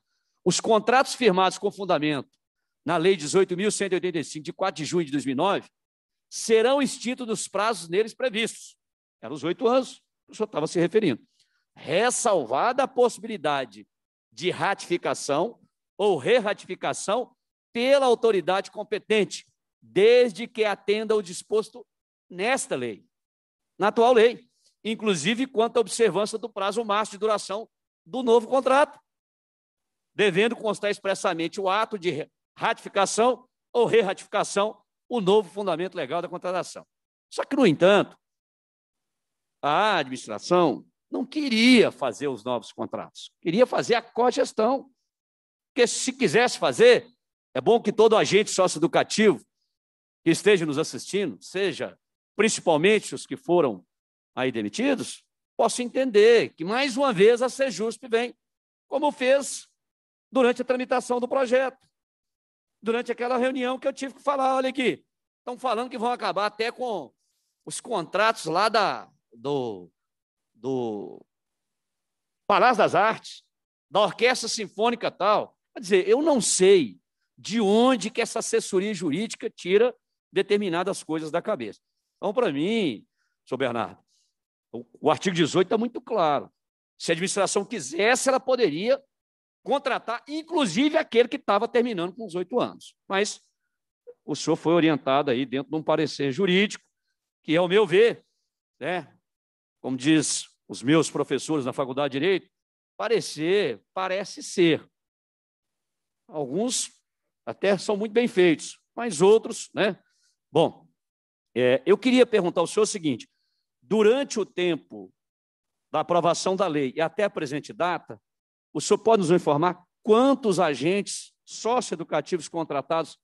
Os contratos firmados com fundamento na Lei 18.185, de 4 de junho de 2009, serão extintos dos prazos neles previstos. Eram os oito anos, o senhor estava se referindo. Ressalvada a possibilidade de ratificação ou re-ratificação pela autoridade competente, desde que atenda o disposto nesta lei, na atual lei, inclusive quanto à observância do prazo máximo de duração do novo contrato, devendo constar expressamente o ato de ratificação ou re-ratificação o novo fundamento legal da contratação. Só que, no entanto, a administração não queria fazer os novos contratos, queria fazer a cogestão. Porque se quisesse fazer, é bom que todo agente socioeducativo que esteja nos assistindo, seja principalmente os que foram aí demitidos, posso entender que mais uma vez a Sejusp vem, como fez durante a tramitação do projeto, durante aquela reunião que eu tive que falar, olha aqui, estão falando que vão acabar até com os contratos lá da, do, do Palácio das Artes, da Orquestra Sinfônica tal. Quer dizer, eu não sei de onde que essa assessoria jurídica tira determinadas coisas da cabeça. Então, para mim, senhor Bernardo, o, o artigo 18 está muito claro. Se a administração quisesse, ela poderia contratar, inclusive, aquele que estava terminando com os oito anos. Mas o senhor foi orientado aí dentro de um parecer jurídico, que, ao meu ver, né, como diz os meus professores na faculdade de Direito, parecer parece ser. Alguns até são muito bem feitos, mas outros, né? Bom, é, eu queria perguntar ao senhor o seguinte: durante o tempo da aprovação da lei e até a presente data, o senhor pode nos informar quantos agentes socioeducativos contratados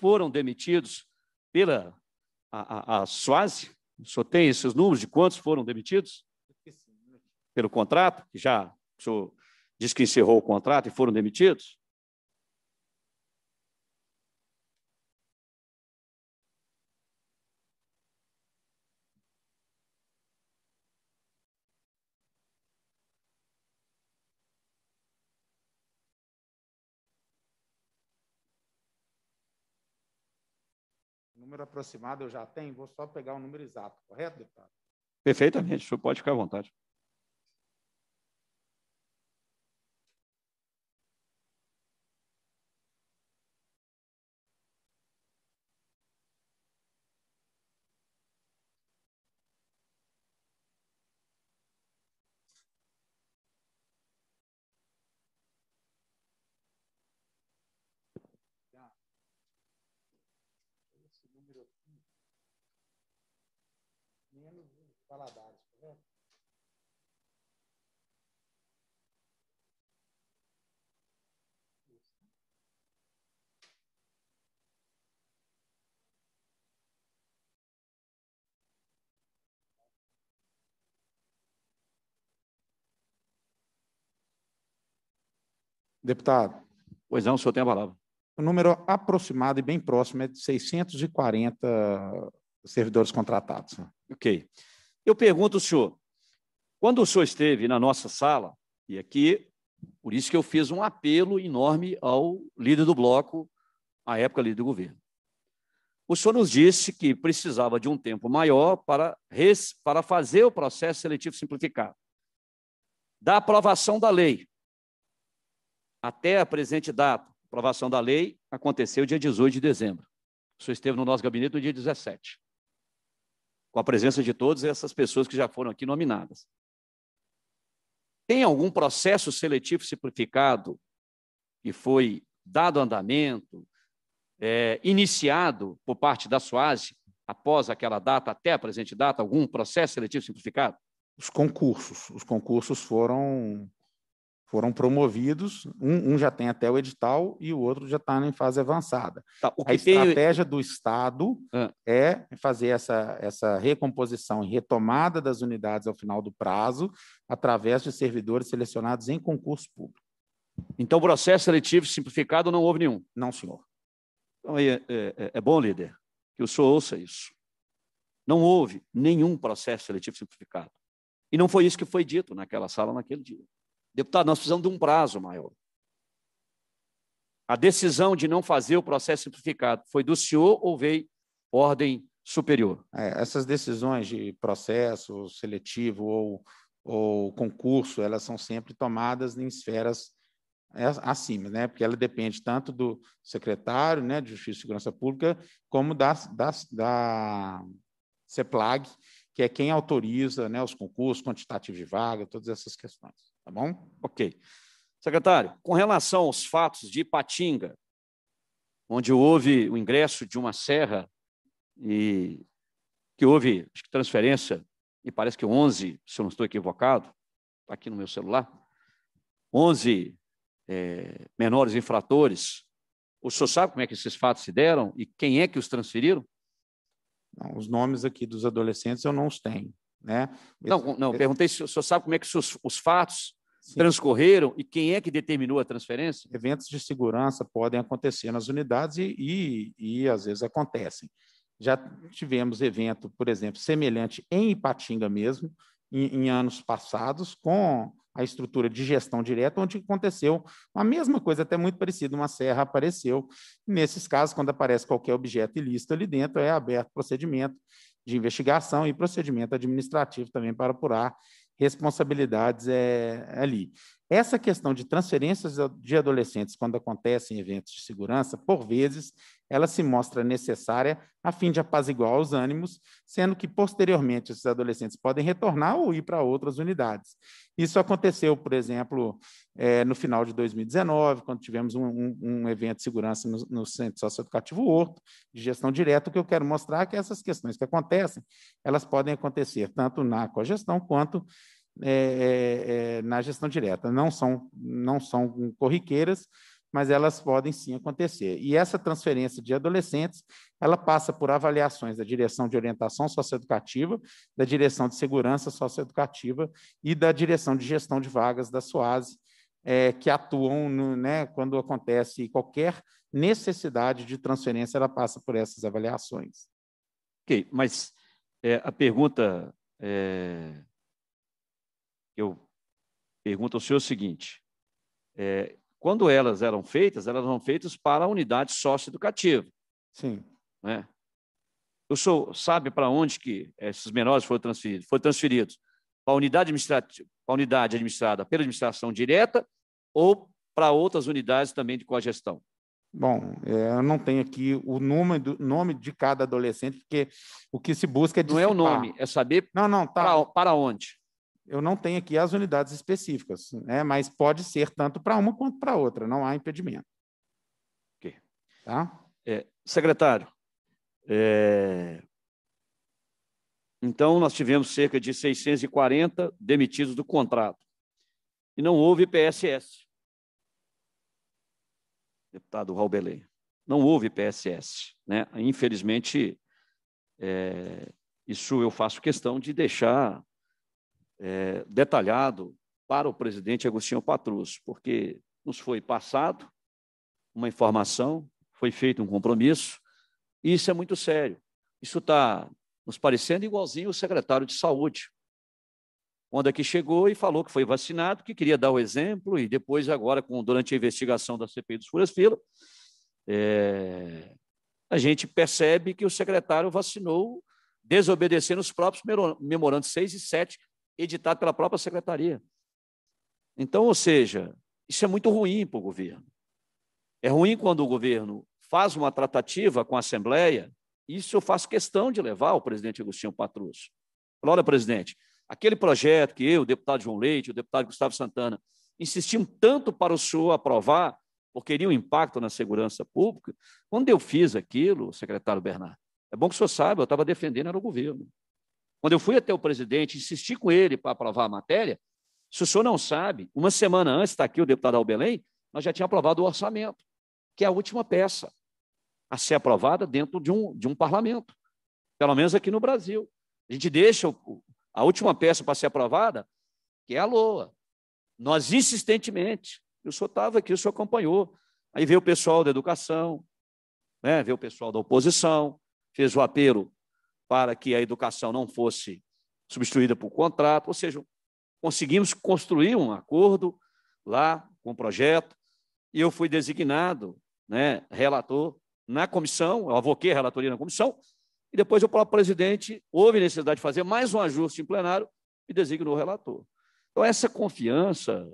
foram demitidos pela a, a, a SUASE? O senhor tem esses números de quantos foram demitidos? Pelo contrato, que já o senhor disse que encerrou o contrato e foram demitidos? aproximado eu já tenho, vou só pegar o número exato, correto, deputado? Perfeitamente, o senhor pode ficar à vontade. Valadares, tá vendo? Deputado. Pois não, o senhor tem a palavra. O número aproximado e bem próximo é de 640 servidores contratados. Ok. Eu pergunto ao senhor, quando o senhor esteve na nossa sala, e aqui, por isso que eu fiz um apelo enorme ao líder do bloco, à época líder do governo. O senhor nos disse que precisava de um tempo maior para, res, para fazer o processo seletivo simplificado. Da aprovação da lei até a presente data, aprovação da lei aconteceu dia 18 de dezembro. O senhor esteve no nosso gabinete no dia 17 com a presença de todas essas pessoas que já foram aqui nominadas. Tem algum processo seletivo simplificado que foi dado andamento, é, iniciado por parte da SUASE após aquela data, até a presente data, algum processo seletivo simplificado? Os concursos. Os concursos foram foram promovidos, um, um já tem até o edital e o outro já está em fase avançada. Tá, a estratégia tem... do Estado ah. é fazer essa, essa recomposição e retomada das unidades ao final do prazo, através de servidores selecionados em concurso público. Então, processo seletivo simplificado não houve nenhum? Não, senhor. Então, é, é, é, é bom, líder, que o senhor ouça isso. Não houve nenhum processo seletivo simplificado. E não foi isso que foi dito naquela sala naquele dia. Deputado, nós precisamos de um prazo maior. A decisão de não fazer o processo simplificado foi do senhor ou veio ordem superior? É, essas decisões de processo seletivo ou, ou concurso, elas são sempre tomadas em esferas é, acima, né? Porque ela depende tanto do secretário, né, de Justiça e Segurança Pública, como da, da, da CEPLAG, que é quem autoriza, né, os concursos, quantitativo de vaga, todas essas questões. Tá bom? Ok. Secretário, com relação aos fatos de Ipatinga, onde houve o ingresso de uma serra e que houve que transferência, e parece que 11, se eu não estou equivocado, está aqui no meu celular, 11 é, menores infratores. O senhor sabe como é que esses fatos se deram e quem é que os transferiram? Não, os nomes aqui dos adolescentes eu não os tenho. Né? Não, não, perguntei se o senhor sabe como é que os, os fatos Sim. transcorreram e quem é que determinou a transferência? Eventos de segurança podem acontecer nas unidades e, e, e às vezes acontecem. Já tivemos evento, por exemplo, semelhante em Ipatinga mesmo, em, em anos passados, com a estrutura de gestão direta, onde aconteceu a mesma coisa, até muito parecida, uma serra apareceu. Nesses casos, quando aparece qualquer objeto ilícito ali dentro, é aberto procedimento de investigação e procedimento administrativo também para apurar responsabilidades é, é, ali. Essa questão de transferências de adolescentes, quando acontecem eventos de segurança, por vezes ela se mostra necessária a fim de apaziguar os ânimos, sendo que posteriormente esses adolescentes podem retornar ou ir para outras unidades. Isso aconteceu, por exemplo, eh, no final de 2019, quando tivemos um, um, um evento de segurança no, no Centro Socioeducativo Horto, de gestão direta, o que eu quero mostrar é que essas questões que acontecem, elas podem acontecer tanto na cogestão quanto eh, eh, na gestão direta. Não são, não são corriqueiras, mas elas podem sim acontecer. E essa transferência de adolescentes, ela passa por avaliações da direção de orientação socioeducativa, da direção de segurança socioeducativa e da direção de gestão de vagas da SOASE, é, que atuam no, né, quando acontece qualquer necessidade de transferência, ela passa por essas avaliações. Ok, mas é, a pergunta é, eu pergunto ao senhor é o seguinte: é, quando elas eram feitas, elas eram feitas para a unidade socioeducativa. Sim. Né? O senhor sabe para onde que esses menores foram transferidos? Foram transferidos para a unidade administrativa, para a unidade administrada pela administração direta ou para outras unidades também de cogestão? Bom, é, eu não tenho aqui o nome, do, nome de cada adolescente, porque o que se busca é dissipar. Não é o nome, é saber não, não, tá. para, para onde. Eu não tenho aqui as unidades específicas, né? mas pode ser tanto para uma quanto para outra, não há impedimento. Ok. Tá? É, secretário, é... então nós tivemos cerca de 640 demitidos do contrato e não houve PSS. Deputado Raul Belém, não houve PSS. Né? Infelizmente, é, isso eu faço questão de deixar é, detalhado para o presidente Agostinho Patrus, porque nos foi passado uma informação, foi feito um compromisso, e isso é muito sério. Isso está nos parecendo igualzinho o secretário de saúde, quando aqui é chegou e falou que foi vacinado, que queria dar o exemplo, e depois, agora, com, durante a investigação da CPI dos Furas Fila, é, a gente percebe que o secretário vacinou, desobedecendo os próprios memorandos 6 e 7 editado pela própria secretaria. Então, ou seja, isso é muito ruim para o governo. É ruim quando o governo faz uma tratativa com a Assembleia, isso eu faço questão de levar ao presidente Agostinho Patrus. Fala, olha, presidente, aquele projeto que eu, o deputado João Leite, o deputado Gustavo Santana, insistimos tanto para o senhor aprovar, porque teria um impacto na segurança pública, quando eu fiz aquilo, secretário Bernardo, é bom que o senhor saiba, eu estava defendendo era o governo. Quando eu fui até o presidente, insisti com ele para aprovar a matéria, se o senhor não sabe, uma semana antes, está aqui o deputado Albelém, nós já tínhamos aprovado o orçamento, que é a última peça a ser aprovada dentro de um, de um parlamento, pelo menos aqui no Brasil. A gente deixa o, a última peça para ser aprovada, que é a LOA. Nós insistentemente, o senhor estava aqui, o senhor acompanhou. Aí veio o pessoal da educação, né, veio o pessoal da oposição, fez o apelo para que a educação não fosse substituída por contrato, ou seja, conseguimos construir um acordo lá com o projeto e eu fui designado, né, relator na comissão, eu avoquei a relatoria na comissão e depois o próprio presidente houve necessidade de fazer mais um ajuste em plenário e designou o relator. Então essa confiança,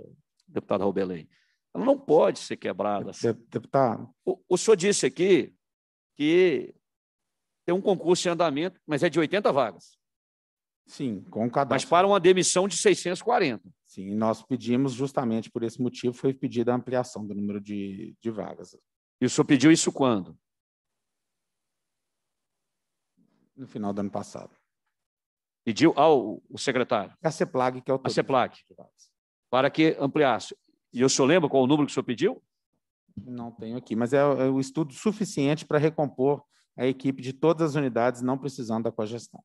deputado Robelém, ela não pode ser quebrada. Assim. Deputado, o, o senhor disse aqui que tem um concurso em andamento, mas é de 80 vagas. Sim, com cadastro. Mas para uma demissão de 640. Sim, nós pedimos justamente por esse motivo, foi pedida a ampliação do número de, de vagas. E o senhor pediu isso quando? No final do ano passado. Pediu ao o secretário? É a CEPLAG, que é o... A CEPLAG, para que ampliasse. E o senhor lembra qual o número que o senhor pediu? Não tenho aqui, mas é, é o estudo suficiente para recompor a equipe de todas as unidades não precisando da cogestão.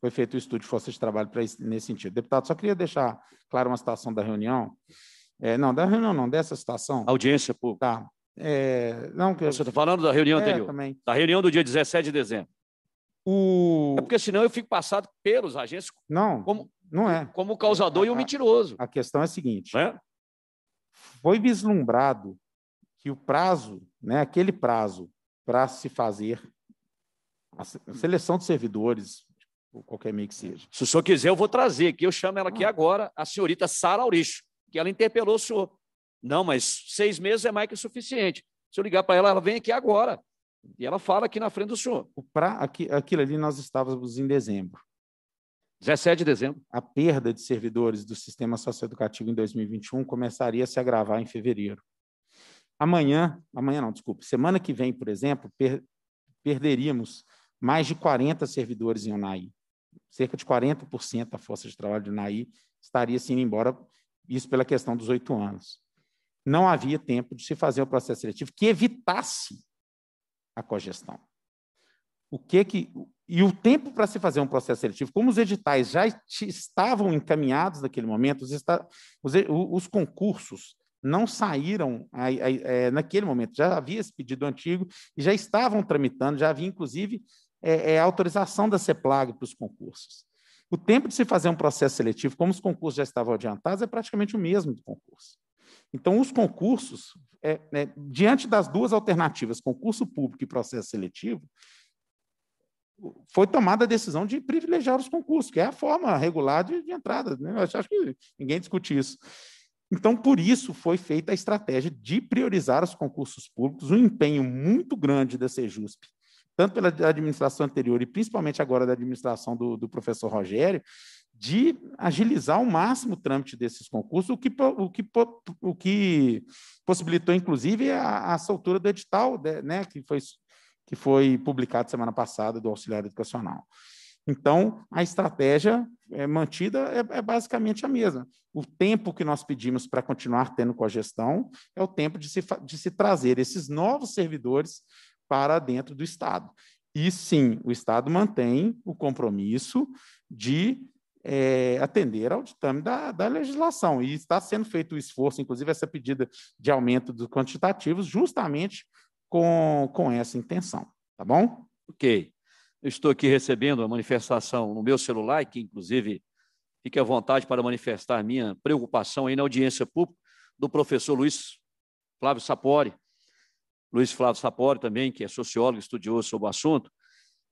Foi feito o estudo de força de trabalho para nesse sentido. Deputado, só queria deixar claro uma situação da reunião. É, não, da reunião não, dessa situação. Audiência pública. Tá. É, não, que eu... Você está falando da reunião é, anterior. Também. Da reunião do dia 17 de dezembro. O... É porque senão eu fico passado pelos agentes não, como, não é. como causador a, e o mentiroso. A questão é a seguinte. É? Foi vislumbrado que o prazo, né, aquele prazo para se fazer a seleção de servidores, ou qualquer meio que seja. Se o senhor quiser, eu vou trazer aqui. Eu chamo ela aqui ah. agora, a senhorita Sara Auricho, que ela interpelou o senhor. Não, mas seis meses é mais que o suficiente. Se eu ligar para ela, ela vem aqui agora. E ela fala aqui na frente do senhor. Pra, aqui, aquilo ali nós estávamos em dezembro. 17 de dezembro. A perda de servidores do sistema socioeducativo em 2021 começaria a se agravar em fevereiro. Amanhã, amanhã não, desculpa, semana que vem, por exemplo, per, perderíamos mais de 40 servidores em Unaí. Cerca de 40% da força de trabalho de Unaí estaria sendo embora, isso pela questão dos oito anos. Não havia tempo de se fazer um processo seletivo que evitasse a cogestão. O que que e o tempo para se fazer um processo seletivo, como os editais já estavam encaminhados naquele momento, os, os, os concursos não saíram é, naquele momento. Já havia esse pedido antigo e já estavam tramitando, já havia, inclusive, é, é, autorização da CEPLAG para os concursos. O tempo de se fazer um processo seletivo, como os concursos já estavam adiantados, é praticamente o mesmo do concurso. Então, os concursos, é, é, diante das duas alternativas, concurso público e processo seletivo, foi tomada a decisão de privilegiar os concursos, que é a forma regular de, de entrada. Né? Eu acho que ninguém discute isso. Então, por isso foi feita a estratégia de priorizar os concursos públicos, um empenho muito grande da Sejusp, tanto pela administração anterior e principalmente agora da administração do, do professor Rogério, de agilizar ao máximo o trâmite desses concursos, o que, o que, o que possibilitou, inclusive, a, a soltura do edital, né, que, foi, que foi publicado semana passada do auxiliar educacional. Então, a estratégia é, mantida é, é, basicamente a mesma. O tempo que nós pedimos para continuar tendo cogestão é o tempo de se, de se trazer esses novos servidores para dentro do Estado. E sim, o Estado mantém o compromisso de é, atender ao ditame da, da, legislação. E está sendo feito o esforço, inclusive essa pedida de aumento dos quantitativos, justamente com, com essa intenção. Tá bom? Ok estou aqui recebendo a manifestação no meu celular, que inclusive fique à vontade para manifestar minha preocupação aí na audiência pública do professor Luiz Flávio Sapori, Luiz Flávio Sapori também, que é sociólogo, estudioso sobre o assunto.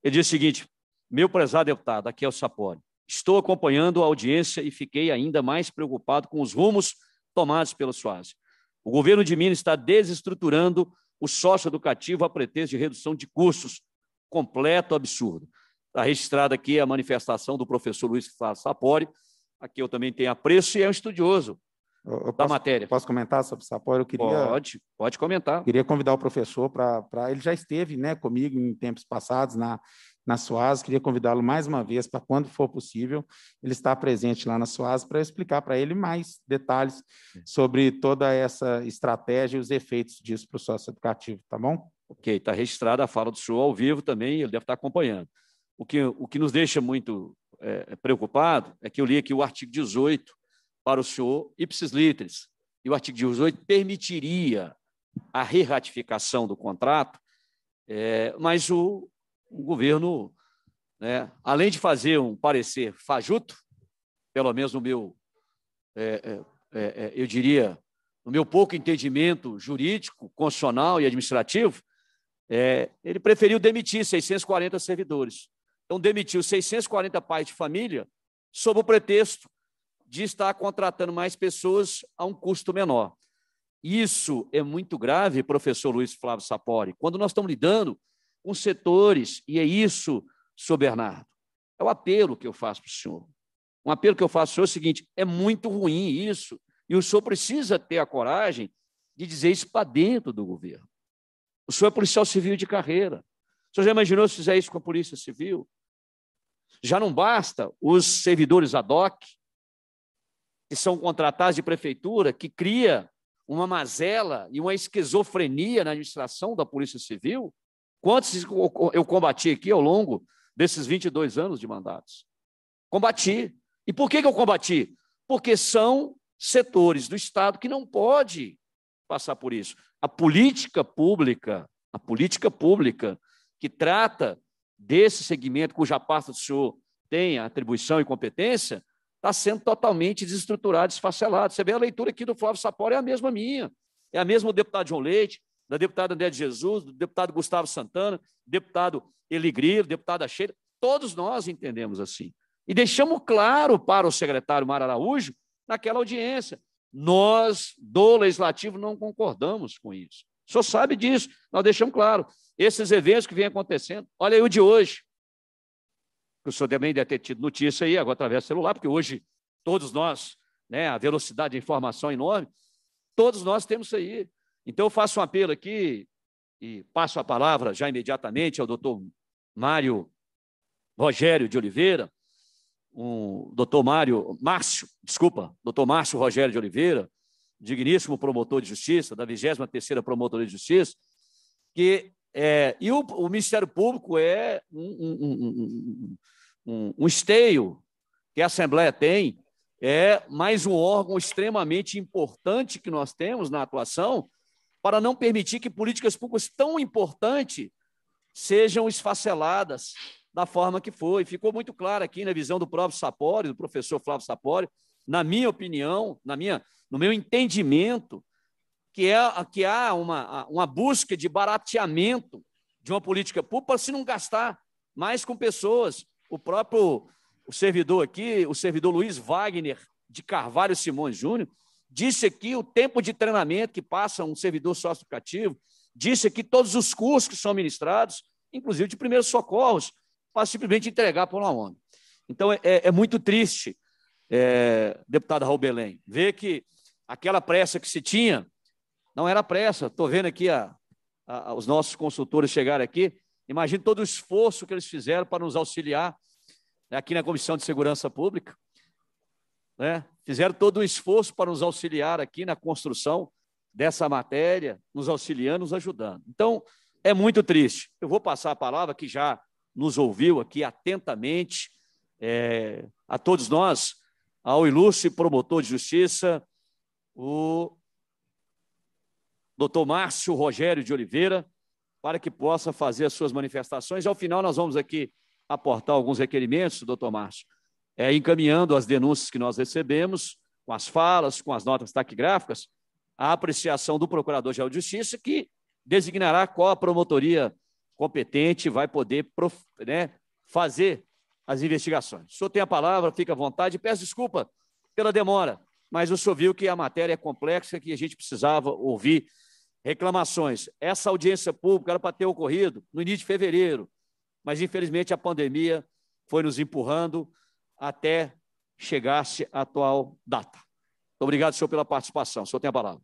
Ele diz o seguinte: meu prezado deputado, aqui é o Sapori. Estou acompanhando a audiência e fiquei ainda mais preocupado com os rumos tomados pela SUASE. O governo de Minas está desestruturando o sócio educativo a pretexto de redução de custos, completo absurdo. Está registrada aqui a manifestação do professor Luiz Sapori, a que eu também tenho apreço e é um estudioso eu, eu da posso, matéria. Posso comentar sobre Sapori? Eu queria, pode, pode comentar. Queria convidar o professor para. Ele já esteve né, comigo em tempos passados na, na SUAS. Queria convidá-lo mais uma vez para, quando for possível, ele estar presente lá na SUAS para explicar para ele mais detalhes sobre toda essa estratégia e os efeitos disso para o sócio educativo, tá bom? Ok, está registrada a fala do senhor ao vivo também, ele deve estar tá acompanhando. O que, o que nos deixa muito é, preocupado é que eu li aqui o artigo 18 para o senhor ipsis literis, e o artigo 18 permitiria a re-ratificação do contrato, é, mas o, o governo, né, além de fazer um parecer fajuto, pelo menos no meu, é, é, é, é eu diria, no meu pouco entendimento jurídico, constitucional e administrativo, é, ele preferiu demitir 640 servidores. Então, demitiu 640 pais de família sob o pretexto de estar contratando mais pessoas a um custo menor. Isso é muito grave, professor Luiz Flávio Sapori, quando nós estamos lidando com setores, e é isso, senhor Bernardo. É o apelo que eu faço para o senhor. Um apelo que eu faço para o senhor é o seguinte: é muito ruim isso, e o senhor precisa ter a coragem de dizer isso para dentro do governo. O senhor é policial civil de carreira. O senhor já imaginou se fizer isso com a Polícia Civil? Já não basta os servidores ad hoc, que são contratados de prefeitura, que cria uma mazela e uma esquizofrenia na administração da Polícia Civil? Quantos eu combati aqui ao longo desses 22 anos de mandatos? Combati. E por que eu combati? Porque são setores do Estado que não pode passar por isso a política pública, a política pública que trata desse segmento cuja pasta do senhor tem atribuição e competência, está sendo totalmente desestruturada, desfacelada. Você vê a leitura aqui do Flávio Sapori, é a mesma minha, é a mesma do deputado João Leite, da deputada André de Jesus, do deputado Gustavo Santana, deputado Eli deputada Sheila, todos nós entendemos assim. E deixamos claro para o secretário Mara Araújo, naquela audiência, nós, do Legislativo, não concordamos com isso. O senhor sabe disso, nós deixamos claro. Esses eventos que vêm acontecendo, olha aí o de hoje, que o senhor também deve ter tido notícia aí, agora através do celular, porque hoje todos nós, né, a velocidade de informação é enorme, todos nós temos isso aí. Então eu faço um apelo aqui e passo a palavra já imediatamente ao doutor Mário Rogério de Oliveira, um doutor Mário, Márcio, desculpa, doutor Márcio Rogério de Oliveira, digníssimo promotor de justiça, da 23ª Promotoria de Justiça, que, é, e o, o Ministério Público é um, um, um, um esteio que a Assembleia tem, é mais um órgão extremamente importante que nós temos na atuação para não permitir que políticas públicas tão importantes sejam esfaceladas, da forma que foi. Ficou muito claro aqui na né, visão do próprio Sapori, do professor Flávio Sapori, na minha opinião, na minha, no meu entendimento, que, é, que há uma, uma busca de barateamento de uma política pública para se não gastar mais com pessoas. O próprio o servidor aqui, o servidor Luiz Wagner de Carvalho Simões Júnior, disse aqui o tempo de treinamento que passa um servidor socioeducativo, disse aqui todos os cursos que são ministrados, inclusive de primeiros socorros, para simplesmente entregar para uma ONG. Então, é, é, é muito triste, é, deputada Raul Belém, ver que aquela pressa que se tinha, não era pressa. Estou vendo aqui a, a, os nossos consultores chegarem aqui. Imagine todo o esforço que eles fizeram para nos auxiliar né, aqui na Comissão de Segurança Pública. Né? Fizeram todo o esforço para nos auxiliar aqui na construção dessa matéria, nos auxiliando, nos ajudando. Então, é muito triste. Eu vou passar a palavra, que já nos ouviu aqui atentamente, é, a todos nós, ao ilustre promotor de justiça, o doutor Márcio Rogério de Oliveira, para que possa fazer as suas manifestações. Ao final, nós vamos aqui aportar alguns requerimentos, doutor Márcio, é, encaminhando as denúncias que nós recebemos, com as falas, com as notas taquigráficas, a apreciação do Procurador-Geral de Justiça, que designará qual a promotoria competente vai poder prof, né, fazer as investigações. O senhor tem a palavra, fica à vontade. Peço desculpa pela demora, mas o senhor viu que a matéria é complexa, que a gente precisava ouvir reclamações. Essa audiência pública era para ter ocorrido no início de fevereiro, mas infelizmente a pandemia foi nos empurrando até chegar-se à atual data. Muito obrigado, senhor, pela participação. O senhor tem a palavra.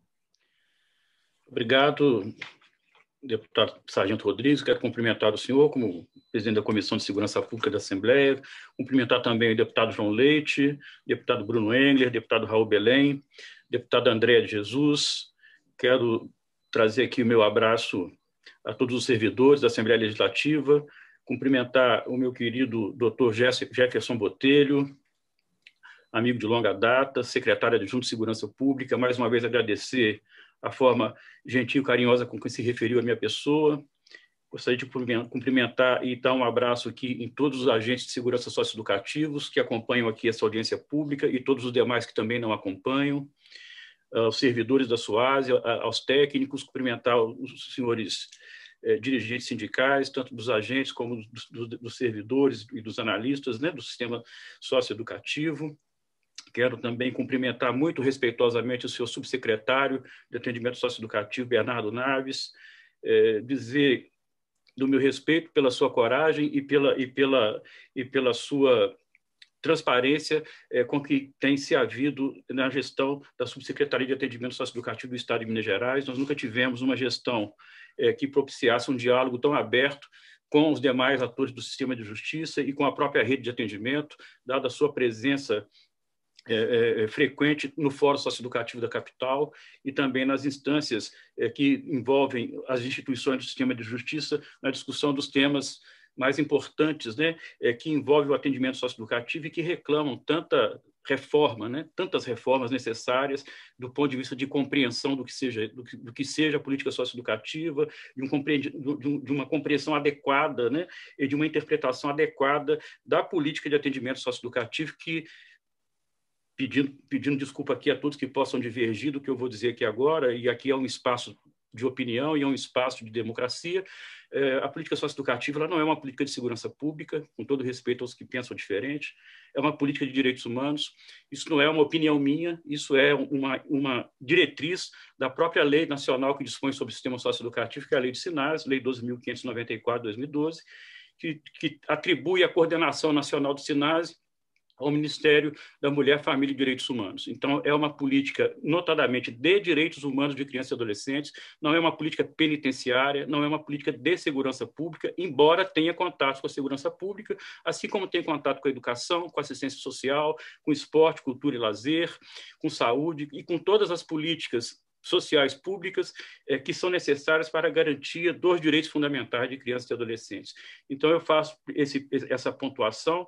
Obrigado, deputado Sargento Rodrigues, quero cumprimentar o senhor como presidente da Comissão de Segurança Pública da Assembleia, cumprimentar também o deputado João Leite, deputado Bruno Engler, deputado Raul Belém, deputado André de Jesus. Quero trazer aqui o meu abraço a todos os servidores da Assembleia Legislativa, cumprimentar o meu querido doutor Jefferson Botelho, amigo de longa data, secretário adjunto de Segurança Pública, mais uma vez agradecer a forma gentil, e carinhosa com que se referiu à minha pessoa. Gostaria de cumprimentar e dar um abraço aqui em todos os agentes de segurança socioeducativos que acompanham aqui essa audiência pública e todos os demais que também não acompanham, aos ah, servidores da SUASE, aos técnicos, cumprimentar os senhores eh, dirigentes sindicais, tanto dos agentes como dos, dos servidores e dos analistas né, do sistema socioeducativo Quero também cumprimentar muito respeitosamente o seu subsecretário de Atendimento Socioeducativo, Bernardo Naves, é, dizer do meu respeito pela sua coragem e pela, e pela, e pela sua transparência é, com que tem se havido na gestão da Subsecretaria de Atendimento Socioeducativo do Estado de Minas Gerais. Nós nunca tivemos uma gestão é, que propiciasse um diálogo tão aberto com os demais atores do sistema de justiça e com a própria rede de atendimento, dada a sua presença é, é, é, frequente no Fórum Socioeducativo da Capital e também nas instâncias é, que envolvem as instituições do sistema de justiça na discussão dos temas mais importantes, né, é, que envolvem o atendimento socioeducativo e que reclamam tanta reforma, né, tantas reformas necessárias do ponto de vista de compreensão do que seja, do que, do que seja a política socioeducativa, de, um de uma compreensão adequada né, e de uma interpretação adequada da política de atendimento socioeducativo que pedindo, pedindo desculpa aqui a todos que possam divergir do que eu vou dizer aqui agora, e aqui é um espaço de opinião e é um espaço de democracia. É, a política socioeducativa não é uma política de segurança pública, com todo respeito aos que pensam diferente, é uma política de direitos humanos. Isso não é uma opinião minha, isso é uma, uma diretriz da própria lei nacional que dispõe sobre o sistema socioeducativo, que é a Lei de Sinais, Lei 12.594, 2012, que, que atribui a coordenação nacional do SINASE ao Ministério da Mulher, Família e Direitos Humanos. Então, é uma política, notadamente, de direitos humanos de crianças e adolescentes, não é uma política penitenciária, não é uma política de segurança pública, embora tenha contato com a segurança pública, assim como tem contato com a educação, com a assistência social, com esporte, cultura e lazer, com saúde e com todas as políticas sociais públicas é, que são necessárias para a garantia dos direitos fundamentais de crianças e adolescentes. Então, eu faço esse, essa pontuação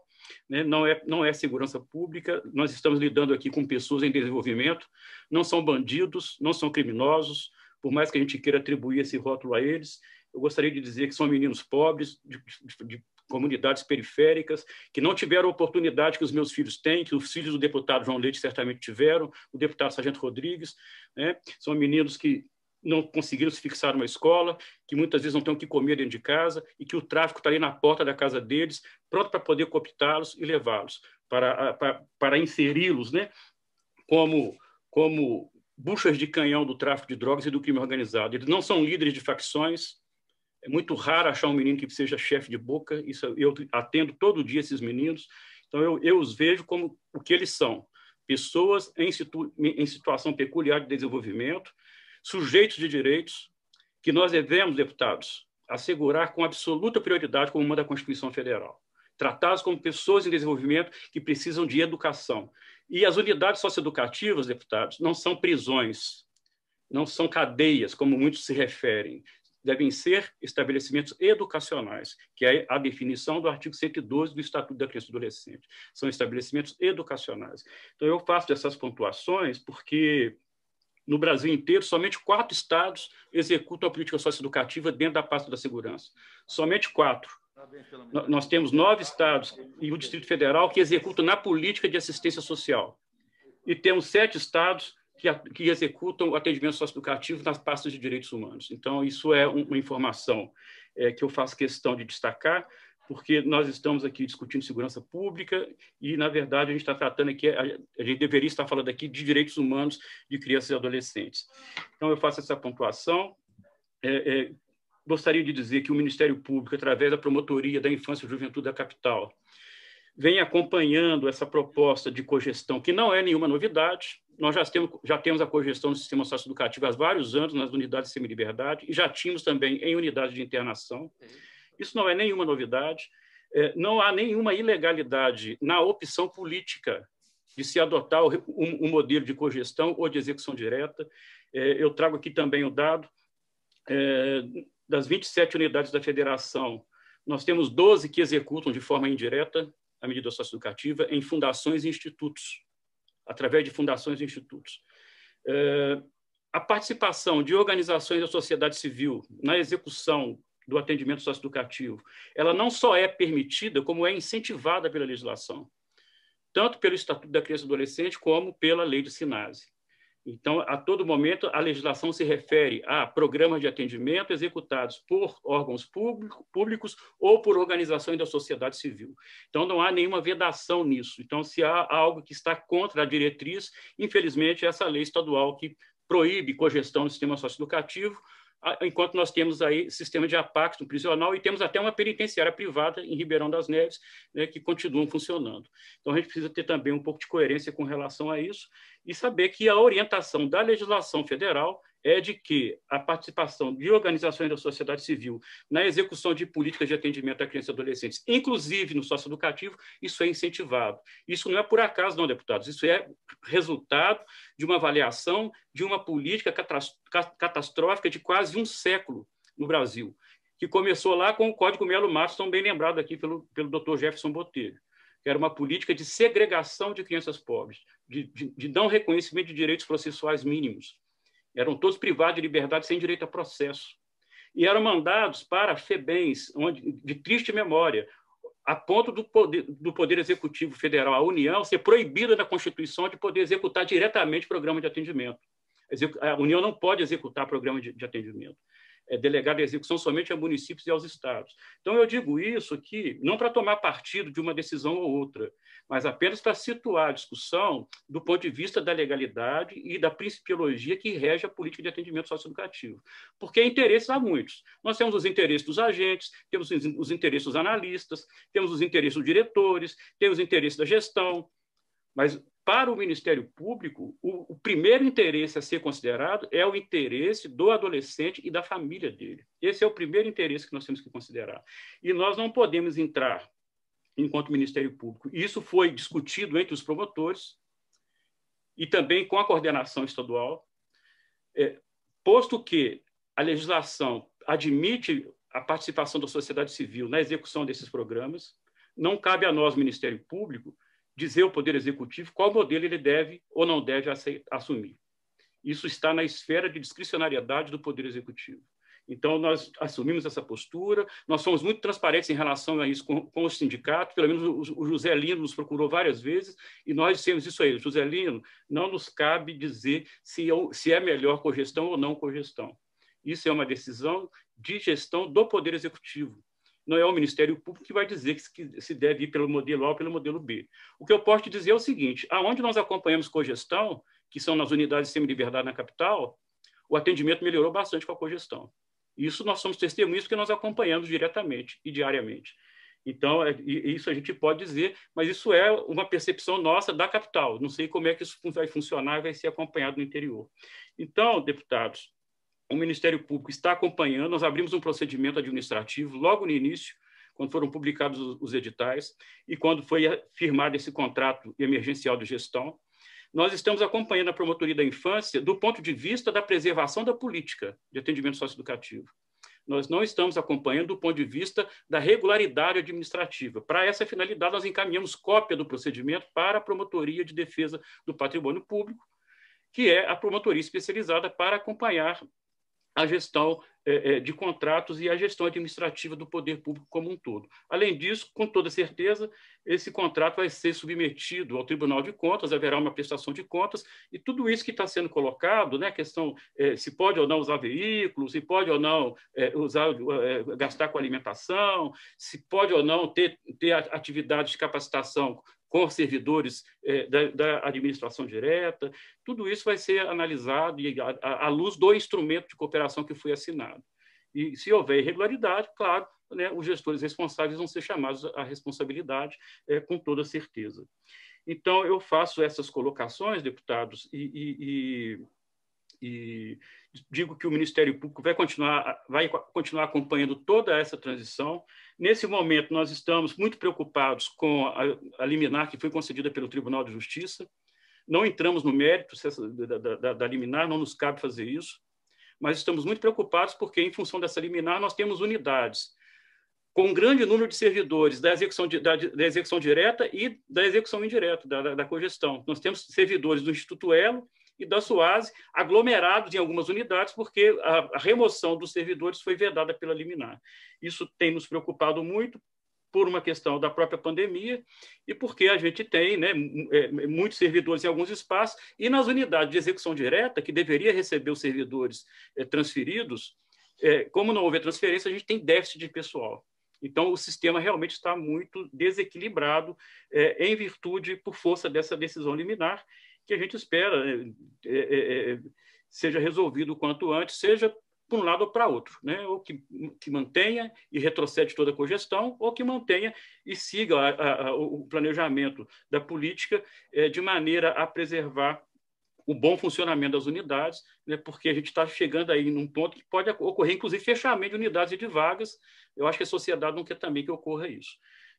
né? não, é, não é segurança pública, nós estamos lidando aqui com pessoas em desenvolvimento, não são bandidos, não são criminosos, por mais que a gente queira atribuir esse rótulo a eles, eu gostaria de dizer que são meninos pobres, de, de, de comunidades periféricas, que não tiveram a oportunidade que os meus filhos têm, que os filhos do deputado João Leite certamente tiveram, o deputado Sargento Rodrigues, né? são meninos que não conseguiram se fixar numa escola, que muitas vezes não têm o que comer dentro de casa e que o tráfico está ali na porta da casa deles, pronto para poder cooptá-los e levá-los, para, para, para inseri-los né, como, como buchas de canhão do tráfico de drogas e do crime organizado. Eles não são líderes de facções, é muito raro achar um menino que seja chefe de boca, isso eu atendo todo dia esses meninos, então eu, eu os vejo como o que eles são, pessoas em, situ, em situação peculiar de desenvolvimento, sujeitos de direitos que nós devemos, deputados, assegurar com absoluta prioridade como uma da Constituição Federal. Tratados como pessoas em desenvolvimento que precisam de educação. E as unidades socioeducativas, deputados, não são prisões, não são cadeias, como muitos se referem. Devem ser estabelecimentos educacionais, que é a definição do artigo 112 do Estatuto da Criança e do Adolescente. São estabelecimentos educacionais. Então, eu faço essas pontuações porque no Brasil inteiro, somente quatro estados executam a política socioeducativa dentro da pasta da segurança. Somente quatro. Nós temos nove estados e o Distrito Federal que executam na política de assistência social. E temos sete estados que, que executam o atendimento socioeducativo nas pastas de direitos humanos. Então, isso é uma informação é, que eu faço questão de destacar, porque nós estamos aqui discutindo segurança pública e, na verdade, a gente está tratando aqui, a, a gente deveria estar falando aqui de direitos humanos de crianças e adolescentes. Então, eu faço essa pontuação. É, é, gostaria de dizer que o Ministério Público, através da Promotoria da Infância e Juventude da Capital, vem acompanhando essa proposta de cogestão, que não é nenhuma novidade. Nós já temos, já temos a cogestão do sistema socioeducativo há vários anos nas unidades de semi-liberdade e já tínhamos também em unidades de internação. Uhum. Isso não é nenhuma novidade. É, não há nenhuma ilegalidade na opção política de se adotar um modelo de cogestão ou de execução direta. É, eu trago aqui também o dado é, das 27 unidades da federação, nós temos 12 que executam de forma indireta a medida socioeducativa em fundações e institutos, através de fundações e institutos. É, a participação de organizações da sociedade civil na execução do atendimento socioeducativo, ela não só é permitida, como é incentivada pela legislação, tanto pelo Estatuto da Criança e Adolescente, como pela Lei de Sinase. Então, a todo momento, a legislação se refere a programas de atendimento executados por órgãos público, públicos ou por organizações da sociedade civil. Então, não há nenhuma vedação nisso. Então, se há algo que está contra a diretriz, infelizmente, é essa lei estadual que proíbe cogestão do sistema socioeducativo, enquanto nós temos aí sistema de apacto prisional e temos até uma penitenciária privada em Ribeirão das Neves né, que continuam funcionando. Então, a gente precisa ter também um pouco de coerência com relação a isso e saber que a orientação da legislação federal é de que a participação de organizações da sociedade civil na execução de políticas de atendimento a crianças e adolescentes, inclusive no socioeducativo, isso é incentivado. Isso não é por acaso, não, deputados, isso é resultado de uma avaliação de uma política catastrófica de quase um século no Brasil, que começou lá com o Código Melo Matos, tão bem lembrado aqui pelo, pelo Dr. Jefferson Botelho, que era uma política de segregação de crianças pobres, de, de, de não reconhecimento de direitos processuais mínimos. Eram todos privados de liberdade sem direito a processo. E eram mandados para FEBENs, onde, de triste memória, a ponto do poder, do poder Executivo Federal, a União, ser proibida na Constituição de poder executar diretamente programa de atendimento. A União não pode executar programa de, de atendimento é, delegada a execução somente a municípios e aos estados. Então, eu digo isso aqui não para tomar partido de uma decisão ou outra, mas apenas para situar a discussão do ponto de vista da legalidade e da principiologia que rege a política de atendimento socioeducativo. Porque interesses há muitos. Nós temos os interesses dos agentes, temos os interesses dos analistas, temos os interesses dos diretores, temos os interesses da gestão, mas para o Ministério Público, o, o, primeiro interesse a ser considerado é o interesse do adolescente e da família dele. Esse é o primeiro interesse que nós temos que considerar. E nós não podemos entrar enquanto Ministério Público. Isso foi discutido entre os promotores e também com a coordenação estadual, é, posto que a legislação admite a participação da sociedade civil na execução desses programas, não cabe a nós, Ministério Público, dizer ao Poder Executivo qual modelo ele deve ou não deve assumir. Isso está na esfera de discricionariedade do Poder Executivo. Então, nós assumimos essa postura, nós somos muito transparentes em relação a isso com, com o sindicato, pelo menos o, o, José Lino nos procurou várias vezes e nós dissemos isso a ele. José Lino, não nos cabe dizer se, se é melhor cogestão ou não cogestão. Isso é uma decisão de gestão do Poder Executivo não é o Ministério Público que vai dizer que se deve ir pelo modelo A ou pelo modelo B. O que eu posso te dizer é o seguinte: aonde nós acompanhamos cogestão, que são nas unidades de semi-liberdade na capital, o atendimento melhorou bastante com a cogestão. Isso nós somos testemunhas porque nós acompanhamos diretamente e diariamente. Então, é, isso a gente pode dizer, mas isso é uma percepção nossa da capital. Não sei como é que isso vai funcionar, e vai ser acompanhado no interior. Então, deputados, o Ministério Público está acompanhando. Nós abrimos um procedimento administrativo logo no início, quando foram publicados os editais e quando foi eh, firmado esse contrato emergencial de gestão. Nós estamos acompanhando a promotoria da infância do ponto de vista da preservação da política de atendimento socioeducativo. Nós não estamos acompanhando do ponto de vista da regularidade administrativa. Para essa finalidade, nós encaminhamos cópia do procedimento para a Promotoria de Defesa do Patrimônio Público, que é a promotoria especializada para acompanhar a gestão é, é, de contratos e a gestão administrativa do poder público como um todo. Além disso, com toda certeza, esse contrato vai ser submetido ao Tribunal de Contas, haverá uma prestação de contas, e tudo isso que está sendo colocado, né, a questão é, se pode ou não usar veículos, se pode ou não é, usar, é, gastar com alimentação, se pode ou não ter, ter atividades de capacitação com servidores é, da, da, administração direta. Tudo isso vai ser analisado e à, à luz do instrumento de cooperação que foi assinado. E se houver irregularidade, claro, né, os gestores responsáveis vão ser chamados à responsabilidade, é, com toda certeza. Então, eu faço essas colocações, deputados, e, e, e, e digo que o Ministério Público vai continuar, vai continuar acompanhando toda essa transição. Nesse momento, nós estamos muito preocupados com a, a liminar que foi concedida pelo Tribunal de Justiça. Não entramos no mérito da, da, da, da liminar, não nos cabe fazer isso, mas estamos muito preocupados porque, em função dessa liminar, nós temos unidades com um grande número de servidores da execução, da, da execução direta e da execução indireta, da, da, da cogestão. Nós temos servidores do Instituto Elo, e da SUASE, aglomerados em algumas unidades, porque a, remoção dos servidores foi vedada pela liminar. Isso tem nos preocupado muito, por uma questão da própria pandemia e porque a gente tem né, é, muitos servidores em alguns espaços e nas unidades de execução direta, que deveria receber os servidores é, transferidos, é, como não houve transferência, a gente tem déficit de pessoal. Então, o sistema realmente está muito desequilibrado é, em virtude, por força dessa decisão liminar que a gente espera né? é, é, é, seja resolvido o quanto antes, seja para um lado ou para outro, né? ou que, que mantenha e retrocede toda a cogestão, ou que mantenha e siga a, a, o planejamento da política é, de maneira a preservar o bom funcionamento das unidades, né? porque a gente está chegando aí num ponto que pode ocorrer, inclusive, fechamento de unidades e de vagas. Eu acho que a sociedade não quer também que ocorra isso.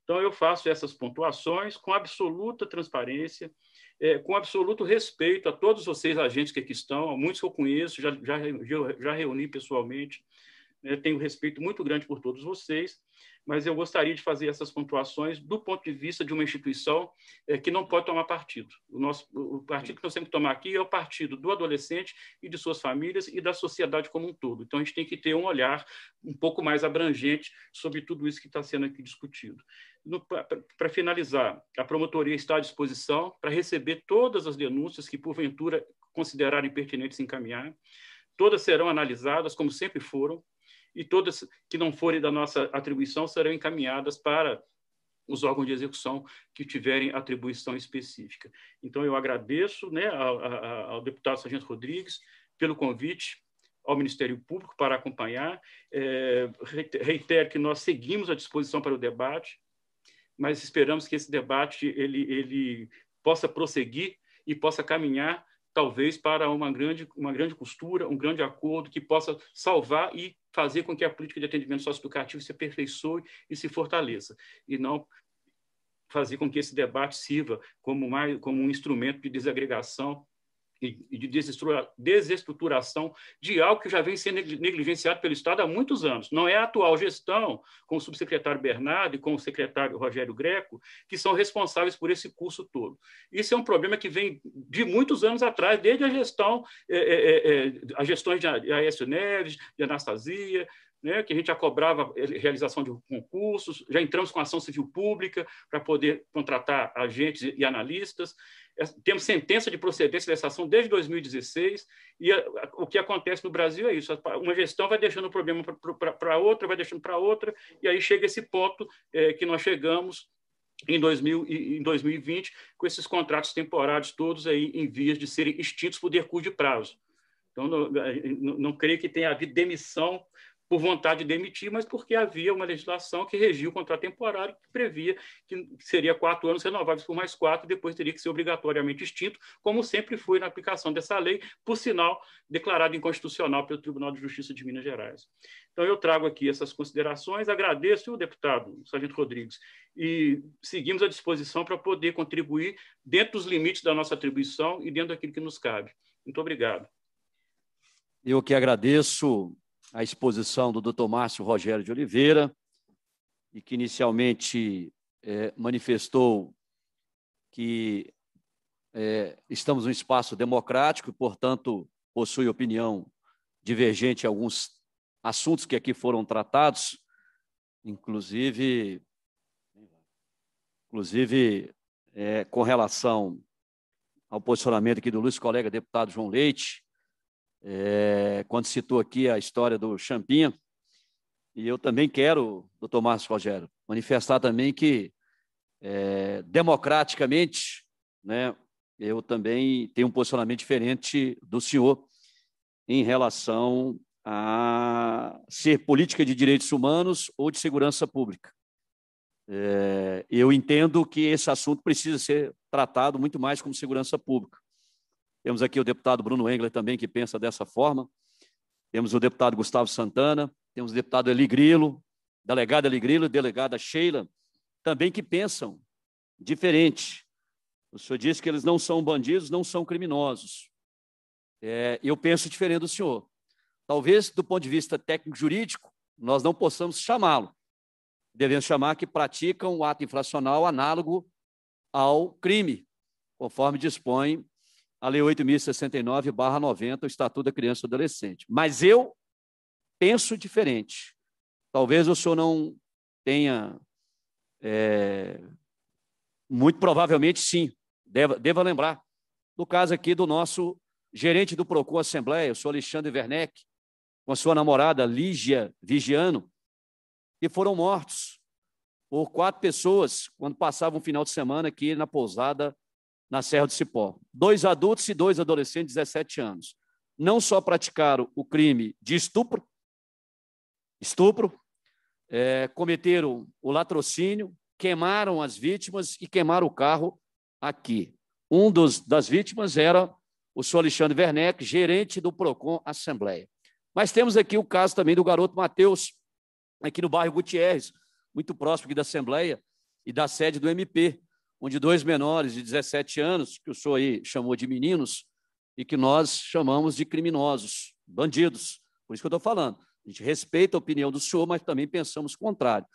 Então, eu faço essas pontuações com absoluta transparência, é, com absoluto respeito a todos vocês, agentes que aqui estão, a muitos que eu conheço, já, já, já reuni pessoalmente, né, tenho respeito muito grande por todos vocês, mas eu gostaria de fazer essas pontuações do ponto de vista de uma instituição é, que não pode tomar partido. O, nosso, o partido que nós temos que tomar aqui é o partido do adolescente e de suas famílias e da sociedade como um todo. Então, a gente tem que ter um olhar um pouco mais abrangente sobre tudo isso que está sendo aqui discutido. Para finalizar, a promotoria está à disposição para receber todas as denúncias que, porventura, considerarem pertinentes encaminhar. Todas serão analisadas, como sempre foram, e todas que não forem da nossa atribuição serão encaminhadas para os órgãos de execução que tiverem atribuição específica. Então, eu agradeço né, ao, ao deputado Sargento Rodrigues pelo convite ao Ministério Público para acompanhar. É, reitero que nós seguimos à disposição para o debate mas esperamos que esse debate ele, ele possa prosseguir e possa caminhar talvez para uma grande, uma grande costura, um grande acordo que possa salvar e fazer com que a política de atendimento socioeducativo se aperfeiçoe e se fortaleça, e não fazer com que esse debate sirva como, mais, como um instrumento de desagregação e de desestruturação de algo que já vem sendo negligenciado pelo Estado há muitos anos. Não é a atual gestão, com o subsecretário Bernardo e com o secretário Rogério Greco, que são responsáveis por esse curso todo. Isso é um problema que vem de muitos anos atrás, desde a gestão, é, é, é, é as gestões de Aécio Neves, de Anastasia, né, que a gente já cobrava realização de concursos, já entramos com ação civil pública para poder contratar agentes e analistas. É, temos sentença de procedência dessa ação desde 2016, e a, a, o que acontece no Brasil é isso: uma gestão vai deixando o problema para outra, vai deixando para outra, e aí chega esse ponto é, que nós chegamos em, 2000, em 2020, com esses contratos temporários todos aí em vias de serem extintos por decurso de prazo. Então, não, não, creio que tenha havido demissão por vontade de demitir, mas porque havia uma legislação que regia o contrato temporário que previa que seria quatro anos renováveis por mais quatro, depois teria que ser obrigatoriamente extinto, como sempre foi na aplicação dessa lei, por sinal declarado inconstitucional pelo Tribunal de Justiça de Minas Gerais. Então, eu trago aqui essas considerações, agradeço o deputado Sargento Rodrigues e seguimos à disposição para poder contribuir dentro dos limites da nossa atribuição e dentro daquilo que nos cabe. Muito obrigado. Eu que agradeço a exposição do Dr. Márcio Rogério de Oliveira, e que inicialmente é, manifestou que é, estamos num espaço democrático, e portanto, possui opinião divergente em alguns assuntos que aqui foram tratados, inclusive, inclusive é, com relação ao posicionamento aqui do Luiz colega deputado João Leite, é, quando citou aqui a história do Champinha, e eu também quero, doutor Márcio Rogério, manifestar também que, é, democraticamente, né, eu também tenho um posicionamento diferente do senhor em relação a ser política de direitos humanos ou de segurança pública. É, eu entendo que esse assunto precisa ser tratado muito mais como segurança pública. Temos aqui o deputado Bruno Engler também, que pensa dessa forma. Temos o deputado Gustavo Santana, temos o deputado Eli Grilo, delegada Eli Grilo, delegada Sheila, também que pensam diferente. O senhor disse que eles não são bandidos, não são criminosos. É, eu penso diferente do senhor. Talvez, do ponto de vista técnico-jurídico, nós não possamos chamá-lo. Devemos chamar que praticam um ato infracional análogo ao crime, conforme dispõe a Lei 8.069-90, o Estatuto da Criança e Adolescente. Mas eu penso diferente. Talvez o senhor não tenha. É, muito provavelmente sim, deva, deva lembrar. No caso aqui do nosso gerente do PROCON Assembleia, o senhor Alexandre Werneck, com a sua namorada Lígia Vigiano, que foram mortos por quatro pessoas quando passavam um final de semana aqui na pousada na Serra do Cipó. Dois adultos e dois adolescentes de 17 anos. Não só praticaram o crime de estupro, estupro, é, cometeram o latrocínio, queimaram as vítimas e queimaram o carro aqui. Um dos, das vítimas era o senhor Alexandre Werneck, gerente do PROCON Assembleia. Mas temos aqui o caso também do garoto Matheus, aqui no bairro Gutierrez, muito próximo aqui da Assembleia e da sede do MP, onde dois menores de 17 anos, que o senhor aí chamou de meninos, e que nós chamamos de criminosos, bandidos. Por isso que eu estou falando. A gente respeita a opinião do senhor, mas também pensamos o contrário.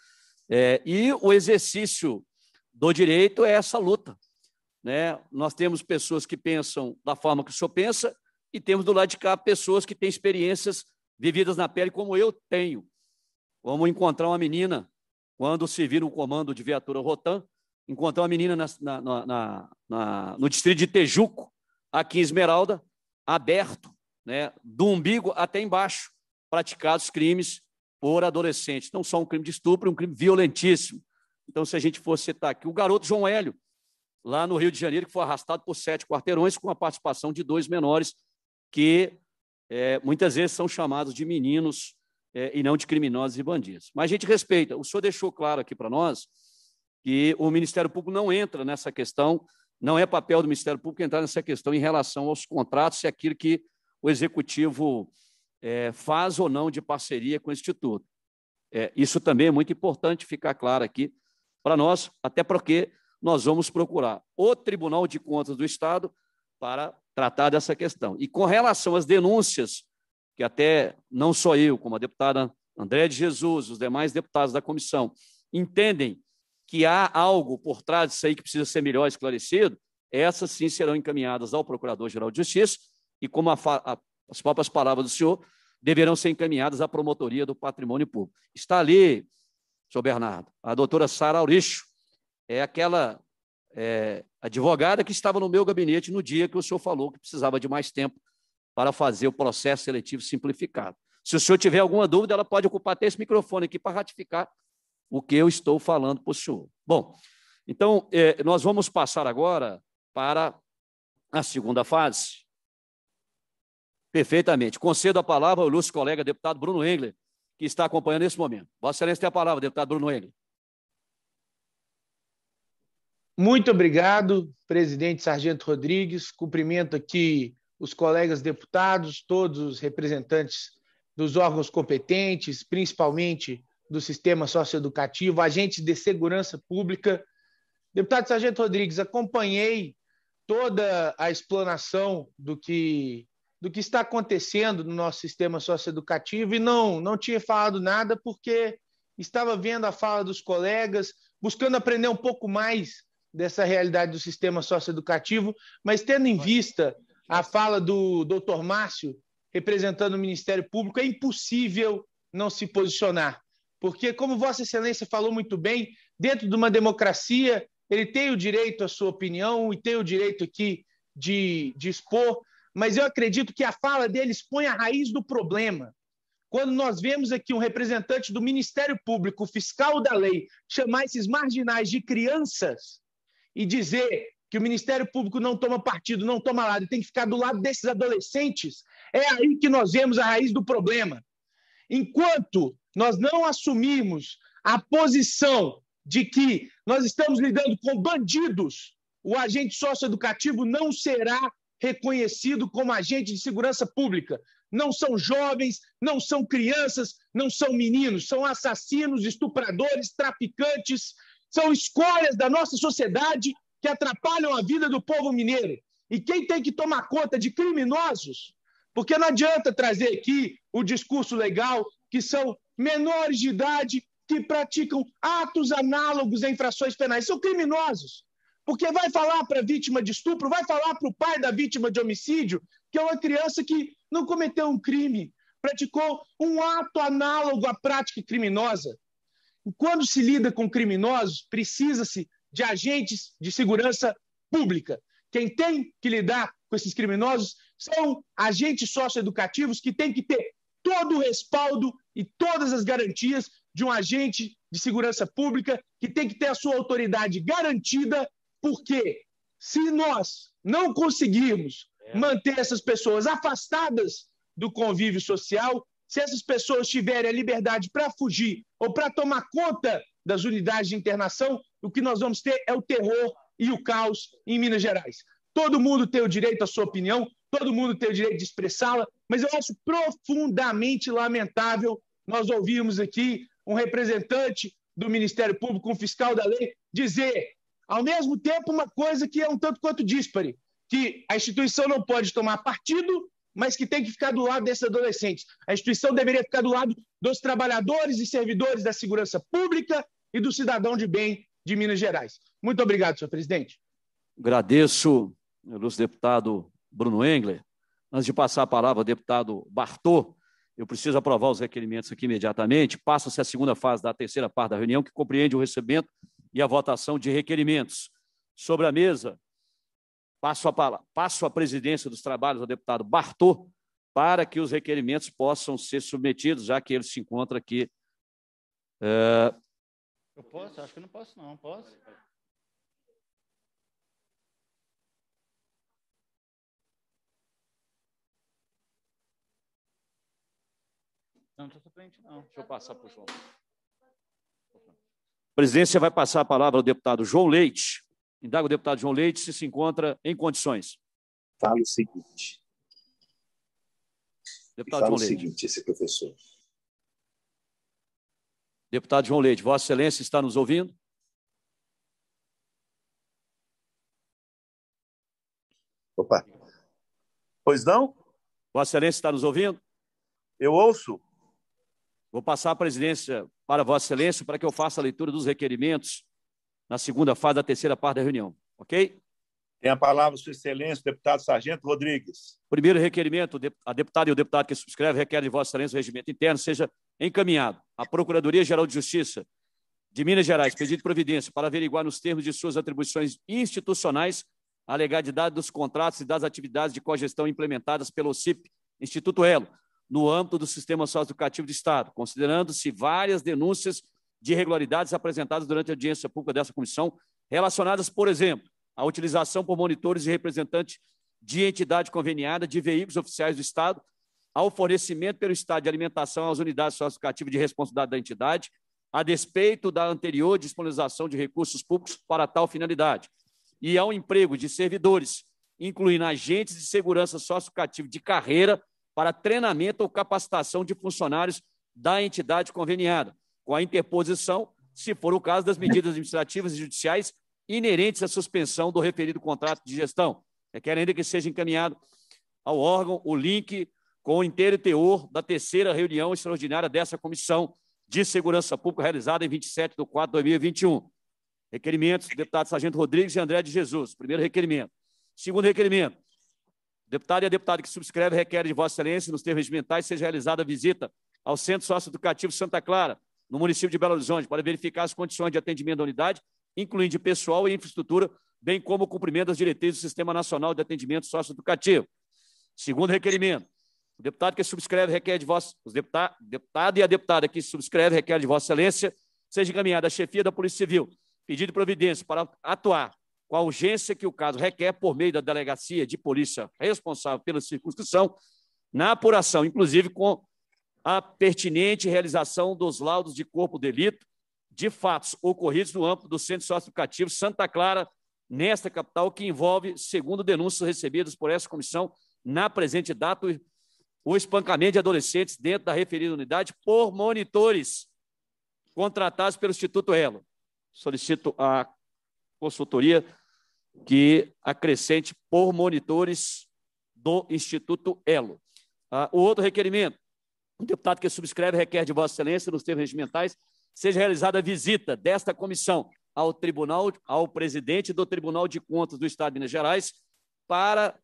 É, e o exercício do direito é essa luta. Né? Nós temos pessoas que pensam da forma que o senhor pensa e temos do lado de cá pessoas que têm experiências vividas na pele, como eu tenho. Vamos encontrar uma menina quando se vira um comando de viatura Rotan, Encontrei uma menina na, na, na, no distrito de Tejuco, aqui em Esmeralda, aberto, né, do umbigo até embaixo, praticados crimes por adolescentes. Não só um crime de estupro, um crime violentíssimo. Então, se a gente fosse citar aqui, o garoto João Hélio, lá no Rio de Janeiro, que foi arrastado por sete quarteirões, com a participação de dois menores que é, muitas vezes são chamados de meninos é, e não de criminosos e bandidos. Mas a gente respeita. O senhor deixou claro aqui para nós que o Ministério Público não entra nessa questão, não é papel do Ministério Público entrar nessa questão em relação aos contratos e é aquilo que o Executivo é, faz ou não de parceria com o Instituto. É, isso também é muito importante ficar claro aqui para nós, até porque nós vamos procurar o Tribunal de Contas do Estado para tratar dessa questão. E com relação às denúncias, que até não só eu, como a deputada André de Jesus, os demais deputados da comissão, entendem que há algo por trás disso aí que precisa ser melhor esclarecido, essas sim serão encaminhadas ao Procurador-Geral de Justiça e, como a, a, as próprias palavras do senhor, deverão ser encaminhadas à Promotoria do Patrimônio Público. Está ali, senhor Bernardo, a doutora Sara Auricho, é aquela é, advogada que estava no meu gabinete no dia que o senhor falou que precisava de mais tempo para fazer o processo seletivo simplificado. Se o senhor tiver alguma dúvida, ela pode ocupar até esse microfone aqui para ratificar o que eu estou falando para o senhor. Bom, então, é, nós vamos passar agora para a segunda fase. Perfeitamente. Concedo a palavra ao nosso colega deputado Bruno Engler, que está acompanhando esse momento. Vossa Excelência tem a palavra, deputado Bruno Engler. Muito obrigado, presidente Sargento Rodrigues. Cumprimento aqui os colegas deputados, todos os representantes dos órgãos competentes, principalmente do sistema socioeducativo, agentes de segurança pública. Deputado Sargento Rodrigues, acompanhei toda a explanação do que, do que está acontecendo no nosso sistema socioeducativo e não, não tinha falado nada porque estava vendo a fala dos colegas, buscando aprender um pouco mais dessa realidade do sistema socioeducativo, mas tendo em vista a fala do doutor Márcio, representando o Ministério Público, é impossível não se posicionar. Porque, como Vossa Excelência falou muito bem, dentro de uma democracia, ele tem o direito à sua opinião e tem o direito aqui de, de expor, mas eu acredito que a fala dele expõe a raiz do problema. Quando nós vemos aqui um representante do Ministério Público, fiscal da lei, chamar esses marginais de crianças e dizer que o Ministério Público não toma partido, não toma lado, tem que ficar do lado desses adolescentes, é aí que nós vemos a raiz do problema. Enquanto nós não assumimos a posição de que nós estamos lidando com bandidos, o agente socioeducativo não será reconhecido como agente de segurança pública. Não são jovens, não são crianças, não são meninos, são assassinos, estupradores, traficantes, são escolhas da nossa sociedade que atrapalham a vida do povo mineiro. E quem tem que tomar conta de criminosos? Porque não adianta trazer aqui o discurso legal que são menores de idade que praticam atos análogos a infrações penais. São criminosos. Porque vai falar para a vítima de estupro, vai falar para o pai da vítima de homicídio, que é uma criança que não cometeu um crime, praticou um ato análogo à prática criminosa. E quando se lida com criminosos, precisa-se de agentes de segurança pública. Quem tem que lidar com esses criminosos são agentes socioeducativos que têm que ter todo o respaldo e todas as garantias de um agente de segurança pública que tem que ter a sua autoridade garantida, porque se nós não conseguirmos é. manter essas pessoas afastadas do convívio social, se essas pessoas tiverem a liberdade para fugir ou para tomar conta das unidades de internação, o que nós vamos ter é o terror e o caos em Minas Gerais. Todo mundo tem o direito à sua opinião, todo mundo tem o direito de expressá-la, mas eu acho profundamente lamentável nós ouvirmos aqui um representante do Ministério Público, um fiscal da lei, dizer, ao mesmo tempo, uma coisa que é um tanto quanto díspare, que a instituição não pode tomar partido, mas que tem que ficar do lado desses adolescentes. A instituição deveria ficar do lado dos trabalhadores e servidores da segurança pública e do cidadão de bem de Minas Gerais. Muito obrigado, senhor presidente. Agradeço, ilustre deputado Bruno Engler. Antes de passar a palavra ao deputado Bartô, eu preciso aprovar os requerimentos aqui imediatamente. Passa-se a segunda fase da terceira parte da reunião, que compreende o recebimento e a votação de requerimentos. Sobre a mesa, passo a, palavra, passo a presidência dos trabalhos ao deputado Bartô, para que os requerimentos possam ser submetidos, já que ele se encontra aqui. É... Eu posso? Acho que não posso, não. Posso? Não, não frente, não. Deixa eu passar para o João. A presidência vai passar a palavra ao deputado João Leite. Indaga o deputado João Leite se se encontra em condições. Fala o seguinte. Deputado João Leite. o seguinte, esse professor. Deputado João Leite, Vossa Excelência está nos ouvindo? Opa. Pois não? Vossa Excelência está nos ouvindo? Eu ouço. Vou passar a presidência para Vossa Excelência para que eu faça a leitura dos requerimentos na segunda fase da terceira parte da reunião, ok? Tem a palavra, Sua Excelência, o deputado Sargento Rodrigues. Primeiro requerimento, a deputada e o deputado que subscreve requer de Vossa Excelência o regimento interno seja encaminhado à Procuradoria-Geral de Justiça de Minas Gerais, pedido de providência para averiguar nos termos de suas atribuições institucionais a legalidade dos contratos e das atividades de cogestão implementadas pelo CIP Instituto Elo, no âmbito do sistema socioeducativo do Estado, considerando-se várias denúncias de irregularidades apresentadas durante a audiência pública dessa comissão, relacionadas, por exemplo, à utilização por monitores e representantes de entidade conveniada de veículos oficiais do Estado, ao fornecimento pelo Estado de alimentação às unidades socioeducativas de responsabilidade da entidade, a despeito da anterior disponibilização de recursos públicos para tal finalidade, e ao emprego de servidores, incluindo agentes de segurança socioeducativa de carreira para treinamento ou capacitação de funcionários da entidade conveniada, com a interposição, se for o caso, das medidas administrativas e judiciais inerentes à suspensão do referido contrato de gestão. Requer ainda que seja encaminhado ao órgão o link com o inteiro teor da terceira reunião extraordinária dessa Comissão de Segurança Pública, realizada em 27 de 4 de 2021. Requerimentos, deputado Sargento Rodrigues e André de Jesus. Primeiro requerimento. Segundo requerimento, deputado e a deputada que subscreve requer de Vossa Excelência, nos termos regimentais, seja realizada a visita ao Centro Sócio Educativo Santa Clara, no município de Belo Horizonte, para verificar as condições de atendimento da unidade, incluindo de pessoal e infraestrutura, bem como o cumprimento das diretrizes do Sistema Nacional de Atendimento Socioeducativo. Segundo requerimento, o deputado que subscreve requer de vossa, os deputado, deputado e a deputada que subscreve requer de vossa excelência, seja encaminhada à chefia da Polícia Civil, pedido de providência para atuar com a urgência que o caso requer por meio da delegacia de polícia responsável pela circunscrição, na apuração, inclusive com a pertinente realização dos laudos de corpo delito de fatos ocorridos no âmbito do Centro Socioeducativo Santa Clara, nesta capital, que envolve, segundo denúncias recebidas por essa comissão, na presente data, o espancamento de adolescentes dentro da referida unidade por monitores contratados pelo Instituto Elo. Solicito a consultoria que acrescente por monitores do Instituto Elo. Ah, o outro requerimento, o deputado que subscreve requer de Vossa Excelência, nos termos regimentais, seja realizada a visita desta comissão ao tribunal, ao presidente do Tribunal de Contas do Estado de Minas Gerais, para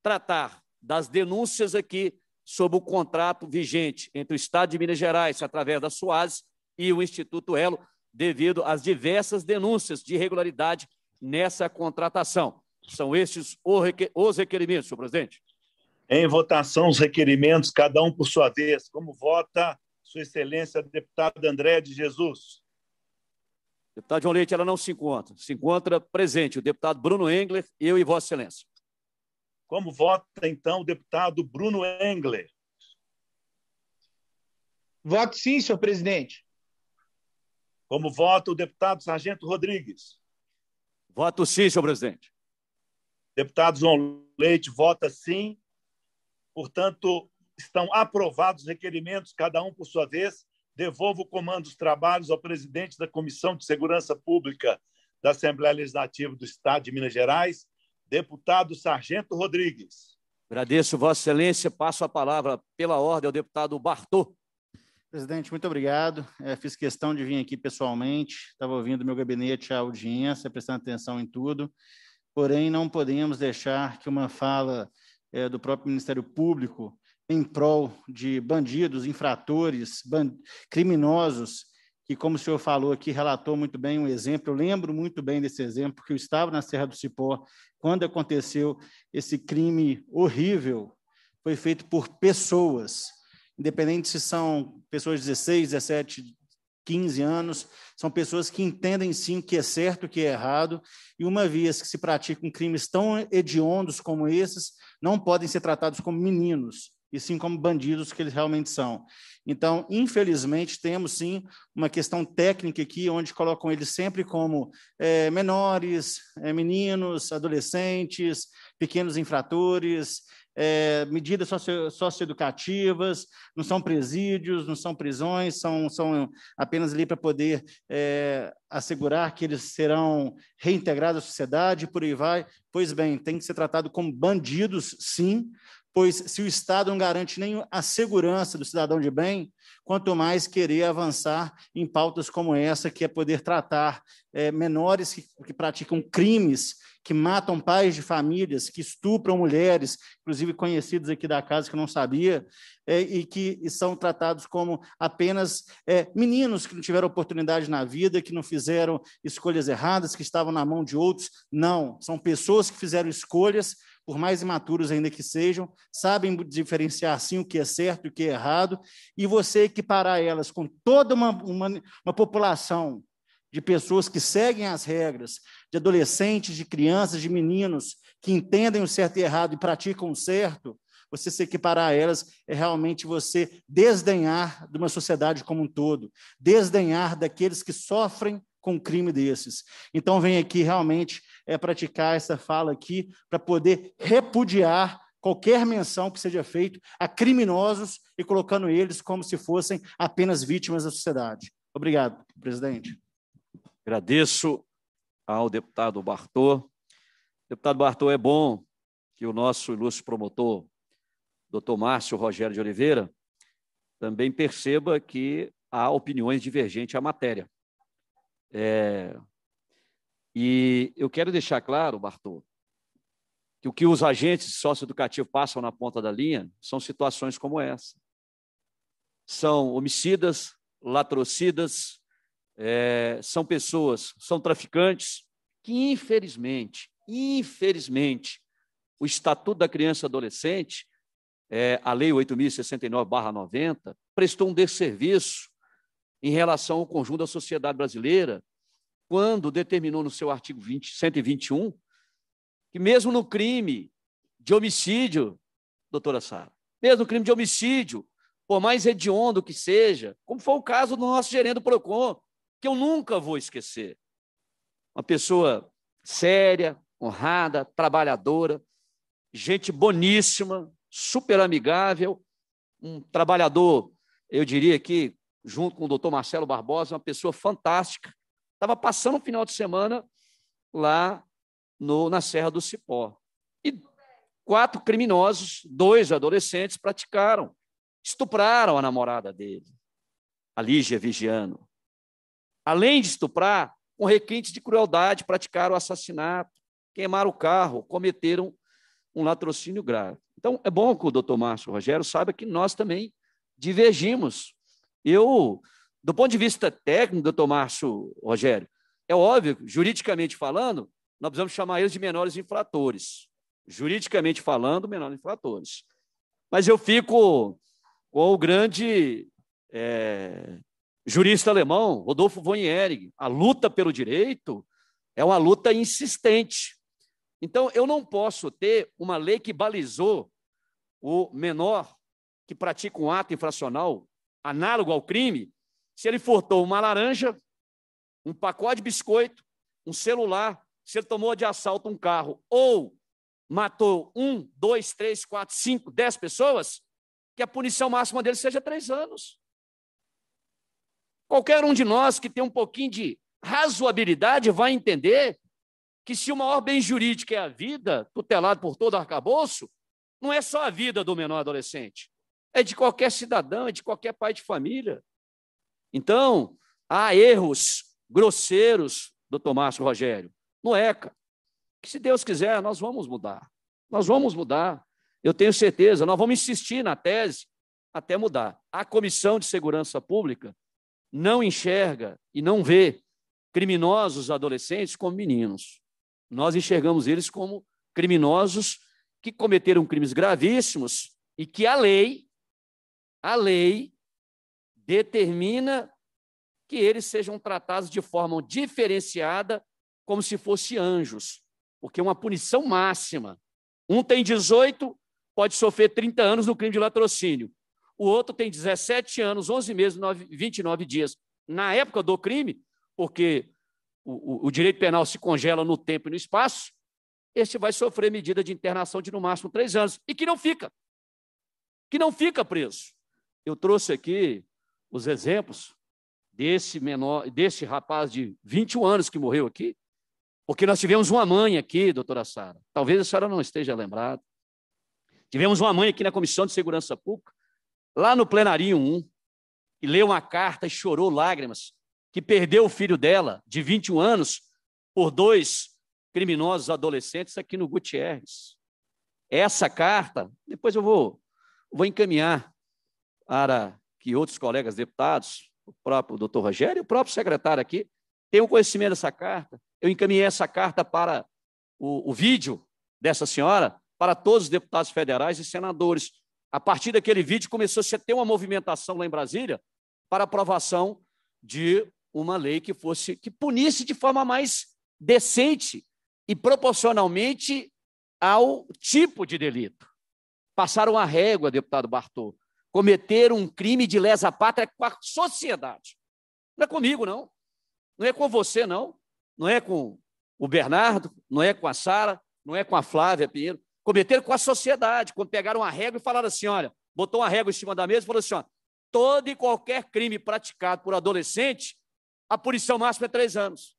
tratar das denúncias aqui sobre o contrato vigente entre o Estado de Minas Gerais, através da SUAS, e o Instituto Elo, devido às diversas denúncias de irregularidade nessa contratação. São estes os requerimentos, senhor presidente. Em votação, os requerimentos, cada um por sua vez. Como vota Sua Excelência, deputada André de Jesus? Deputado João Leite, ela não se encontra. Se encontra presente o deputado Bruno Engler, eu e Vossa Excelência. Como vota, então, o deputado Bruno Engler? Voto sim, senhor presidente. Como vota o deputado Sargento Rodrigues? Voto sim, senhor presidente. Deputado João Leite vota sim. Portanto, estão aprovados os requerimentos, cada um por sua vez. Devolvo o comando dos trabalhos ao presidente da Comissão de Segurança Pública da Assembleia Legislativa do Estado de Minas Gerais, deputado Sargento Rodrigues. Agradeço, Vossa Excelência. Passo a palavra pela ordem ao deputado Bartô. Presidente, muito obrigado. É, fiz questão de vir aqui pessoalmente, estava ouvindo meu gabinete a audiência, prestando atenção em tudo. Porém, não podemos deixar que uma fala é, do próprio Ministério Público em prol de bandidos, infratores, band criminosos, que, como o senhor falou aqui, relatou muito bem um exemplo. Eu lembro muito bem desse exemplo, porque eu estava na Serra do Cipó quando aconteceu esse crime horrível. Foi feito por pessoas independente se são pessoas de 16, 17, 15 anos, são pessoas que entendem sim que é certo, que é errado, e uma vez que se praticam crimes tão hediondos como esses, não podem ser tratados como meninos, e sim como bandidos que eles realmente são. Então, infelizmente, temos sim uma questão técnica aqui, onde colocam eles sempre como é, menores, é, meninos, adolescentes, pequenos infratores, é, medidas socioeducativas, não são presídios, não são prisões, são, são apenas ali para poder é, assegurar que eles serão reintegrados à sociedade e por aí vai. Pois bem, tem que ser tratado como bandidos, sim, pois se o Estado não garante nem a segurança do cidadão de bem, quanto mais querer avançar em pautas como essa, que é poder tratar é, menores que, que praticam crimes, que matam pais de famílias, que estupram mulheres, inclusive conhecidos aqui da casa que eu não sabia, é, e que e são tratados como apenas é, meninos que não tiveram oportunidade na vida, que não fizeram escolhas erradas, que estavam na mão de outros. Não, são pessoas que fizeram escolhas por mais imaturos ainda que sejam, sabem diferenciar sim o que é certo e o que é errado, e você equiparar elas com toda uma, uma, uma população de pessoas que seguem as regras, de adolescentes, de crianças, de meninos, que entendem o certo e errado e praticam o certo, você se equiparar a elas é realmente você desdenhar de uma sociedade como um todo, desdenhar daqueles que sofrem com um crime desses. Então, vem aqui realmente é praticar essa fala aqui para poder repudiar qualquer menção que seja feita a criminosos e colocando eles como se fossem apenas vítimas da sociedade. Obrigado, presidente. Agradeço ao deputado Bartô. Deputado Bartô, é bom que o nosso ilustre promotor, doutor Márcio Rogério de Oliveira, também perceba que há opiniões divergentes à matéria. É, e eu quero deixar claro, Bartô, que o que os agentes socioeducativos passam na ponta da linha são situações como essa. São homicidas, latrocidas, é, são pessoas, são traficantes, que infelizmente, infelizmente, o Estatuto da Criança e Adolescente, é, a Lei 8.069-90, prestou um desserviço em relação ao conjunto da sociedade brasileira, quando determinou no seu artigo 20, 121 que, mesmo no crime de homicídio, doutora Sara, mesmo no crime de homicídio, por mais hediondo que seja, como foi o caso do nosso gerente do PROCON, que eu nunca vou esquecer. Uma pessoa séria, honrada, trabalhadora, gente boníssima, super amigável, um trabalhador, eu diria que junto com o doutor Marcelo Barbosa, uma pessoa fantástica. Estava passando o um final de semana lá no, na Serra do Cipó. E quatro criminosos, dois adolescentes, praticaram, estupraram a namorada dele, a Lígia Vigiano. Além de estuprar, com requinte de crueldade, praticaram o assassinato, queimaram o carro, cometeram um latrocínio grave. Então, é bom que o doutor Márcio Rogério saiba que nós também divergimos eu, do ponto de vista técnico, doutor Márcio Rogério, é óbvio, juridicamente falando, nós precisamos chamar eles de menores infratores. Juridicamente falando, menores infratores. Mas eu fico com o grande é, jurista alemão, Rodolfo von Ehring. A luta pelo direito é uma luta insistente. Então, eu não posso ter uma lei que balizou o menor que pratica um ato infracional análogo ao crime se ele furtou uma laranja, um pacote de biscoito, um celular, se ele tomou de assalto um carro ou matou um, dois, três, quatro, cinco, dez pessoas, que a punição máxima dele seja três anos. Qualquer um de nós que tem um pouquinho de razoabilidade vai entender que se o maior bem jurídico é a vida, tutelado por todo arcabouço, não é só a vida do menor adolescente, é de qualquer cidadão, é de qualquer pai de família. Então, há erros grosseiros do Tomás Rogério no ECA, que se Deus quiser, nós vamos mudar. Nós vamos mudar. Eu tenho certeza, nós vamos insistir na tese até mudar. A Comissão de Segurança Pública não enxerga e não vê criminosos adolescentes como meninos. Nós enxergamos eles como criminosos que cometeram crimes gravíssimos e que a lei a lei determina que eles sejam tratados de forma diferenciada, como se fossem anjos, porque é uma punição máxima. Um tem 18, pode sofrer 30 anos no crime de latrocínio. O outro tem 17 anos, 11 meses, 9, 29 dias. Na época do crime, porque o, o, o direito penal se congela no tempo e no espaço, este vai sofrer medida de internação de no máximo três anos e que não fica. Que não fica preso eu trouxe aqui os exemplos desse menor, desse rapaz de 21 anos que morreu aqui, porque nós tivemos uma mãe aqui, doutora Sara. Talvez a senhora não esteja lembrada. Tivemos uma mãe aqui na Comissão de Segurança Pública, lá no Plenário 1, que leu uma carta e chorou lágrimas, que perdeu o filho dela, de 21 anos, por dois criminosos adolescentes aqui no Gutierrez. Essa carta, depois eu vou, vou encaminhar para que outros colegas deputados, o próprio doutor Rogério, o próprio secretário aqui, tenham conhecimento dessa carta. Eu encaminhei essa carta para o, o vídeo dessa senhora, para todos os deputados federais e senadores. A partir daquele vídeo começou -se a ter uma movimentação lá em Brasília para aprovação de uma lei que fosse que punisse de forma mais decente e proporcionalmente ao tipo de delito. Passaram a régua, deputado Bartô cometer um crime de lesa pátria com a sociedade. Não é comigo, não. Não é com você, não. Não é com o Bernardo, não é com a Sara, não é com a Flávia Pinheiro. Cometeram com a sociedade, quando pegaram uma régua e falaram assim: olha, botou uma régua em cima da mesa e falou assim: olha, todo e qualquer crime praticado por adolescente, a punição máxima é três anos.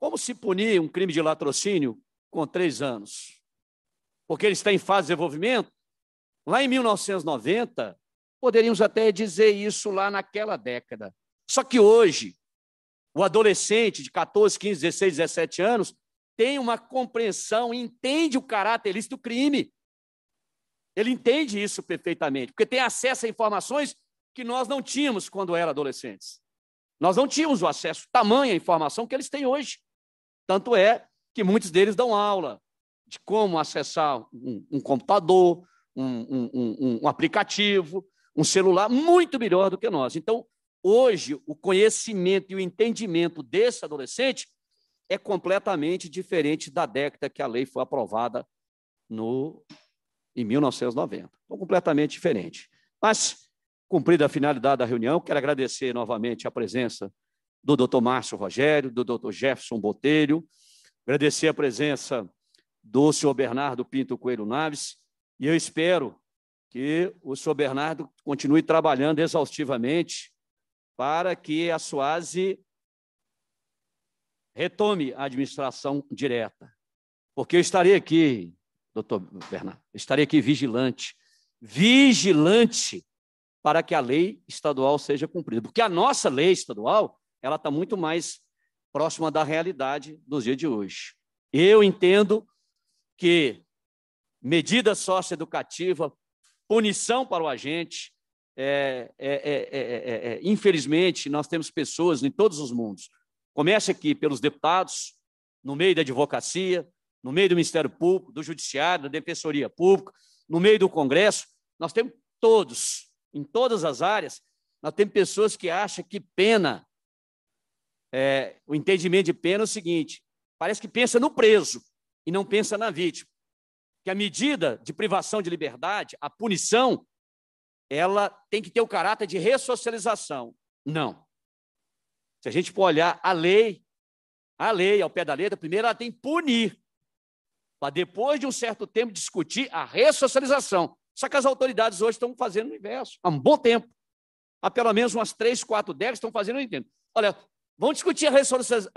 Como se punir um crime de latrocínio com três anos? Porque ele está em fase de desenvolvimento, Lá em 1990, poderíamos até dizer isso lá naquela década. Só que hoje, o adolescente de 14, 15, 16, 17 anos tem uma compreensão, entende o caráter do crime. Ele entende isso perfeitamente, porque tem acesso a informações que nós não tínhamos quando era adolescentes. Nós não tínhamos o acesso, tamanha informação que eles têm hoje. Tanto é que muitos deles dão aula de como acessar um, um computador, um, um, um aplicativo, um celular muito melhor do que nós. Então, hoje, o conhecimento e o entendimento desse adolescente é completamente diferente da década que a lei foi aprovada no, em 1990. Então, completamente diferente. Mas, cumprida a finalidade da reunião, quero agradecer novamente a presença do doutor Márcio Rogério, do doutor Jefferson Botelho, agradecer a presença do senhor Bernardo Pinto Coelho Naves, e eu espero que o senhor Bernardo continue trabalhando exaustivamente para que a Suase retome a administração direta. Porque eu estarei aqui, doutor Bernardo, estarei aqui vigilante, vigilante para que a lei estadual seja cumprida. Porque a nossa lei estadual, ela está muito mais próxima da realidade dos dias de hoje. Eu entendo que medida socioeducativa, punição para o agente. É é é, é, é, é, infelizmente, nós temos pessoas em todos os mundos. Comece aqui pelos deputados, no meio da advocacia, no meio do Ministério Público, do Judiciário, da Defensoria Pública, no meio do Congresso. Nós temos todos, em todas as áreas, nós temos pessoas que acham que pena, o entendimento de pena é o seguinte: parece que pensa no preso e não pensa na vítima que a medida de privação de liberdade, a punição, ela tem que ter o caráter de ressocialização. Não. Se a gente for olhar a lei, a lei, ao pé da letra, primeiro ela tem que punir, para depois de um certo tempo discutir a ressocialização. Só que as autoridades hoje estão fazendo o inverso, há um bom tempo. Há pelo menos umas três, quatro décadas estão fazendo o inverso. Olha, vamos discutir a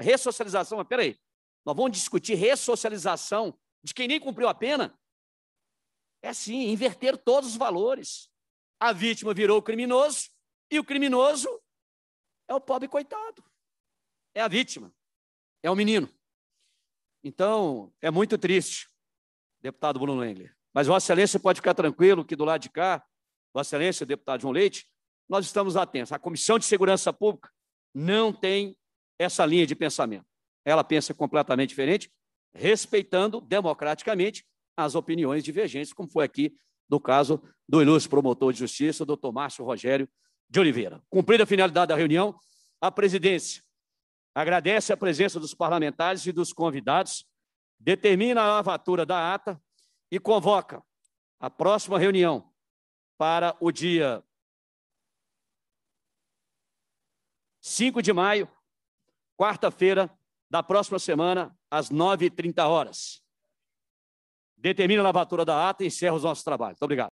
ressocialização, mas peraí, nós vamos discutir ressocialização de quem nem cumpriu a pena? É assim, inverter todos os valores. A vítima virou o criminoso e o criminoso é o pobre coitado. É a vítima. É o menino. Então, é muito triste, deputado Bruno Engler. Mas Vossa Excelência pode ficar tranquilo que do lado de cá, Vossa Excelência, deputado João Leite, nós estamos atentos. A Comissão de Segurança Pública não tem essa linha de pensamento. Ela pensa completamente diferente respeitando democraticamente as opiniões divergentes, como foi aqui no caso do ilustre promotor de justiça, doutor Márcio Rogério de Oliveira. Cumprida a finalidade da reunião, a presidência agradece a presença dos parlamentares e dos convidados, determina a lavatura da ata e convoca a próxima reunião para o dia 5 de maio, quarta-feira, da próxima semana, às 9h30 horas. Determina a lavatura da ata e encerra os nossos trabalhos. Muito obrigado.